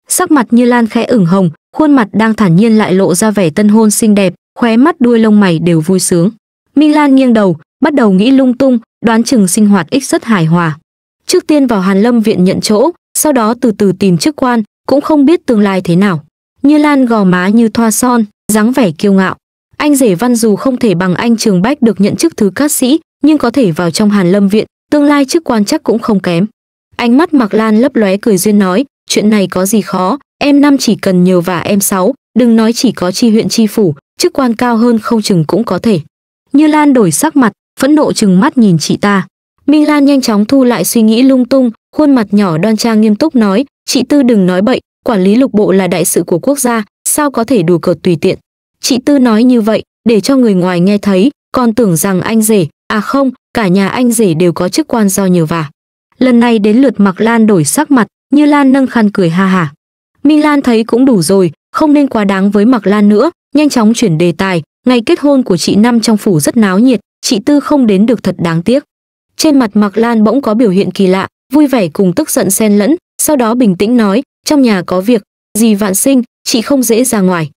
Sắc mặt như Lan khẽ ửng hồng, khuôn mặt đang thản nhiên lại lộ ra vẻ tân hôn xinh đẹp, khóe mắt đuôi lông mày đều vui sướng. Minh Lan nghiêng đầu, bắt đầu nghĩ lung tung đoán chừng sinh hoạt ích rất hài hòa trước tiên vào hàn lâm viện nhận chỗ sau đó từ từ tìm chức quan cũng không biết tương lai thế nào như lan gò má như thoa son dáng vẻ kiêu ngạo anh rể văn dù không thể bằng anh trường bách được nhận chức thứ cát sĩ nhưng có thể vào trong hàn lâm viện tương lai chức quan chắc cũng không kém ánh mắt mặc lan lấp lóe cười duyên nói chuyện này có gì khó em năm chỉ cần nhờ vả em sáu đừng nói chỉ có chi huyện chi phủ chức quan cao hơn không chừng cũng có thể như lan đổi sắc mặt phẫn nộ chừng mắt nhìn chị ta. Minh Lan nhanh chóng thu lại suy nghĩ lung tung, khuôn mặt nhỏ đoan trang nghiêm túc nói, chị Tư đừng nói bậy, quản lý lục bộ là đại sự của quốc gia, sao có thể đùa cợt tùy tiện. Chị Tư nói như vậy, để cho người ngoài nghe thấy, còn tưởng rằng anh rể, à không, cả nhà anh rể đều có chức quan do nhờ vả. Lần này đến lượt Mặc Lan đổi sắc mặt, như Lan nâng khăn cười ha hả. Minh Lan thấy cũng đủ rồi, không nên quá đáng với Mặc Lan nữa, nhanh chóng chuyển đề tài, ngày kết hôn của chị Năm trong phủ rất náo nhiệt, chị Tư không đến được thật đáng tiếc. Trên mặt Mạc Lan bỗng có biểu hiện kỳ lạ, vui vẻ cùng tức giận xen lẫn, sau đó bình tĩnh nói, trong nhà có việc, gì vạn sinh, chị không dễ ra ngoài.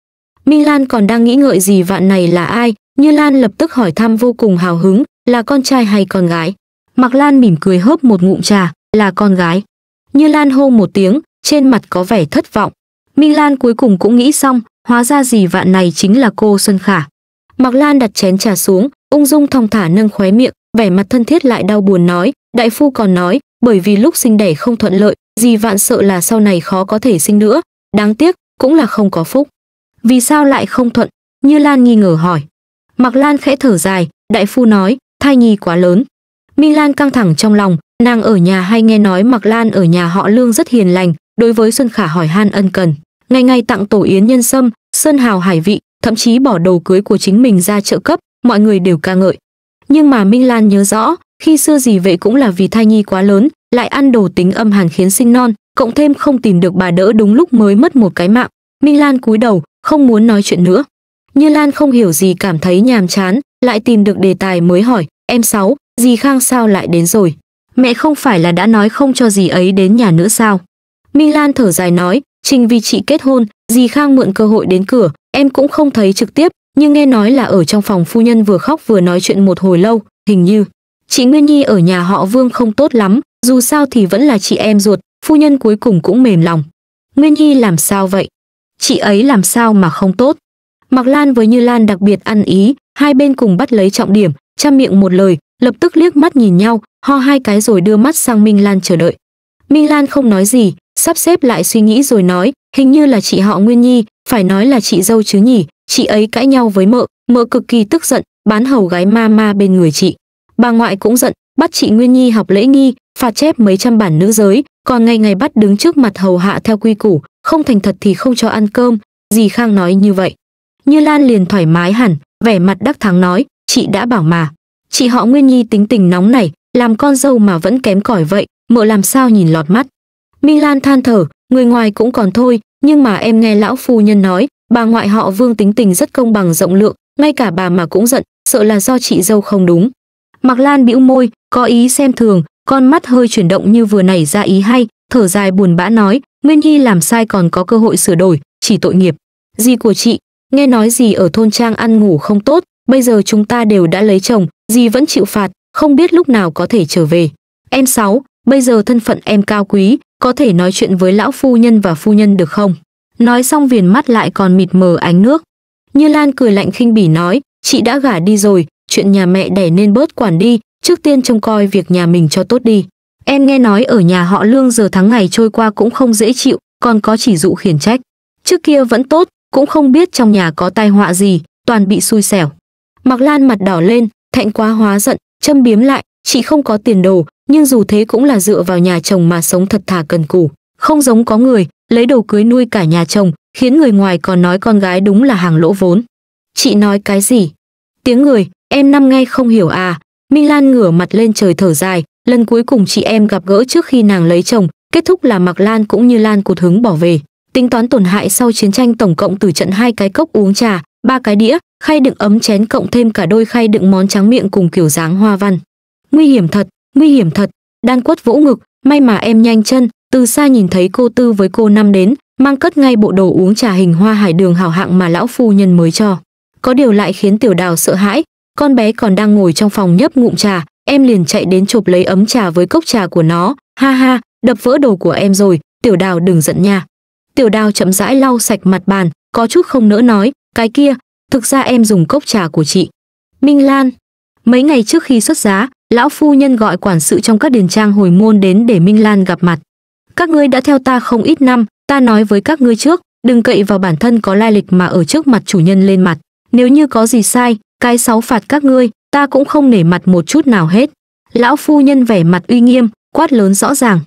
Minh Lan còn đang nghĩ ngợi gì vạn này là ai, Như Lan lập tức hỏi thăm vô cùng hào hứng, là con trai hay con gái. Mạc Lan mỉm cười hớp một ngụm trà, là con gái. Như Lan hô một tiếng, trên mặt có vẻ thất vọng. Minh Lan cuối cùng cũng nghĩ xong, hóa ra gì vạn này chính là cô Xuân Khả. Mạc Lan đặt chén trà xuống, ung dung thong thả nâng khóe miệng vẻ mặt thân thiết lại đau buồn nói đại phu còn nói bởi vì lúc sinh đẻ không thuận lợi gì vạn sợ là sau này khó có thể sinh nữa đáng tiếc cũng là không có phúc vì sao lại không thuận như lan nghi ngờ hỏi mặc lan khẽ thở dài đại phu nói thai nhi quá lớn minh lan căng thẳng trong lòng nàng ở nhà hay nghe nói mặc lan ở nhà họ lương rất hiền lành đối với xuân khả hỏi han ân cần ngày ngày tặng tổ yến nhân sâm sơn hào hải vị thậm chí bỏ đầu cưới của chính mình ra trợ cấp mọi người đều ca ngợi. Nhưng mà Minh Lan nhớ rõ, khi xưa gì vậy cũng là vì thai nhi quá lớn, lại ăn đồ tính âm hàn khiến sinh non, cộng thêm không tìm được bà đỡ đúng lúc mới mất một cái mạng. Minh Lan cúi đầu, không muốn nói chuyện nữa. Như Lan không hiểu gì cảm thấy nhàm chán, lại tìm được đề tài mới hỏi, em sáu, dì Khang sao lại đến rồi? Mẹ không phải là đã nói không cho dì ấy đến nhà nữa sao? Minh Lan thở dài nói, trình vì chị kết hôn, dì Khang mượn cơ hội đến cửa, em cũng không thấy trực tiếp, nhưng nghe nói là ở trong phòng phu nhân vừa khóc vừa nói chuyện một hồi lâu, hình như chị Nguyên Nhi ở nhà họ Vương không tốt lắm, dù sao thì vẫn là chị em ruột, phu nhân cuối cùng cũng mềm lòng. Nguyên Nhi làm sao vậy? Chị ấy làm sao mà không tốt? Mạc Lan với Như Lan đặc biệt ăn ý, hai bên cùng bắt lấy trọng điểm, chăm miệng một lời, lập tức liếc mắt nhìn nhau, ho hai cái rồi đưa mắt sang Minh Lan chờ đợi. Minh Lan không nói gì, sắp xếp lại suy nghĩ rồi nói, hình như là chị họ Nguyên Nhi, phải nói là chị dâu chứ nhỉ, chị ấy cãi nhau với mợ mợ cực kỳ tức giận bán hầu gái ma ma bên người chị bà ngoại cũng giận bắt chị nguyên nhi học lễ nghi phạt chép mấy trăm bản nữ giới còn ngày ngày bắt đứng trước mặt hầu hạ theo quy củ không thành thật thì không cho ăn cơm dì khang nói như vậy như lan liền thoải mái hẳn vẻ mặt đắc thắng nói chị đã bảo mà chị họ nguyên nhi tính tình nóng này làm con dâu mà vẫn kém cỏi vậy mợ làm sao nhìn lọt mắt minh lan than thở người ngoài cũng còn thôi nhưng mà em nghe lão phu nhân nói Bà ngoại họ Vương tính tình rất công bằng rộng lượng, ngay cả bà mà cũng giận, sợ là do chị dâu không đúng. mặc Lan bĩu môi, có ý xem thường, con mắt hơi chuyển động như vừa nảy ra ý hay, thở dài buồn bã nói, Nguyên Hy làm sai còn có cơ hội sửa đổi, chỉ tội nghiệp. Gì của chị, nghe nói gì ở thôn trang ăn ngủ không tốt, bây giờ chúng ta đều đã lấy chồng, gì vẫn chịu phạt, không biết lúc nào có thể trở về. Em sáu, bây giờ thân phận em cao quý, có thể nói chuyện với lão phu nhân và phu nhân được không? Nói xong viền mắt lại còn mịt mờ ánh nước. Như Lan cười lạnh khinh bỉ nói, chị đã gả đi rồi, chuyện nhà mẹ đẻ nên bớt quản đi, trước tiên trông coi việc nhà mình cho tốt đi. Em nghe nói ở nhà họ lương giờ tháng ngày trôi qua cũng không dễ chịu, còn có chỉ dụ khiển trách. Trước kia vẫn tốt, cũng không biết trong nhà có tai họa gì, toàn bị xui xẻo. Mặc Lan mặt đỏ lên, thẹn quá hóa giận, châm biếm lại, chị không có tiền đồ, nhưng dù thế cũng là dựa vào nhà chồng mà sống thật thà cần cù. Không giống có người, lấy đồ cưới nuôi cả nhà chồng, khiến người ngoài còn nói con gái đúng là hàng lỗ vốn. Chị nói cái gì? Tiếng người, em năm nghe không hiểu à. Minh Lan ngửa mặt lên trời thở dài, lần cuối cùng chị em gặp gỡ trước khi nàng lấy chồng, kết thúc là Mặc Lan cũng như Lan cột hứng bỏ về. Tính toán tổn hại sau chiến tranh tổng cộng từ trận hai cái cốc uống trà, ba cái đĩa, khay đựng ấm chén cộng thêm cả đôi khay đựng món tráng miệng cùng kiểu dáng hoa văn. Nguy hiểm thật, nguy hiểm thật, đan quất vỗ ngực, may mà em nhanh chân, từ xa nhìn thấy cô tư với cô năm đến mang cất ngay bộ đồ uống trà hình hoa hải đường hảo hạng mà lão phu nhân mới cho có điều lại khiến tiểu đào sợ hãi con bé còn đang ngồi trong phòng nhấp ngụm trà em liền chạy đến chụp lấy ấm trà với cốc trà của nó ha ha đập vỡ đồ của em rồi tiểu đào đừng giận nha tiểu đào chậm rãi lau sạch mặt bàn có chút không nỡ nói cái kia thực ra em dùng cốc trà của chị minh lan mấy ngày trước khi xuất giá lão phu nhân gọi quản sự trong các điền trang hồi môn đến để minh lan gặp mặt các ngươi đã theo ta không ít năm ta nói với các ngươi trước đừng cậy vào bản thân có lai lịch mà ở trước mặt chủ nhân lên mặt nếu như có gì sai cái sáu phạt các ngươi ta cũng không nể mặt một chút nào hết lão phu nhân vẻ mặt uy nghiêm quát lớn rõ ràng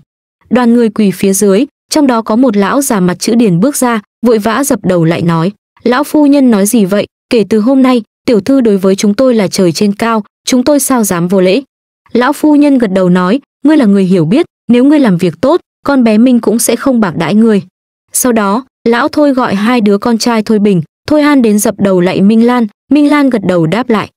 đoàn người quỳ phía dưới trong đó có một lão già mặt chữ điền bước ra vội vã dập đầu lại nói lão phu nhân nói gì vậy kể từ hôm nay tiểu thư đối với chúng tôi là trời trên cao chúng tôi sao dám vô lễ lão phu nhân gật đầu nói ngươi là người hiểu biết nếu ngươi làm việc tốt con bé Minh cũng sẽ không bạc đãi người. Sau đó, lão Thôi gọi hai đứa con trai Thôi Bình, Thôi Han đến dập đầu lại Minh Lan, Minh Lan gật đầu đáp lại.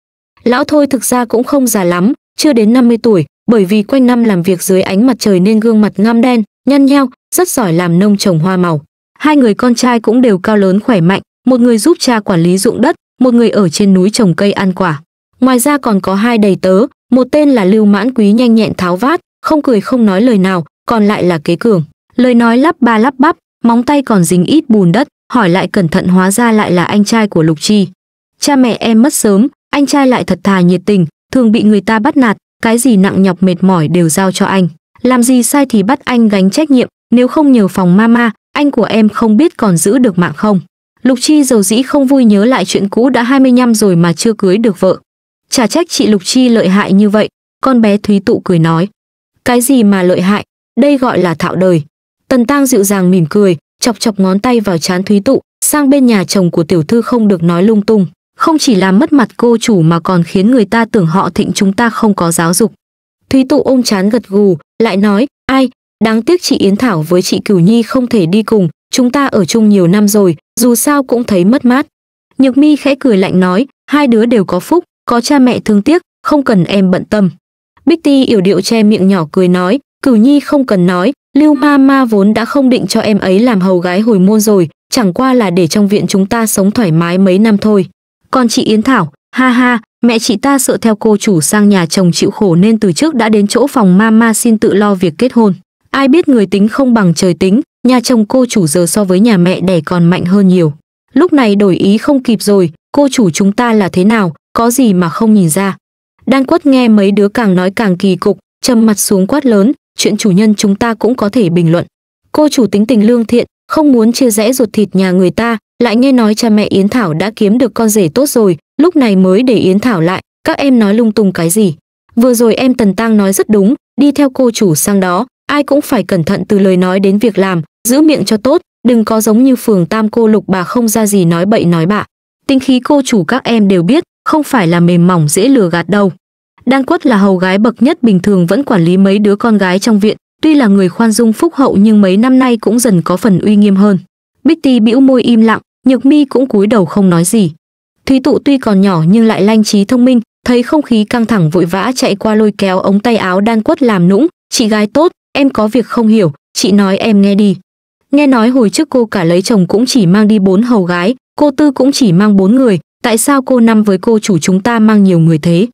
Lão Thôi thực ra cũng không già lắm, chưa đến 50 tuổi, bởi vì quanh năm làm việc dưới ánh mặt trời nên gương mặt ngăm đen, nhăn nheo, rất giỏi làm nông trồng hoa màu. Hai người con trai cũng đều cao lớn khỏe mạnh, một người giúp cha quản lý ruộng đất, một người ở trên núi trồng cây ăn quả. Ngoài ra còn có hai đầy tớ, một tên là Lưu Mãn Quý nhanh nhẹn tháo vát, không cười không nói lời nào, còn lại là kế cường lời nói lắp ba lắp bắp móng tay còn dính ít bùn đất hỏi lại cẩn thận hóa ra lại là anh trai của lục chi cha mẹ em mất sớm anh trai lại thật thà nhiệt tình thường bị người ta bắt nạt cái gì nặng nhọc mệt mỏi đều giao cho anh làm gì sai thì bắt anh gánh trách nhiệm nếu không nhờ phòng mama anh của em không biết còn giữ được mạng không lục chi dầu dĩ không vui nhớ lại chuyện cũ đã 20 năm rồi mà chưa cưới được vợ chả trách chị lục chi lợi hại như vậy con bé thúy tụ cười nói cái gì mà lợi hại đây gọi là thạo đời tần Tăng dịu dàng mỉm cười chọc chọc ngón tay vào chán thúy tụ sang bên nhà chồng của tiểu thư không được nói lung tung không chỉ làm mất mặt cô chủ mà còn khiến người ta tưởng họ thịnh chúng ta không có giáo dục thúy tụ ôm chán gật gù lại nói ai đáng tiếc chị yến thảo với chị cửu nhi không thể đi cùng chúng ta ở chung nhiều năm rồi dù sao cũng thấy mất mát nhược mi khẽ cười lạnh nói hai đứa đều có phúc có cha mẹ thương tiếc không cần em bận tâm bích ti yểu điệu che miệng nhỏ cười nói Cửu Nhi không cần nói, Lưu Ma Ma vốn đã không định cho em ấy làm hầu gái hồi môn rồi, chẳng qua là để trong viện chúng ta sống thoải mái mấy năm thôi. Còn chị Yến Thảo, ha ha, mẹ chị ta sợ theo cô chủ sang nhà chồng chịu khổ nên từ trước đã đến chỗ phòng Ma Ma xin tự lo việc kết hôn. Ai biết người tính không bằng trời tính, nhà chồng cô chủ giờ so với nhà mẹ đẻ còn mạnh hơn nhiều. Lúc này đổi ý không kịp rồi, cô chủ chúng ta là thế nào, có gì mà không nhìn ra. Đan quất nghe mấy đứa càng nói càng kỳ cục, trầm mặt xuống quát lớn, chuyện chủ nhân chúng ta cũng có thể bình luận. Cô chủ tính tình lương thiện, không muốn chia rẽ ruột thịt nhà người ta, lại nghe nói cha mẹ Yến Thảo đã kiếm được con rể tốt rồi, lúc này mới để Yến Thảo lại, các em nói lung tung cái gì. Vừa rồi em Tần Tăng nói rất đúng, đi theo cô chủ sang đó, ai cũng phải cẩn thận từ lời nói đến việc làm, giữ miệng cho tốt, đừng có giống như phường tam cô lục bà không ra gì nói bậy nói bạ. Tính khí cô chủ các em đều biết, không phải là mềm mỏng dễ lừa gạt đâu. Đan Quất là hầu gái bậc nhất bình thường vẫn quản lý mấy đứa con gái trong viện, tuy là người khoan dung phúc hậu nhưng mấy năm nay cũng dần có phần uy nghiêm hơn. Bích Bitty bĩu môi im lặng, Nhược Mi cũng cúi đầu không nói gì. Thúy Tụ tuy còn nhỏ nhưng lại lanh trí thông minh, thấy không khí căng thẳng vội vã chạy qua lôi kéo ống tay áo Đan Quất làm nũng, "Chị gái tốt, em có việc không hiểu, chị nói em nghe đi." Nghe nói hồi trước cô cả lấy chồng cũng chỉ mang đi bốn hầu gái, cô tư cũng chỉ mang bốn người, tại sao cô năm với cô chủ chúng ta mang nhiều người thế?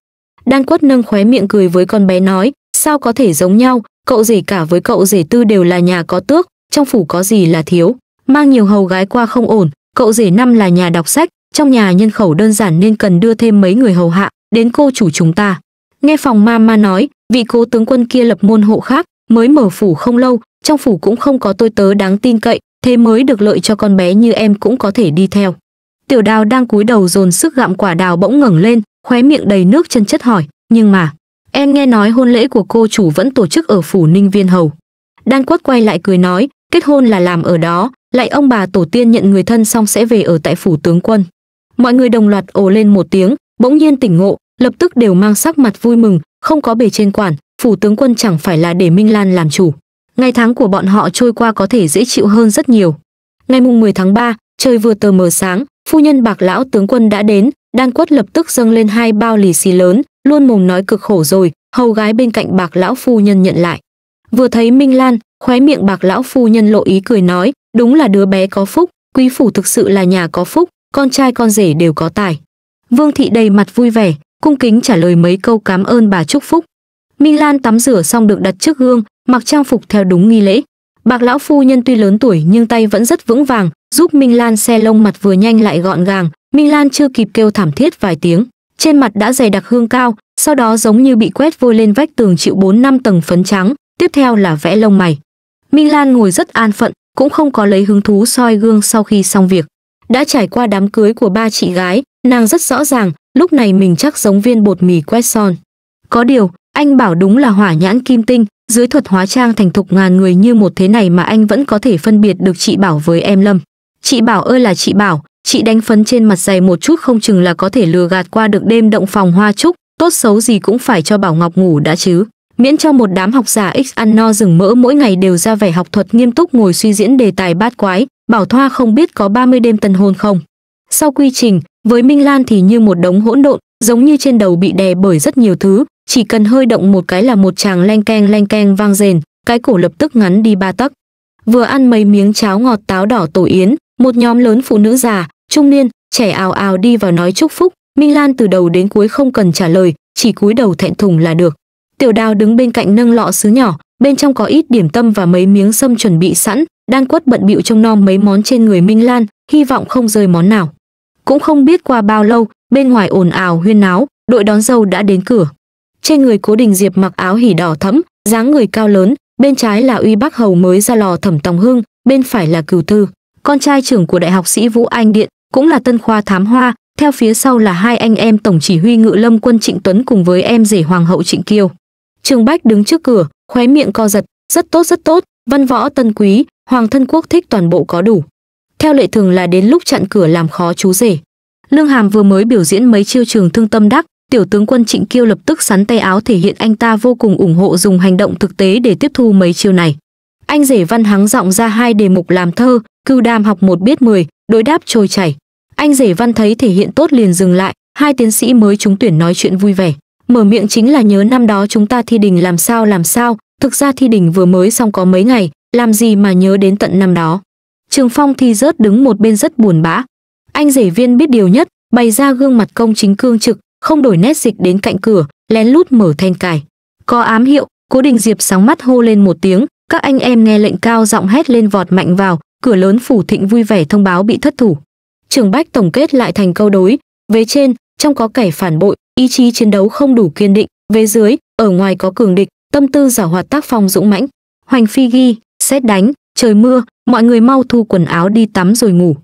Đan quất nâng khóe miệng cười với con bé nói, sao có thể giống nhau, cậu rể cả với cậu rể tư đều là nhà có tước, trong phủ có gì là thiếu. Mang nhiều hầu gái qua không ổn, cậu rể năm là nhà đọc sách, trong nhà nhân khẩu đơn giản nên cần đưa thêm mấy người hầu hạ, đến cô chủ chúng ta. Nghe phòng ma ma nói, vị cố tướng quân kia lập môn hộ khác, mới mở phủ không lâu, trong phủ cũng không có tôi tớ đáng tin cậy, thế mới được lợi cho con bé như em cũng có thể đi theo. Tiểu đào đang cúi đầu dồn sức gặm quả đào bỗng ngẩng lên, khóe miệng đầy nước chân chất hỏi nhưng mà em nghe nói hôn lễ của cô chủ vẫn tổ chức ở phủ ninh viên hầu đan quất quay lại cười nói kết hôn là làm ở đó lại ông bà tổ tiên nhận người thân xong sẽ về ở tại phủ tướng quân mọi người đồng loạt ồ lên một tiếng bỗng nhiên tỉnh ngộ lập tức đều mang sắc mặt vui mừng không có bề trên quản phủ tướng quân chẳng phải là để minh lan làm chủ ngày tháng của bọn họ trôi qua có thể dễ chịu hơn rất nhiều ngày mùng 10 tháng 3, trời vừa tờ mờ sáng phu nhân bạc lão tướng quân đã đến Đan quất lập tức dâng lên hai bao lì xì lớn, luôn mồm nói cực khổ rồi, hầu gái bên cạnh bạc lão phu nhân nhận lại. Vừa thấy Minh Lan, khóe miệng bạc lão phu nhân lộ ý cười nói, đúng là đứa bé có phúc, quý phủ thực sự là nhà có phúc, con trai con rể đều có tài. Vương thị đầy mặt vui vẻ, cung kính trả lời mấy câu cảm ơn bà chúc phúc. Minh Lan tắm rửa xong được đặt trước gương, mặc trang phục theo đúng nghi lễ. Bạc lão phu nhân tuy lớn tuổi nhưng tay vẫn rất vững vàng, giúp Minh Lan xe lông mặt vừa nhanh lại gọn gàng, Minh Lan chưa kịp kêu thảm thiết vài tiếng, trên mặt đã dày đặc hương cao, sau đó giống như bị quét vôi lên vách tường chịu 4 năm tầng phấn trắng, tiếp theo là vẽ lông mày. Minh Lan ngồi rất an phận, cũng không có lấy hứng thú soi gương sau khi xong việc. Đã trải qua đám cưới của ba chị gái, nàng rất rõ ràng, lúc này mình chắc giống viên bột mì quét son. Có điều, anh bảo đúng là hỏa nhãn kim tinh, dưới thuật hóa trang thành thục ngàn người như một thế này mà anh vẫn có thể phân biệt được chị Bảo với em Lâm. Chị Bảo ơi là chị Bảo, chị đánh phấn trên mặt dày một chút không chừng là có thể lừa gạt qua được đêm động phòng hoa trúc, tốt xấu gì cũng phải cho Bảo Ngọc ngủ đã chứ. Miễn cho một đám học giả X ăn no rừng mỡ mỗi ngày đều ra vẻ học thuật nghiêm túc ngồi suy diễn đề tài bát quái, Bảo Thoa không biết có 30 đêm tân hôn không. Sau quy trình, với Minh Lan thì như một đống hỗn độn, giống như trên đầu bị đè bởi rất nhiều thứ, chỉ cần hơi động một cái là một chàng leng keng leng keng vang rền, cái cổ lập tức ngắn đi ba tấc. Vừa ăn mấy miếng cháo ngọt táo đỏ tổ yến, một nhóm lớn phụ nữ già, trung niên, trẻ ào ào đi vào nói chúc phúc, Minh Lan từ đầu đến cuối không cần trả lời, chỉ cúi đầu thẹn thùng là được. Tiểu Đào đứng bên cạnh nâng lọ sứ nhỏ, bên trong có ít điểm tâm và mấy miếng sâm chuẩn bị sẵn, đang quất bận bịu trong nom mấy món trên người Minh Lan, hy vọng không rơi món nào. Cũng không biết qua bao lâu, bên ngoài ồn ào huyên náo, đội đón dâu đã đến cửa. Trên người Cố Đình Diệp mặc áo hỉ đỏ thẫm, dáng người cao lớn, bên trái là Uy bác Hầu mới ra lò Thẩm Tòng hương bên phải là Cửu thư con trai trưởng của đại học sĩ Vũ Anh Điện, cũng là tân khoa thám hoa theo phía sau là hai anh em tổng chỉ huy ngự lâm quân trịnh tuấn cùng với em rể hoàng hậu trịnh kiều trường bách đứng trước cửa khóe miệng co giật rất tốt rất tốt văn võ tân quý hoàng thân quốc thích toàn bộ có đủ theo lệ thường là đến lúc chặn cửa làm khó chú rể lương hàm vừa mới biểu diễn mấy chiêu trường thương tâm đắc tiểu tướng quân trịnh kiêu lập tức sắn tay áo thể hiện anh ta vô cùng ủng hộ dùng hành động thực tế để tiếp thu mấy chiêu này anh rể văn hắng giọng ra hai đề mục làm thơ cưu đam học một biết mười đối đáp trôi chảy anh rể Văn thấy thể hiện tốt liền dừng lại, hai tiến sĩ mới trúng tuyển nói chuyện vui vẻ. Mở miệng chính là nhớ năm đó chúng ta thi đình làm sao làm sao, thực ra thi đình vừa mới xong có mấy ngày, làm gì mà nhớ đến tận năm đó. Trường Phong thi rớt đứng một bên rất buồn bã. Anh rể viên biết điều nhất, bày ra gương mặt công chính cương trực, không đổi nét dịch đến cạnh cửa, lén lút mở then cài. Có ám hiệu, Cố Đình Diệp sáng mắt hô lên một tiếng, các anh em nghe lệnh cao giọng hét lên vọt mạnh vào, cửa lớn phủ thịnh vui vẻ thông báo bị thất thủ. Trường Bách tổng kết lại thành câu đối, về trên, trong có kẻ phản bội, ý chí chiến đấu không đủ kiên định, về dưới, ở ngoài có cường địch, tâm tư giả hoạt tác phong dũng mãnh. Hoành phi ghi, xét đánh, trời mưa, mọi người mau thu quần áo đi tắm rồi ngủ.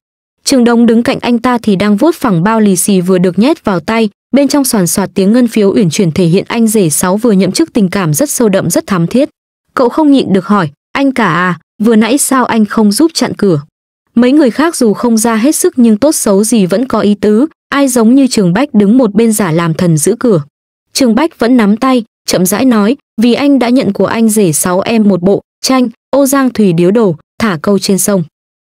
Trường Đông đứng cạnh anh ta thì đang vuốt phẳng bao lì xì vừa được nhét vào tay, bên trong soàn soạt tiếng ngân phiếu uyển chuyển thể hiện anh rể sáu vừa nhậm chức tình cảm rất sâu đậm rất thắm thiết. Cậu không nhịn được hỏi, anh cả à, vừa nãy sao anh không giúp chặn cửa? Mấy người khác dù không ra hết sức nhưng tốt xấu gì vẫn có ý tứ, ai giống như Trường Bách đứng một bên giả làm thần giữ cửa. Trường Bách vẫn nắm tay, chậm rãi nói, vì anh đã nhận của anh rể sáu em một bộ, tranh, ô giang thủy điếu đổ, thả câu trên sông.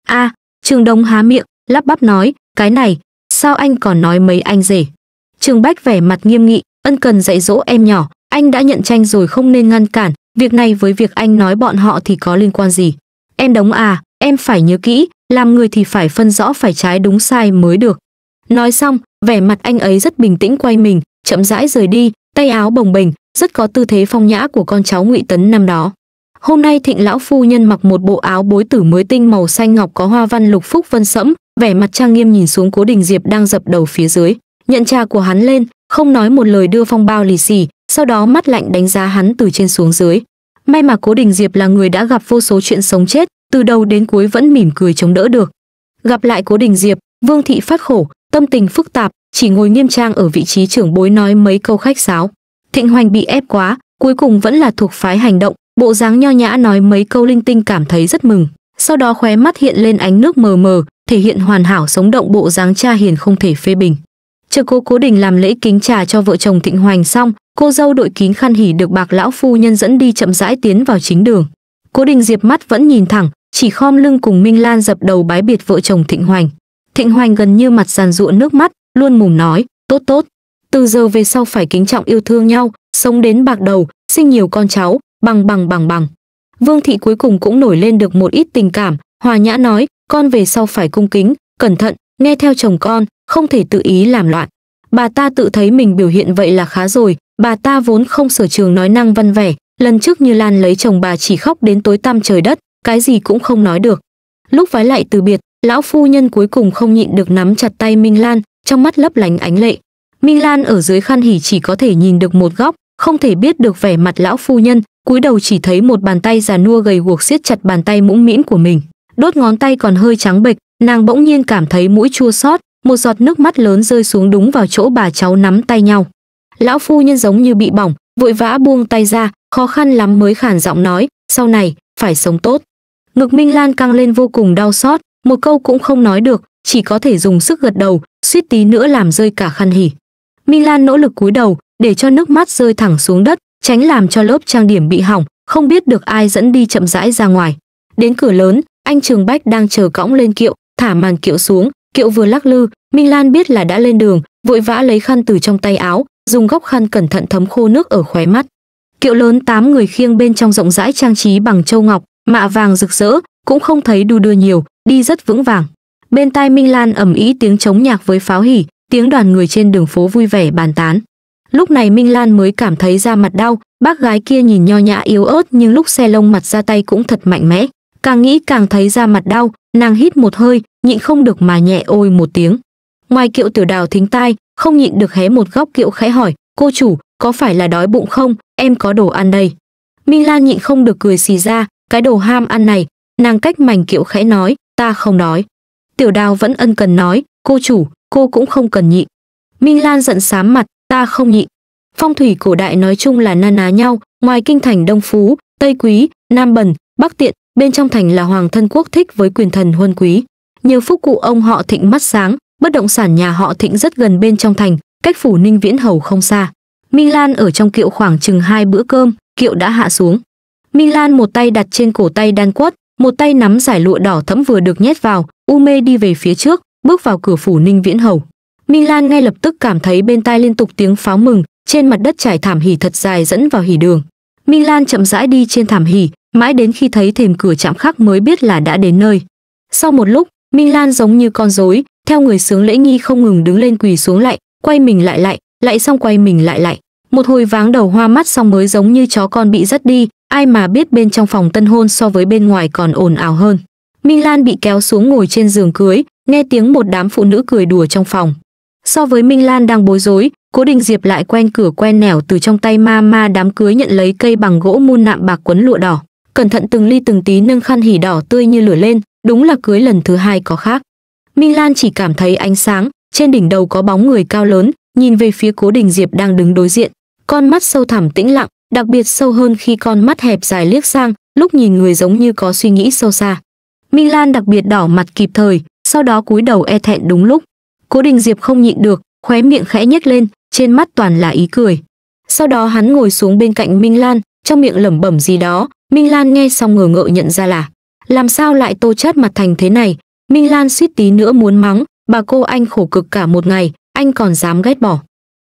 a à, Trường Đông há miệng, lắp bắp nói, cái này, sao anh còn nói mấy anh rể? Trường Bách vẻ mặt nghiêm nghị, ân cần dạy dỗ em nhỏ, anh đã nhận tranh rồi không nên ngăn cản, việc này với việc anh nói bọn họ thì có liên quan gì? Em đóng à, em phải nhớ kỹ, làm người thì phải phân rõ phải trái đúng sai mới được. Nói xong, vẻ mặt anh ấy rất bình tĩnh quay mình, chậm rãi rời đi, tay áo bồng bềnh, rất có tư thế phong nhã của con cháu Ngụy Tấn năm đó. Hôm nay Thịnh lão phu nhân mặc một bộ áo bối tử mới tinh màu xanh ngọc có hoa văn lục phúc vân sẫm, vẻ mặt trang nghiêm nhìn xuống Cố Đình Diệp đang dập đầu phía dưới, nhận trà của hắn lên, không nói một lời đưa phong bao lì xì, sau đó mắt lạnh đánh giá hắn từ trên xuống dưới. May mà Cố Đình Diệp là người đã gặp vô số chuyện sống chết, từ đầu đến cuối vẫn mỉm cười chống đỡ được gặp lại cố đình diệp vương thị phát khổ tâm tình phức tạp chỉ ngồi nghiêm trang ở vị trí trưởng bối nói mấy câu khách sáo thịnh hoành bị ép quá cuối cùng vẫn là thuộc phái hành động bộ dáng nho nhã nói mấy câu linh tinh cảm thấy rất mừng sau đó khóe mắt hiện lên ánh nước mờ mờ thể hiện hoàn hảo sống động bộ dáng cha hiền không thể phê bình chờ cô cố đình làm lễ kính trà cho vợ chồng thịnh hoành xong cô dâu đội kín khăn hỉ được bạc lão phu nhân dẫn đi chậm rãi tiến vào chính đường cố đình diệp mắt vẫn nhìn thẳng chỉ khom lưng cùng Minh Lan dập đầu bái biệt vợ chồng Thịnh Hoành. Thịnh Hoành gần như mặt giàn ruộng nước mắt, luôn mồm nói, tốt tốt, từ giờ về sau phải kính trọng yêu thương nhau, sống đến bạc đầu, sinh nhiều con cháu, bằng bằng bằng bằng. Vương thị cuối cùng cũng nổi lên được một ít tình cảm, hòa nhã nói, con về sau phải cung kính, cẩn thận, nghe theo chồng con, không thể tự ý làm loạn. Bà ta tự thấy mình biểu hiện vậy là khá rồi, bà ta vốn không sở trường nói năng văn vẻ, lần trước Như Lan lấy chồng bà chỉ khóc đến tối tăm trời đất, cái gì cũng không nói được. Lúc vái lại từ biệt, lão phu nhân cuối cùng không nhịn được nắm chặt tay Minh Lan, trong mắt lấp lánh ánh lệ. Minh Lan ở dưới khăn hỉ chỉ có thể nhìn được một góc, không thể biết được vẻ mặt lão phu nhân, cúi đầu chỉ thấy một bàn tay già nua gầy guộc siết chặt bàn tay mũm mĩm của mình. Đốt ngón tay còn hơi trắng bệch, nàng bỗng nhiên cảm thấy mũi chua xót, một giọt nước mắt lớn rơi xuống đúng vào chỗ bà cháu nắm tay nhau. Lão phu nhân giống như bị bỏng, vội vã buông tay ra, khó khăn lắm mới khản giọng nói, sau này phải sống tốt. Ngực Minh Lan căng lên vô cùng đau xót, một câu cũng không nói được, chỉ có thể dùng sức gật đầu, suýt tí nữa làm rơi cả khăn hỉ. Minh Lan nỗ lực cúi đầu, để cho nước mắt rơi thẳng xuống đất, tránh làm cho lớp trang điểm bị hỏng, không biết được ai dẫn đi chậm rãi ra ngoài. Đến cửa lớn, anh Trường Bách đang chờ cõng lên kiệu, thả màn kiệu xuống, kiệu vừa lắc lư, Minh Lan biết là đã lên đường, vội vã lấy khăn từ trong tay áo, dùng góc khăn cẩn thận thấm khô nước ở khóe mắt. Kiệu lớn tám người khiêng bên trong rộng rãi trang trí bằng châu ngọc, mạ vàng rực rỡ cũng không thấy đu đưa nhiều đi rất vững vàng bên tai minh lan ầm ĩ tiếng chống nhạc với pháo hỉ tiếng đoàn người trên đường phố vui vẻ bàn tán lúc này minh lan mới cảm thấy da mặt đau bác gái kia nhìn nho nhã yếu ớt nhưng lúc xe lông mặt ra tay cũng thật mạnh mẽ càng nghĩ càng thấy da mặt đau nàng hít một hơi nhịn không được mà nhẹ ôi một tiếng ngoài kiệu tiểu đào thính tai không nhịn được hé một góc kiệu khẽ hỏi cô chủ có phải là đói bụng không em có đồ ăn đây minh lan nhịn không được cười xì ra cái đồ ham ăn này nàng cách mảnh kiệu khẽ nói ta không nói tiểu đào vẫn ân cần nói cô chủ cô cũng không cần nhịn minh lan giận sám mặt ta không nhịn phong thủy cổ đại nói chung là na ná nhau ngoài kinh thành đông phú tây quý nam bần bắc tiện bên trong thành là hoàng thân quốc thích với quyền thần huân quý nhiều phúc cụ ông họ thịnh mắt sáng bất động sản nhà họ thịnh rất gần bên trong thành cách phủ ninh viễn hầu không xa minh lan ở trong kiệu khoảng chừng hai bữa cơm kiệu đã hạ xuống Milan một tay đặt trên cổ tay đan quất, một tay nắm giải lụa đỏ thẫm vừa được nhét vào, Ume đi về phía trước, bước vào cửa phủ Ninh Viễn Hầu. Milan ngay lập tức cảm thấy bên tai liên tục tiếng pháo mừng, trên mặt đất trải thảm hỉ thật dài dẫn vào hỉ đường. Milan chậm rãi đi trên thảm hỉ, mãi đến khi thấy thềm cửa chạm khắc mới biết là đã đến nơi. Sau một lúc, Milan giống như con rối, theo người sướng lễ nghi không ngừng đứng lên quỳ xuống lại, quay mình lại lại, lại xong quay mình lại lại một hồi váng đầu hoa mắt xong mới giống như chó con bị dắt đi ai mà biết bên trong phòng tân hôn so với bên ngoài còn ồn ào hơn minh lan bị kéo xuống ngồi trên giường cưới nghe tiếng một đám phụ nữ cười đùa trong phòng so với minh lan đang bối rối cố đình diệp lại quen cửa quen nẻo từ trong tay ma ma đám cưới nhận lấy cây bằng gỗ muôn nạm bạc quấn lụa đỏ cẩn thận từng ly từng tí nâng khăn hỉ đỏ tươi như lửa lên đúng là cưới lần thứ hai có khác minh lan chỉ cảm thấy ánh sáng trên đỉnh đầu có bóng người cao lớn nhìn về phía cố đình diệp đang đứng đối diện con mắt sâu thẳm tĩnh lặng, đặc biệt sâu hơn khi con mắt hẹp dài liếc sang, lúc nhìn người giống như có suy nghĩ sâu xa. Minh Lan đặc biệt đỏ mặt kịp thời, sau đó cúi đầu e thẹn đúng lúc. Cố Đình Diệp không nhịn được, khóe miệng khẽ nhếch lên, trên mắt toàn là ý cười. Sau đó hắn ngồi xuống bên cạnh Minh Lan, trong miệng lẩm bẩm gì đó, Minh Lan nghe xong ngờ ngợ nhận ra là làm sao lại tô chát mặt thành thế này, Minh Lan suýt tí nữa muốn mắng, bà cô anh khổ cực cả một ngày, anh còn dám ghét bỏ.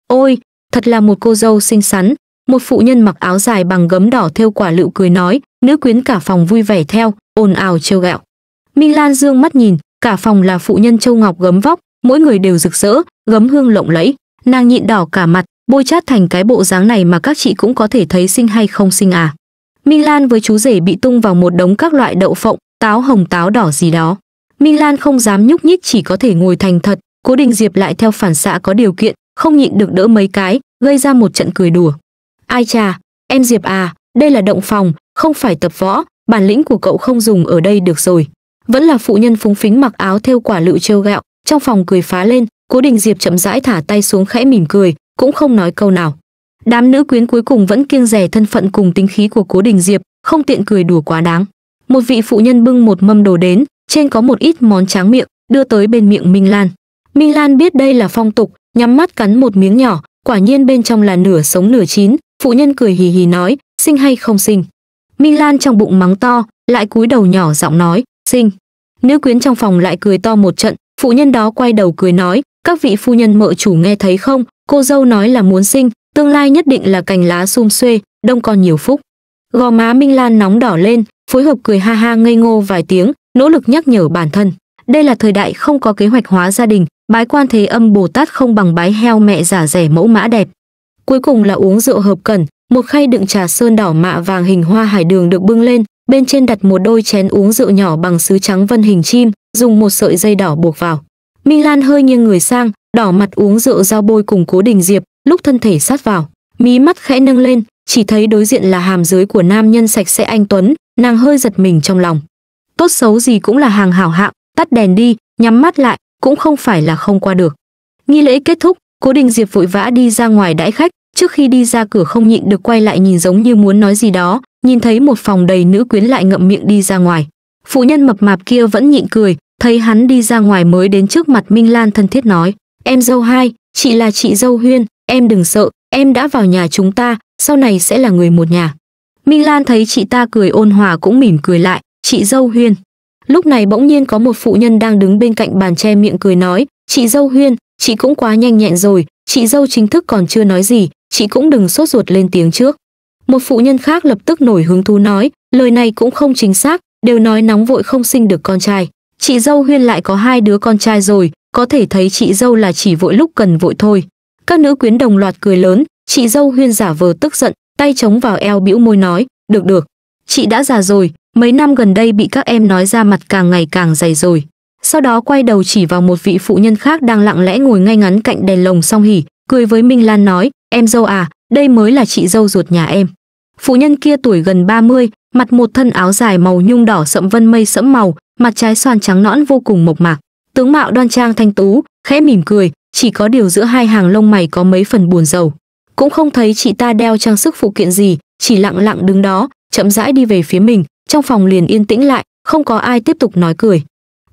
Ôi, thật là một cô dâu xinh xắn một phụ nhân mặc áo dài bằng gấm đỏ thêu quả lựu cười nói nữ quyến cả phòng vui vẻ theo ồn ào trêu gạo minh lan dương mắt nhìn cả phòng là phụ nhân châu ngọc gấm vóc mỗi người đều rực rỡ gấm hương lộng lẫy nàng nhịn đỏ cả mặt bôi chát thành cái bộ dáng này mà các chị cũng có thể thấy xinh hay không xinh à minh lan với chú rể bị tung vào một đống các loại đậu phộng táo hồng táo đỏ gì đó minh lan không dám nhúc nhích chỉ có thể ngồi thành thật cố định diệp lại theo phản xạ có điều kiện không nhịn được đỡ mấy cái, gây ra một trận cười đùa. Ai chà, em Diệp à, đây là động phòng, không phải tập võ, bản lĩnh của cậu không dùng ở đây được rồi. Vẫn là phụ nhân phúng phính mặc áo theo quả lựu trêu gạo, trong phòng cười phá lên, Cố Đình Diệp chậm rãi thả tay xuống khẽ mỉm cười, cũng không nói câu nào. Đám nữ quyến cuối cùng vẫn kiêng rẻ thân phận cùng tính khí của Cố Đình Diệp, không tiện cười đùa quá đáng. Một vị phụ nhân bưng một mâm đồ đến, trên có một ít món tráng miệng, đưa tới bên miệng Minh Lan. Minh Lan biết đây là phong tục, nhắm mắt cắn một miếng nhỏ, quả nhiên bên trong là nửa sống nửa chín, phụ nhân cười hì hì nói, sinh hay không sinh. Minh Lan trong bụng mắng to, lại cúi đầu nhỏ giọng nói, sinh. Nữ quyến trong phòng lại cười to một trận, phụ nhân đó quay đầu cười nói, các vị phu nhân mợ chủ nghe thấy không, cô dâu nói là muốn sinh, tương lai nhất định là cành lá sum xuê, đông còn nhiều phúc. Gò má Minh Lan nóng đỏ lên, phối hợp cười ha ha ngây ngô vài tiếng, nỗ lực nhắc nhở bản thân. Đây là thời đại không có kế hoạch hóa gia đình, Bái quan thế âm Bồ Tát không bằng bái heo mẹ giả rẻ mẫu mã đẹp. Cuối cùng là uống rượu hợp cần một khay đựng trà sơn đỏ mạ vàng hình hoa hải đường được bưng lên, bên trên đặt một đôi chén uống rượu nhỏ bằng sứ trắng vân hình chim, dùng một sợi dây đỏ buộc vào. Minh Lan hơi nghiêng người sang, đỏ mặt uống rượu giao bôi cùng Cố Đình Diệp, lúc thân thể sát vào, mí mắt khẽ nâng lên, chỉ thấy đối diện là hàm dưới của nam nhân sạch sẽ anh tuấn, nàng hơi giật mình trong lòng. Tốt xấu gì cũng là hàng hảo hạng, tắt đèn đi, nhắm mắt lại, cũng không phải là không qua được. Nghi lễ kết thúc, Cố Đình Diệp vội vã đi ra ngoài đãi khách, trước khi đi ra cửa không nhịn được quay lại nhìn giống như muốn nói gì đó, nhìn thấy một phòng đầy nữ quyến lại ngậm miệng đi ra ngoài. Phụ nhân mập mạp kia vẫn nhịn cười, thấy hắn đi ra ngoài mới đến trước mặt Minh Lan thân thiết nói, em dâu hai, chị là chị dâu Huyên, em đừng sợ, em đã vào nhà chúng ta, sau này sẽ là người một nhà. Minh Lan thấy chị ta cười ôn hòa cũng mỉm cười lại, chị dâu Huyên, Lúc này bỗng nhiên có một phụ nhân đang đứng bên cạnh bàn che miệng cười nói, chị dâu Huyên, chị cũng quá nhanh nhẹn rồi, chị dâu chính thức còn chưa nói gì, chị cũng đừng sốt ruột lên tiếng trước. Một phụ nhân khác lập tức nổi hứng thú nói, lời này cũng không chính xác, đều nói nóng vội không sinh được con trai. Chị dâu Huyên lại có hai đứa con trai rồi, có thể thấy chị dâu là chỉ vội lúc cần vội thôi. Các nữ quyến đồng loạt cười lớn, chị dâu Huyên giả vờ tức giận, tay chống vào eo bĩu môi nói, được được, chị đã già rồi, mấy năm gần đây bị các em nói ra mặt càng ngày càng dày rồi. Sau đó quay đầu chỉ vào một vị phụ nhân khác đang lặng lẽ ngồi ngay ngắn cạnh đèn lồng song hỉ, cười với Minh Lan nói, em dâu à, đây mới là chị dâu ruột nhà em. Phụ nhân kia tuổi gần 30, mặt một thân áo dài màu nhung đỏ sậm vân mây sẫm màu, mặt trái xoan trắng nõn vô cùng mộc mạc. Tướng mạo đoan trang thanh tú, khẽ mỉm cười, chỉ có điều giữa hai hàng lông mày có mấy phần buồn rầu. Cũng không thấy chị ta đeo trang sức phụ kiện gì, chỉ lặng lặng đứng đó, chậm rãi đi về phía mình, trong phòng liền yên tĩnh lại, không có ai tiếp tục nói cười.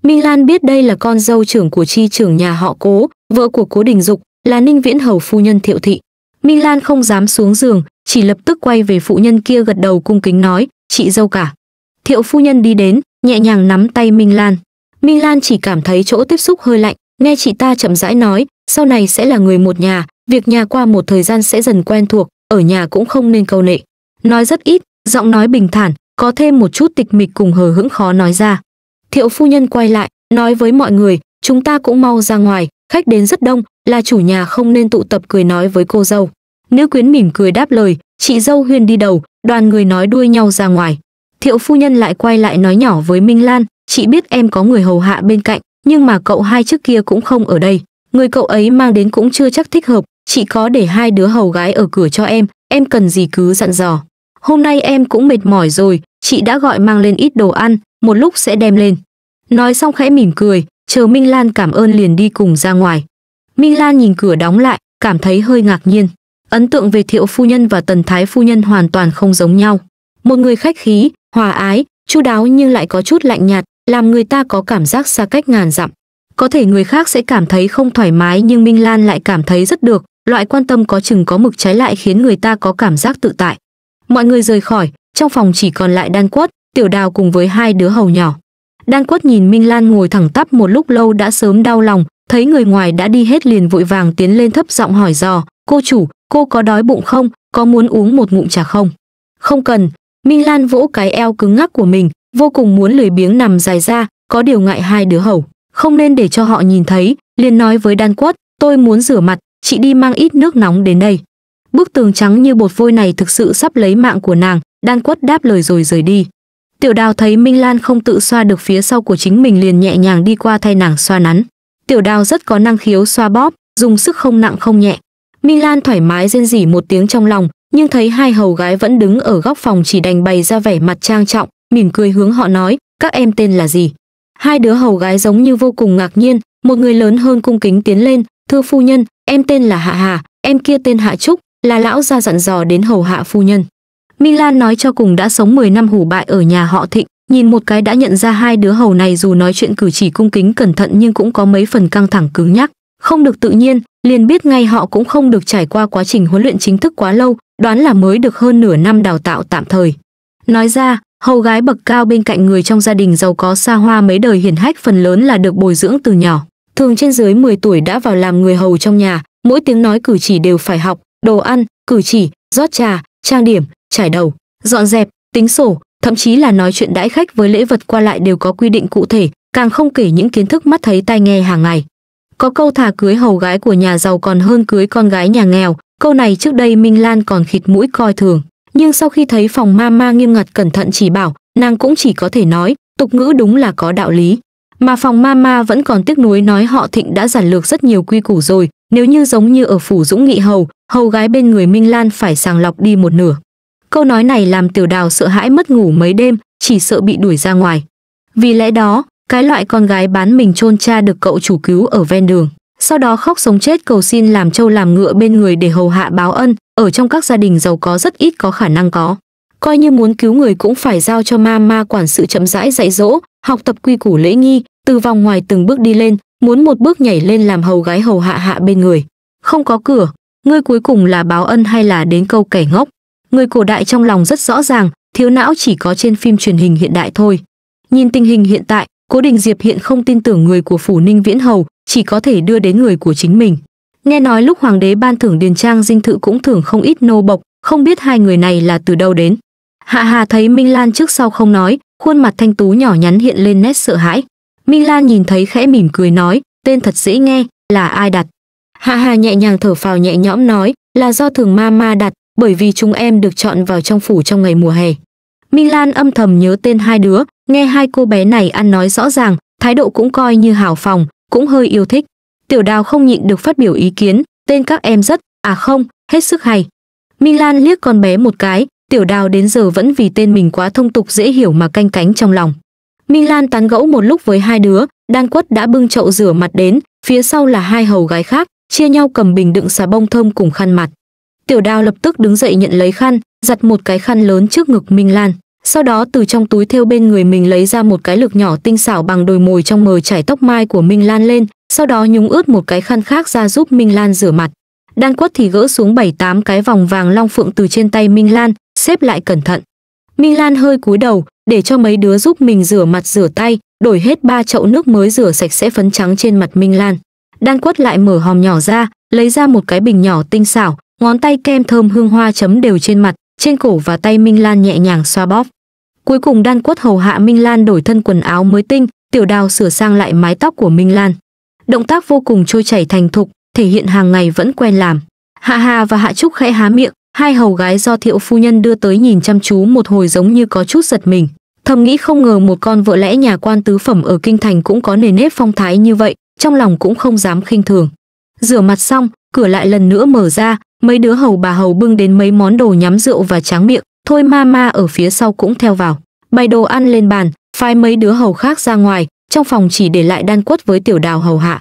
Minh Lan biết đây là con dâu trưởng của chi trưởng nhà họ Cố, vợ của Cố Đình Dục, là Ninh Viễn Hầu phu nhân Thiệu thị. Minh Lan không dám xuống giường, chỉ lập tức quay về phụ nhân kia gật đầu cung kính nói, "Chị dâu cả." Thiệu phu nhân đi đến, nhẹ nhàng nắm tay Minh Lan. Minh Lan chỉ cảm thấy chỗ tiếp xúc hơi lạnh, nghe chị ta chậm rãi nói, sau này sẽ là người một nhà, việc nhà qua một thời gian sẽ dần quen thuộc, ở nhà cũng không nên câu nệ. Nói rất ít, giọng nói bình thản, có thêm một chút tịch mịch cùng hờ hững khó nói ra. Thiệu phu nhân quay lại, nói với mọi người, chúng ta cũng mau ra ngoài, khách đến rất đông, là chủ nhà không nên tụ tập cười nói với cô dâu. Nữ quyến mỉm cười đáp lời, chị dâu Huyền đi đầu, đoàn người nói đuôi nhau ra ngoài. Thiệu phu nhân lại quay lại nói nhỏ với Minh Lan, chị biết em có người hầu hạ bên cạnh, nhưng mà cậu hai trước kia cũng không ở đây. Người cậu ấy mang đến cũng chưa chắc thích hợp, chị có để hai đứa hầu gái ở cửa cho em, em cần gì cứ dặn dò. Hôm nay em cũng mệt mỏi rồi, chị đã gọi mang lên ít đồ ăn một lúc sẽ đem lên nói xong khẽ mỉm cười chờ minh lan cảm ơn liền đi cùng ra ngoài minh lan nhìn cửa đóng lại cảm thấy hơi ngạc nhiên ấn tượng về thiệu phu nhân và tần thái phu nhân hoàn toàn không giống nhau một người khách khí hòa ái chu đáo nhưng lại có chút lạnh nhạt làm người ta có cảm giác xa cách ngàn dặm có thể người khác sẽ cảm thấy không thoải mái nhưng minh lan lại cảm thấy rất được loại quan tâm có chừng có mực trái lại khiến người ta có cảm giác tự tại mọi người rời khỏi trong phòng chỉ còn lại đan quất tiểu đào cùng với hai đứa hầu nhỏ đan quất nhìn minh lan ngồi thẳng tắp một lúc lâu đã sớm đau lòng thấy người ngoài đã đi hết liền vội vàng tiến lên thấp giọng hỏi dò cô chủ cô có đói bụng không có muốn uống một ngụm trà không không cần minh lan vỗ cái eo cứng ngắc của mình vô cùng muốn lười biếng nằm dài ra có điều ngại hai đứa hầu không nên để cho họ nhìn thấy liền nói với đan quất tôi muốn rửa mặt chị đi mang ít nước nóng đến đây bức tường trắng như bột vôi này thực sự sắp lấy mạng của nàng Đan quất đáp lời rồi rời đi. Tiểu đào thấy Minh Lan không tự xoa được phía sau của chính mình liền nhẹ nhàng đi qua thay nàng xoa nắn. Tiểu đào rất có năng khiếu xoa bóp, dùng sức không nặng không nhẹ. Minh Lan thoải mái rên rỉ một tiếng trong lòng, nhưng thấy hai hầu gái vẫn đứng ở góc phòng chỉ đành bày ra vẻ mặt trang trọng, mỉm cười hướng họ nói, các em tên là gì? Hai đứa hầu gái giống như vô cùng ngạc nhiên, một người lớn hơn cung kính tiến lên, thưa phu nhân, em tên là Hạ Hà, em kia tên Hạ Trúc, là lão gia dặn dò đến hầu hạ phu nhân. Milan nói cho cùng đã sống 10 năm hủ bại ở nhà họ Thịnh, nhìn một cái đã nhận ra hai đứa hầu này dù nói chuyện cử chỉ cung kính cẩn thận nhưng cũng có mấy phần căng thẳng cứng nhắc, không được tự nhiên, liền biết ngay họ cũng không được trải qua quá trình huấn luyện chính thức quá lâu, đoán là mới được hơn nửa năm đào tạo tạm thời. Nói ra, hầu gái bậc cao bên cạnh người trong gia đình giàu có xa hoa mấy đời hiển hách phần lớn là được bồi dưỡng từ nhỏ, thường trên dưới 10 tuổi đã vào làm người hầu trong nhà, mỗi tiếng nói cử chỉ đều phải học, đồ ăn, cử chỉ, rót trà, trang điểm, trải đầu, dọn dẹp, tính sổ, thậm chí là nói chuyện đãi khách với lễ vật qua lại đều có quy định cụ thể, càng không kể những kiến thức mắt thấy tai nghe hàng ngày. Có câu thà cưới hầu gái của nhà giàu còn hơn cưới con gái nhà nghèo, câu này trước đây Minh Lan còn khịt mũi coi thường, nhưng sau khi thấy phòng ma ma nghiêm ngặt cẩn thận chỉ bảo, nàng cũng chỉ có thể nói, tục ngữ đúng là có đạo lý. Mà phòng ma ma vẫn còn tiếc nuối nói họ Thịnh đã giản lược rất nhiều quy củ rồi, nếu như giống như ở phủ Dũng Nghị Hầu, hầu gái bên người Minh Lan phải sàng lọc đi một nửa. Câu nói này làm tiểu đào sợ hãi mất ngủ mấy đêm, chỉ sợ bị đuổi ra ngoài. Vì lẽ đó, cái loại con gái bán mình chôn cha được cậu chủ cứu ở ven đường. Sau đó khóc sống chết cầu xin làm trâu làm ngựa bên người để hầu hạ báo ân, ở trong các gia đình giàu có rất ít có khả năng có. Coi như muốn cứu người cũng phải giao cho ma ma quản sự chậm rãi dạy dỗ, học tập quy củ lễ nghi, từ vòng ngoài từng bước đi lên, muốn một bước nhảy lên làm hầu gái hầu hạ hạ bên người. Không có cửa, ngươi cuối cùng là báo ân hay là đến câu kẻ ngốc người cổ đại trong lòng rất rõ ràng thiếu não chỉ có trên phim truyền hình hiện đại thôi nhìn tình hình hiện tại cố đình diệp hiện không tin tưởng người của phủ ninh viễn hầu chỉ có thể đưa đến người của chính mình nghe nói lúc hoàng đế ban thưởng điền trang dinh thự cũng thưởng không ít nô bộc không biết hai người này là từ đâu đến hạ hà thấy minh lan trước sau không nói khuôn mặt thanh tú nhỏ nhắn hiện lên nét sợ hãi minh lan nhìn thấy khẽ mỉm cười nói tên thật dễ nghe là ai đặt hạ hà nhẹ nhàng thở phào nhẹ nhõm nói là do thường ma ma đặt bởi vì chúng em được chọn vào trong phủ trong ngày mùa hè. Minh Lan âm thầm nhớ tên hai đứa, nghe hai cô bé này ăn nói rõ ràng, thái độ cũng coi như hào phòng, cũng hơi yêu thích. Tiểu đào không nhịn được phát biểu ý kiến, tên các em rất, à không, hết sức hay. Minh Lan liếc con bé một cái, tiểu đào đến giờ vẫn vì tên mình quá thông tục dễ hiểu mà canh cánh trong lòng. Minh Lan tán gẫu một lúc với hai đứa, đan quất đã bưng chậu rửa mặt đến, phía sau là hai hầu gái khác, chia nhau cầm bình đựng xà bông thơm cùng khăn mặt. Tiểu đào lập tức đứng dậy nhận lấy khăn, giặt một cái khăn lớn trước ngực Minh Lan. Sau đó từ trong túi thêu bên người mình lấy ra một cái lược nhỏ tinh xảo bằng đồi mồi trong mờ trải tóc mai của Minh Lan lên, sau đó nhúng ướt một cái khăn khác ra giúp Minh Lan rửa mặt. Đan quất thì gỡ xuống 7-8 cái vòng vàng long phượng từ trên tay Minh Lan, xếp lại cẩn thận. Minh Lan hơi cúi đầu, để cho mấy đứa giúp mình rửa mặt rửa tay, đổi hết ba chậu nước mới rửa sạch sẽ phấn trắng trên mặt Minh Lan. Đan quất lại mở hòm nhỏ ra, lấy ra một cái bình nhỏ tinh xảo, ngón tay kem thơm hương hoa chấm đều trên mặt, trên cổ và tay Minh Lan nhẹ nhàng xoa bóp. Cuối cùng đan quất hầu hạ Minh Lan đổi thân quần áo mới tinh, tiểu đào sửa sang lại mái tóc của Minh Lan. Động tác vô cùng trôi chảy thành thục, thể hiện hàng ngày vẫn quen làm. Hạ Hà và Hạ Trúc khẽ há miệng, hai hầu gái do thiệu phu nhân đưa tới nhìn chăm chú một hồi giống như có chút giật mình. Thầm nghĩ không ngờ một con vợ lẽ nhà quan tứ phẩm ở Kinh Thành cũng có nề nếp phong thái như vậy, trong lòng cũng không dám khinh thường. Rửa mặt xong, cửa lại lần nữa mở ra, Mấy đứa hầu bà hầu bưng đến mấy món đồ nhắm rượu và tráng miệng, thôi ma ma ở phía sau cũng theo vào. Bày đồ ăn lên bàn, phái mấy đứa hầu khác ra ngoài, trong phòng chỉ để lại đan quất với tiểu đào hầu hạ.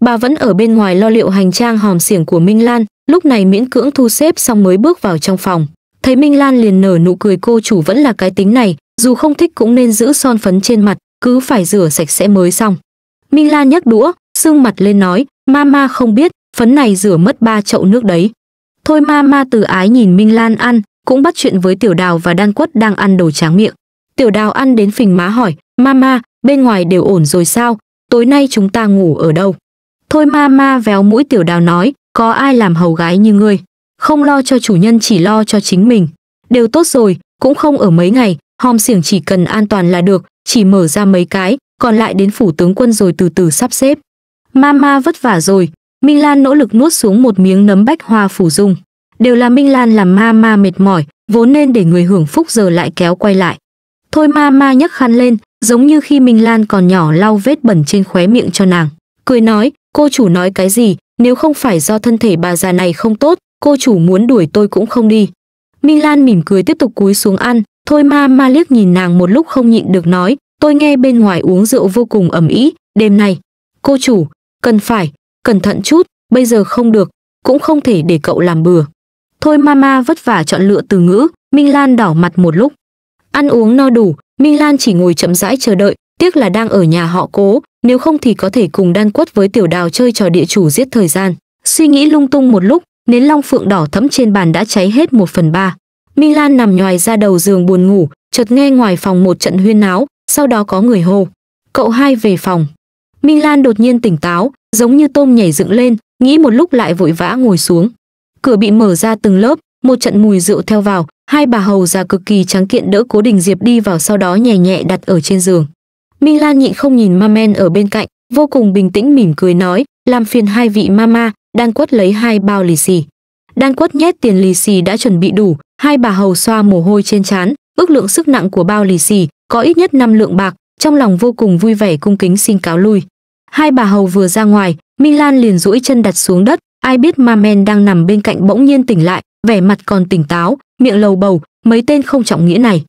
Bà vẫn ở bên ngoài lo liệu hành trang hòm xiển của Minh Lan, lúc này miễn cưỡng thu xếp xong mới bước vào trong phòng. Thấy Minh Lan liền nở nụ cười cô chủ vẫn là cái tính này, dù không thích cũng nên giữ son phấn trên mặt, cứ phải rửa sạch sẽ mới xong. Minh Lan nhấc đũa, sưng mặt lên nói, Mama không biết, phấn này rửa mất ba chậu nước đấy. Thôi ma ma từ ái nhìn Minh Lan ăn, cũng bắt chuyện với Tiểu Đào và Đan Quất đang ăn đồ tráng miệng. Tiểu Đào ăn đến phình má hỏi, Mama, bên ngoài đều ổn rồi sao? Tối nay chúng ta ngủ ở đâu? Thôi ma ma véo mũi Tiểu Đào nói, có ai làm hầu gái như ngươi? Không lo cho chủ nhân chỉ lo cho chính mình. Đều tốt rồi, cũng không ở mấy ngày, hòm xiềng chỉ cần an toàn là được, chỉ mở ra mấy cái, còn lại đến phủ tướng quân rồi từ từ sắp xếp. Mama vất vả rồi, Minh Lan nỗ lực nuốt xuống một miếng nấm bách hoa phủ dung. Đều là Minh Lan làm ma ma mệt mỏi, vốn nên để người hưởng phúc giờ lại kéo quay lại. Thôi ma ma nhấc khăn lên, giống như khi Minh Lan còn nhỏ lau vết bẩn trên khóe miệng cho nàng. Cười nói, cô chủ nói cái gì, nếu không phải do thân thể bà già này không tốt, cô chủ muốn đuổi tôi cũng không đi. Minh Lan mỉm cười tiếp tục cúi xuống ăn, thôi ma ma liếc nhìn nàng một lúc không nhịn được nói, tôi nghe bên ngoài uống rượu vô cùng ẩm ý, đêm nay. Cô chủ, cần phải, cẩn thận chút, bây giờ không được, cũng không thể để cậu làm bừa. Thôi mama vất vả chọn lựa từ ngữ, Minh Lan đỏ mặt một lúc. Ăn uống no đủ, Minh Lan chỉ ngồi chậm rãi chờ đợi, tiếc là đang ở nhà họ cố, nếu không thì có thể cùng đan quất với tiểu đào chơi trò địa chủ giết thời gian. Suy nghĩ lung tung một lúc, nến long phượng đỏ thẫm trên bàn đã cháy hết một phần ba. Minh Lan nằm nhòi ra đầu giường buồn ngủ, chợt nghe ngoài phòng một trận huyên náo, sau đó có người hô. Cậu hai về phòng. Minh Lan đột nhiên tỉnh táo, giống như tôm nhảy dựng lên nghĩ một lúc lại vội vã ngồi xuống cửa bị mở ra từng lớp một trận mùi rượu theo vào hai bà hầu già cực kỳ trắng kiện đỡ cố đình diệp đi vào sau đó nhẹ nhẹ đặt ở trên giường minh lan nhịn không nhìn ma men ở bên cạnh vô cùng bình tĩnh mỉm cười nói làm phiền hai vị mama đang quất lấy hai bao lì xì đan quất nhét tiền lì xì đã chuẩn bị đủ hai bà hầu xoa mồ hôi trên trán ước lượng sức nặng của bao lì xì có ít nhất năm lượng bạc trong lòng vô cùng vui vẻ cung kính xin cáo lui Hai bà hầu vừa ra ngoài, Minh Lan liền duỗi chân đặt xuống đất, ai biết ma men đang nằm bên cạnh bỗng nhiên tỉnh lại, vẻ mặt còn tỉnh táo, miệng lầu bầu, mấy tên không trọng nghĩa này.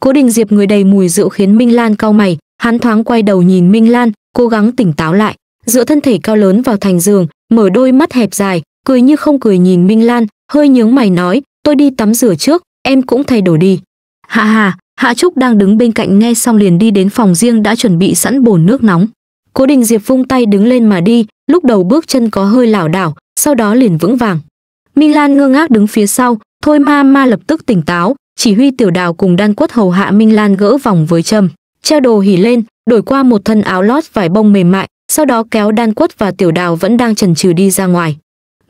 Cố Đình Diệp người đầy mùi rượu khiến Minh Lan cau mày, hắn thoáng quay đầu nhìn Minh Lan, cố gắng tỉnh táo lại, dựa thân thể cao lớn vào thành giường, mở đôi mắt hẹp dài, cười như không cười nhìn Minh Lan, hơi nhướng mày nói, tôi đi tắm rửa trước, em cũng thay đổi đi. Hạ hà, Hạ Trúc đang đứng bên cạnh nghe xong liền đi đến phòng riêng đã chuẩn bị sẵn bồn nước nóng cố đình diệp vung tay đứng lên mà đi lúc đầu bước chân có hơi lảo đảo sau đó liền vững vàng Lan ngơ ngác đứng phía sau thôi ma ma lập tức tỉnh táo chỉ huy tiểu đào cùng đan quất hầu hạ minh lan gỡ vòng với trâm treo đồ hỉ lên đổi qua một thân áo lót vải bông mềm mại sau đó kéo đan quất và tiểu đào vẫn đang chần chừ đi ra ngoài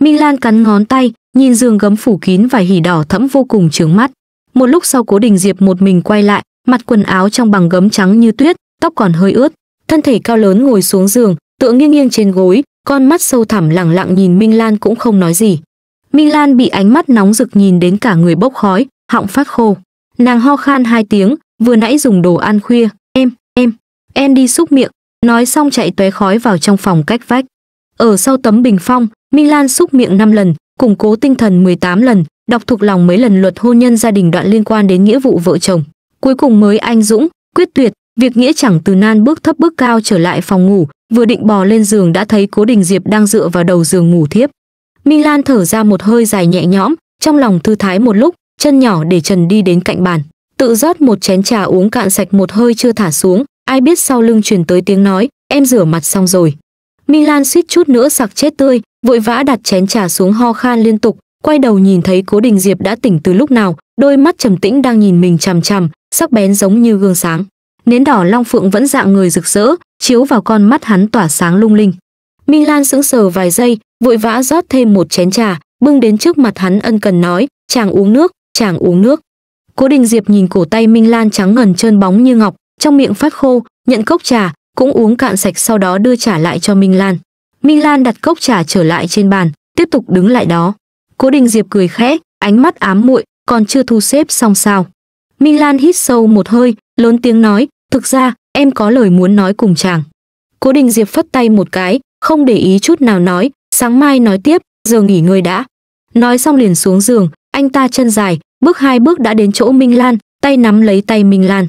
minh lan cắn ngón tay nhìn giường gấm phủ kín vải hỉ đỏ thẫm vô cùng trướng mắt một lúc sau cố đình diệp một mình quay lại mặt quần áo trong bằng gấm trắng như tuyết tóc còn hơi ướt thân thể cao lớn ngồi xuống giường, tựa nghiêng nghiêng trên gối, con mắt sâu thẳm lẳng lặng nhìn Minh Lan cũng không nói gì. Minh Lan bị ánh mắt nóng rực nhìn đến cả người bốc khói, họng phát khô. Nàng ho khan hai tiếng, vừa nãy dùng đồ ăn khuya, em, em, em đi xúc miệng, nói xong chạy tóe khói vào trong phòng cách vách. Ở sau tấm bình phong, Minh Lan xúc miệng 5 lần, củng cố tinh thần 18 lần, đọc thuộc lòng mấy lần luật hôn nhân gia đình đoạn liên quan đến nghĩa vụ vợ chồng. Cuối cùng mới anh dũng, quyết tuyệt, Việc nghĩa chẳng từ nan bước thấp bước cao trở lại phòng ngủ, vừa định bò lên giường đã thấy Cố Đình Diệp đang dựa vào đầu giường ngủ thiếp. Minh Lan thở ra một hơi dài nhẹ nhõm, trong lòng thư thái một lúc, chân nhỏ để Trần đi đến cạnh bàn, tự rót một chén trà uống cạn sạch một hơi chưa thả xuống, ai biết sau lưng truyền tới tiếng nói, em rửa mặt xong rồi. Minh Lan suýt chút nữa sặc chết tươi, vội vã đặt chén trà xuống ho khan liên tục, quay đầu nhìn thấy Cố Đình Diệp đã tỉnh từ lúc nào, đôi mắt trầm tĩnh đang nhìn mình chằm chằm, sắc bén giống như gương sáng nến đỏ long phượng vẫn dạng người rực rỡ, chiếu vào con mắt hắn tỏa sáng lung linh. Minh Lan sững sờ vài giây, vội vã rót thêm một chén trà, bưng đến trước mặt hắn ân cần nói, chàng uống nước, chàng uống nước. Cố Đình Diệp nhìn cổ tay Minh Lan trắng ngần trơn bóng như ngọc, trong miệng phát khô, nhận cốc trà, cũng uống cạn sạch sau đó đưa trả lại cho Minh Lan. Minh Lan đặt cốc trà trở lại trên bàn, tiếp tục đứng lại đó. Cố Đình Diệp cười khẽ, ánh mắt ám muội, còn chưa thu xếp xong sao. Minh Lan hít sâu một hơi, lớn tiếng nói, Thực ra, em có lời muốn nói cùng chàng. Cố Đình Diệp phất tay một cái, không để ý chút nào nói, sáng mai nói tiếp, giờ nghỉ ngơi đã. Nói xong liền xuống giường, anh ta chân dài, bước hai bước đã đến chỗ Minh Lan, tay nắm lấy tay Minh Lan.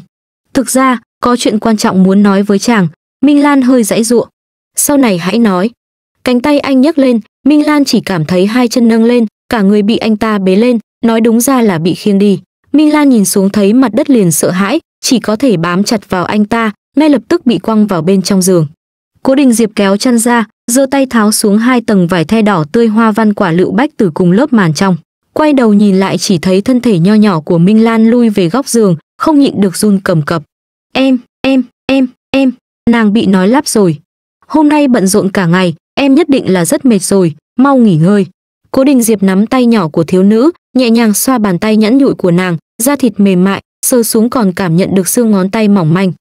Thực ra, có chuyện quan trọng muốn nói với chàng, Minh Lan hơi dãy dụa. Sau này hãy nói. Cánh tay anh nhấc lên, Minh Lan chỉ cảm thấy hai chân nâng lên, cả người bị anh ta bế lên, nói đúng ra là bị khiêng đi. Minh Lan nhìn xuống thấy mặt đất liền sợ hãi, chỉ có thể bám chặt vào anh ta, ngay lập tức bị quăng vào bên trong giường. Cố Đình Diệp kéo chăn ra, giơ tay tháo xuống hai tầng vải the đỏ tươi hoa văn quả lựu bách từ cùng lớp màn trong. Quay đầu nhìn lại chỉ thấy thân thể nho nhỏ của Minh Lan lui về góc giường, không nhịn được run cầm cập. Em, em, em, em, nàng bị nói lắp rồi. Hôm nay bận rộn cả ngày, em nhất định là rất mệt rồi, mau nghỉ ngơi. Cố Đình Diệp nắm tay nhỏ của thiếu nữ, nhẹ nhàng xoa bàn tay nhẵn nhụi của nàng, da thịt mềm mại, sơ xuống còn cảm nhận được xương ngón tay mỏng manh.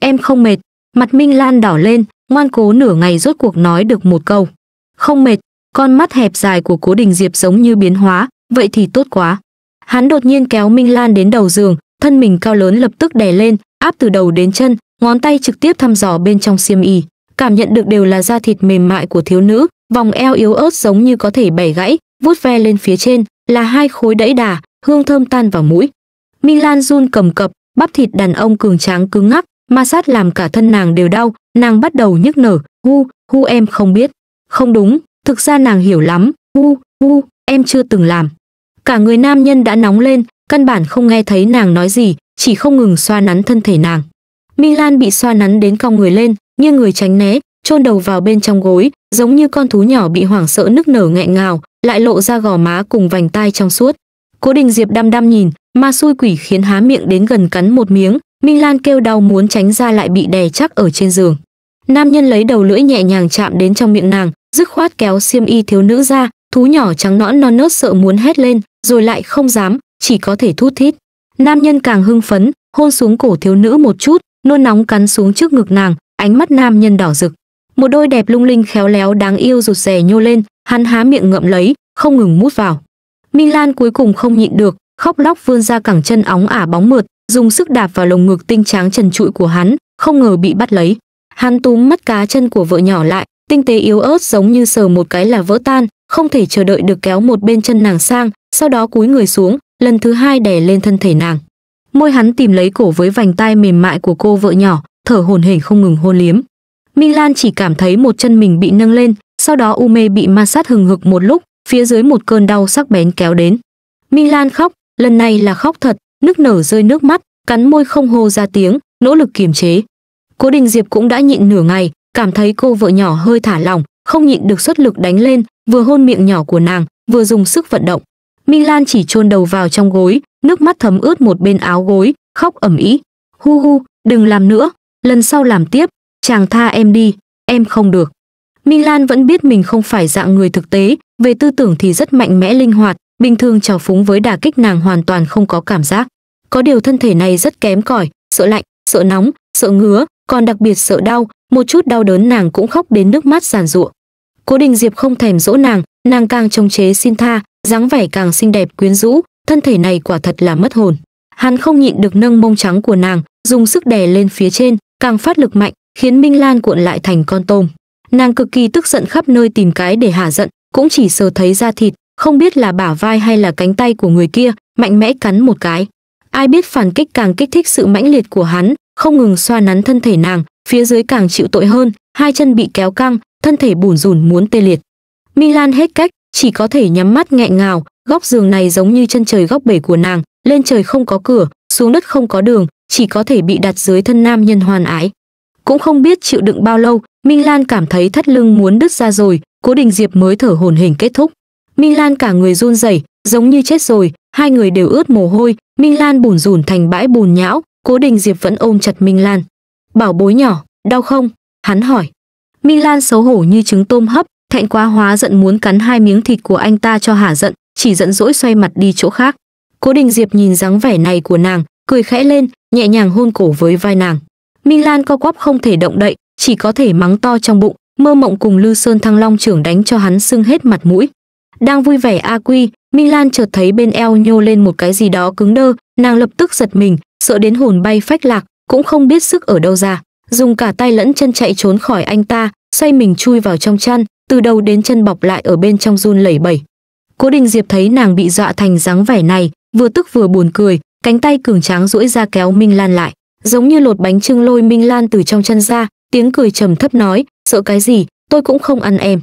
Em không mệt, mặt Minh Lan đỏ lên, ngoan cố nửa ngày rốt cuộc nói được một câu. Không mệt, con mắt hẹp dài của cố đình diệp giống như biến hóa, vậy thì tốt quá. Hắn đột nhiên kéo Minh Lan đến đầu giường, thân mình cao lớn lập tức đè lên, áp từ đầu đến chân, ngón tay trực tiếp thăm dò bên trong xiêm y, cảm nhận được đều là da thịt mềm mại của thiếu nữ, vòng eo yếu ớt giống như có thể bẻ gãy, vuốt ve lên phía trên, là hai khối đẫy đà, hương thơm tan vào mũi. Milan run cầm cập, bắp thịt đàn ông cường tráng cứng ngắc, ma sát làm cả thân nàng đều đau, nàng bắt đầu nhức nở, hu, hu em không biết. Không đúng, thực ra nàng hiểu lắm, hu, hu, em chưa từng làm. Cả người nam nhân đã nóng lên, căn bản không nghe thấy nàng nói gì, chỉ không ngừng xoa nắn thân thể nàng. Milan bị xoa nắn đến cong người lên, nghiêng người tránh né, chôn đầu vào bên trong gối, giống như con thú nhỏ bị hoảng sợ nức nở nghẹn ngào, lại lộ ra gò má cùng vành tai trong suốt. Cố Đình Diệp đăm đăm nhìn, ma xui quỷ khiến há miệng đến gần cắn một miếng, Minh Lan kêu đau muốn tránh ra lại bị đè chắc ở trên giường. Nam nhân lấy đầu lưỡi nhẹ nhàng chạm đến trong miệng nàng, dứt khoát kéo xiêm y thiếu nữ ra, thú nhỏ trắng nõn non nớt sợ muốn hét lên, rồi lại không dám, chỉ có thể thút thít. Nam nhân càng hưng phấn, hôn xuống cổ thiếu nữ một chút, nôn nóng cắn xuống trước ngực nàng, ánh mắt nam nhân đỏ rực. Một đôi đẹp lung linh khéo léo đáng yêu rụt rè nhô lên, hắn há miệng ngậm lấy, không ngừng mút vào. Minh Lan cuối cùng không nhịn được, khóc lóc vươn ra cẳng chân óng ả bóng mượt, dùng sức đạp vào lồng ngực tinh tráng trần trụi của hắn, không ngờ bị bắt lấy. Hắn túm mắt cá chân của vợ nhỏ lại, tinh tế yếu ớt giống như sờ một cái là vỡ tan, không thể chờ đợi được kéo một bên chân nàng sang, sau đó cúi người xuống, lần thứ hai đè lên thân thể nàng. Môi hắn tìm lấy cổ với vành tai mềm mại của cô vợ nhỏ, thở hổn hển không ngừng hôn liếm. Minh Lan chỉ cảm thấy một chân mình bị nâng lên, sau đó u mê bị ma sát hừng hực một lúc, phía dưới một cơn đau sắc bén kéo đến. Milan khóc, lần này là khóc thật, nước nở rơi nước mắt, cắn môi không hô ra tiếng, nỗ lực kiềm chế. Cố Đình Diệp cũng đã nhịn nửa ngày, cảm thấy cô vợ nhỏ hơi thả lỏng, không nhịn được xuất lực đánh lên, vừa hôn miệng nhỏ của nàng, vừa dùng sức vận động. Minh Lan chỉ chôn đầu vào trong gối, nước mắt thấm ướt một bên áo gối, khóc ẩm ý. Hu hu, đừng làm nữa, lần sau làm tiếp, chàng tha em đi, em không được. Minh Lan vẫn biết mình không phải dạng người thực tế, về tư tưởng thì rất mạnh mẽ linh hoạt, bình thường trào phúng với đả kích nàng hoàn toàn không có cảm giác. Có điều thân thể này rất kém cỏi, sợ lạnh, sợ nóng, sợ ngứa, còn đặc biệt sợ đau, một chút đau đớn nàng cũng khóc đến nước mắt giàn giụa. Cố Đình Diệp không thèm dỗ nàng, nàng càng trông chế xin tha, dáng vẻ càng xinh đẹp quyến rũ, thân thể này quả thật là mất hồn. Hắn không nhịn được nâng mông trắng của nàng, dùng sức đè lên phía trên, càng phát lực mạnh, khiến Minh Lan cuộn lại thành con tôm. Nàng cực kỳ tức giận khắp nơi tìm cái để hả giận, cũng chỉ sờ thấy da thịt, không biết là bả vai hay là cánh tay của người kia, mạnh mẽ cắn một cái. Ai biết phản kích càng kích thích sự mãnh liệt của hắn, không ngừng xoa nắn thân thể nàng, phía dưới càng chịu tội hơn, hai chân bị kéo căng, thân thể bủn rủn muốn tê liệt. Milan hết cách, chỉ có thể nhắm mắt nghẹn ngào, góc giường này giống như chân trời góc bể của nàng, lên trời không có cửa, xuống đất không có đường, chỉ có thể bị đặt dưới thân nam nhân hoàn ái. Cũng không biết chịu đựng bao lâu, Minh Lan cảm thấy thắt lưng muốn đứt ra rồi, Cố Đình Diệp mới thở hồn hển kết thúc. Minh Lan cả người run rẩy, giống như chết rồi, hai người đều ướt mồ hôi, Minh Lan bùn rùn thành bãi bùn nhão, Cố Đình Diệp vẫn ôm chặt Minh Lan. "Bảo bối nhỏ, đau không?" hắn hỏi. Minh Lan xấu hổ như trứng tôm hấp, thẹn quá hóa giận muốn cắn hai miếng thịt của anh ta cho hả giận, chỉ giận dỗi xoay mặt đi chỗ khác. Cố Đình Diệp nhìn dáng vẻ này của nàng, cười khẽ lên, nhẹ nhàng hôn cổ với vai nàng. Minh Lan co quắp không thể động đậy, chỉ có thể mắng to trong bụng, mơ mộng cùng Lư Sơn Thăng Long trưởng đánh cho hắn sưng hết mặt mũi. Đang vui vẻ A Quy, Minh Lan chợt thấy bên eo nhô lên một cái gì đó cứng đơ, nàng lập tức giật mình, sợ đến hồn bay phách lạc, cũng không biết sức ở đâu ra, dùng cả tay lẫn chân chạy trốn khỏi anh ta, xoay mình chui vào trong chăn, từ đầu đến chân bọc lại ở bên trong run lẩy bẩy. Cố Đình Diệp thấy nàng bị dọa thành dáng vẻ này, vừa tức vừa buồn cười, cánh tay cường tráng duỗi ra kéo Minh Lan lại, giống như lột bánh trưng lôi Minh Lan từ trong chân ra, tiếng cười trầm thấp nói, sợ cái gì, tôi cũng không ăn em.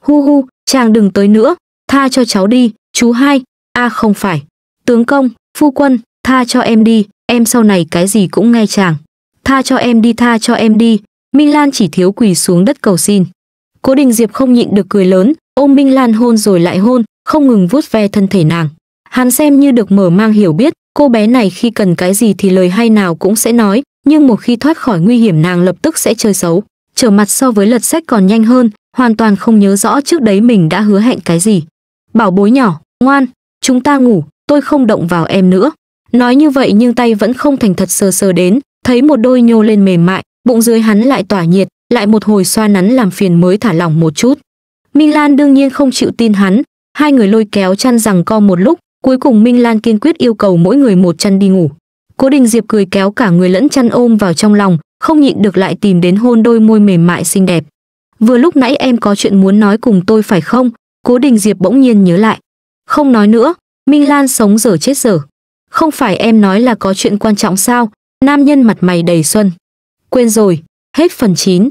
Hu hu, chàng đừng tới nữa, tha cho cháu đi, chú hai, a à không phải. Tướng công, phu quân, tha cho em đi, em sau này cái gì cũng nghe chàng. Tha cho em đi, tha cho em đi, Minh Lan chỉ thiếu quỳ xuống đất cầu xin. Cố Đình Diệp không nhịn được cười lớn, ôm Minh Lan hôn rồi lại hôn, không ngừng vuốt ve thân thể nàng. Hắn xem như được mở mang hiểu biết, cô bé này khi cần cái gì thì lời hay nào cũng sẽ nói, nhưng một khi thoát khỏi nguy hiểm nàng lập tức sẽ chơi xấu trở mặt so với lật sách còn nhanh hơn hoàn toàn không nhớ rõ trước đấy mình đã hứa hẹn cái gì bảo bối nhỏ ngoan chúng ta ngủ tôi không động vào em nữa nói như vậy nhưng tay vẫn không thành thật sờ sờ đến thấy một đôi nhô lên mềm mại bụng dưới hắn lại tỏa nhiệt lại một hồi xoa nắn làm phiền mới thả lỏng một chút minh lan đương nhiên không chịu tin hắn hai người lôi kéo chăn rằng co một lúc cuối cùng minh lan kiên quyết yêu cầu mỗi người một chăn đi ngủ Cố Đình Diệp cười kéo cả người lẫn chăn ôm vào trong lòng, không nhịn được lại tìm đến hôn đôi môi mềm mại xinh đẹp. Vừa lúc nãy em có chuyện muốn nói cùng tôi phải không? Cố Đình Diệp bỗng nhiên nhớ lại. Không nói nữa, Minh Lan sống dở chết dở. Không phải em nói là có chuyện quan trọng sao? Nam nhân mặt mày đầy xuân. Quên rồi, hết phần 9.